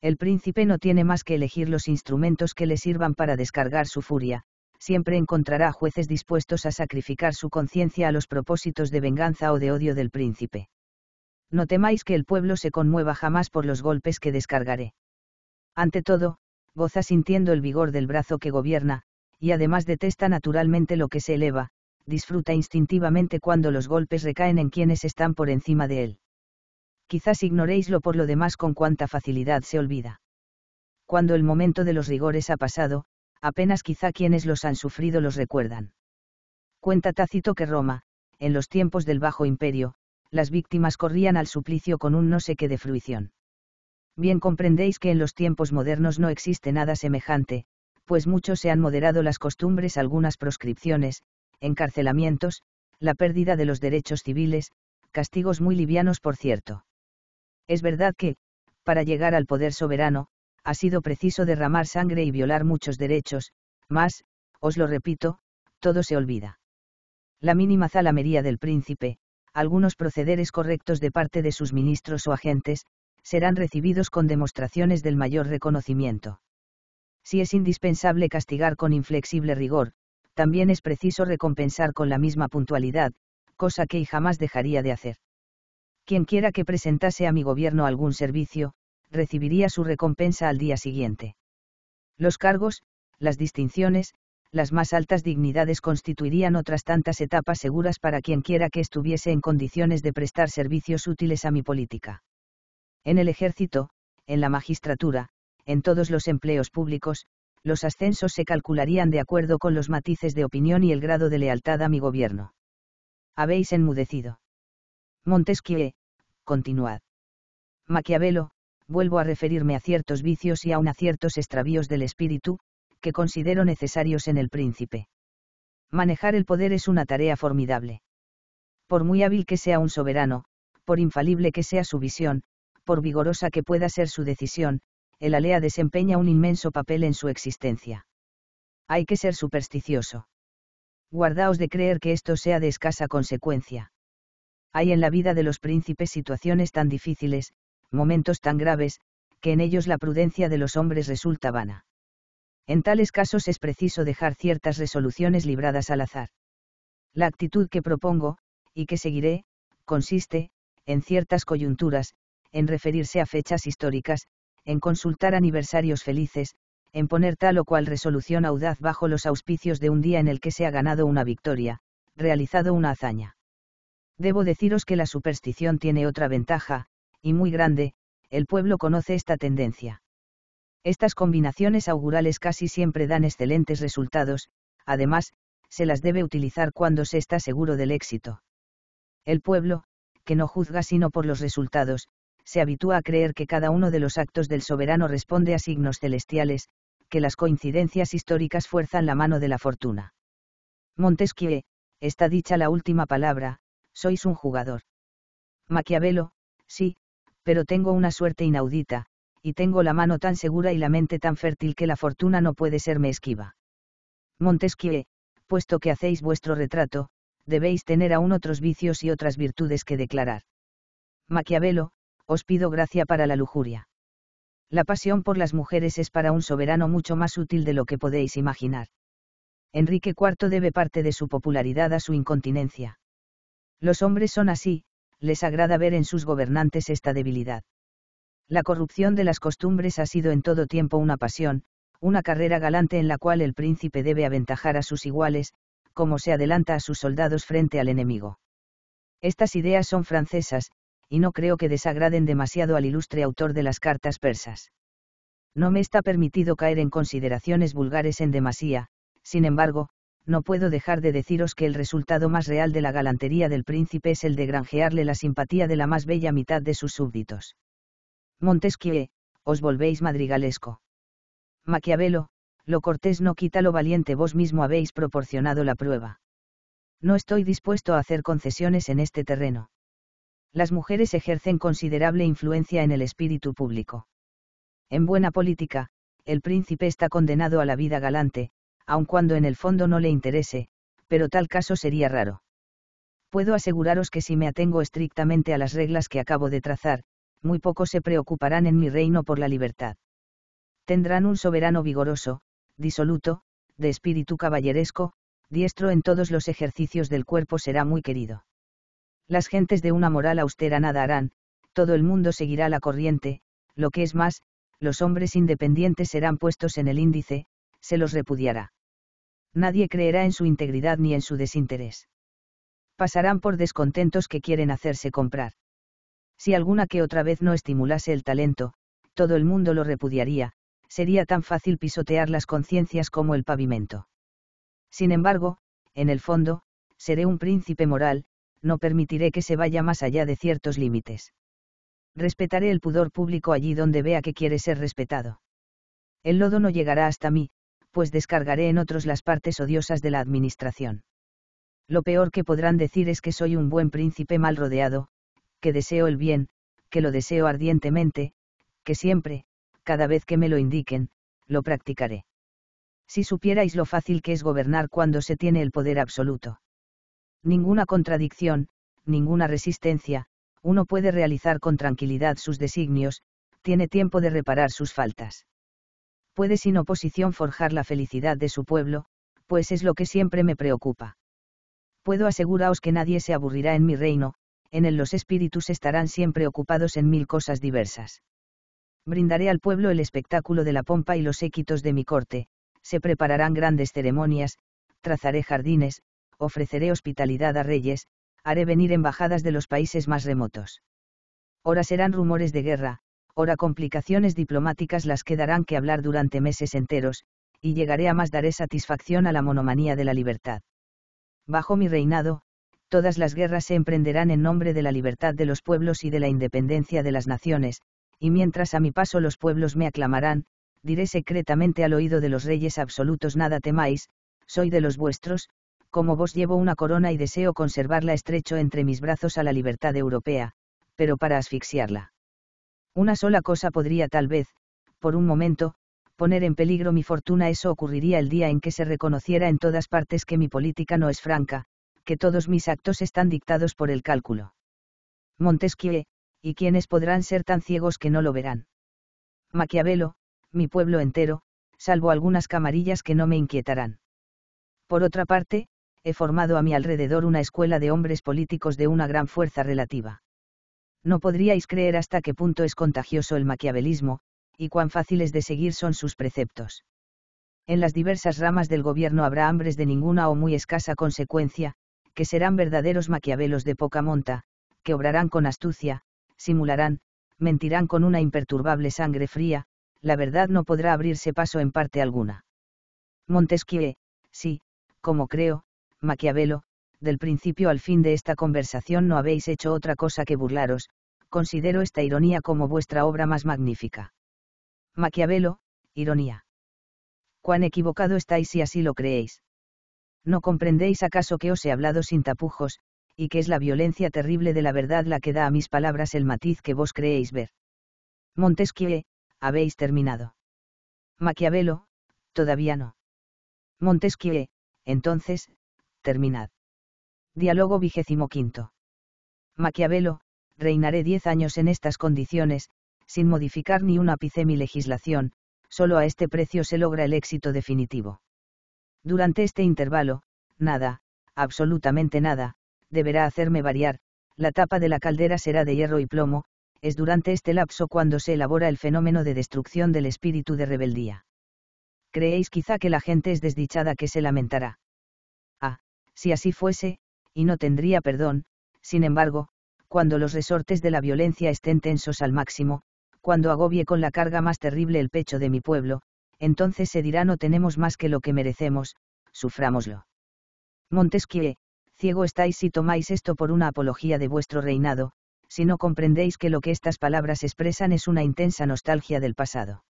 El príncipe no tiene más que elegir los instrumentos que le sirvan para descargar su furia, siempre encontrará jueces dispuestos a sacrificar su conciencia a los propósitos de venganza o de odio del príncipe no temáis que el pueblo se conmueva jamás por los golpes que descargaré. Ante todo, goza sintiendo el vigor del brazo que gobierna, y además detesta naturalmente lo que se eleva, disfruta instintivamente cuando los golpes recaen en quienes están por encima de él. Quizás ignoréislo por lo demás con cuánta facilidad se olvida. Cuando el momento de los rigores ha pasado, apenas quizá quienes los han sufrido los recuerdan. Cuenta Tácito que Roma, en los tiempos del Bajo Imperio, las víctimas corrían al suplicio con un no sé qué de fruición. Bien comprendéis que en los tiempos modernos no existe nada semejante, pues muchos se han moderado las costumbres, algunas proscripciones, encarcelamientos, la pérdida de los derechos civiles, castigos muy livianos por cierto. Es verdad que, para llegar al poder soberano, ha sido preciso derramar sangre y violar muchos derechos, mas, os lo repito, todo se olvida. La mínima zalamería del príncipe, algunos procederes correctos de parte de sus ministros o agentes, serán recibidos con demostraciones del mayor reconocimiento. Si es indispensable castigar con inflexible rigor, también es preciso recompensar con la misma puntualidad, cosa que jamás dejaría de hacer. Quien quiera que presentase a mi gobierno algún servicio, recibiría su recompensa al día siguiente. Los cargos, las distinciones, las más altas dignidades constituirían otras tantas etapas seguras para quien quiera que estuviese en condiciones de prestar servicios útiles a mi política. En el ejército, en la magistratura, en todos los empleos públicos, los ascensos se calcularían de acuerdo con los matices de opinión y el grado de lealtad a mi gobierno. Habéis enmudecido. Montesquieu, continuad. Maquiavelo, vuelvo a referirme a ciertos vicios y aun a ciertos extravíos del espíritu, que considero necesarios en el príncipe. Manejar el poder es una tarea formidable. Por muy hábil que sea un soberano, por infalible que sea su visión, por vigorosa que pueda ser su decisión, el alea desempeña un inmenso papel en su existencia. Hay que ser supersticioso. Guardaos de creer que esto sea de escasa consecuencia. Hay en la vida de los príncipes situaciones tan difíciles, momentos tan graves, que en ellos la prudencia de los hombres resulta vana. En tales casos es preciso dejar ciertas resoluciones libradas al azar. La actitud que propongo, y que seguiré, consiste, en ciertas coyunturas, en referirse a fechas históricas, en consultar aniversarios felices, en poner tal o cual resolución audaz bajo los auspicios de un día en el que se ha ganado una victoria, realizado una hazaña. Debo deciros que la superstición tiene otra ventaja, y muy grande, el pueblo conoce esta tendencia. Estas combinaciones augurales casi siempre dan excelentes resultados, además, se las debe utilizar cuando se está seguro del éxito. El pueblo, que no juzga sino por los resultados, se habitúa a creer que cada uno de los actos del soberano responde a signos celestiales, que las coincidencias históricas fuerzan la mano de la fortuna. Montesquieu, está dicha la última palabra, sois un jugador. Maquiavelo, sí, pero tengo una suerte inaudita, y tengo la mano tan segura y la mente tan fértil que la fortuna no puede serme esquiva. Montesquieu, puesto que hacéis vuestro retrato, debéis tener aún otros vicios y otras virtudes que declarar. Maquiavelo, os pido gracia para la lujuria. La pasión por las mujeres es para un soberano mucho más útil de lo que podéis imaginar. Enrique IV debe parte de su popularidad a su incontinencia. Los hombres son así, les agrada ver en sus gobernantes esta debilidad. La corrupción de las costumbres ha sido en todo tiempo una pasión, una carrera galante en la cual el príncipe debe aventajar a sus iguales, como se adelanta a sus soldados frente al enemigo. Estas ideas son francesas, y no creo que desagraden demasiado al ilustre autor de las cartas persas. No me está permitido caer en consideraciones vulgares en demasía, sin embargo, no puedo dejar de deciros que el resultado más real de la galantería del príncipe es el de granjearle la simpatía de la más bella mitad de sus súbditos. Montesquieu, os volvéis madrigalesco. Maquiavelo, lo cortés no quita lo valiente, vos mismo habéis proporcionado la prueba. No estoy dispuesto a hacer concesiones en este terreno. Las mujeres ejercen considerable influencia en el espíritu público. En buena política, el príncipe está condenado a la vida galante, aun cuando en el fondo no le interese, pero tal caso sería raro. Puedo aseguraros que si me atengo estrictamente a las reglas que acabo de trazar, muy pocos se preocuparán en mi reino por la libertad. Tendrán un soberano vigoroso, disoluto, de espíritu caballeresco, diestro en todos los ejercicios del cuerpo será muy querido. Las gentes de una moral austera nada harán, todo el mundo seguirá la corriente, lo que es más, los hombres independientes serán puestos en el índice, se los repudiará. Nadie creerá en su integridad ni en su desinterés. Pasarán por descontentos que quieren hacerse comprar si alguna que otra vez no estimulase el talento, todo el mundo lo repudiaría, sería tan fácil pisotear las conciencias como el pavimento. Sin embargo, en el fondo, seré un príncipe moral, no permitiré que se vaya más allá de ciertos límites. Respetaré el pudor público allí donde vea que quiere ser respetado. El lodo no llegará hasta mí, pues descargaré en otros las partes odiosas de la administración. Lo peor que podrán decir es que soy un buen príncipe mal rodeado, que deseo el bien, que lo deseo ardientemente, que siempre, cada vez que me lo indiquen, lo practicaré. Si supierais lo fácil que es gobernar cuando se tiene el poder absoluto. Ninguna contradicción, ninguna resistencia, uno puede realizar con tranquilidad sus designios, tiene tiempo de reparar sus faltas. Puede sin oposición forjar la felicidad de su pueblo, pues es lo que siempre me preocupa. Puedo aseguraros que nadie se aburrirá en mi reino, en él los espíritus estarán siempre ocupados en mil cosas diversas. Brindaré al pueblo el espectáculo de la pompa y los équitos de mi corte, se prepararán grandes ceremonias, trazaré jardines, ofreceré hospitalidad a reyes, haré venir embajadas de los países más remotos. Ora serán rumores de guerra, ora complicaciones diplomáticas las que darán que hablar durante meses enteros, y llegaré a más daré satisfacción a la monomanía de la libertad. Bajo mi reinado, todas las guerras se emprenderán en nombre de la libertad de los pueblos y de la independencia de las naciones, y mientras a mi paso los pueblos me aclamarán, diré secretamente al oído de los reyes absolutos nada temáis, soy de los vuestros, como vos llevo una corona y deseo conservarla estrecho entre mis brazos a la libertad europea, pero para asfixiarla. Una sola cosa podría tal vez, por un momento, poner en peligro mi fortuna, eso ocurriría el día en que se reconociera en todas partes que mi política no es franca, que todos mis actos están dictados por el cálculo. Montesquieu, y quienes podrán ser tan ciegos que no lo verán. Maquiavelo, mi pueblo entero, salvo algunas camarillas que no me inquietarán. Por otra parte, he formado a mi alrededor una escuela de hombres políticos de una gran fuerza relativa. No podríais creer hasta qué punto es contagioso el maquiavelismo, y cuán fáciles de seguir son sus preceptos. En las diversas ramas del gobierno habrá hambres de ninguna o muy escasa consecuencia, que serán verdaderos maquiavelos de poca monta, que obrarán con astucia, simularán, mentirán con una imperturbable sangre fría, la verdad no podrá abrirse paso en parte alguna. Montesquieu, sí, como creo, Maquiavelo, del principio al fin de esta conversación no habéis hecho otra cosa que burlaros, considero esta ironía como vuestra obra más magnífica. Maquiavelo, ironía. Cuán equivocado estáis si así lo creéis. ¿No comprendéis acaso que os he hablado sin tapujos, y que es la violencia terrible de la verdad la que da a mis palabras el matiz que vos creéis ver? Montesquieu, habéis terminado. Maquiavelo, todavía no. Montesquieu, entonces, terminad. Diálogo vigésimo Maquiavelo, reinaré diez años en estas condiciones, sin modificar ni un ápice mi legislación, solo a este precio se logra el éxito definitivo. Durante este intervalo, nada, absolutamente nada, deberá hacerme variar, la tapa de la caldera será de hierro y plomo, es durante este lapso cuando se elabora el fenómeno de destrucción del espíritu de rebeldía. Creéis quizá que la gente es desdichada que se lamentará. Ah, si así fuese, y no tendría perdón, sin embargo, cuando los resortes de la violencia estén tensos al máximo, cuando agobie con la carga más terrible el pecho de mi pueblo, entonces se dirá no tenemos más que lo que merecemos, sufrámoslo. Montesquieu, ciego estáis si tomáis esto por una apología de vuestro reinado, si no comprendéis que lo que estas palabras expresan es una intensa nostalgia del pasado.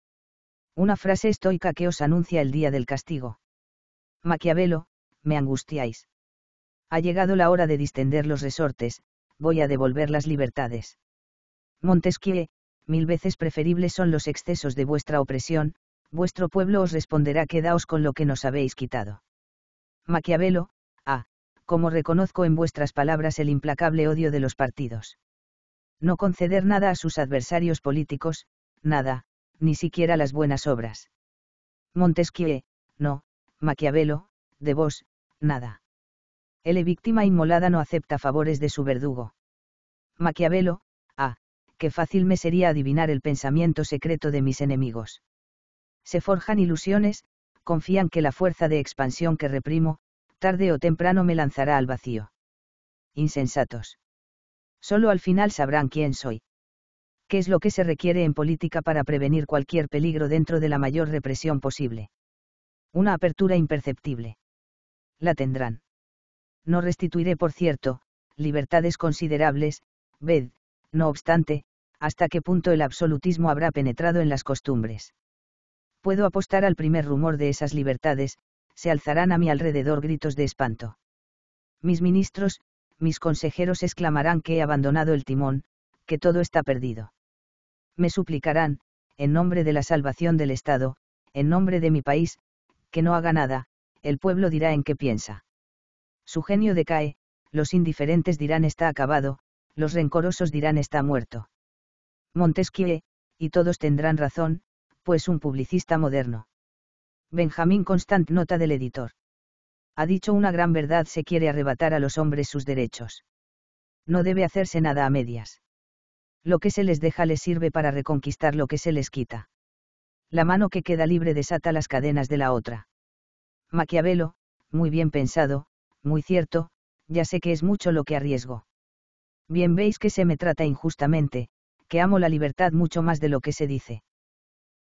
Una frase estoica que os anuncia el día del castigo. Maquiavelo, me angustiáis. Ha llegado la hora de distender los resortes, voy a devolver las libertades. Montesquieu, mil veces preferibles son los excesos de vuestra opresión, vuestro pueblo os responderá quedaos con lo que nos habéis quitado. Maquiavelo, ah, como reconozco en vuestras palabras el implacable odio de los partidos. No conceder nada a sus adversarios políticos, nada, ni siquiera las buenas obras. Montesquieu, no, Maquiavelo, de vos, nada. El e víctima inmolada no acepta favores de su verdugo. Maquiavelo, ah, qué fácil me sería adivinar el pensamiento secreto de mis enemigos se forjan ilusiones, confían que la fuerza de expansión que reprimo, tarde o temprano me lanzará al vacío. Insensatos. Solo al final sabrán quién soy. ¿Qué es lo que se requiere en política para prevenir cualquier peligro dentro de la mayor represión posible? Una apertura imperceptible. La tendrán. No restituiré, por cierto, libertades considerables, ved, no obstante, hasta qué punto el absolutismo habrá penetrado en las costumbres puedo apostar al primer rumor de esas libertades, se alzarán a mi alrededor gritos de espanto. Mis ministros, mis consejeros exclamarán que he abandonado el timón, que todo está perdido. Me suplicarán, en nombre de la salvación del Estado, en nombre de mi país, que no haga nada, el pueblo dirá en qué piensa. Su genio decae, los indiferentes dirán está acabado, los rencorosos dirán está muerto. Montesquieu, y todos tendrán razón, es pues un publicista moderno. Benjamín Constant nota del editor. Ha dicho una gran verdad, se quiere arrebatar a los hombres sus derechos. No debe hacerse nada a medias. Lo que se les deja les sirve para reconquistar lo que se les quita. La mano que queda libre desata las cadenas de la otra. Maquiavelo, muy bien pensado, muy cierto, ya sé que es mucho lo que arriesgo. Bien veis que se me trata injustamente, que amo la libertad mucho más de lo que se dice.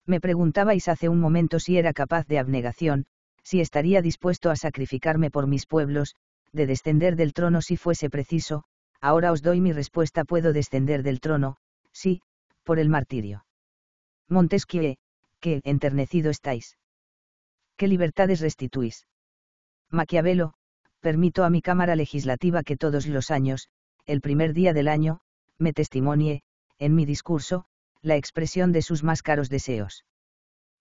Me preguntabais hace un momento si era capaz de abnegación, si estaría dispuesto a sacrificarme por mis pueblos, de descender del trono si fuese preciso, ahora os doy mi respuesta puedo descender del trono, sí, por el martirio. Montesquieu, qué enternecido estáis. ¿Qué libertades restituís? Maquiavelo, permito a mi Cámara Legislativa que todos los años, el primer día del año, me testimonie, en mi discurso, la expresión de sus más caros deseos.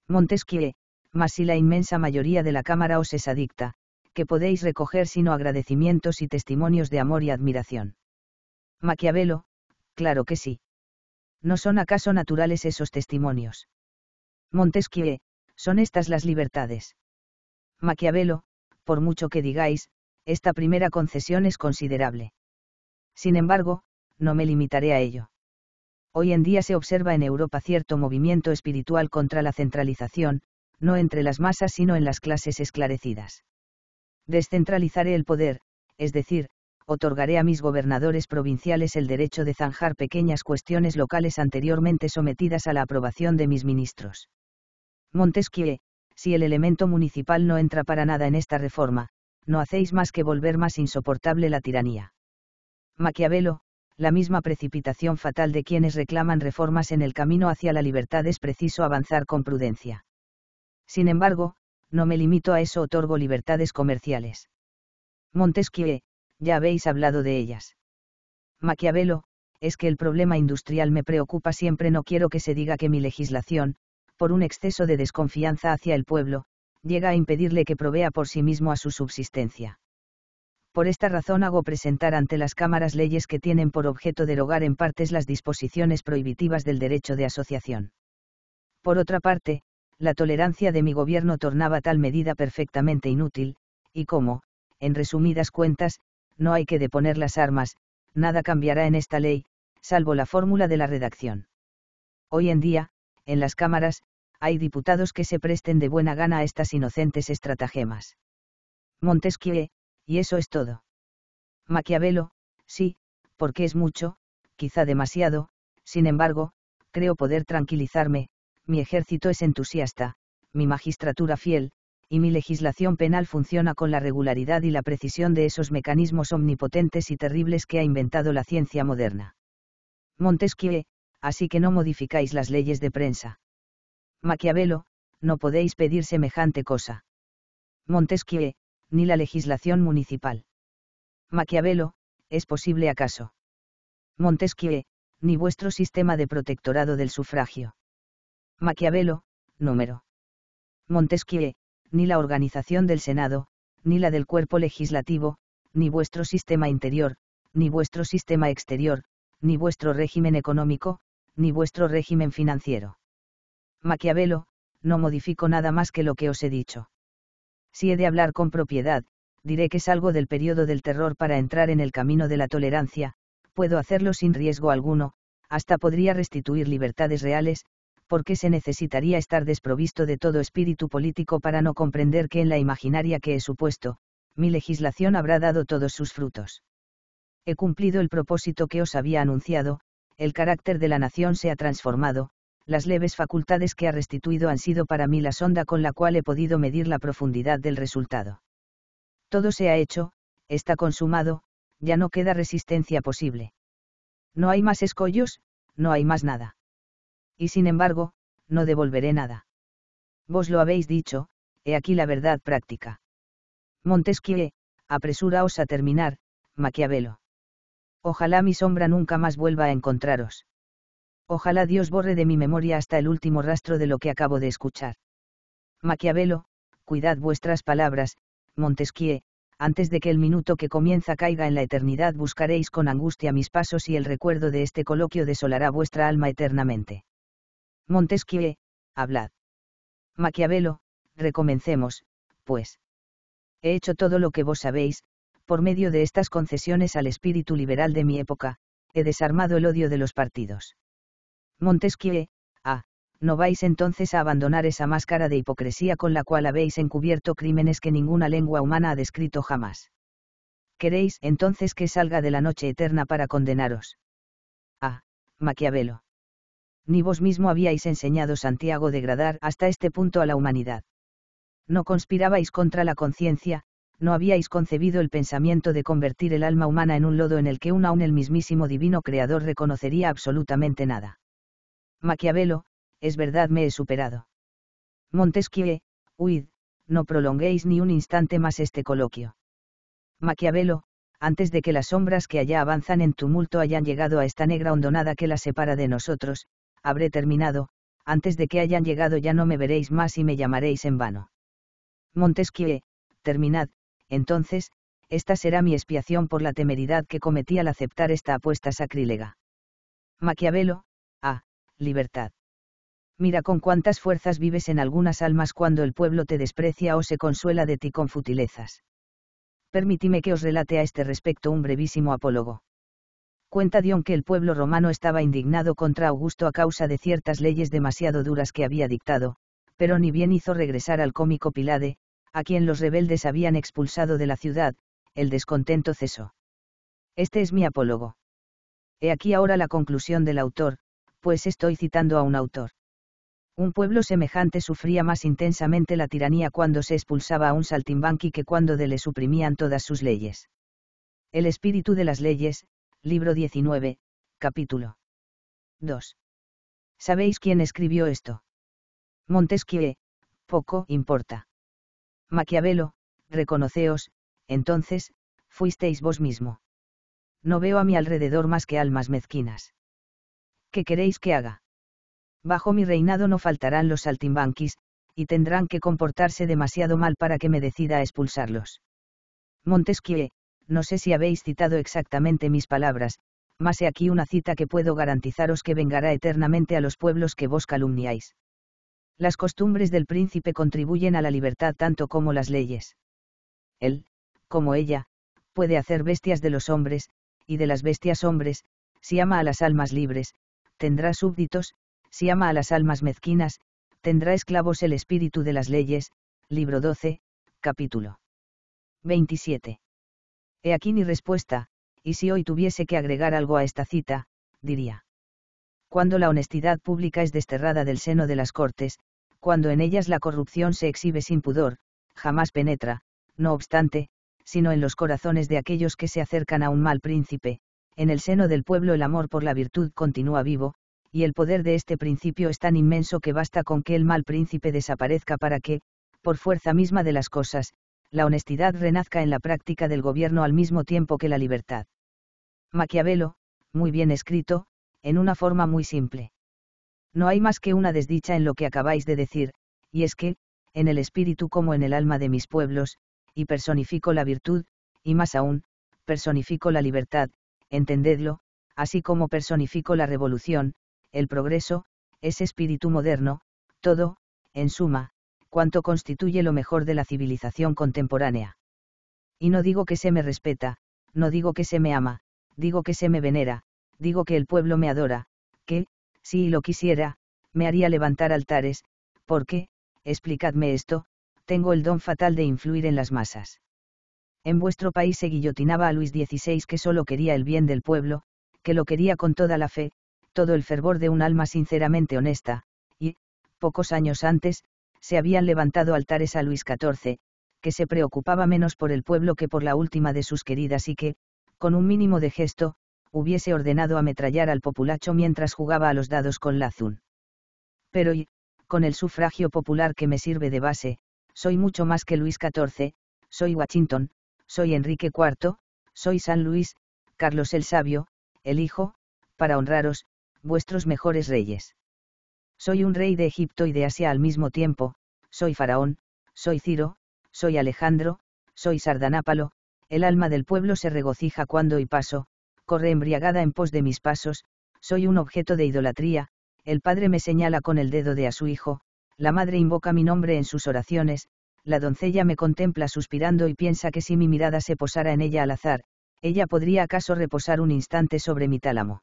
Montesquieu, mas si la inmensa mayoría de la Cámara os es adicta, que podéis recoger sino agradecimientos y testimonios de amor y admiración. Maquiavelo, claro que sí. ¿No son acaso naturales esos testimonios? Montesquieu, son estas las libertades. Maquiavelo, por mucho que digáis, esta primera concesión es considerable. Sin embargo, no me limitaré a ello. Hoy en día se observa en Europa cierto movimiento espiritual contra la centralización, no entre las masas sino en las clases esclarecidas. Descentralizaré el poder, es decir, otorgaré a mis gobernadores provinciales el derecho de zanjar pequeñas cuestiones locales anteriormente sometidas a la aprobación de mis ministros. Montesquieu, si el elemento municipal no entra para nada en esta reforma, no hacéis más que volver más insoportable la tiranía. Maquiavelo, la misma precipitación fatal de quienes reclaman reformas en el camino hacia la libertad es preciso avanzar con prudencia. Sin embargo, no me limito a eso, otorgo libertades comerciales. Montesquieu, ya habéis hablado de ellas. Maquiavelo, es que el problema industrial me preocupa siempre, no quiero que se diga que mi legislación, por un exceso de desconfianza hacia el pueblo, llega a impedirle que provea por sí mismo a su subsistencia. Por esta razón hago presentar ante las cámaras leyes que tienen por objeto derogar en partes las disposiciones prohibitivas del derecho de asociación. Por otra parte, la tolerancia de mi gobierno tornaba tal medida perfectamente inútil, y como, en resumidas cuentas, no hay que deponer las armas, nada cambiará en esta ley, salvo la fórmula de la redacción. Hoy en día, en las cámaras, hay diputados que se presten de buena gana a estas inocentes estratagemas. Montesquieu, y eso es todo. Maquiavelo, sí, porque es mucho, quizá demasiado, sin embargo, creo poder tranquilizarme, mi ejército es entusiasta, mi magistratura fiel, y mi legislación penal funciona con la regularidad y la precisión de esos mecanismos omnipotentes y terribles que ha inventado la ciencia moderna. Montesquieu, así que no modificáis las leyes de prensa. Maquiavelo, no podéis pedir semejante cosa. Montesquieu, ni la legislación municipal. Maquiavelo, ¿es posible acaso? Montesquieu, ni vuestro sistema de protectorado del sufragio. Maquiavelo, número. Montesquieu, ni la organización del Senado, ni la del cuerpo legislativo, ni vuestro sistema interior, ni vuestro sistema exterior, ni vuestro régimen económico, ni vuestro régimen financiero. Maquiavelo, no modifico nada más que lo que os he dicho. Si he de hablar con propiedad, diré que salgo del periodo del terror para entrar en el camino de la tolerancia, puedo hacerlo sin riesgo alguno, hasta podría restituir libertades reales, porque se necesitaría estar desprovisto de todo espíritu político para no comprender que en la imaginaria que he supuesto, mi legislación habrá dado todos sus frutos. He cumplido el propósito que os había anunciado, el carácter de la nación se ha transformado, las leves facultades que ha restituido han sido para mí la sonda con la cual he podido medir la profundidad del resultado. Todo se ha hecho, está consumado, ya no queda resistencia posible. No hay más escollos, no hay más nada. Y sin embargo, no devolveré nada. Vos lo habéis dicho, he aquí la verdad práctica. Montesquieu, apresuraos a terminar, Maquiavelo. Ojalá mi sombra nunca más vuelva a encontraros. Ojalá Dios borre de mi memoria hasta el último rastro de lo que acabo de escuchar. Maquiavelo, cuidad vuestras palabras, Montesquieu, antes de que el minuto que comienza caiga en la eternidad buscaréis con angustia mis pasos y el recuerdo de este coloquio desolará vuestra alma eternamente. Montesquieu, hablad. Maquiavelo, recomencemos, pues. He hecho todo lo que vos sabéis, por medio de estas concesiones al espíritu liberal de mi época, he desarmado el odio de los partidos. Montesquieu, ah, no vais entonces a abandonar esa máscara de hipocresía con la cual habéis encubierto crímenes que ninguna lengua humana ha descrito jamás. Queréis entonces que salga de la noche eterna para condenaros. Ah, Maquiavelo. Ni vos mismo habíais enseñado Santiago degradar hasta este punto a la humanidad. No conspirabais contra la conciencia, no habíais concebido el pensamiento de convertir el alma humana en un lodo en el que un aún el mismísimo divino creador reconocería absolutamente nada. Maquiavelo, es verdad me he superado. Montesquieu, huid, no prolonguéis ni un instante más este coloquio. Maquiavelo, antes de que las sombras que allá avanzan en tumulto hayan llegado a esta negra hondonada que la separa de nosotros, habré terminado, antes de que hayan llegado ya no me veréis más y me llamaréis en vano. Montesquieu, terminad, entonces, esta será mi expiación por la temeridad que cometí al aceptar esta apuesta sacrílega. Maquiavelo, libertad. Mira con cuántas fuerzas vives en algunas almas cuando el pueblo te desprecia o se consuela de ti con futilezas. Permitime que os relate a este respecto un brevísimo apólogo. Cuenta Dion que el pueblo romano estaba indignado contra Augusto a causa de ciertas leyes demasiado duras que había dictado, pero ni bien hizo regresar al cómico Pilade, a quien los rebeldes habían expulsado de la ciudad, el descontento cesó. Este es mi apólogo. He aquí ahora la conclusión del autor, pues estoy citando a un autor. Un pueblo semejante sufría más intensamente la tiranía cuando se expulsaba a un saltimbanqui que cuando de le suprimían todas sus leyes. El espíritu de las leyes, libro 19, capítulo 2. ¿Sabéis quién escribió esto? Montesquieu, poco importa. Maquiavelo, reconoceos, entonces, fuisteis vos mismo. No veo a mi alrededor más que almas mezquinas. ¿qué queréis que haga? Bajo mi reinado no faltarán los saltimbanquis, y tendrán que comportarse demasiado mal para que me decida a expulsarlos. Montesquieu, no sé si habéis citado exactamente mis palabras, mas he aquí una cita que puedo garantizaros que vengará eternamente a los pueblos que vos calumniáis. Las costumbres del príncipe contribuyen a la libertad tanto como las leyes. Él, como ella, puede hacer bestias de los hombres, y de las bestias hombres, si ama a las almas libres, tendrá súbditos, si ama a las almas mezquinas, tendrá esclavos el espíritu de las leyes, libro 12, capítulo 27. He aquí mi respuesta, y si hoy tuviese que agregar algo a esta cita, diría. Cuando la honestidad pública es desterrada del seno de las cortes, cuando en ellas la corrupción se exhibe sin pudor, jamás penetra, no obstante, sino en los corazones de aquellos que se acercan a un mal príncipe, en el seno del pueblo el amor por la virtud continúa vivo, y el poder de este principio es tan inmenso que basta con que el mal príncipe desaparezca para que, por fuerza misma de las cosas, la honestidad renazca en la práctica del gobierno al mismo tiempo que la libertad. Maquiavelo, muy bien escrito, en una forma muy simple. No hay más que una desdicha en lo que acabáis de decir, y es que, en el espíritu como en el alma de mis pueblos, y personifico la virtud, y más aún, personifico la libertad, entendedlo, así como personifico la revolución, el progreso, ese espíritu moderno, todo, en suma, cuanto constituye lo mejor de la civilización contemporánea. Y no digo que se me respeta, no digo que se me ama, digo que se me venera, digo que el pueblo me adora, que, si lo quisiera, me haría levantar altares, porque, explicadme esto, tengo el don fatal de influir en las masas en vuestro país se guillotinaba a Luis XVI que solo quería el bien del pueblo, que lo quería con toda la fe, todo el fervor de un alma sinceramente honesta, y, pocos años antes, se habían levantado altares a Luis XIV, que se preocupaba menos por el pueblo que por la última de sus queridas y que, con un mínimo de gesto, hubiese ordenado ametrallar al populacho mientras jugaba a los dados con la azul. Pero y, con el sufragio popular que me sirve de base, soy mucho más que Luis XIV, soy Washington, soy Enrique IV, soy San Luis, Carlos el Sabio, el Hijo, para honraros, vuestros mejores reyes. Soy un rey de Egipto y de Asia al mismo tiempo, soy Faraón, soy Ciro, soy Alejandro, soy Sardanápalo, el alma del pueblo se regocija cuando y paso, corre embriagada en pos de mis pasos, soy un objeto de idolatría, el padre me señala con el dedo de a su hijo, la madre invoca mi nombre en sus oraciones, la doncella me contempla suspirando y piensa que si mi mirada se posara en ella al azar, ella podría acaso reposar un instante sobre mi tálamo.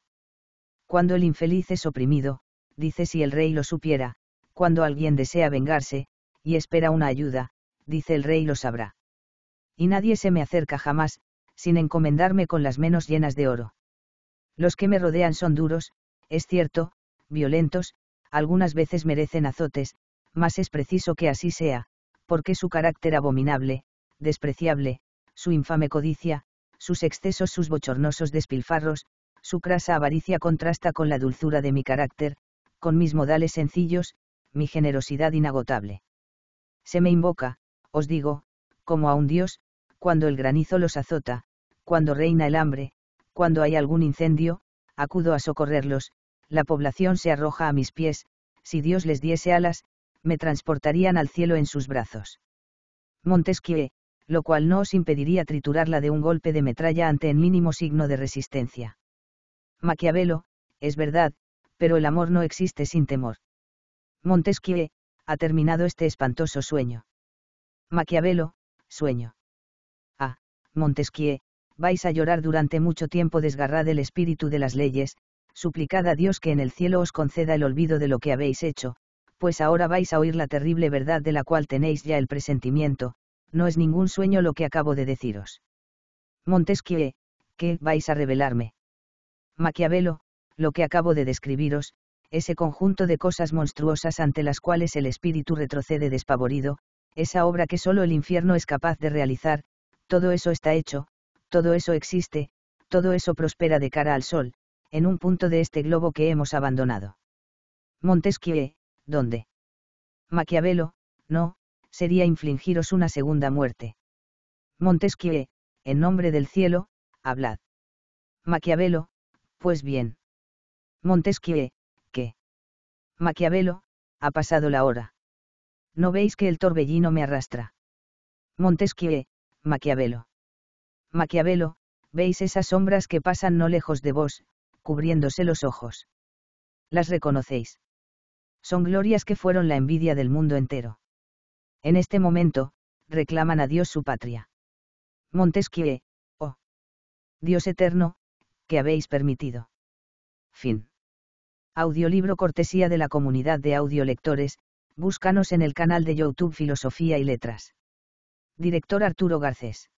Cuando el infeliz es oprimido, dice si el rey lo supiera, cuando alguien desea vengarse, y espera una ayuda, dice el rey lo sabrá. Y nadie se me acerca jamás, sin encomendarme con las menos llenas de oro. Los que me rodean son duros, es cierto, violentos, algunas veces merecen azotes, mas es preciso que así sea, porque su carácter abominable, despreciable, su infame codicia, sus excesos, sus bochornosos despilfarros, su crasa avaricia contrasta con la dulzura de mi carácter, con mis modales sencillos, mi generosidad inagotable. Se me invoca, os digo, como a un dios, cuando el granizo los azota, cuando reina el hambre, cuando hay algún incendio, acudo a socorrerlos, la población se arroja a mis pies, si Dios les diese alas, me transportarían al cielo en sus brazos. Montesquieu, lo cual no os impediría triturarla de un golpe de metralla ante el mínimo signo de resistencia. Maquiavelo, es verdad, pero el amor no existe sin temor. Montesquieu, ha terminado este espantoso sueño. Maquiavelo, sueño. Ah, Montesquieu, vais a llorar durante mucho tiempo desgarrad el espíritu de las leyes, suplicad a Dios que en el cielo os conceda el olvido de lo que habéis hecho, pues ahora vais a oír la terrible verdad de la cual tenéis ya el presentimiento, no es ningún sueño lo que acabo de deciros. Montesquieu, ¿qué vais a revelarme? Maquiavelo, lo que acabo de describiros, ese conjunto de cosas monstruosas ante las cuales el espíritu retrocede despavorido, esa obra que solo el infierno es capaz de realizar, todo eso está hecho, todo eso existe, todo eso prospera de cara al sol, en un punto de este globo que hemos abandonado. Montesquieu, ¿dónde? Maquiavelo, no, sería infligiros una segunda muerte. Montesquieu, en nombre del cielo, hablad. Maquiavelo, pues bien. Montesquieu, ¿qué? Maquiavelo, ha pasado la hora. ¿No veis que el torbellino me arrastra? Montesquieu, Maquiavelo. Maquiavelo, veis esas sombras que pasan no lejos de vos, cubriéndose los ojos. Las reconocéis son glorias que fueron la envidia del mundo entero. En este momento, reclaman a Dios su patria. Montesquieu, oh Dios eterno, que habéis permitido. Fin. Audiolibro cortesía de la comunidad de audiolectores, búscanos en el canal de YouTube Filosofía y Letras. Director Arturo Garcés.